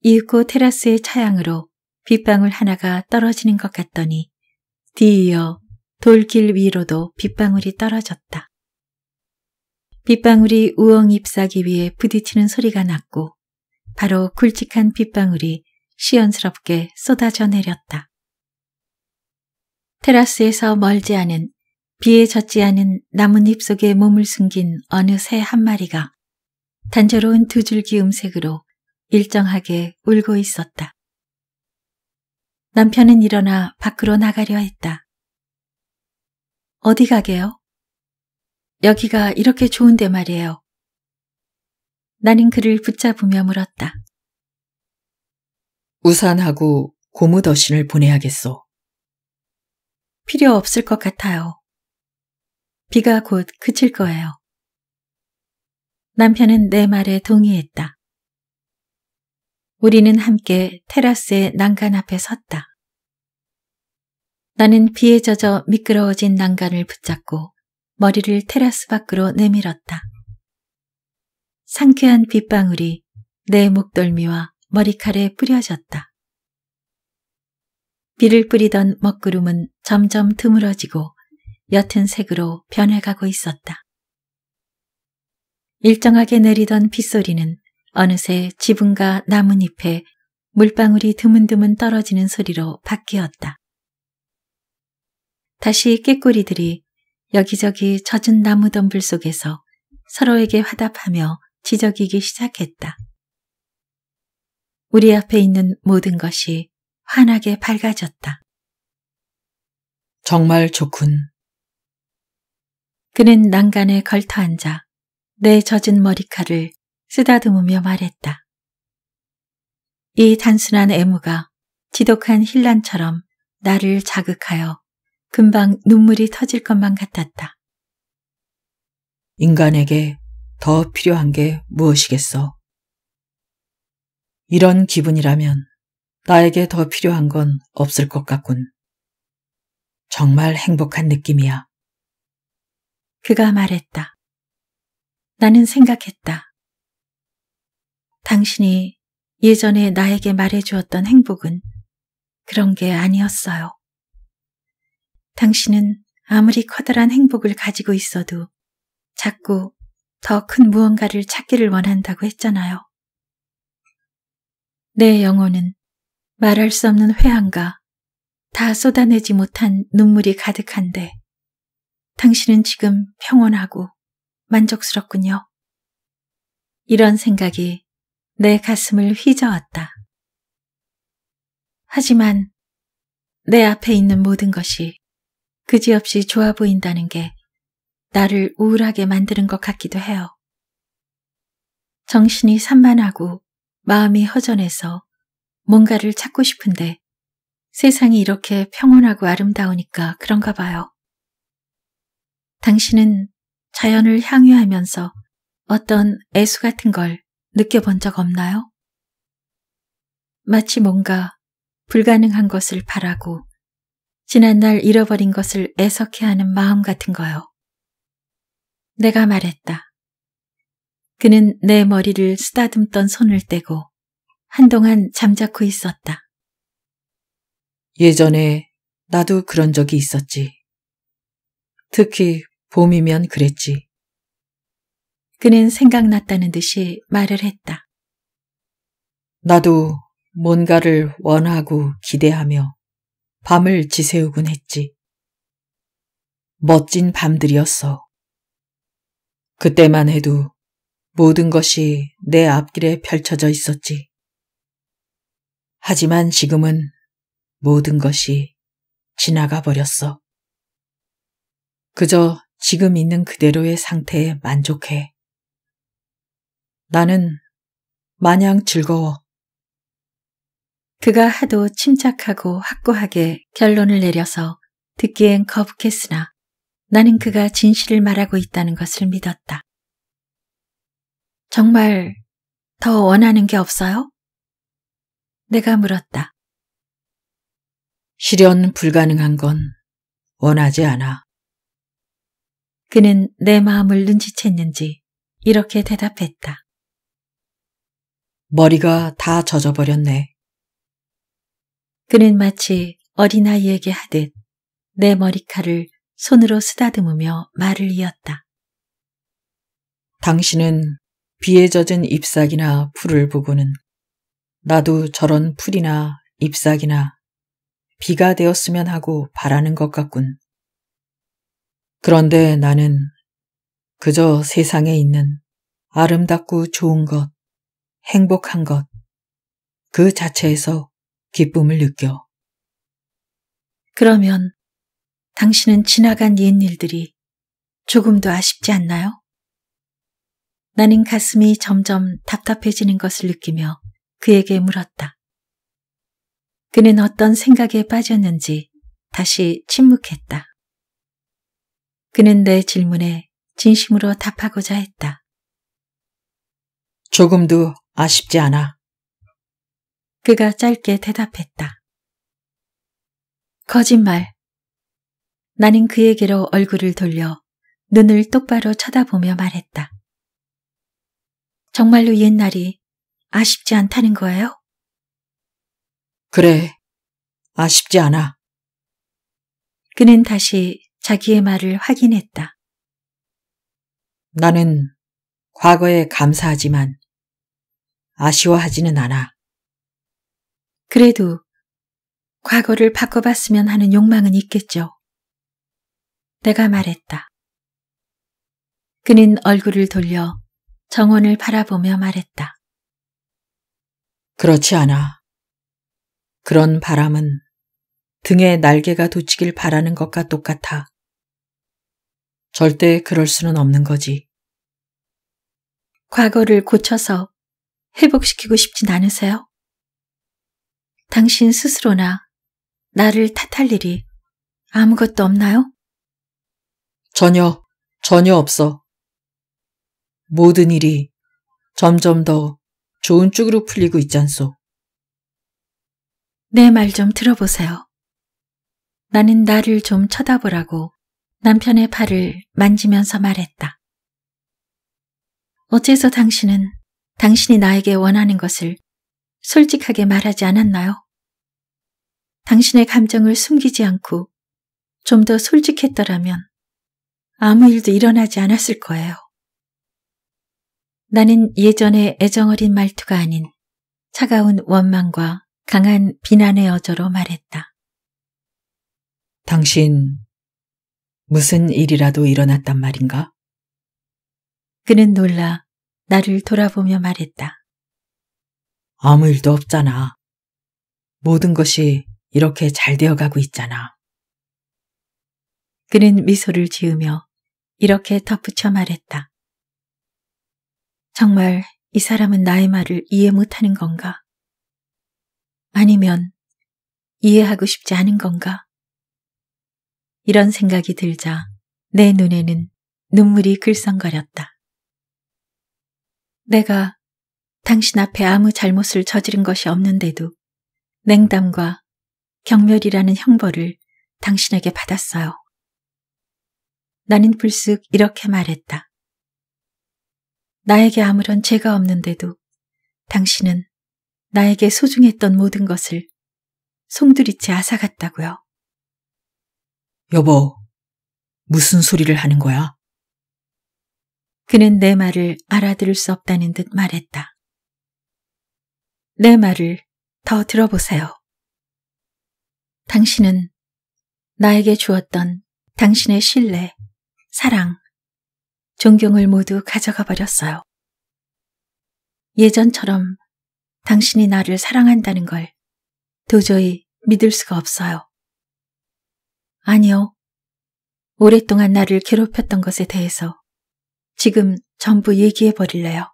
S1: 이윽고 테라스의 차양으로 빗방울 하나가 떨어지는 것 같더니 뒤이어 돌길 위로도 빗방울이 떨어졌다. 빗방울이 우엉 잎사귀 위에 부딪히는 소리가 났고 바로 굵직한 빗방울이 시연스럽게 쏟아져 내렸다. 테라스에서 멀지 않은 비에 젖지 않은 나뭇잎 속에 몸을 숨긴 어느 새 한 마리가 단조로운 두 줄기 음색으로 일정하게 울고 있었다. 남편은 일어나 밖으로 나가려 했다. 어디 가게요? 여기가 이렇게 좋은데 말이에요. 나는 그를 붙잡으며 물었다. 우산하고 고무더신을 보내야겠소. 필요 없을 것 같아요. 비가 곧 그칠 거예요. 남편은 내 말에 동의했다. 우리는 함께 테라스의 난간 앞에 섰다. 나는 비에 젖어 미끄러워진 난간을 붙잡고 머리를 테라스 밖으로 내밀었다. 상쾌한 빗방울이 내 목덜미와 머리칼에 뿌려졌다. 비를 뿌리던 먹구름은 점점 드물어지고 옅은 색으로 변해가고 있었다. 일정하게 내리던 빗소리는 어느새 지붕과 나뭇잎에 물방울이 드문드문 떨어지는 소리로 바뀌었다. 다시 깨꼬리들이 여기저기 젖은 나무 덤불 속에서 서로에게 화답하며 지적이기 시작했다. 우리 앞에 있는 모든 것이 환하게 밝아졌다.
S2: 정말 좋군.
S1: 그는 난간에 걸터앉아 내 젖은 머리카락을 쓰다듬으며 말했다. 이 단순한 애무가 지독한 힐난처럼 나를 자극하여 금방 눈물이 터질 것만 같았다. 인간에게 더 필요한 게 무엇이겠어? 이런 기분이라면 나에게 더 필요한 건 없을 것 같군. 정말
S2: 행복한 느낌이야.
S1: 그가 말했다. 나는 생각했다. 당신이 예전에 나에게 말해주었던 행복은 그런 게 아니었어요. 당신은 아무리 커다란 행복을 가지고 있어도 자꾸 더 큰 무언가를 찾기를 원한다고 했잖아요. 내 영혼은 말할 수 없는 회한과 다 쏟아내지 못한 눈물이 가득한데 당신은 지금 평온하고 만족스럽군요. 이런 생각이 내 가슴을 휘저었다. 하지만 내 앞에 있는 모든 것이 그지없이 좋아 보인다는 게 나를 우울하게 만드는 것 같기도 해요. 정신이 산만하고 마음이 허전해서 뭔가를 찾고 싶은데 세상이 이렇게 평온하고 아름다우니까 그런가 봐요. 당신은 자연을 향유하면서 어떤 애수 같은 걸 느껴본 적 없나요? 마치 뭔가 불가능한 것을 바라고 지난날 잃어버린 것을 애석해하는 마음 같은 거요. 내가 말했다. 그는 내 머리를 쓰다듬던 손을 떼고 한동안 잠자코 있었다. 예전에 나도 그런 적이 있었지.
S2: 특히 봄이면 그랬지.
S1: 그는 생각났다는 듯이 말을 했다. 나도 뭔가를 원하고 기대하며 밤을 지새우곤 했지. 멋진 밤들이었어. 그때만 해도 모든 것이 내 앞길에 펼쳐져 있었지. 하지만 지금은 모든 것이 지나가 버렸어. 그저 지금 있는 그대로의 상태에 만족해. 나는 마냥 즐거워. 그가 하도 침착하고 확고하게 결론을 내려서 듣기엔 거북했으나 나는 그가 진실을 말하고 있다는 것을 믿었다. 정말 더 원하는 게 없어요? 내가 물었다. 실현 불가능한 건 원하지 않아. 그는 내 마음을 눈치챘는지 이렇게 대답했다. 머리가 다 젖어버렸네. 그는 마치 어린아이에게 하듯 내 머리카락을 손으로 쓰다듬으며 말을 이었다. 당신은 비에 젖은 잎사귀나 풀을 보고는 나도 저런 풀이나 잎사귀나 비가 되었으면 하고 바라는 것 같군. 그런데 나는 그저 세상에 있는 아름답고 좋은 것, 행복한 것, 그 자체에서
S2: 기쁨을 느껴.
S1: 그러면 당신은 지나간 옛 일들이 조금도 아쉽지 않나요? 나는 가슴이 점점 답답해지는 것을 느끼며 그에게 물었다. 그는 어떤 생각에 빠졌는지 다시 침묵했다. 그는 내 질문에 진심으로 답하고자 했다. 조금도 아쉽지 않아. 그가 짧게 대답했다. 거짓말. 나는 그에게로 얼굴을 돌려 눈을 똑바로 쳐다보며 말했다. 정말로 옛날이 아쉽지 않다는 거예요? 그래, 아쉽지 않아. 그는 다시 자기의 말을 확인했다. 나는 과거에 감사하지만 아쉬워하지는 않아. 그래도 과거를 바꿔봤으면 하는 욕망은 있겠죠. 내가 말했다. 그는 얼굴을 돌려 정원을 바라보며 말했다. 그렇지 않아. 그런 바람은 등에 날개가 돋치길 바라는 것과 똑같아. 절대 그럴 수는 없는 거지. 과거를 고쳐서 회복시키고 싶진 않으세요? 당신 스스로나 나를 탓할 일이 아무것도 없나요? 전혀, 전혀 없어. 모든 일이 점점 더 좋은 쪽으로 풀리고 있잖소. 내 말 좀 들어보세요. 나는 나를 좀 쳐다보라고 남편의 팔을 만지면서 말했다. 어째서 당신은 당신이 나에게 원하는 것을 솔직하게 말하지 않았나요? 당신의 감정을 숨기지 않고 좀 더 솔직했더라면 아무 일도 일어나지 않았을 거예요. 나는 예전의 애정어린 말투가 아닌 차가운 원망과 강한 비난의 어조로 말했다.
S2: 당신
S1: 무슨 일이라도 일어났단 말인가? 그는 놀라 나를 돌아보며 말했다. 아무 일도 없잖아. 모든 것이 이렇게 잘 되어가고 있잖아. 그는 미소를 지으며 이렇게 덧붙여 말했다. 정말 이 사람은 나의 말을 이해 못하는 건가? 아니면 이해하고 싶지 않은 건가? 이런 생각이 들자 내 눈에는 눈물이 글썽거렸다. 내가 당신 앞에 아무 잘못을 저지른 것이 없는데도 냉담과 경멸이라는 형벌을 당신에게 받았어요. 나는 불쑥 이렇게 말했다. 나에게 아무런 죄가 없는데도 당신은 나에게 소중했던 모든 것을 송두리째 아아갔다고요
S2: 여보, 무슨 소리를 하는 거야?
S1: 그는 내 말을 알아들을 수 없다는 듯 말했다. 내 말을 더 들어보세요. 당신은 나에게 주었던 당신의 신뢰, 사랑, 존경을 모두 가져가 버렸어요. 예전처럼 당신이 나를 사랑한다는 걸 도저히 믿을 수가 없어요. 아니요. 오랫동안 나를 괴롭혔던 것에 대해서 지금 전부 얘기해 버릴래요.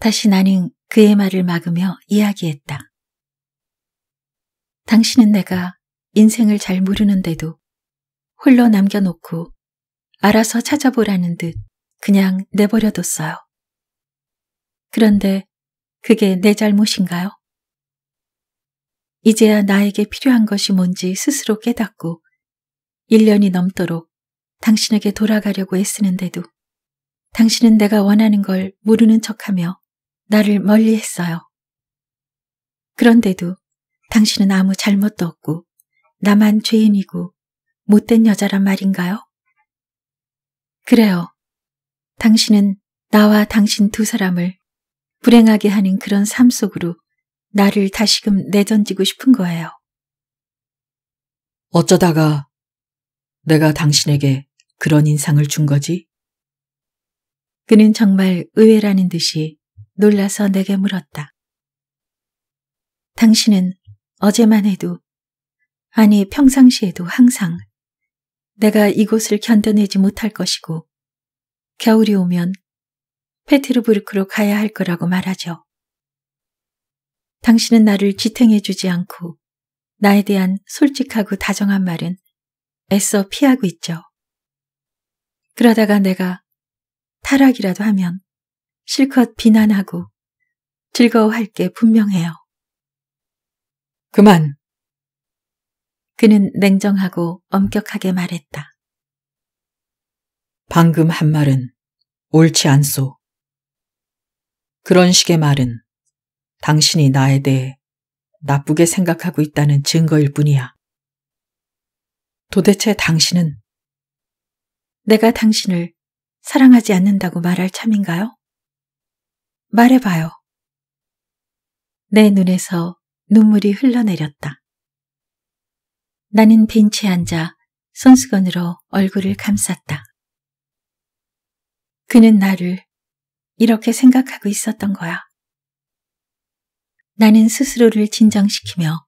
S1: 다시 나는 그의 말을 막으며 이야기했다. 당신은 내가 인생을 잘 모르는데도 홀로 남겨놓고 알아서 찾아보라는 듯 그냥 내버려뒀어요. 그런데 그게 내 잘못인가요? 이제야 나에게 필요한 것이 뭔지 스스로 깨닫고 1년이 넘도록 당신에게 돌아가려고 애쓰는데도 당신은 내가 원하는 걸 모르는 척하며 나를 멀리 했어요. 그런데도 당신은 아무 잘못도 없고 나만 죄인이고 못된 여자란 말인가요? 그래요. 당신은 나와 당신 두 사람을 불행하게 하는 그런 삶 속으로 나를 다시금 내던지고 싶은 거예요.
S2: 어쩌다가
S1: 내가 당신에게 그런 인상을 준 거지? 그는 정말 의외라는 듯이 놀라서 내게 물었다. 당신은 어제만 해도, 아니 평상시에도 항상 내가 이곳을 견뎌내지 못할 것이고 겨울이 오면 페트르부르크로 가야 할 거라고 말하죠. 당신은 나를 지탱해주지 않고 나에 대한 솔직하고 다정한 말은 애써 피하고 있죠. 그러다가 내가 타락이라도 하면 실컷 비난하고 즐거워할 게 분명해요. 그만! 그는 냉정하고 엄격하게 말했다. 방금 한 말은 옳지 않소. 그런 식의 말은 당신이 나에 대해 나쁘게 생각하고 있다는 증거일 뿐이야. 도대체 당신은 내가 당신을 사랑하지 않는다고 말할 참인가요? 말해봐요. 내 눈에서 눈물이 흘러내렸다. 나는 벤치에 앉아 손수건으로 얼굴을 감쌌다. 그는 나를 이렇게 생각하고 있었던 거야. 나는 스스로를 진정시키며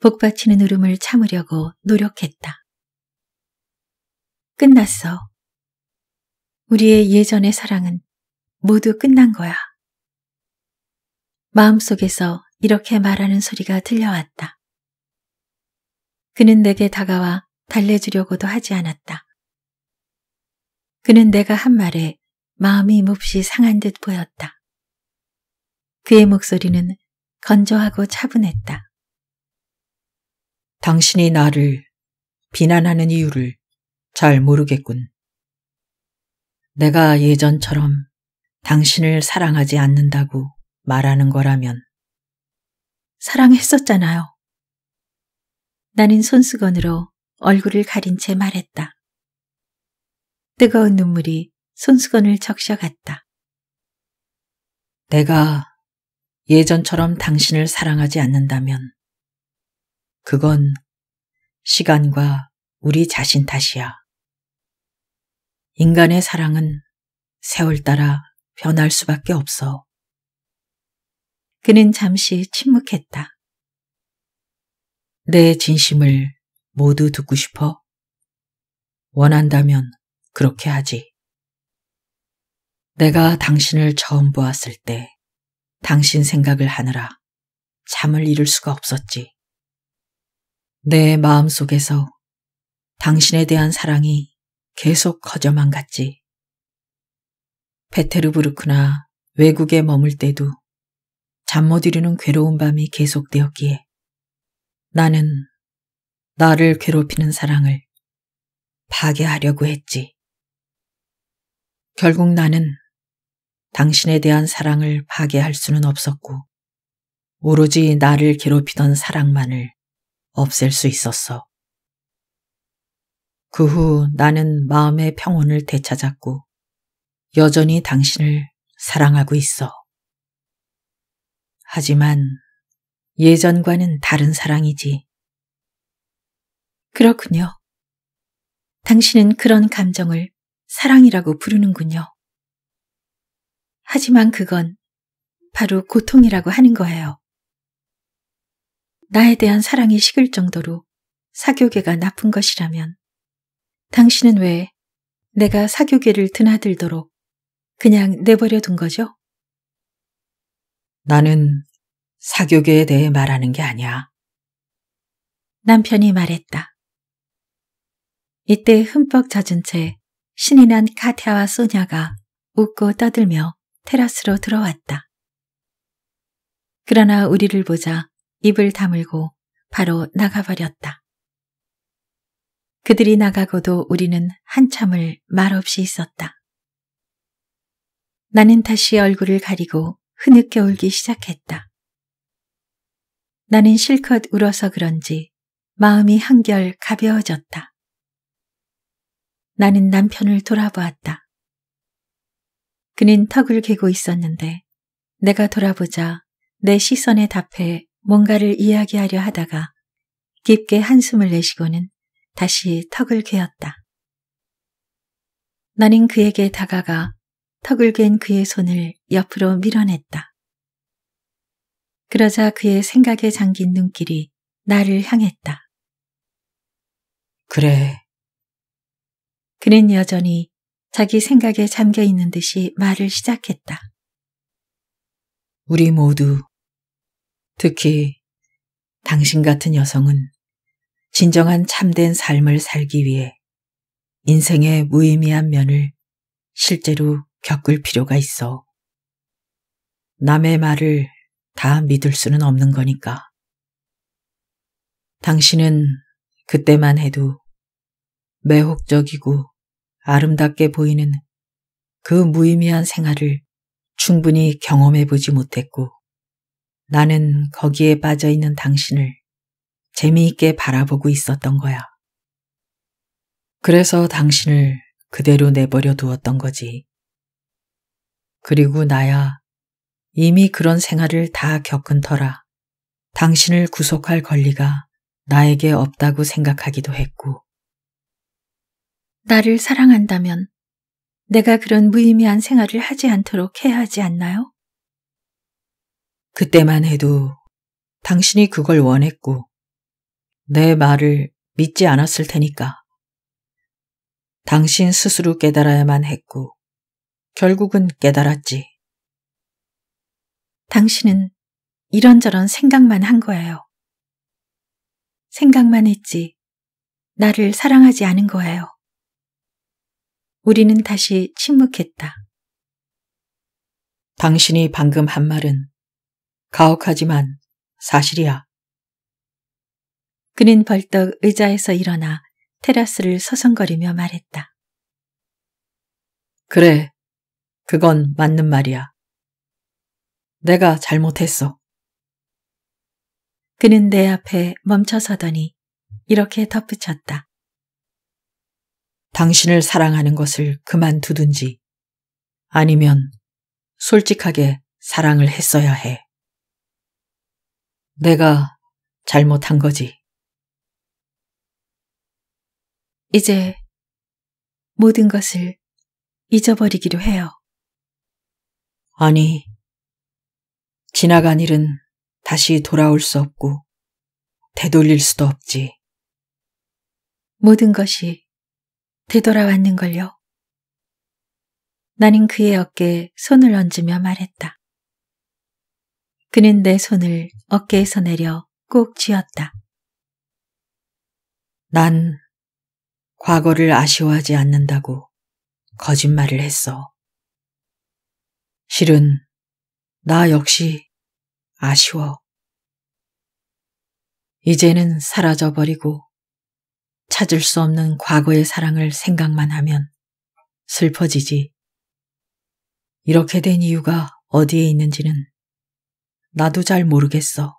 S1: 복받치는 울음을 참으려고 노력했다. 끝났어. 우리의 예전의 사랑은 모두 끝난 거야. 마음속에서 이렇게 말하는 소리가 들려왔다. 그는 내게 다가와 달래주려고도 하지 않았다. 그는 내가 한 말에 마음이 몹시 상한 듯 보였다. 그의 목소리는 건조하고 차분했다. 당신이 나를 비난하는 이유를 잘 모르겠군. 내가 예전처럼 당신을 사랑하지 않는다고 말하는 거라면 사랑했었잖아요. 나는 손수건으로 얼굴을 가린 채 말했다. 뜨거운 눈물이 손수건을 적셔갔다. 내가 예전처럼 당신을 사랑하지 않는다면 그건 시간과 우리 자신 탓이야. 인간의 사랑은 세월 따라 변할 수밖에 없어. 그는 잠시 침묵했다. 내 진심을 모두 듣고 싶어? 원한다면 그렇게 하지. 내가 당신을 처음 보았을 때 당신 생각을 하느라 잠을 이룰 수가 없었지. 내 마음 속에서 당신에 대한 사랑이 계속 커져만 갔지. 페테르부르크나 외국에 머물 때도 잠 못 이루는 괴로운 밤이 계속되었기에 나는 나를 괴롭히는 사랑을 파괴하려고 했지. 결국 나는 당신에 대한 사랑을 파괴할 수는 없었고 오로지 나를 괴롭히던 사랑만을 없앨 수 있었어. 그 후 나는 마음의 평온을 되찾았고 여전히 당신을 사랑하고 있어. 하지만 예전과는 다른 사랑이지. 그렇군요. 당신은 그런 감정을 사랑이라고 부르는군요. 하지만 그건 바로 고통이라고 하는 거예요. 나에 대한 사랑이 식을 정도로 사교계가 나쁜 것이라면 당신은 왜 내가 사교계를 드나들도록 그냥 내버려 둔 거죠? 나는 사교계에 대해 말하는 게 아니야. 남편이 말했다. 이때 흠뻑 젖은 채 신이 난카테아와 소냐가 웃고 떠들며 테라스로 들어왔다. 그러나 우리를 보자 입을 다물고 바로 나가버렸다. 그들이 나가고도 우리는 한참을 말없이 있었다. 나는 다시 얼굴을 가리고 흐느껴 울기 시작했다. 나는 실컷 울어서 그런지 마음이 한결 가벼워졌다. 나는 남편을 돌아보았다. 그는 턱을 개고 있었는데 내가 돌아보자 내 시선에 답해 뭔가를 이야기하려 하다가 깊게 한숨을 내쉬고는 다시 턱을 괴었다. 나는 그에게 다가가 턱을 괸 그의 손을 옆으로 밀어냈다. 그러자 그의 생각에 잠긴 눈길이 나를 향했다. 그래. 그는 여전히 자기 생각에 잠겨 있는 듯이 말을 시작했다.
S2: 우리 모두, 특히
S1: 당신 같은 여성은 진정한 참된 삶을 살기 위해 인생의 무의미한 면을 실제로
S2: 겪을 필요가 있어.
S1: 남의 말을 다 믿을 수는 없는 거니까. 당신은 그때만 해도 매혹적이고 아름답게 보이는 그 무의미한 생활을 충분히 경험해보지 못했고 나는 거기에 빠져있는 당신을 재미있게 바라보고 있었던 거야. 그래서 당신을 그대로 내버려 두었던 거지. 그리고 나야 이미 그런 생활을 다 겪은 터라 당신을 구속할 권리가 나에게 없다고 생각하기도 했고 나를 사랑한다면 내가 그런 무의미한 생활을 하지 않도록 해야 하지 않나요? 그때만 해도 당신이 그걸 원했고 내 말을 믿지 않았을 테니까. 당신 스스로 깨달아야만 했고 결국은 깨달았지. 당신은 이런저런 생각만 한 거예요. 생각만 했지, 나를 사랑하지 않은 거예요. 우리는 다시 침묵했다. 당신이 방금 한 말은 가혹하지만 사실이야. 그는 벌떡 의자에서 일어나 테라스를 서성거리며 말했다.
S2: 그래, 그건 맞는
S1: 말이야. 내가 잘못했어. 그는 내 앞에 멈춰서더니 이렇게 덧붙였다. 당신을 사랑하는 것을 그만두든지 아니면 솔직하게 사랑을 했어야 해. 내가 잘못한 거지. 이제 모든 것을 잊어버리기로 해요.
S2: 아니, 지나간 일은 다시 돌아올 수 없고 되돌릴 수도 없지. 모든 것이
S1: 되돌아왔는걸요. 나는 그의 어깨에 손을 얹으며 말했다. 그는 내 손을 어깨에서 내려 꼭 쥐었다. 난 과거를 아쉬워하지 않는다고 거짓말을 했어. 실은 나 역시 아쉬워. 이제는 사라져버리고 찾을 수 없는 과거의 사랑을 생각만 하면 슬퍼지지. 이렇게 된 이유가 어디에 있는지는 나도 잘 모르겠어.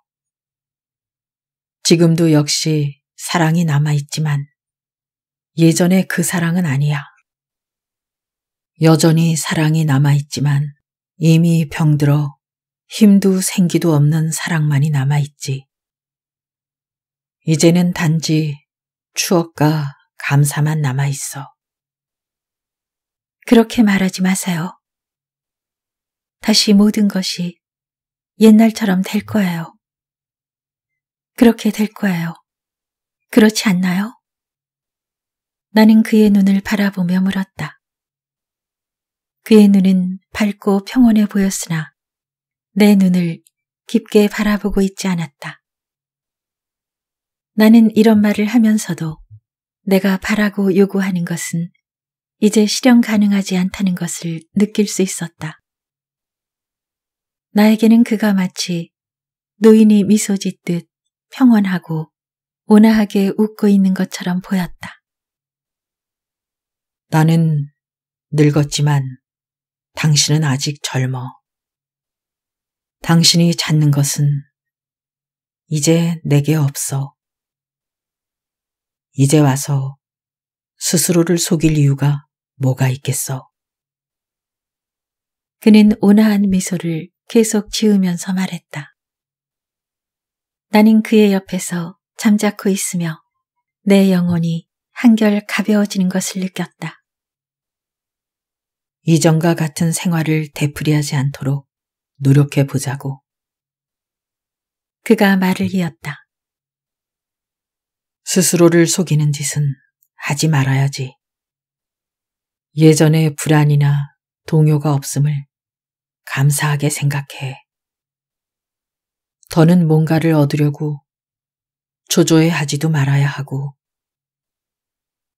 S1: 지금도 역시 사랑이 남아있지만 예전의 그 사랑은 아니야. 여전히 사랑이 남아있지만 이미 병들어 힘도 생기도 없는 사랑만이 남아있지. 이제는 단지 추억과 감사만 남아있어. 그렇게 말하지 마세요. 다시 모든 것이 옛날처럼 될 거예요. 그렇게 될 거예요. 그렇지 않나요? 나는 그의 눈을 바라보며 물었다. 그의 눈은 밝고 평온해 보였으나 내 눈을 깊게 바라보고 있지 않았다. 나는 이런 말을 하면서도 내가 바라고 요구하는 것은 이제 실현 가능하지 않다는 것을 느낄 수 있었다. 나에게는 그가 마치 노인이 미소 짓듯 평온하고 온화하게 웃고 있는 것처럼 보였다. 나는 늙었지만 당신은 아직 젊어. 당신이 찾는 것은 이제 내게 없어. 이제 와서 스스로를 속일 이유가 뭐가 있겠어. 그는 온화한 미소를 계속 지으면서 말했다. 나는 그의 옆에서 잠자코 있으며 내 영혼이 한결 가벼워지는 것을 느꼈다. 이전과 같은 생활을 되풀이하지 않도록 노력해 보자고. 그가 말을 이었다. 스스로를 속이는 짓은 하지 말아야지. 예전의 불안이나 동요가 없음을 감사하게 생각해. 더는 뭔가를 얻으려고 조조해 하지도 말아야 하고,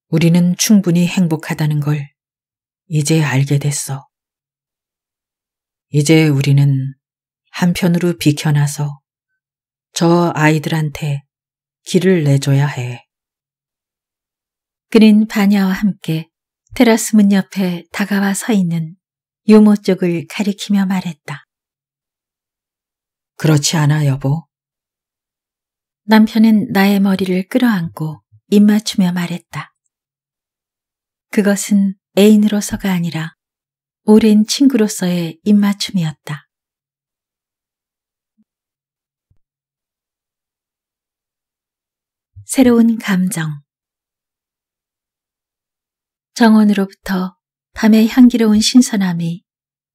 S1: 우리는 충분히 행복하다는 걸 이제 알게 됐어. 이제 우리는 한편으로 비켜나서 저 아이들한테 길을 내줘야 해. 그린 바냐와 함께 테라스 문 옆에 다가와 서 있는 유모 쪽을 가리키며 말했다. 그렇지 않아, 여보. 남편은 나의 머리를 끌어안고 입맞추며 말했다. 그것은 애인으로서가 아니라 오랜 친구로서의 입맞춤이었다. 새로운 감정 정원으로부터 밤의 향기로운 신선함이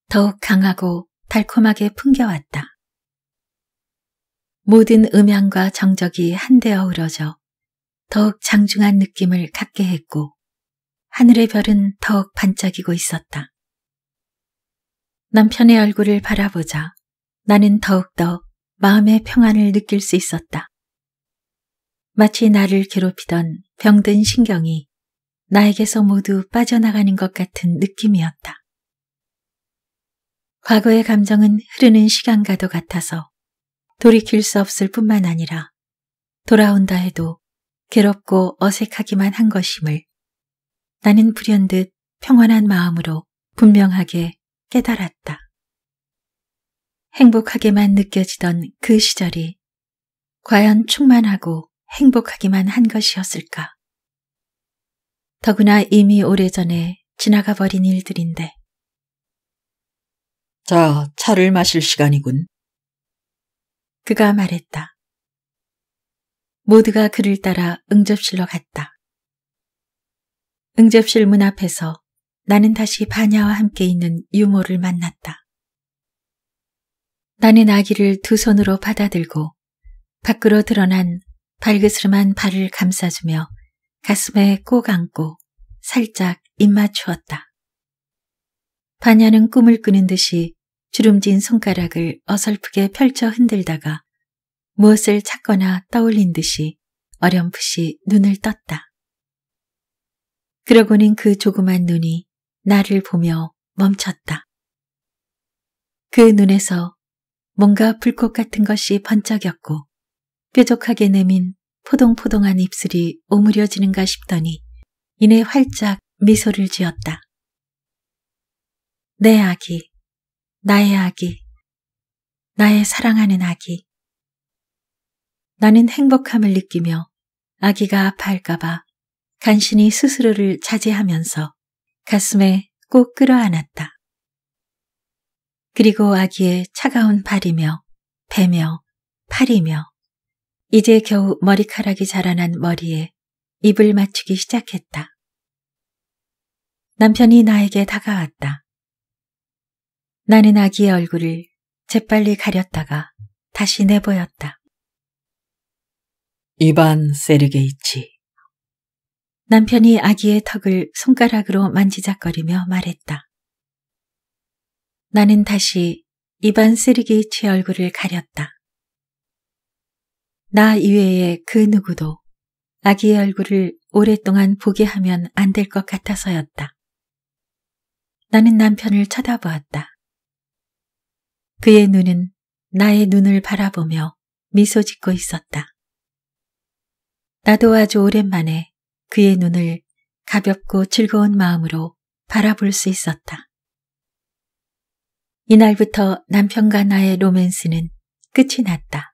S1: 더욱 강하고 달콤하게 풍겨왔다. 모든 음향과 정적이 한데 어우러져 더욱 장중한 느낌을 갖게 했고 하늘의 별은 더욱 반짝이고 있었다. 남편의 얼굴을 바라보자 나는 더욱더 마음의 평안을 느낄 수 있었다. 마치 나를 괴롭히던 병든 신경이 나에게서 모두 빠져나가는 것 같은 느낌이었다. 과거의 감정은 흐르는 시간과도 같아서 돌이킬 수 없을 뿐만 아니라 돌아온다 해도 괴롭고 어색하기만 한 것임을 나는 불현듯 평온한 마음으로 분명하게 깨달았다. 행복하게만 느껴지던 그 시절이 과연 충만하고 행복하기만 한 것이었을까? 더구나 이미 오래전에 지나가 버린 일들인데. 자, 차를 마실 시간이군. 그가 말했다. 모두가 그를 따라 응접실로 갔다. 응접실 문 앞에서 나는 다시 바냐와 함께 있는 유모를 만났다. 나는 아기를 두 손으로 받아들고 밖으로 드러난 발그스름한 발을 감싸주며 가슴에 꼭 안고 살짝 입맞추었다. 바냐는 꿈을 꾸는 듯이 주름진 손가락을 어설프게 펼쳐 흔들다가 무엇을 찾거나 떠올린 듯이 어렴풋이 눈을 떴다. 그러고는 그 조그만 눈이 나를 보며 멈췄다. 그 눈에서 뭔가 불꽃 같은 것이 번쩍였고 뾰족하게 내민 포동포동한 입술이 오므려지는가 싶더니 이내 활짝 미소를 지었다. 내 아기, 나의 아기, 나의 사랑하는 아기. 나는 행복함을 느끼며 아기가 아파할까봐 간신히 스스로를 자제하면서 가슴에 꼭 끌어안았다. 그리고 아기의 차가운 발이며 배며 팔이며 이제 겨우 머리카락이 자라난 머리에 입을 맞추기 시작했다. 남편이 나에게 다가왔다. 나는 아기의 얼굴을 재빨리 가렸다가 다시 내보였다. 이반 세르게이치 남편이 아기의 턱을 손가락으로 만지작거리며 말했다. 나는 다시 입안 쓰레기 치 얼굴을 가렸다. 나 이외에 그 누구도 아기의 얼굴을 오랫동안 보게 하면 안 될 것 같아서였다. 나는 남편을 쳐다보았다. 그의 눈은 나의 눈을 바라보며 미소 짓고 있었다. 나도 아주 오랜만에 그의 눈을 가볍고 즐거운 마음으로 바라볼 수 있었다. 이날부터 남편과 나의 로맨스는 끝이 났다.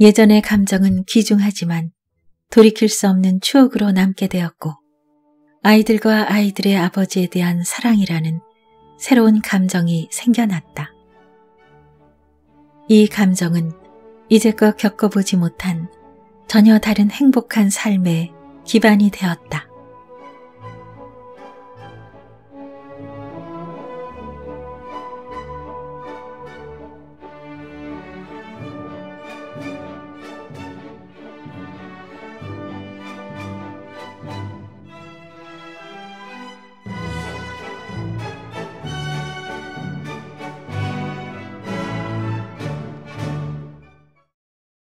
S1: 예전의 감정은 귀중하지만 돌이킬 수 없는 추억으로 남게 되었고 아이들과 아이들의 아버지에 대한 사랑이라는 새로운 감정이 생겨났다. 이 감정은 이제껏 겪어보지 못한 전혀 다른 행복한 삶의 기반이 되었다.